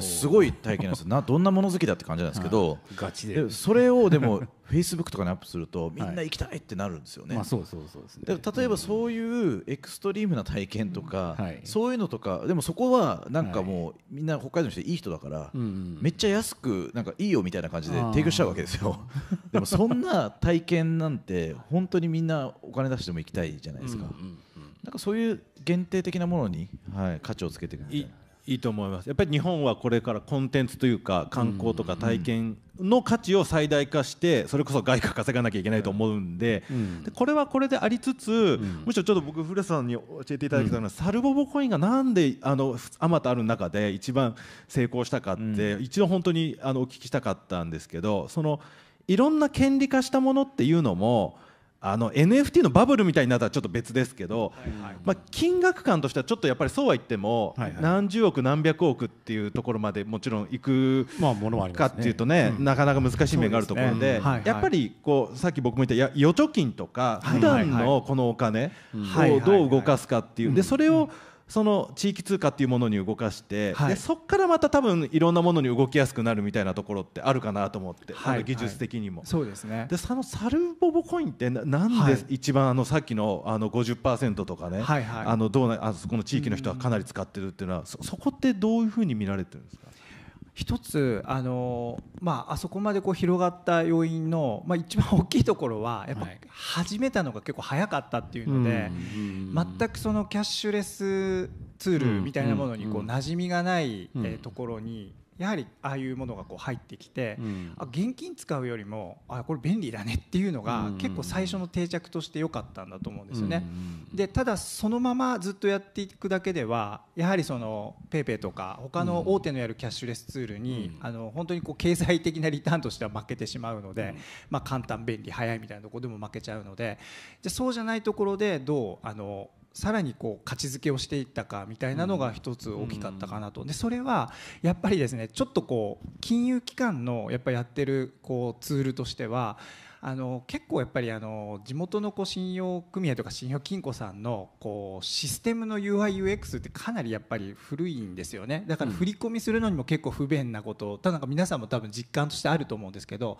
すごい体験なんですなどんなもの好きだって感じなんですけど ガチでそれをでもフェイスブックとかにアップするとみんな行きたいってなるんですよね。あ、そうそうそうですね例えばそういうエクストリームな体験とか、そういうのとかでもそこはなんかもう、みんな北海道の人いい人だから、めっちゃ安くなんかいいよみたいな感じで提供しちゃうわけですよ。でもそんな体験なんて本当にみんなお金出しても行きたいじゃないですか。なんかそういう限定的なものに、はい、価値をつけていくみたいいいと思いますやっぱり日本はこれからコンテンツというか観光とか体験の価値を最大化してそれこそ外貨稼がなきゃいけないと思うんででこれはこれでありつつむしろちょっと僕古さんに教えていただきたいのはサルボボコインがなんであのあまたある中で一番成功したかって一度本当にあのお聞きしたかったんですけどそのいろんな権利化したものっていうのもあの NFT のバブルみたいになったらちょっと別ですけど、まあ、金額感としてはちょっとやっぱりそうは言っても、何十億何百億っていうところまでもちろんいくかっていうとね,、なかなか難しい面があるところでやっぱりこうさっき僕も言った預貯金とか普段のこのお金をどう動かすかっていうでそれを、その地域通貨っていうものに動かして、はい、でそこからまた多分いろんなものに動きやすくなるみたいなところってあるかなと思って、はい、技術的にも、はい、そうですねでそのサルボボコインってなんで一番あのさっきのあの50%とかね、はいはい、あのどうなあそこの地域の人はかなり使ってるっていうのは、うん、そこってどういうふうに見られてるんですか一つあの、まあ、あそこまでこう広がった要因の、まあ、一番大きいところはやっぱ始めたのが結構早かったっていうので、はい、全くそのキャッシュレスツールみたいなものにこう馴染みがない、えところにやはりああいうものがこう入ってきて、うん、あ現金使うよりもあこれ便利だねっていうのが結構最初の定着として良かったんだと思うんですよね。うん、でただそのままずっとやっていくだけではやはりその PayPay とか他の大手のやるキャッシュレスツールに、うん、あの本当にこう経済的なリターンとしては負けてしまうので、まあ、簡単便利早いみたいなところでも負けちゃうのでじゃそうじゃないところでどうあのさらにこう勝ち付けをしていったかみたいなのが一つ大きかったかなと、でそれはやっぱりですねちょっとこう金融機関のやっぱやってるこうツールとしてはあの結構やっぱりあの地元のこう信用組合とか信用金庫さんのこうシステムの UIUX ってかなりやっぱり古いんですよねだから振り込みするのにも結構不便なことただなんか皆さんも多分実感としてあると思うんですけど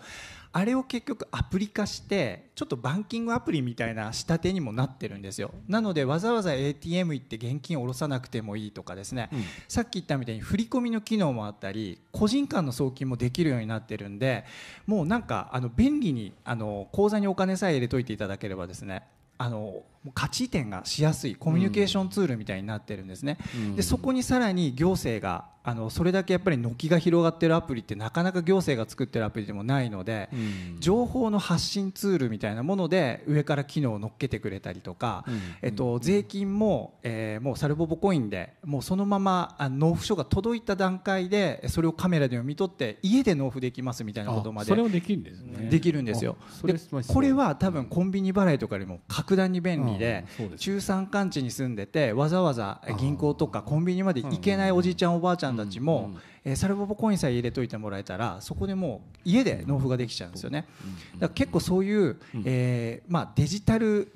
あれを結局アプリ化してちょっとバンキングアプリみたいな仕立てにもなってるんですよなのでわざわざ ATM 行って現金を下ろさなくてもいいとかですね、うん、さっき言ったみたいに振り込みの機能もあったり個人間の送金もできるようになってるんでもうなんかあの便利にあの口座にお金さえ入れといていただければですねあの価値転がしやすいコミュニケーションツールみたいになってるんですね、うん、でそこにさらに行政があのそれだけやっぱり軒が広がってるアプリってなかなか行政が作ってるアプリでもないので、うん、情報の発信ツールみたいなもので上から機能を乗っけてくれたりとか、うん、えっと、税金も,、えー、もうサルボボコインでもうそのまま納付書が届いた段階でそれをカメラで読み取って家で納付できますみたいなことまでできるんですよ。でこれは多分コンビニ払いとかよりも格段に便利で中山間地に住んでてわざわざ銀行とかコンビニまで行けないおじいちゃんおばあちゃんたちもえサルボボコインさえ入れといてもらえたらそこでもう家で納付ができちゃうんですよね。だから結構そういうえまあデジタル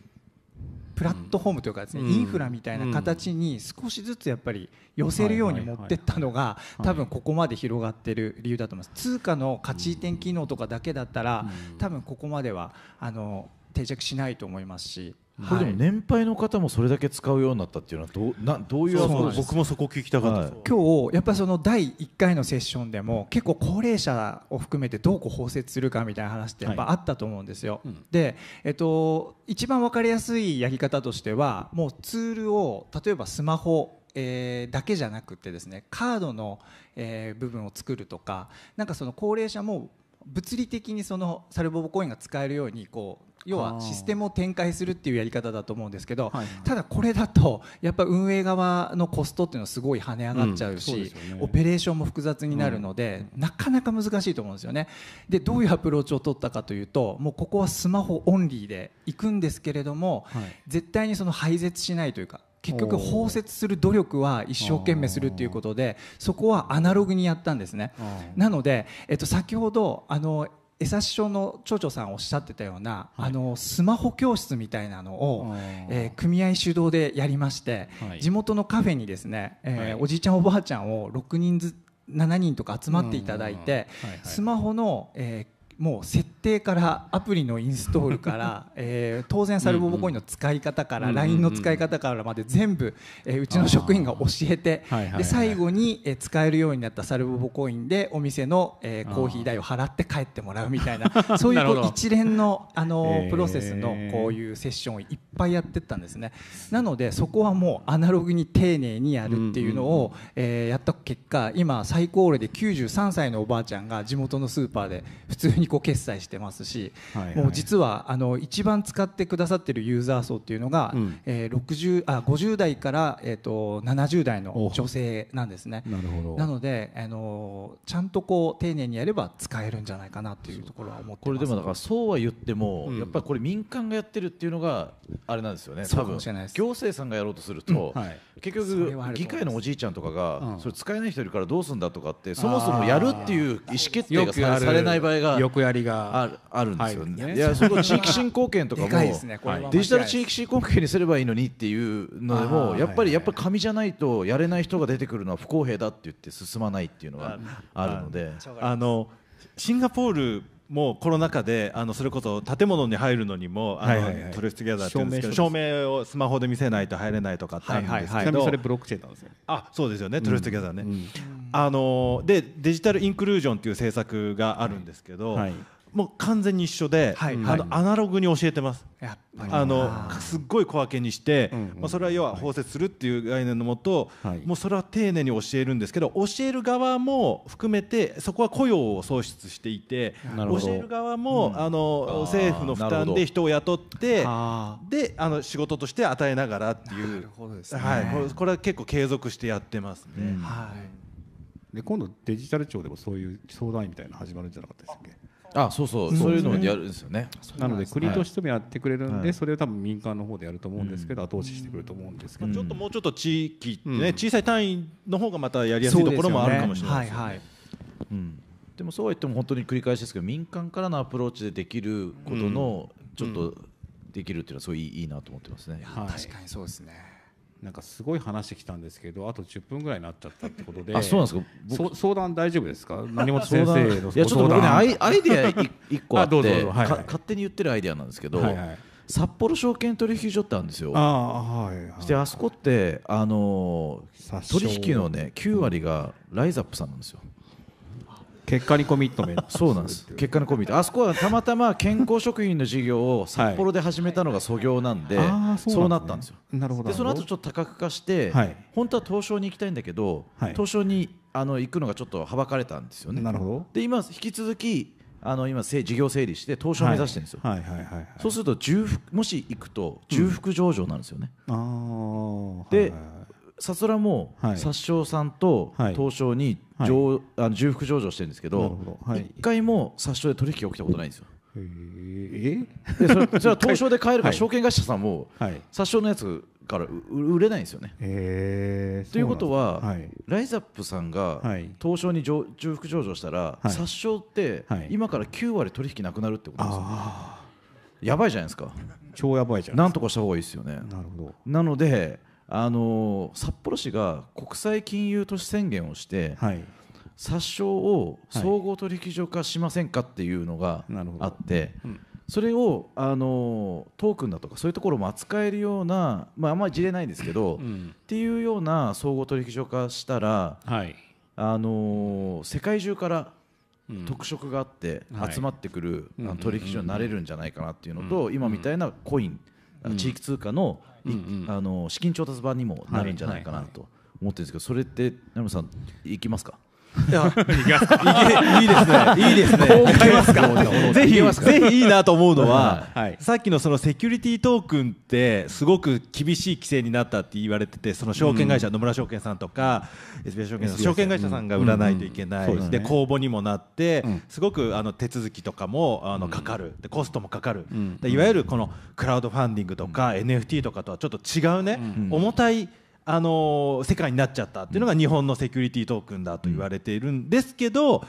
プラットフォームというかですね、インフラみたいな形に少しずつやっぱり寄せるように持ってったのが多分ここまで広がってる理由だと思います通貨の価値移転機能とかだけだったら多分ここまではあの定着しないと思いますしでも年配の方もそれだけ使うようになったっていうのはどうなどういう僕もそこ聞きたかった、はい、今日やっぱその第1回のセッションでも結構高齢者を含めてどうこう包摂するかみたいな話ってやっぱあったと思うんですよ。はいで、えっと、一番分かりやすいやり方としてはもうツールを例えばスマホえー、だけじゃなくてですねカードの、えー、部分を作るとかなんかその高齢者も物理的にそのサルボボコインが使えるようにこう要はシステムを展開するっていうやり方だと思うんですけど、はい、ただこれだとやっぱ運営側のコストっていうのはすごい跳ね上がっちゃうし、うんうね、オペレーションも複雑になるので、うん、なかなか難しいと思うんですよね。でどういうアプローチを取ったかというともうここはスマホオンリーで行くんですけれども、はい、絶対にその廃絶しないというか結局包摂する努力は一生懸命するということでそこはアナログにやったんですねなので、えっと、先ほどあの江差町の町長さんおっしゃってたような、はい、あのスマホ教室みたいなのを、えー、組合主導でやりまして、はい、地元のカフェにですね、えー、はい、おじいちゃんおばあちゃんを6人ず7人とか集まっていただいて、スマホの、えもう設定からアプリのインストールから、えー、当然サルボボコインの使い方から LINE の使い方からまで全部、えー、うちの職員が教えてで最後に、えー、使えるようになったサルボボコインでお店の、えー、コーヒー代を払って帰ってもらうみたいな そういうこう一連のあのプロセスのこういうセッションをいっぱいやってったんですね。なのでそこはもうアナログに丁寧にやるっていうのを、えー、やった結果今最高齢で93歳のおばあちゃんが地元のスーパーで普通ににこう決済してますし、はいはい、もう実はあの一番使ってくださってるユーザー層っていうのが、うん、えー、60あ50代から、えーと、と70代の女性なんですねなるほどなので、あのちゃんとこう丁寧にやれば使えるんじゃないかなっていうところは思ってこれでもだからそうは言っても、うん、やっぱりこれ民間がやってるっていうのがあれなんですよね多分行政さんがやろうとすると、うんはい、結局議会のおじいちゃんとかが、それ使えない人いるからどうするんだとかってそもそもやるっていう意思決定がされない場合がやりがあるんですよね。いやその地域振興券とかもデジタル地域振興券にすればいいのにっていうのでもやっぱりやっぱ紙じゃないとやれない人が出てくるのは不公平だって言って進まないっていうのがあるので。あのシンガポールもうコロナ禍であのそれこそ建物に入るのにもあの、はいはいはい、トレストギャザーって言うんですけど照明をスマホで見せないと入れないとかってあるんですけど、はいはいはい、それブロックチェーンなんですよ、あそうですよね、トレストギャザーね、うん、あのでデジタルインクルージョンっていう政策があるんですけど、はい、もう完全に一緒で、はいはい、あのアナログに教えてます。あのすっごい小分けにして、うんうん、まあ、それは要は包摂するっていう概念のもと、はい、もうそれは丁寧に教えるんですけど教える側も含めてそこは雇用を創出していて教える側も、うん、あの政府の負担で人を雇ってであの仕事として与えながらっていう、なるほどでね、はい、これは結構継続してやってますね。はいで今度デジタル庁でもそういう相談員みたいなの始まるんじゃなかったですっけあそうそう、うん、そういうのをやるんですよねなので国としてもやってくれるんで、はい、それを多分民間の方でやると思うんですけど、後押ししてくると思うんですけど、ちょっともうちょっと地域、ね小さい単位の方がまたやりやすいところもあるかもしれないですね。はいうんでもそうは言っても本当に繰り返しですけど民間からのアプローチでできることのちょっとできるっていうのはすごいいいなと思ってますね、はい、確かにそうですねなんかすごい話してきたんですけどあと10分ぐらいになっちゃったってことであそうなんですか相談大丈夫ですか 何も先生のいやちょっと僕ねアイアイディア 一個あって、はいはい、勝手に言ってるアイディアなんですけど、はいはい札幌証券取引所ってあるんですよ。あはいはい、であそこってあのー、取引のね9割がライザップさんなんですよ。うん結果にコミットメント そうなんです結果にコミットあそこはたまたま健康食品の事業を札幌で始めたのが創業なんで、はい、そうなったんですよなるほどでその後ちょっと多角化して、はい、本当は東証に行きたいんだけど、はい、東証にあの行くのがちょっとはばかれたんですよねなるほどで今引き続きあの今事業整理して東証を目指してるんですよ、はいはいはいはい、そうすると重複もし行くと重複上場なんですよね、うん、で、はいはいさすらも殺傷さんと東証に上、あの重複上場してるんですけど一、はい、回も殺傷で取引が起きたことないんですよ。えでそれそれは東証で買えるか証券会社さんも殺傷のやつから売れないんですよね。えー、ということは、はい、ライザップさんが東証に重複上場したら、はい、殺傷って今から9割取引なくなるってことですよ、やばいじゃないですか。超やばいじゃん。なんとかした方がいいですよね。なるほど。なので。あの札幌市が国際金融都市宣言をして、はい、殺傷を総合取引所化しませんかっていうのがあって、はいうん、それをあのトークンだとかそういうところも扱えるような、まあ、あんまり事例ないんですけど、うん、っていうような総合取引所化したら、はい、あの世界中から特色があって集まってくる、うんはい、取引所になれるんじゃないかなっていうのと、今みたいなコイン、地域通貨のうんうん、あの資金調達版にもなるんじゃないかなと思ってるんですけど、はいはい、それって南本さんいきますかいや いいですね、いいですね、買いますか、ぜひ、ぜひいいなと思うのは、はい、さっきのそのセキュリティトークンって、すごく厳しい規制になったって言われてて、その証券会社、うん、野村証券さんとか、SBI 証券さん、証券会社さんが売らないといけない、うんうん、で、ね、公募にもなって、すごくあの手続きとかもあのかかる、で、コストもかかる、いわゆるこのクラウドファンディングとか、NFT とかとはちょっと違うね、重たい。あの世界になっちゃったっていうのが日本のセキュリティトークンだと言われているんですけど、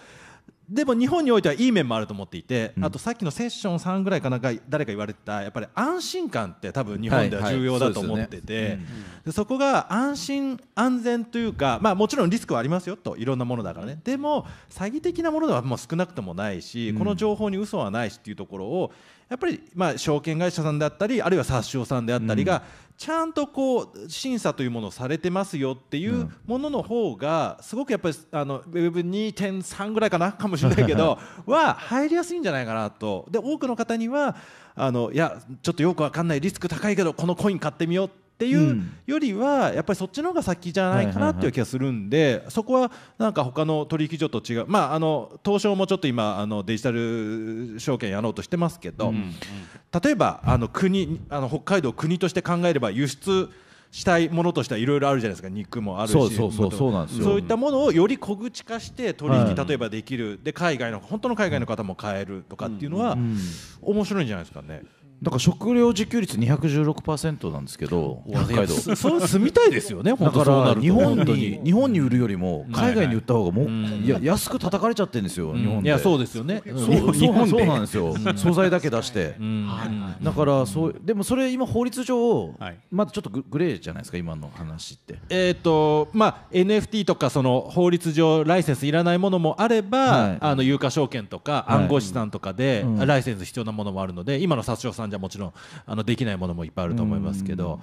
でも日本においてはいい面もあると思っていて、あとさっきのセッション3ぐらいかなんか誰か言われてたやっぱり安心感って多分日本では重要だと思っててそこが安心安全というか、まあ、もちろんリスクはありますよといろんなものだからねでも詐欺的なものではもう少なくともないし、この情報に嘘はないしっていうところをやっぱりまあ証券会社さんであったりあるいは殺傷さんであったりが、ちゃんとこう審査というものをされてますよっていうものの方がすごくやっぱりあのウェブ2.3ぐらいかなかもしれないけど は入りやすいんじゃないかなとで多くの方にはあのいやちょっとよくわかんないリスク高いけどこのコイン買ってみようってっていうよりは、やっぱりそっちの方が先じゃないかなっていう気がするんで、そこはなんか他の取引所と違う、まあ、あの東証もちょっと今あのデジタル証券やろうとしてますけど、例えばあの国あの北海道国として考えれば輸出したいものとしてはいろいろあるじゃないですか肉もあるしそういったものをより小口化して取引、例えばできるで海外の本当の海外の方も買えるとかっていうのは面白いんじゃないですかね。だから食料自給率216%なんですけど北海道そう 住みたいですよねだから日本に日本に売るよりも海外に売った方がもういや安く叩かれちゃってるんですよ日本でいやそうですよねそうそうなんですよ素材だけ出してだからそうでもそれ今法律上まずちょっとグレーじゃないですか今の話ってえっとまあ NFT とかその法律上ライセンスいらないものもあればあの有価証券とか暗号資産とかでライセンス必要なものもあるので今の殺傷さんじゃもちろんあのできないものもいっぱいあると思いますけど。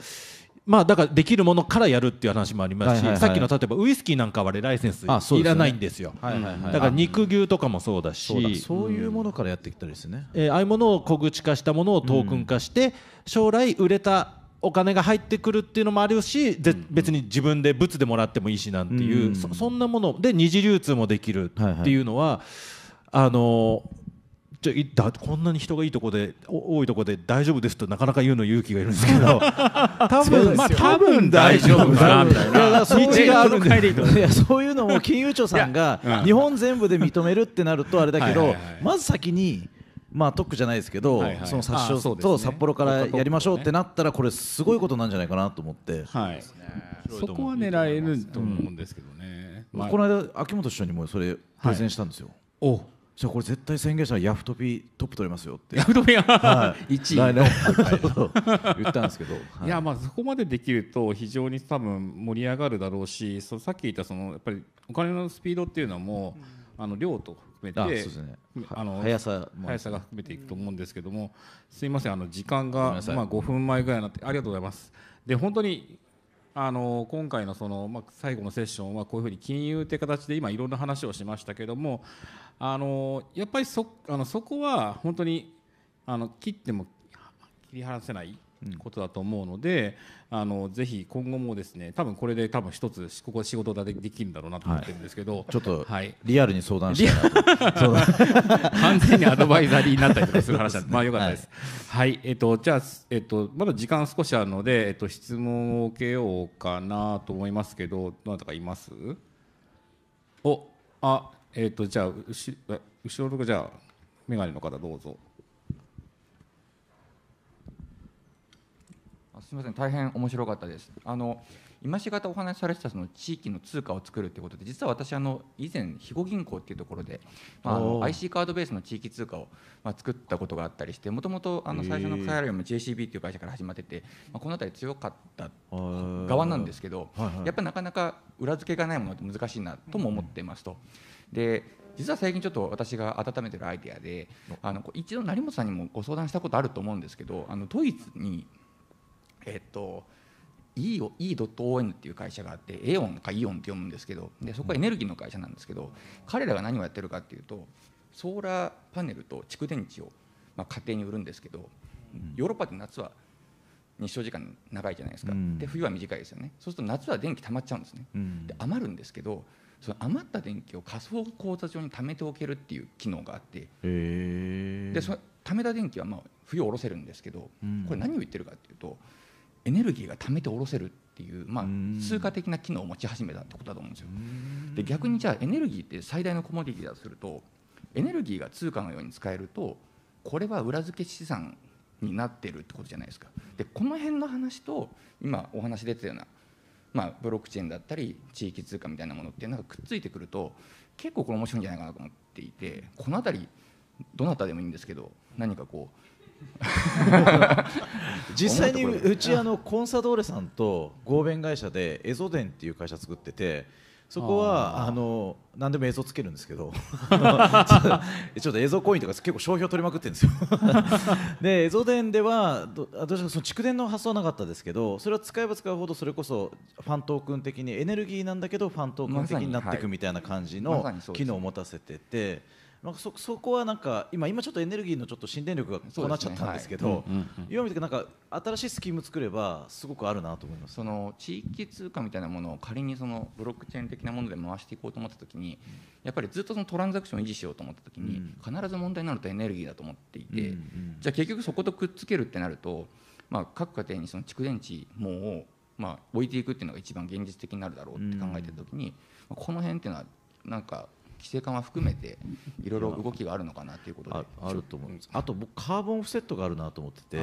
まあ、だからできるものからやるっていう話もありますし、さっきの例えばウイスキーなんかはライセンスいらないんですよ、だから肉牛とかもそうだしそういうものからやってきたりですね、えああいうものを小口化したものをトークン化して、将来売れたお金が入ってくるっていうのもあるし、別に自分で物でもらってもいいしなんていう、そんなもので二次流通もできるっていうのは、あのじゃあこんなに人がいいとこで多いとこで大丈夫ですとなかなか言うの勇気がいるんですけど 多分まあ多分大丈夫だなみたいな道があるいやそういうのも金融庁さんが日本全部で認めるってなるとあれだけどまず先に。まあ、特区じゃないですけど、はいはい、その殺傷と札幌からやりましょうってなったらこれすごいことなんじゃないかなと思って、はい、そこは狙えると思うんですけどね、うんまあ、この間秋元市長にもそれプレゼンしたんですよ。はい、おじゃあこれ絶対宣言者たヤフトピトップ取れますよってヤフトピは、は1位言ったんですけど、はい、いやまあそこまでできると非常に多分盛り上がるだろうしそさっき言ったそのやっぱりお金のスピードっていうのはもう、あの量と含めてあ、ね、あの速さ速さが含めていくと思うんですけども、すいませんあの時間がまあ5分前ぐらいになってありがとうございますで本当にあの今回のその、まあ、最後のセッションはこういうふうに金融という形で今いろんな話をしましたけどもあのやっぱりそあのそこは本当にあの切っても切り離せないことだと思うので、うん、あのぜひ今後もですね多分これで多分一つここ仕事ができるんだろうなと思ってるんですけど、はい、ちょっと、はい、リアルに相談して 完全にアドバイザリーになったりとかする話なんで まあよかったです。はい、はい、えっ、とじゃあ、えっ、と、まだ時間少しあるので、えっ、と、質問を受けようかなと思いますけどどなたかいますおあえっ、とじゃあ後ろのじゃあ眼鏡の方どうぞ。すみません、大変面白かったです。あの今しがたお話しされてたその地域の通貨を作るってことで実は私あの以前肥後銀行っていうところで、まあ、IC カードベースの地域通貨を、まあ、作ったことがあったりしてもともと最初のカエも JCB っていう会社から始まってて、まあ、このあたり強かった側なんですけど、はいはい、やっぱなかなか裏付けがないものって難しいなとも思ってますと。で実は最近ちょっと私が温めてるアイデアであの一度成本さんにもご相談したことあると思うんですけどあのドイツにえっと E を E.ON っていう会社があってエオンかイオンって読むんですけどでそこはエネルギーの会社なんですけど彼らが何をやってるかっていうとソーラーパネルと蓄電池を、まあ、家庭に売るんですけどヨーロッパって夏は日照時間長いじゃないですか、うん、で冬は短いですよねそうすると夏は電気溜まっちゃうんですね、うん、で余るんですけどその余った電気を仮想口座上に貯めておけるっていう機能があってでそ貯めた電気はまあ冬を下ろせるんですけど、うん、これ何を言ってるかっていうとエネルギーが貯めて下ろせるっていう、まあ、通貨的な機能を持ち始めたってことだと思うんですよ。で逆にじゃあエネルギーって最大のコモディティだとするとエネルギーが通貨のように使えるとこれは裏付け資産になってるってことじゃないですか。でこの辺の話と今お話出てたような、まあ、ブロックチェーンだったり地域通貨みたいなものってなんかくっついてくると結構これ面白いんじゃないかなと思っていてこの辺りどなたでもいいんですけど何かこう 実際にうちあのコンサドーレさんと合弁会社でエゾデンっていう会社作っててそこはあの何でも映像つけるんですけど ちょっと映像コインとか結構商標取りまくってるんですよで映像ンではどどうしてその蓄電の発想はなかったですけどそれは使えば使うほどそれこそファントークン的にエネルギーなんだけどファントークン的になっていくみたいな感じの機能を持たせてて。なんかそそこはなんか今今ちょっとエネルギーのちょっと新電力がこうなっちゃったんですけど今見てなんか新しいスキーム作ればすごくあるなと思いますその地域通貨みたいなものを仮にそのブロックチェーン的なもので回していこうと思った時にやっぱりずっとそのトランザクションを維持しようと思った時に必ず問題になるとエネルギーだと思っていてじゃあ結局そことくっつけるってなるとまあ各家庭にその蓄電池もをまあ置いていくっていうのが一番現実的になるだろうって考えてた時にこの辺っていうのはなんか規制緩和含めていろいろ動きがあるのかなということであると思うますあと僕カーボンオフセットがあるなと思ってて、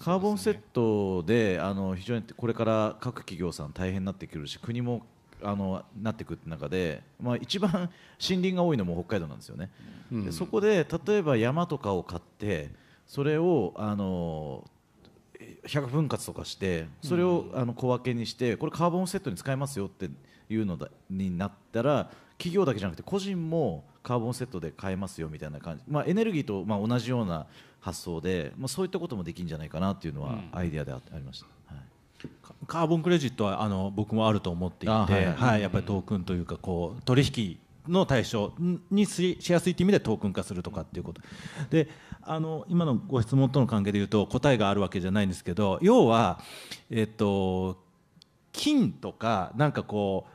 カーボンオフセットであの非常にこれから各企業さん大変になってくるし国もあのなってくる中で、まあ、一番森林が多いのも北海道なんですよね、でそこで例えば山とかを買ってそれをあの100分割とかしてそれをあの小分けにしてこれカーボンセットに使えますよっていうのになったら企業だけじゃなくて個人もカーボンセットで買えますよみたいな感じ、まあ、エネルギーとまあ同じような発想で、まあ、そういったこともできるんじゃないかなっていうのはアイデアでありました。うん、はいカーボンクレジットはあの僕もあると思っていて、はい、やっぱりトークンというかこう取引の対象にしやすいという意味でトークン化するとかっていうことであの今のご質問との関係でいうと答えがあるわけじゃないんですけど要は、えっと、金とかなんかこう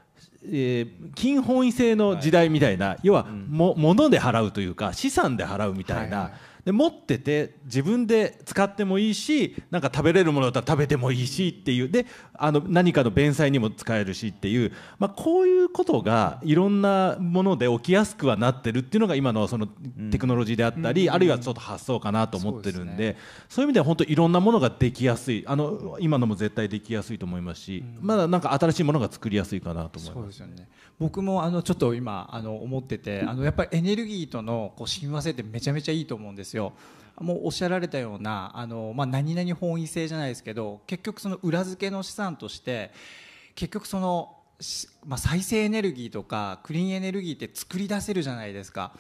えー、金本位制の時代みたいな、はい、要はも、も、うん、物で払うというか資産で払うみたいな、はいはいで持ってて自分で使ってもいいしなんか食べれるものだったら食べてもいいしっていうであの何かの弁済にも使えるしっていう、まあ、こういうことがいろんなもので起きやすくはなってるっていうのが今のそのテクノロジーであったり、あるいはちょっと発想かなと思ってるんでそういう意味では本当いろんなものができやすいあの今のも絶対できやすいと思いますし、まだなんか新しいものが作りやすいかなと思います。すね、僕もあのちょっと今あの思っててあのやっぱりエネルギーとのこう親和性ってめちゃめちゃいいと思うんですよ。ですよ。もうおっしゃられたようなあの、まあ、何々本位制じゃないですけど結局その裏付けの資産として結局その、まあ、再生エネルギーとかクリーンエネルギーって作り出せるじゃないですか。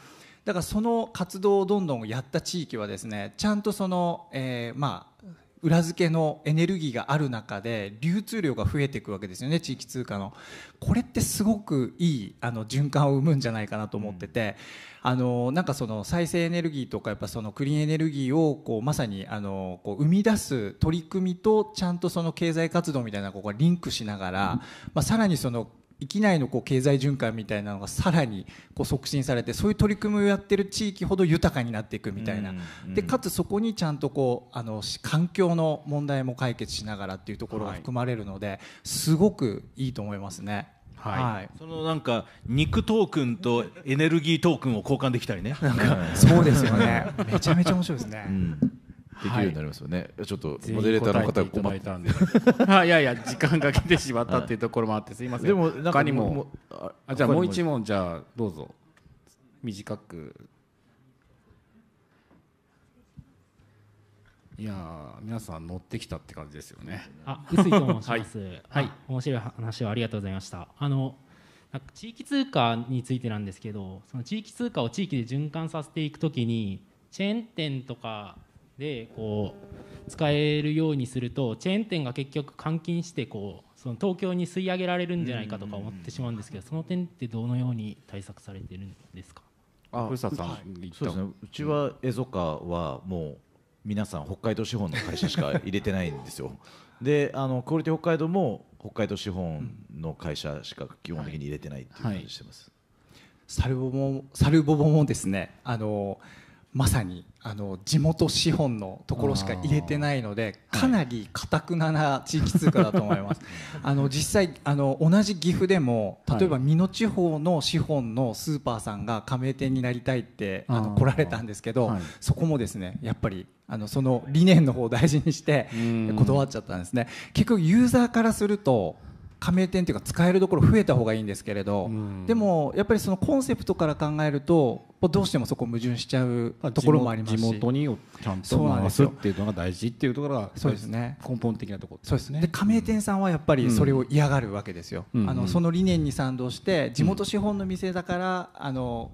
だからその活動をどんどんやった地域はですねちゃんとその、えー、まあ裏付けのエネルギーがある中で流通量が増えていくわけですよね地域通貨のこれってすごくいいあの循環を生むんじゃないかなと思ってて、うん、あのなんかその再生エネルギーとかやっぱそのクリーンエネルギーをこうまさにあのこう生み出す取り組みとちゃんとその経済活動みたいなここがリンクしながら、まあ、さらにその域内のこう経済循環みたいなのがさらにこう促進されてそういう取り組みをやってる地域ほど豊かになっていくみたいな、でかつそこにちゃんとこうあの環境の問題も解決しながらっていうところが含まれるので、すごくいいと思いますね。はい、はい、そのなんか肉トークンとエネルギートークンを交換できたりね。なんか、そうですよね。めちゃめちゃ面白いですね。うんできるようになりますよね、はい、ちょっとモデレーターの方が困ってた いやいや時間かけてしまったっていうところもあってすいません、でも他にもあじゃあもう一問じゃあどうぞ短くいや皆さん乗ってきたって感じですよね。あ、薄井と申します。はい、はい、面白い話をありがとうございました。あの地域通貨についてなんですけど、その地域通貨を地域で循環させていくときにチェーン店とかでこう使えるようにするとチェーン店が結局換金してこうその東京に吸い上げられるんじゃないかとか思ってしまうんですけど、その点ってどのように対策されてるんですかあ古さん、はい、そうですねうちはエゾカはもう皆さん北海道資本の会社しか入れてないんですよ であのクオリティ北海道も北海道資本の会社しか基本的に入れてないっていう感じしてます、はいはい、サルボボもサルボボもですねあのまさにあの地元資本のところしか入れてないのでかなりかたくなな地域通貨だと思います、あの実際あの同じ岐阜でも例えば美濃地方の資本のスーパーさんが加盟店になりたいってあの来られたんですけど、そこもですねやっぱりあのその理念の方を大事にして断っちゃったんですね結局ユーザーからすると加盟店というか使えるところ増えた方がいいんですけれど、うん、でもやっぱりそのコンセプトから考えるとどうしてもそこ矛盾しちゃうところもありますし地元にちゃんと回すっていうのが大事っていうところがそうですね根本的なところでそうですね加盟店さんはやっぱりそれを嫌がるわけですよ、うん、あのその理念に賛同して地元資本の店だからあの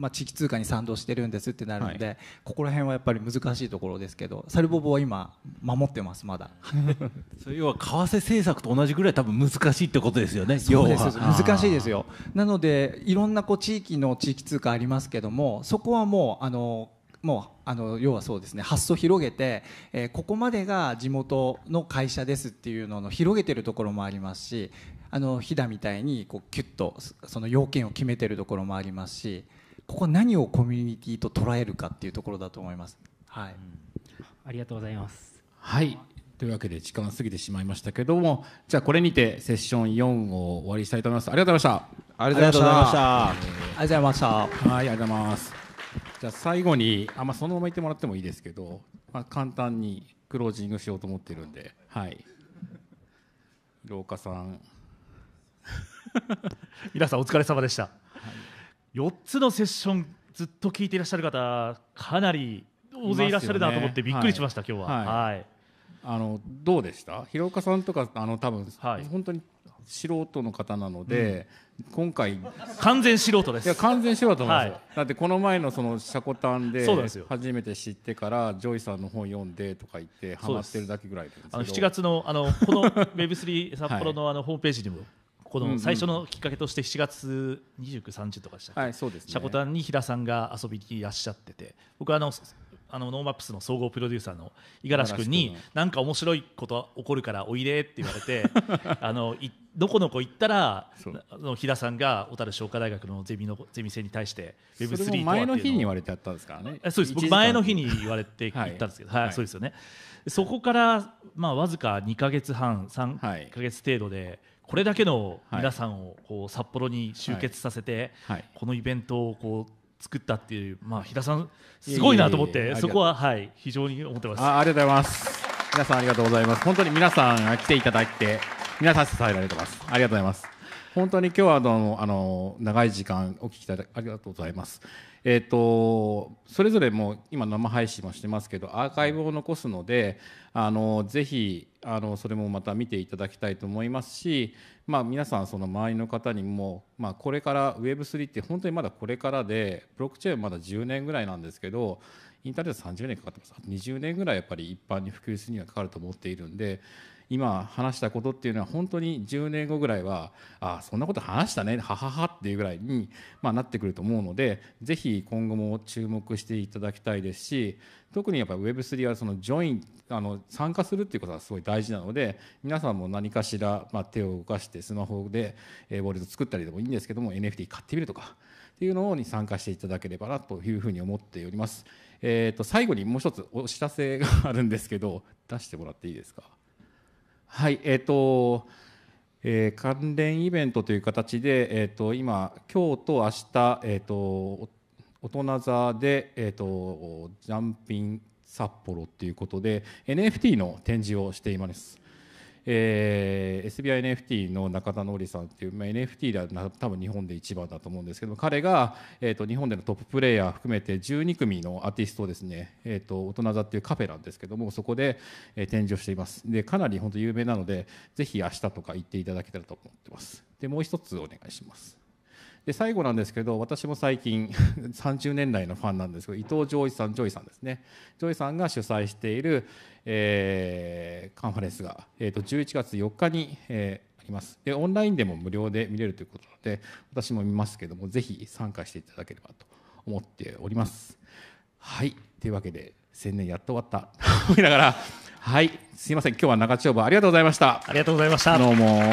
まあ、地域通貨に賛同してるんですってなるので、はい、ここら辺はやっぱり難しいところですけどサルボボは今守ってますまだ それ要は為替政策と同じぐらい多分難しいってことですよね そうです難しいですよなのでいろんなこう地域の地域通貨ありますけどもそこはもうあのもうあの要はそうですね発想広げて、えー、ここまでが地元の会社ですっていうのを広げてるところもありますしあの飛騨みたいにこうキュッとその要件を決めてるところもありますし。ここ何をコミュニティと捉えるかっていうところだと思います。はい、ありがとうございます。はい、というわけで時間過ぎてしまいましたけども、じゃあこれにてセッション4を終わりしたいと思います。ありがとうございました。ありがとうございました。ありがとうございました。はい、ありがとうございます。じゃあ最後にあまあ、そのまま言ってもらってもいいですけど、まあ、簡単にクロージングしようと思ってるんで、はい。廊下さん。皆さんお疲れ様でした。4つのセッションずっと聞いていらっしゃる方かなり大勢いらっしゃるなと思ってびっくりしました、ね、今日は、はい、はい、あのどうでした広岡さんとかあの多分、はい、本当に素人の方なので、うん、今回完全素人ですいや完全素人なんですよ、はい、だってこの前のそのシャコタンで初めて知ってからジョイさんの本読んでとか言ってハマってるだけぐらいあの7月のあのこの Web3 札幌のあのホームページにもこの最初のきっかけとして7月29、30とかでしたっけ、はいそうですシャコタンに平さんが遊びにいらっしゃってて僕はあのあのノーマップスの総合プロデューサーの五十嵐君に何か面白いこと起こるからおいでって言われて あのいどこの子行ったらの飛田さんが小樽商科大学のゼミのゼミ生に対して Web3 前の日に言われてたんですかそうです僕前の日に言われて行ったんですけどはい、はい、そうですよねそこからまあわずか2か月半3か月程度で、これだけの皆さんをこう札幌に集結させて、このイベントをこう作ったっていう、まあ、平さんすごいなと思ってそこは、はい、非常に思ってますあありがとうございます皆さんありがとうございます本当に皆さん来ていただいて皆さん支えられてますありがとうございます本当に今日はあのあの長い時間お聞きいただきありがとうございますえーと、それぞれも今生配信もしてますけどアーカイブを残すのであのぜひあのそれもまた見ていただきたいと思いますし、まあ、皆さんその周りの方にも、まあ、これから Web3 って本当にまだこれからでブロックチェーンまだ10年ぐらいなんですけどインターネット30年かかってます20年ぐらいやっぱり一般に普及するにはかかると思っているんで。今話したことっていうのは本当に10年後ぐらいはあそんなこと話したねはははっていうぐらいに、まあ、なってくると思うのでぜひ今後も注目していただきたいですし特にやっぱり Web3 はそのジョインあの参加するっていうことがすごい大事なので皆さんも何かしら、まあ、手を動かしてスマホでウォルト作ったりでもいいんですけども NFT 買ってみるとかっていうのに参加していただければなというふうに思っております。えー、と最後にもう一つお知らせがあるんですけど出してもらっていいですか。はい、えっ、ー、と、えー、関連イベントという形で、えっ、ー、と、今、今日と明日、えっ、ー、と。大人座で、えっ、と、ジャンピン札幌ということで、N. F. T. の展示をしています。えー、SBINFT の中田のりさんっていう、まあ、NFT では多分日本で一番だと思うんですけど彼が、えーと、日本でのトッププレーヤー含めて12組のアーティストをですね、えーと、大人座っていうカフェなんですけどもそこで、えー、展示をしていますでかなり本当有名なのでぜひ明日とか行っていただけたらと思ってますでもう一つお願いしますで最後なんですけど私も最近30年来のファンなんですけど伊藤浄一さんジョイさんですねジョイさんが主催している、えー、カンファレンスが、えー、と11月4日に、えー、ありますでオンラインでも無料で見れるということで私も見ますけどもぜひ参加していただければと思っておりますはいというわけで宣年やっと終わった思いながらはいすいません今日は長丁場ありがとうございましたありがとうございましたどうも